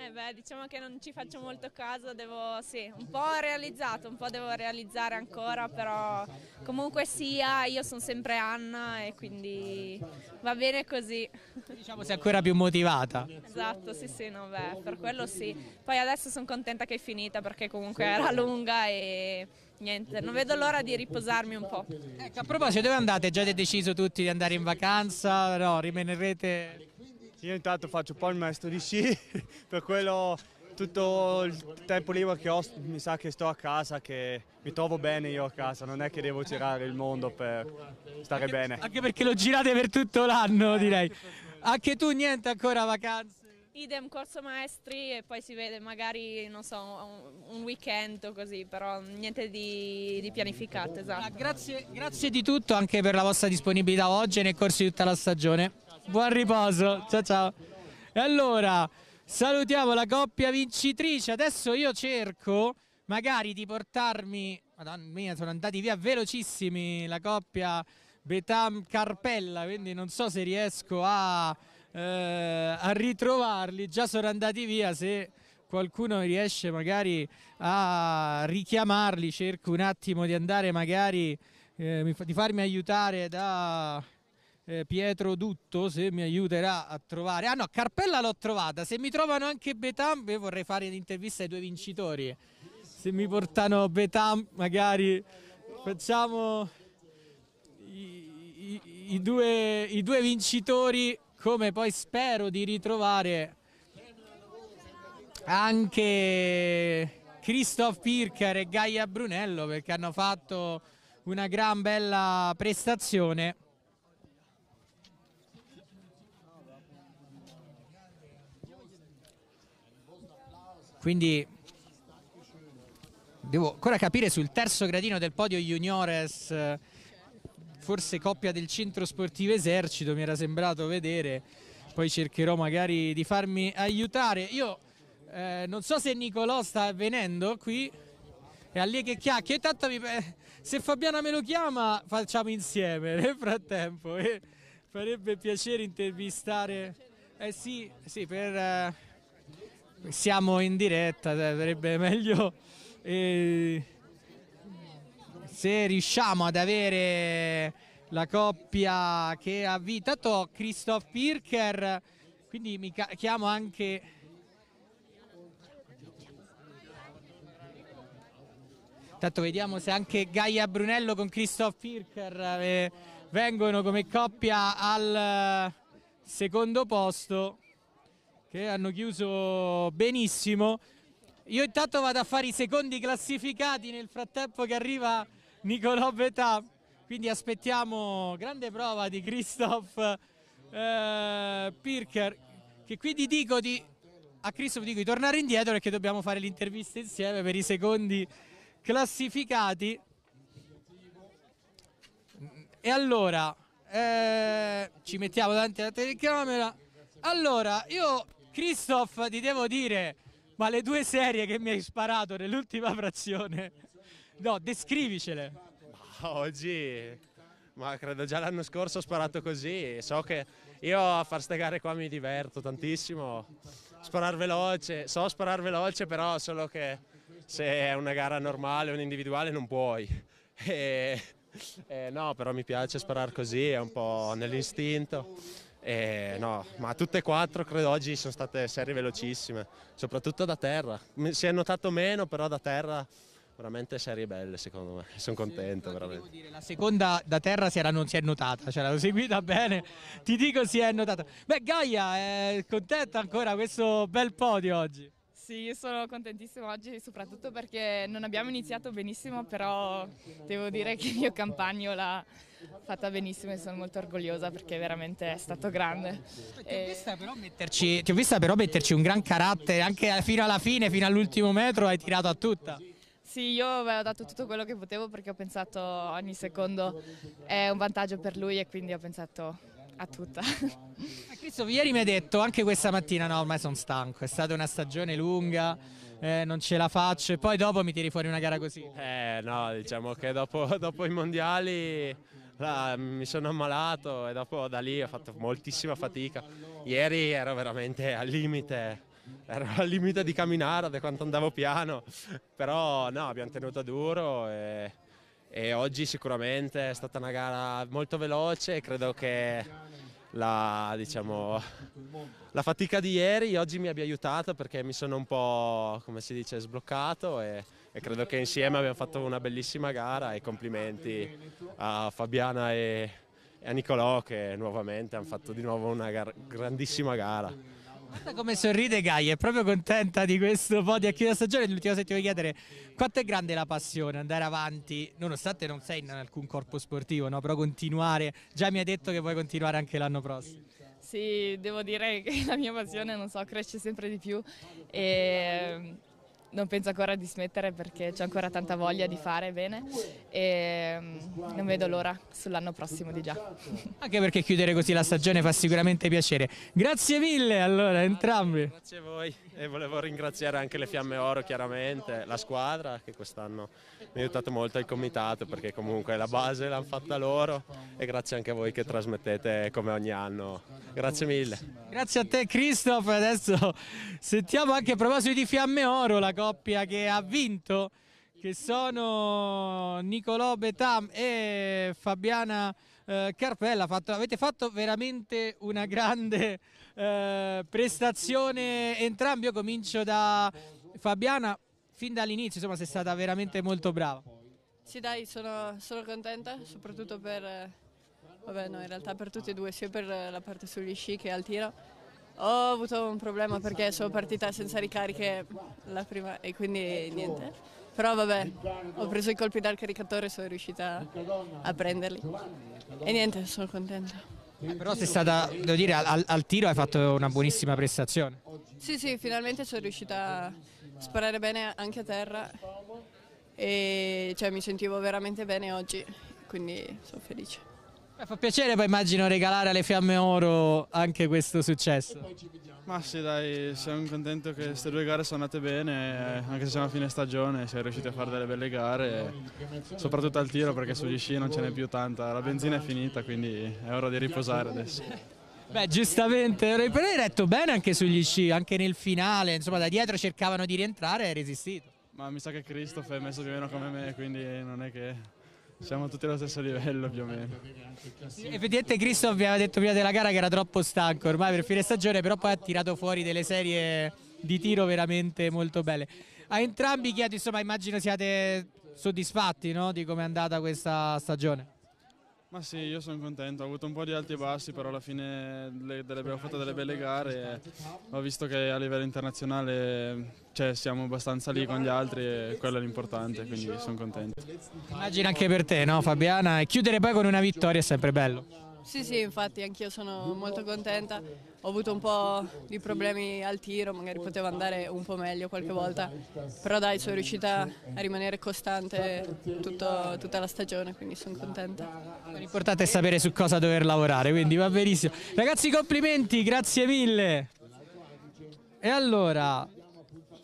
S13: Eh beh, diciamo che non ci faccio molto caso, devo, sì, un po' realizzato, un po' devo realizzare ancora, però comunque sia, io sono sempre Anna e quindi va bene così. Diciamo sei ancora più
S2: motivata.
S13: Esatto, sì sì, no beh, per quello sì. Poi adesso sono contenta che è finita perché comunque era lunga e niente, non vedo l'ora di riposarmi un po'. Ecco, a proposito,
S2: dove andate? Già avete deciso tutti di andare in vacanza? No, rimanerete... Io intanto faccio un po' il maestro di sci,
S5: per quello tutto il tempo libero che ho mi sa che sto a casa, che mi trovo bene io a casa, non è che devo girare il mondo per stare anche, bene.
S2: Anche perché lo girate per tutto l'anno direi. Anche tu niente ancora vacanze?
S13: Idem corso maestri e poi si vede magari, non so, un weekend o così, però niente di, di pianificato, esatto. Ah, grazie,
S2: grazie di tutto anche per la vostra disponibilità oggi e nel corso di tutta la stagione. Buon riposo, ciao ciao. E allora, salutiamo la coppia vincitrice. Adesso io cerco magari di portarmi... Madonna mia, sono andati via velocissimi la coppia Betam Carpella, quindi non so se riesco a, eh, a ritrovarli. Già sono andati via, se qualcuno riesce magari a richiamarli, cerco un attimo di andare magari, eh, di farmi aiutare da eh, Pietro Dutto se mi aiuterà a trovare. Ah no, Carpella l'ho trovata. Se mi trovano anche Betam, io vorrei fare un'intervista ai due vincitori. Se mi portano Betam, magari facciamo i, i, i, due, i due vincitori come poi spero di ritrovare anche Christoph Pirker e Gaia Brunello perché hanno fatto una gran bella prestazione. Quindi devo ancora capire sul terzo gradino del podio juniores, eh, forse coppia del centro sportivo esercito, mi era sembrato vedere, poi cercherò magari di farmi aiutare. Io eh, non so se Nicolò sta venendo qui, e a lì che chiacchia, intanto mi... se Fabiana me lo chiama facciamo insieme nel frattempo, e eh, farebbe piacere intervistare, eh sì, sì per... Eh siamo in diretta, sarebbe meglio eh, se riusciamo ad avere la coppia che ha vitato Christoph Pirker, quindi mi chiamo anche... Intanto vediamo se anche Gaia Brunello con Christoph Pirker eh, vengono come coppia al eh, secondo posto che hanno chiuso benissimo. Io intanto vado a fare i secondi classificati nel frattempo che arriva Nicolò Betà. Quindi aspettiamo grande prova di Christoph eh, Pirker che quindi dico di, a Christoph dico di tornare indietro perché dobbiamo fare l'intervista insieme per i secondi classificati. E allora eh, ci mettiamo davanti alla telecamera. Allora, io Christoph, ti devo dire, ma le due serie che mi hai sparato nell'ultima frazione,
S14: no, descrivicele. Ma oggi, ma credo già l'anno scorso ho sparato così, so che io a far ste gare qua mi diverto tantissimo, sparare veloce, so sparare veloce però solo che se è una gara normale o un individuale non puoi. E, e no, però mi piace sparare così, è un po' nell'istinto. E eh, no, ma tutte e quattro credo oggi sono state serie velocissime, soprattutto da terra. Si è notato meno, però da terra veramente serie belle secondo me, sono contento veramente. Dire, la
S2: seconda da terra si era, non si è notata, cioè l'ho seguita bene, ti dico si è notata. Beh Gaia, è eh, contenta ancora questo bel podio oggi?
S13: Sì, io sono contentissimo oggi, soprattutto perché non abbiamo iniziato benissimo, però devo dire che il mio compagno l'ha fatta benissimo e sono molto orgogliosa perché veramente è stato grande. Ti ho, vista però
S2: metterci, ti ho vista però metterci un gran carattere, anche fino alla fine, fino all'ultimo metro hai tirato a tutta.
S13: Sì, io ho dato tutto quello che potevo perché ho pensato ogni secondo è un vantaggio per lui e quindi ho pensato a tutta.
S2: Cristo, ieri mi hai detto anche questa mattina, no ormai sono
S14: stanco, è stata una stagione lunga, eh, non ce la faccio e poi dopo mi tiri fuori una gara così. Eh no, diciamo che dopo, dopo i mondiali la, mi sono ammalato e dopo da lì ho fatto moltissima fatica. Ieri ero veramente al limite, ero al limite di camminare da quanto andavo piano, però no, abbiamo tenuto duro e, e oggi sicuramente è stata una gara molto veloce e credo che la, diciamo, la, fatica di ieri oggi mi abbia aiutato perché mi sono un po', come si dice, sbloccato e e credo che insieme abbiamo fatto una bellissima gara e complimenti a Fabiana e, a Nicolò che nuovamente hanno fatto di nuovo una gar grandissima gara. Guarda come
S2: sorride Gai, è proprio contenta di questo po' di acchiusa stagione. L'ultima cosa che ti voglio chiedere, quanto è grande la passione andare avanti, nonostante non sei in alcun corpo sportivo, no? però continuare, già mi hai detto che vuoi continuare anche l'anno prossimo.
S13: Sì, devo dire che la mia passione, non so, cresce sempre di più e non penso ancora di smettere perché c'è ancora tanta voglia di fare bene e mm, non vedo l'ora sull'anno prossimo di già.
S2: Anche perché chiudere così la stagione fa sicuramente piacere. Grazie mille allora entrambi.
S14: Grazie a voi e volevo ringraziare anche le Fiamme Oro chiaramente, la squadra che quest'anno mi ha aiutato molto, il comitato perché comunque la base l'hanno fatta loro e grazie anche a voi che trasmettete come ogni anno, grazie mille.
S2: Grazie a te Christoph, adesso sentiamo anche a proposito di Fiamme Oro la coppia che ha vinto che sono Nicolò Betam e Fabiana eh, Carpella. avete fatto veramente una grande eh, prestazione entrambi. Io comincio da Fabiana, fin dall'inizio insomma sei stata veramente molto brava.
S11: Sì dai, sono, sono contenta, soprattutto per, eh, vabbè, no, in realtà per tutti e due, sia per la parte sugli sci che al tiro. Ho avuto un problema perché sono partita senza ricariche la prima e quindi niente. Però vabbè, ho preso i colpi dal caricatore e sono riuscita a prenderli. E niente, sono contenta.
S10: Eh,
S2: però sei stata, devo dire, al, al, tiro hai fatto una buonissima prestazione.
S11: Sì, sì, finalmente sono riuscita a sparare bene anche a terra e cioè, mi sentivo veramente bene oggi, quindi sono felice.
S2: Beh, fa piacere poi immagino regalare alle Fiamme Oro anche questo successo.
S6: Ma sì dai, siamo contento che queste due gare sono andate bene, eh, anche se siamo a fine stagione, siamo riusciti a fare delle belle gare, soprattutto al tiro perché sugli sci non ce n'è più tanta, la benzina è finita quindi è ora di riposare adesso.
S2: Beh, giustamente, però hai retto bene anche sugli sci, anche nel finale, insomma da dietro cercavano di rientrare e hai resistito.
S6: Ma mi sa che Christoph è messo più o meno come me, quindi non è che
S2: siamo tutti allo stesso livello più o meno.
S6: Effettivamente
S2: Cristo vi aveva detto prima della gara che era troppo stanco ormai per fine stagione, però poi ha tirato fuori delle serie di tiro veramente molto belle. A entrambi chiedo, insomma, immagino siate soddisfatti no? di come è andata questa stagione.
S6: Ma sì, io sono contento, ho avuto un po' di alti e bassi, però alla fine le, delle, abbiamo fatto delle belle gare e ho visto che a livello internazionale cioè, siamo abbastanza lì con gli altri e quello è l'importante, quindi sono contento.
S2: Immagino anche per te, no Fabiana? E chiudere poi con una vittoria è sempre bello.
S11: Sì, sì, infatti anch'io sono molto contenta. Ho avuto un po' di problemi al tiro, magari poteva andare un po' meglio qualche volta, però dai, sono riuscita a rimanere costante tutto, tutta la stagione, quindi sono contenta.
S2: L'importante è sapere su cosa dover lavorare, quindi va benissimo. Ragazzi, complimenti, grazie mille. E allora,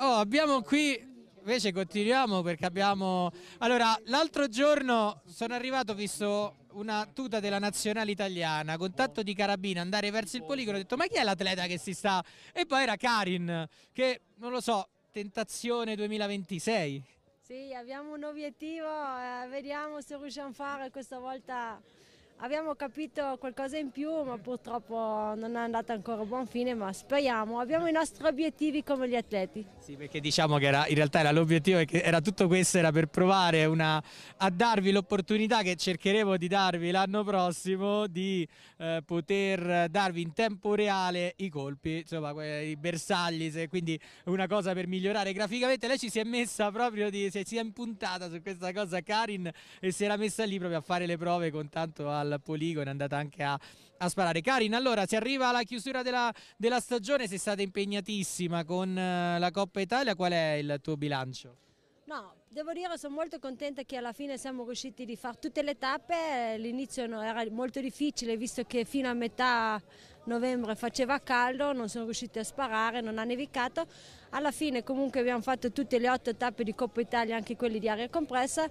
S2: Oh, abbiamo qui invece continuiamo perché abbiamo... Allora, l'altro giorno sono arrivato, ho visto una tuta della nazionale italiana, contatto di carabina, andare verso il poligono, ho detto ma chi è l'atleta che si sta... E poi era Karin, che non lo so, tentazione 2026.
S15: Sì, abbiamo un obiettivo, eh, vediamo se riusciamo a fare questa volta Abbiamo capito qualcosa in più, ma purtroppo non è andata ancora a buon fine, ma speriamo. Abbiamo i nostri obiettivi come gli atleti. Sì,
S2: perché diciamo che era, in realtà era l'obiettivo, era tutto questo, era per provare una, a darvi l'opportunità che cercheremo di darvi l'anno prossimo di eh, poter darvi in tempo reale i colpi, insomma i bersagli, se, quindi una cosa per migliorare graficamente. Lei ci si è messa proprio, di, si è impuntata su questa cosa Karin e si era messa lì proprio a fare le prove con tanto alla al poligono, è andata anche a, a sparare. Karin, allora si arriva alla chiusura della, della stagione, sei stata impegnatissima con eh, la Coppa Italia, qual è il tuo bilancio?
S15: No, devo dire sono molto contenta che alla fine siamo riusciti a fare tutte le tappe, l'inizio era molto difficile visto che fino a metà novembre faceva caldo, non sono riusciti a sparare, non ha nevicato, alla fine comunque abbiamo fatto tutte le otto tappe di Coppa Italia, anche quelle di aria compressa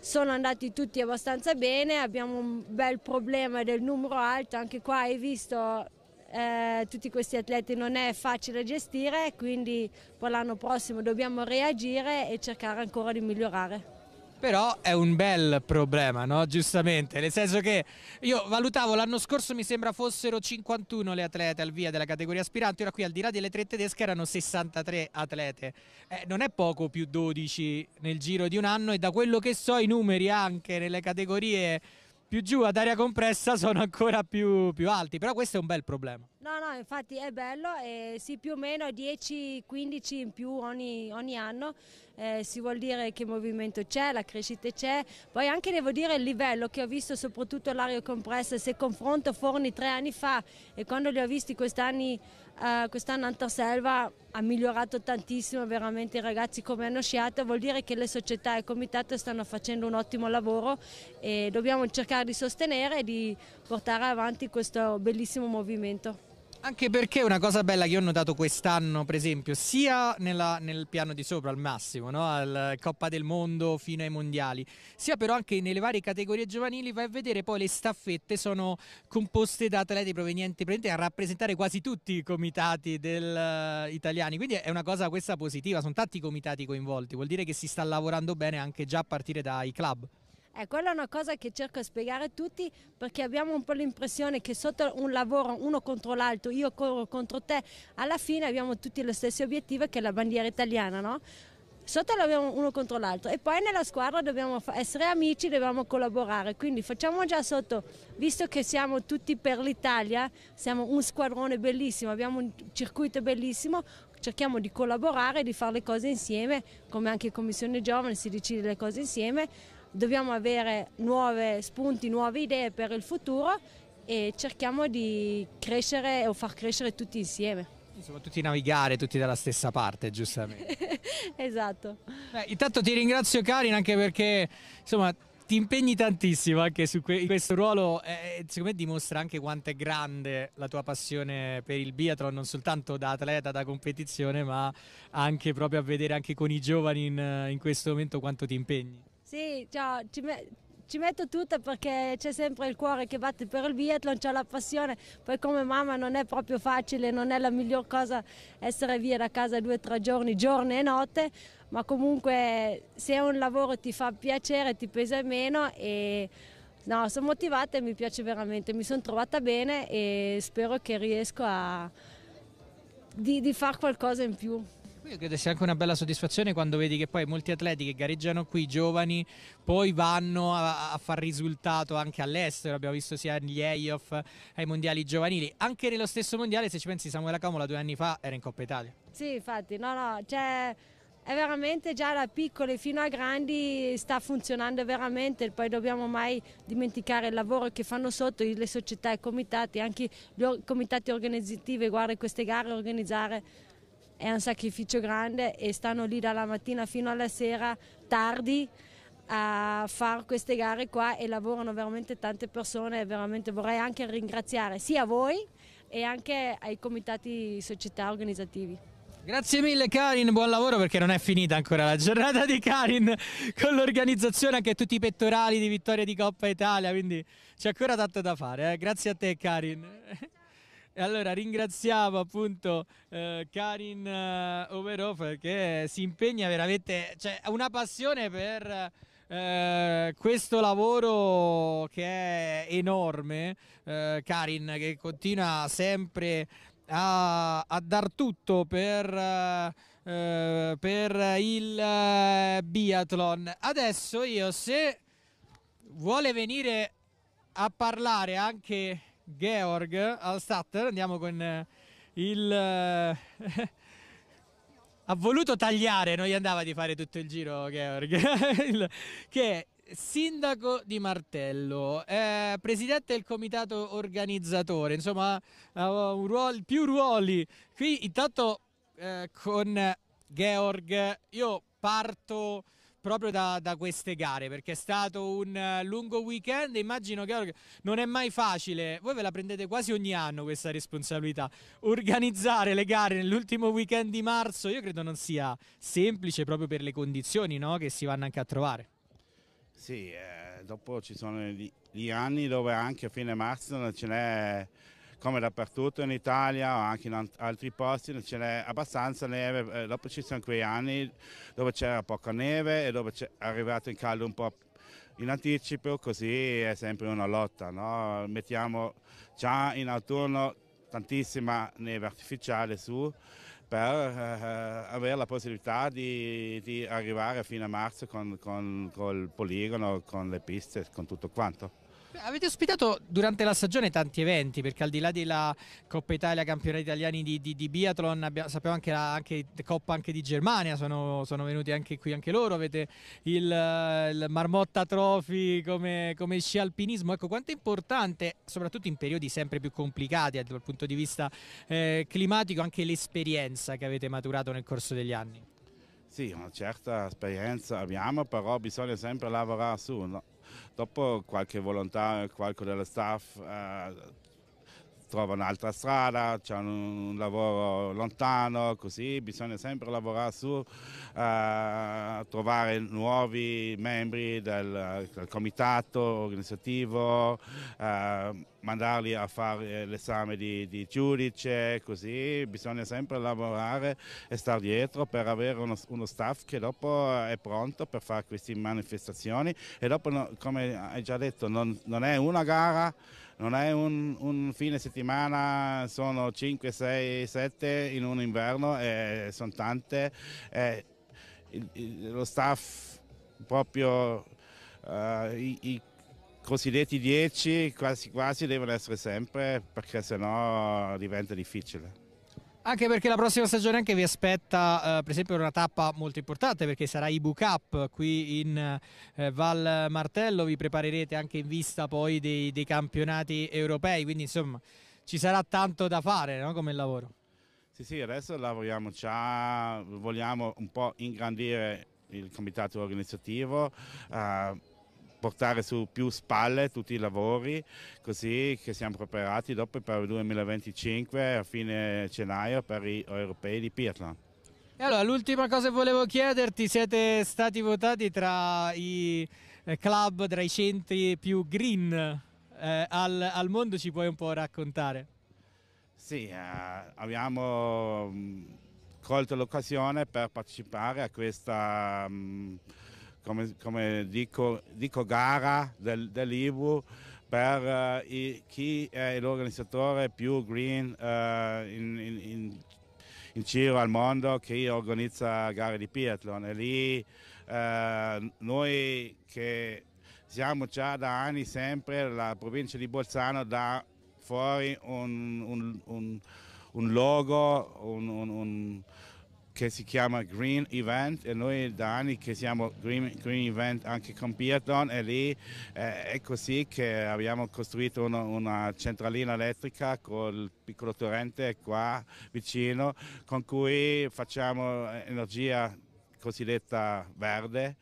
S15: sono andati tutti abbastanza bene, abbiamo un bel problema del numero alto, anche qua hai visto eh, tutti questi atleti non è facile gestire, quindi per l'anno prossimo dobbiamo reagire e cercare ancora di migliorare.
S2: Però è un bel problema, no? Giustamente, nel senso che io valutavo l'anno scorso mi sembra fossero 51 le atlete al via della categoria aspirante, ora qui al di là delle tre tedesche erano 63 atlete. Eh, non è poco più 12 nel giro di un anno e da quello che so i numeri anche nelle categorie più giù ad aria compressa sono ancora più, più alti, però questo è un bel problema.
S15: No, no, infatti è bello, eh, sì, più o meno 10-15 in più ogni, ogni anno, eh, si vuol dire che il movimento c'è, la crescita c'è, poi anche devo dire il livello che ho visto soprattutto l'aria compressa, se confronto Forni tre anni fa e quando li ho visti quest'anno eh, quest'anno Antaselva ha migliorato tantissimo, veramente i ragazzi come hanno sciato, vuol dire che le società e il comitato stanno facendo un ottimo lavoro e dobbiamo cercare di sostenere e di portare avanti questo bellissimo movimento.
S2: Anche perché una cosa bella che ho notato quest'anno, per esempio, sia nella, nel piano di sopra al massimo, no? al Coppa del Mondo fino ai mondiali, sia però anche nelle varie categorie giovanili, vai a vedere poi le staffette sono composte da atleti provenienti a rappresentare quasi tutti i comitati del, uh, italiani. Quindi è una cosa questa positiva, sono tanti i comitati coinvolti, vuol dire che si sta lavorando bene anche già a partire dai club.
S15: Eh, quella è una cosa che cerco di spiegare a tutti perché abbiamo un po' l'impressione che sotto un lavoro uno contro l'altro, io corro contro te, alla fine abbiamo tutti lo stesso obiettivo che è la bandiera italiana, no? Sotto l'abbiamo uno contro l'altro e poi nella squadra dobbiamo essere amici, dobbiamo collaborare, quindi facciamo già sotto, visto che siamo tutti per l'Italia, siamo un squadrone bellissimo, abbiamo un circuito bellissimo, cerchiamo di collaborare, di fare le cose insieme, come anche in Commissione Giovani si decide le cose insieme dobbiamo avere nuovi spunti, nuove idee per il futuro e cerchiamo di crescere o far crescere tutti insieme.
S2: Insomma, tutti navigare, tutti dalla stessa parte, giustamente.
S15: esatto. Beh, intanto
S2: ti ringrazio Karin anche perché, insomma, ti impegni tantissimo anche su que questo ruolo eh, eh, secondo me dimostra anche quanto è grande la tua passione per il biathlon non soltanto da atleta, da competizione ma anche proprio a vedere anche con i giovani in, in questo momento quanto ti impegni
S15: sì, ciao, ci, me ci metto tutta perché c'è sempre il cuore che batte per il biathlon, c'è la passione, poi come mamma non è proprio facile, non è la miglior cosa essere via da casa due o tre giorni, giorno e notte, ma comunque se un lavoro ti fa piacere ti pesa meno e no, sono motivata e mi piace veramente, mi sono trovata bene e spero che riesco a, di, di far qualcosa in più.
S2: Io credo sia anche una bella soddisfazione quando vedi che poi molti atleti che gareggiano qui, giovani, poi vanno a, a far risultato anche all'estero, abbiamo visto sia negli playoff, ai mondiali giovanili, anche nello stesso mondiale se ci pensi Samuela Comola due anni fa era in Coppa Italia.
S15: Sì, infatti, no, no, cioè, è veramente già da piccole fino a grandi sta funzionando veramente, poi dobbiamo mai dimenticare il lavoro che fanno sotto le società e i comitati, anche i comitati organizzativi, guarda queste gare organizzare è un sacrificio grande e stanno lì dalla mattina fino alla sera tardi a fare queste gare qua e lavorano veramente tante persone e veramente vorrei anche ringraziare sia voi e anche ai comitati società organizzativi.
S2: Grazie mille Karin, buon lavoro perché non è finita ancora la giornata di Karin con l'organizzazione anche tutti i pettorali di vittoria di Coppa Italia, quindi c'è ancora tanto da fare. Eh? Grazie a te Karin. Allora ringraziamo appunto eh, Karin eh, Oberhofer che si impegna veramente, cioè ha una passione per eh, questo lavoro che è enorme. Eh, Karin che continua sempre a, a dar tutto per... Uh, per il uh, biathlon. Adesso io se vuole venire a parlare anche Georg Alstatter. Andiamo con eh, il... Eh, ha voluto tagliare, non gli andava di fare tutto il giro Georg, il... che è sindaco di Martello, eh, presidente del comitato organizzatore, insomma ha ruolo, più ruoli. Qui intanto eh, con Georg io parto proprio da, da, queste gare perché è stato un eh, lungo weekend. Immagino che non è mai facile, voi ve la prendete quasi ogni anno questa responsabilità, organizzare le gare nell'ultimo weekend di marzo. Io credo non sia semplice proprio per le condizioni no? che si vanno anche a trovare.
S7: Sì, eh, dopo ci sono gli, gli anni dove anche a fine marzo non ce n'è come dappertutto in Italia o anche in altri posti ce n'è abbastanza neve, eh, dopo ci sono quei anni dove c'era poca neve e dove è arrivato il caldo un po' in anticipo, così è sempre una lotta, no? mettiamo già in autunno tantissima neve artificiale su per eh, avere la possibilità di, di, arrivare fino a marzo con, il poligono, con le piste, con tutto quanto.
S2: Avete ospitato durante la stagione tanti eventi, perché al di là della Coppa Italia, campionati italiani di, di, di biathlon, abbiamo, sappiamo anche la anche, Coppa anche di Germania, sono, sono, venuti anche qui anche loro, avete il, il Marmotta Trophy come, come, sci alpinismo, ecco quanto è importante, soprattutto in periodi sempre più complicati eh, dal punto di vista eh, climatico, anche l'esperienza che avete maturato nel corso degli anni.
S7: Sì, una certa esperienza abbiamo, però bisogna sempre lavorare su, no? Dopo qualche volontà, qualche della staff ha eh, trova un'altra strada, c'è un, un, lavoro lontano, così bisogna sempre lavorare su uh, trovare nuovi membri del, del comitato organizzativo, uh, mandarli a fare l'esame di, di, giudice, così bisogna sempre lavorare e stare dietro per avere uno, uno staff che dopo è pronto per fare queste manifestazioni e dopo, come hai già detto, non, non è una gara, non è un, un, fine settimana, sono 5, 6, 7 in un inverno, eh, sono tante. Eh, il, il, lo staff proprio eh, i, i, cosiddetti 10 quasi quasi devono essere sempre perché sennò diventa difficile.
S2: Anche perché la prossima stagione anche vi aspetta eh, per esempio una tappa molto importante perché sarà IBU Cup qui in eh, Val Martello, vi preparerete anche in vista poi dei, dei, campionati europei, quindi insomma ci sarà tanto da fare no? come lavoro.
S7: Sì, sì, adesso lavoriamo già, vogliamo un po' ingrandire il comitato organizzativo, eh, portare su più spalle tutti i lavori così che siamo preparati dopo per il 2025 a fine gennaio per gli europei di Piatlan.
S2: E allora l'ultima cosa che volevo chiederti, siete stati votati tra i eh, club, tra i centri più green eh, al, al mondo, ci puoi un po' raccontare?
S7: Sì, eh, abbiamo mm, colto l'occasione per partecipare a questa... Mh, mm, come, come dico, dico, gara del, del per uh, i, chi è l'organizzatore più green uh, in, in, in, in, giro al mondo che organizza gare di biathlon e lì uh, noi che siamo già da anni sempre la provincia di Bolzano dà fuori un, un, un, un logo, un che si chiama Green Event e noi da anni che siamo Green, Green Event anche con Biathlon e lì eh, è così che abbiamo costruito una, una centralina elettrica col piccolo torrente qua vicino con cui facciamo energia cosiddetta verde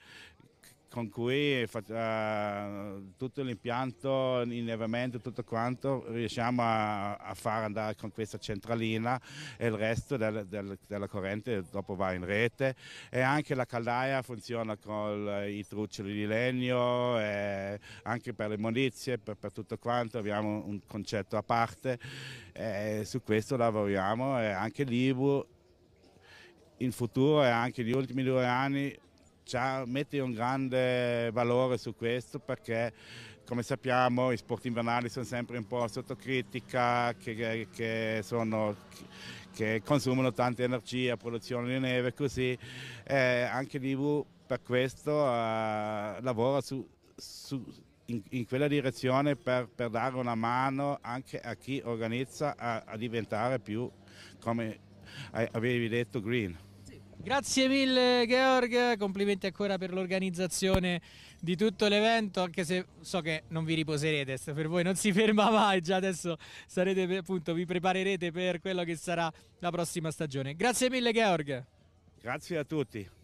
S7: con cui uh, tutto l'impianto, l'innevamento, tutto quanto riusciamo a, a, far andare con questa centralina e il resto del, del, della corrente dopo va in rete e anche la caldaia funziona con i truccioli di legno anche per le immondizie, per, per, tutto quanto abbiamo un concetto a parte e su questo lavoriamo e anche l'IBU in futuro e anche negli ultimi due anni mette un grande valore su questo perché come sappiamo i sport invernali sono sempre un po' sotto critica, che, che, sono, che consumano tanta energia, produzione di neve e così. Eh, anche l'IVU per questo eh, lavora su, su, in, in, quella direzione per, per, dare una mano anche a chi organizza a, a diventare più, come avevi detto, green.
S2: Grazie mille Georg, complimenti ancora per l'organizzazione di tutto l'evento, anche se so che non vi riposerete, per voi non si ferma mai, già adesso sarete, appunto, vi preparerete per quello che sarà la prossima stagione. Grazie mille Georg. Grazie a tutti.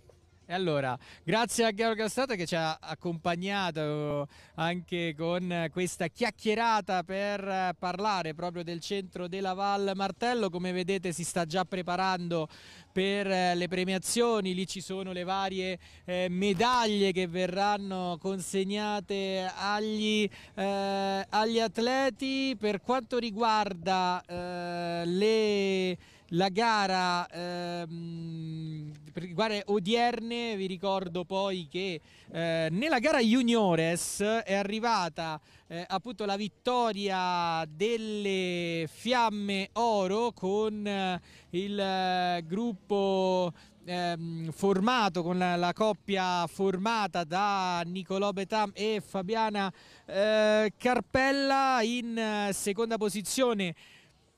S2: E allora, grazie a Ghiaro Castato che ci ha accompagnato anche con questa chiacchierata per parlare proprio del centro della Val Martello. Come vedete si sta già preparando per eh, le premiazioni, lì ci sono le varie eh, medaglie che verranno consegnate agli, eh, agli atleti. Per quanto riguarda eh, le, la gara... Ehm, per guarda, odierne vi ricordo poi che eh, nella gara juniores è arrivata eh, appunto la vittoria delle Fiamme Oro con eh, il eh, gruppo ehm, formato con la, la, coppia formata da Nicolò Betam e Fabiana eh, Carpella in eh, seconda posizione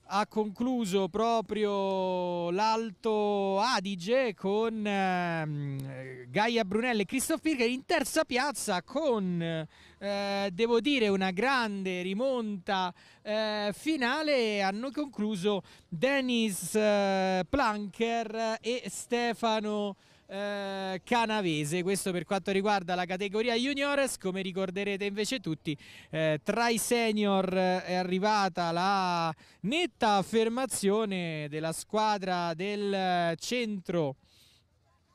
S2: ha concluso proprio l'Alto Adige con eh, Gaia Brunelli e Christoph Pirker in terza piazza con eh, devo dire una grande rimonta eh, finale hanno concluso Dennis eh, Planker e Stefano eh, canavese. Questo per quanto riguarda la categoria juniores, come ricorderete invece tutti, eh, tra i senior è arrivata la netta affermazione della squadra del eh, centro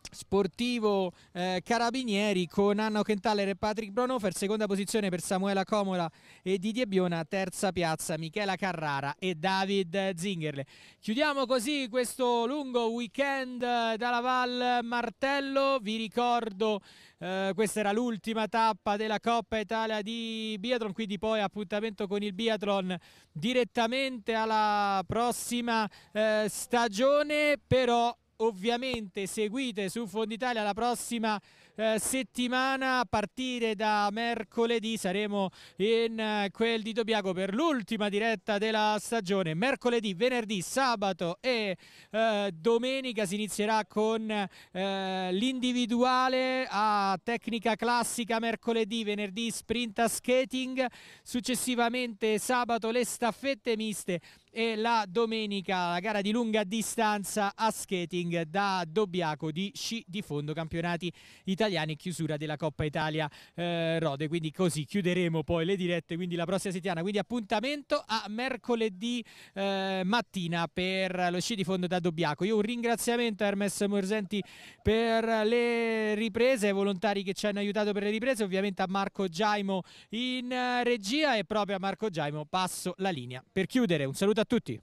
S2: Sportivo eh, Carabinieri con Anna Kentaler e Patrick Bronofer, seconda posizione per Samuela Comola e Didier Biona, terza piazza Michela Carrara e David Zingerle. Chiudiamo così questo lungo weekend eh, dalla Val Martello, vi ricordo eh, questa era l'ultima tappa della Coppa Italia di Biathlon, quindi poi appuntamento con il Biathlon direttamente alla prossima eh, stagione, però ovviamente seguite su Fonditalia la prossima eh, settimana a partire da mercoledì saremo in eh, quel di Tobiago per l'ultima diretta della stagione mercoledì, venerdì, sabato e eh, domenica si inizierà con eh, l'individuale a tecnica classica mercoledì, venerdì sprint a skating successivamente sabato le staffette miste e la domenica la gara di lunga distanza a skating da Dobbiaco di sci di fondo campionati italiani chiusura della Coppa Italia eh, Rode quindi così chiuderemo poi le dirette quindi la prossima settimana quindi appuntamento a mercoledì eh, mattina per lo sci di fondo da Dobbiaco io un ringraziamento a Hermes Morsenti per le riprese ai volontari che ci hanno aiutato per le riprese ovviamente a Marco Giaimo in eh, regia e proprio a Marco Giaimo passo la linea per chiudere un saluto a tutti.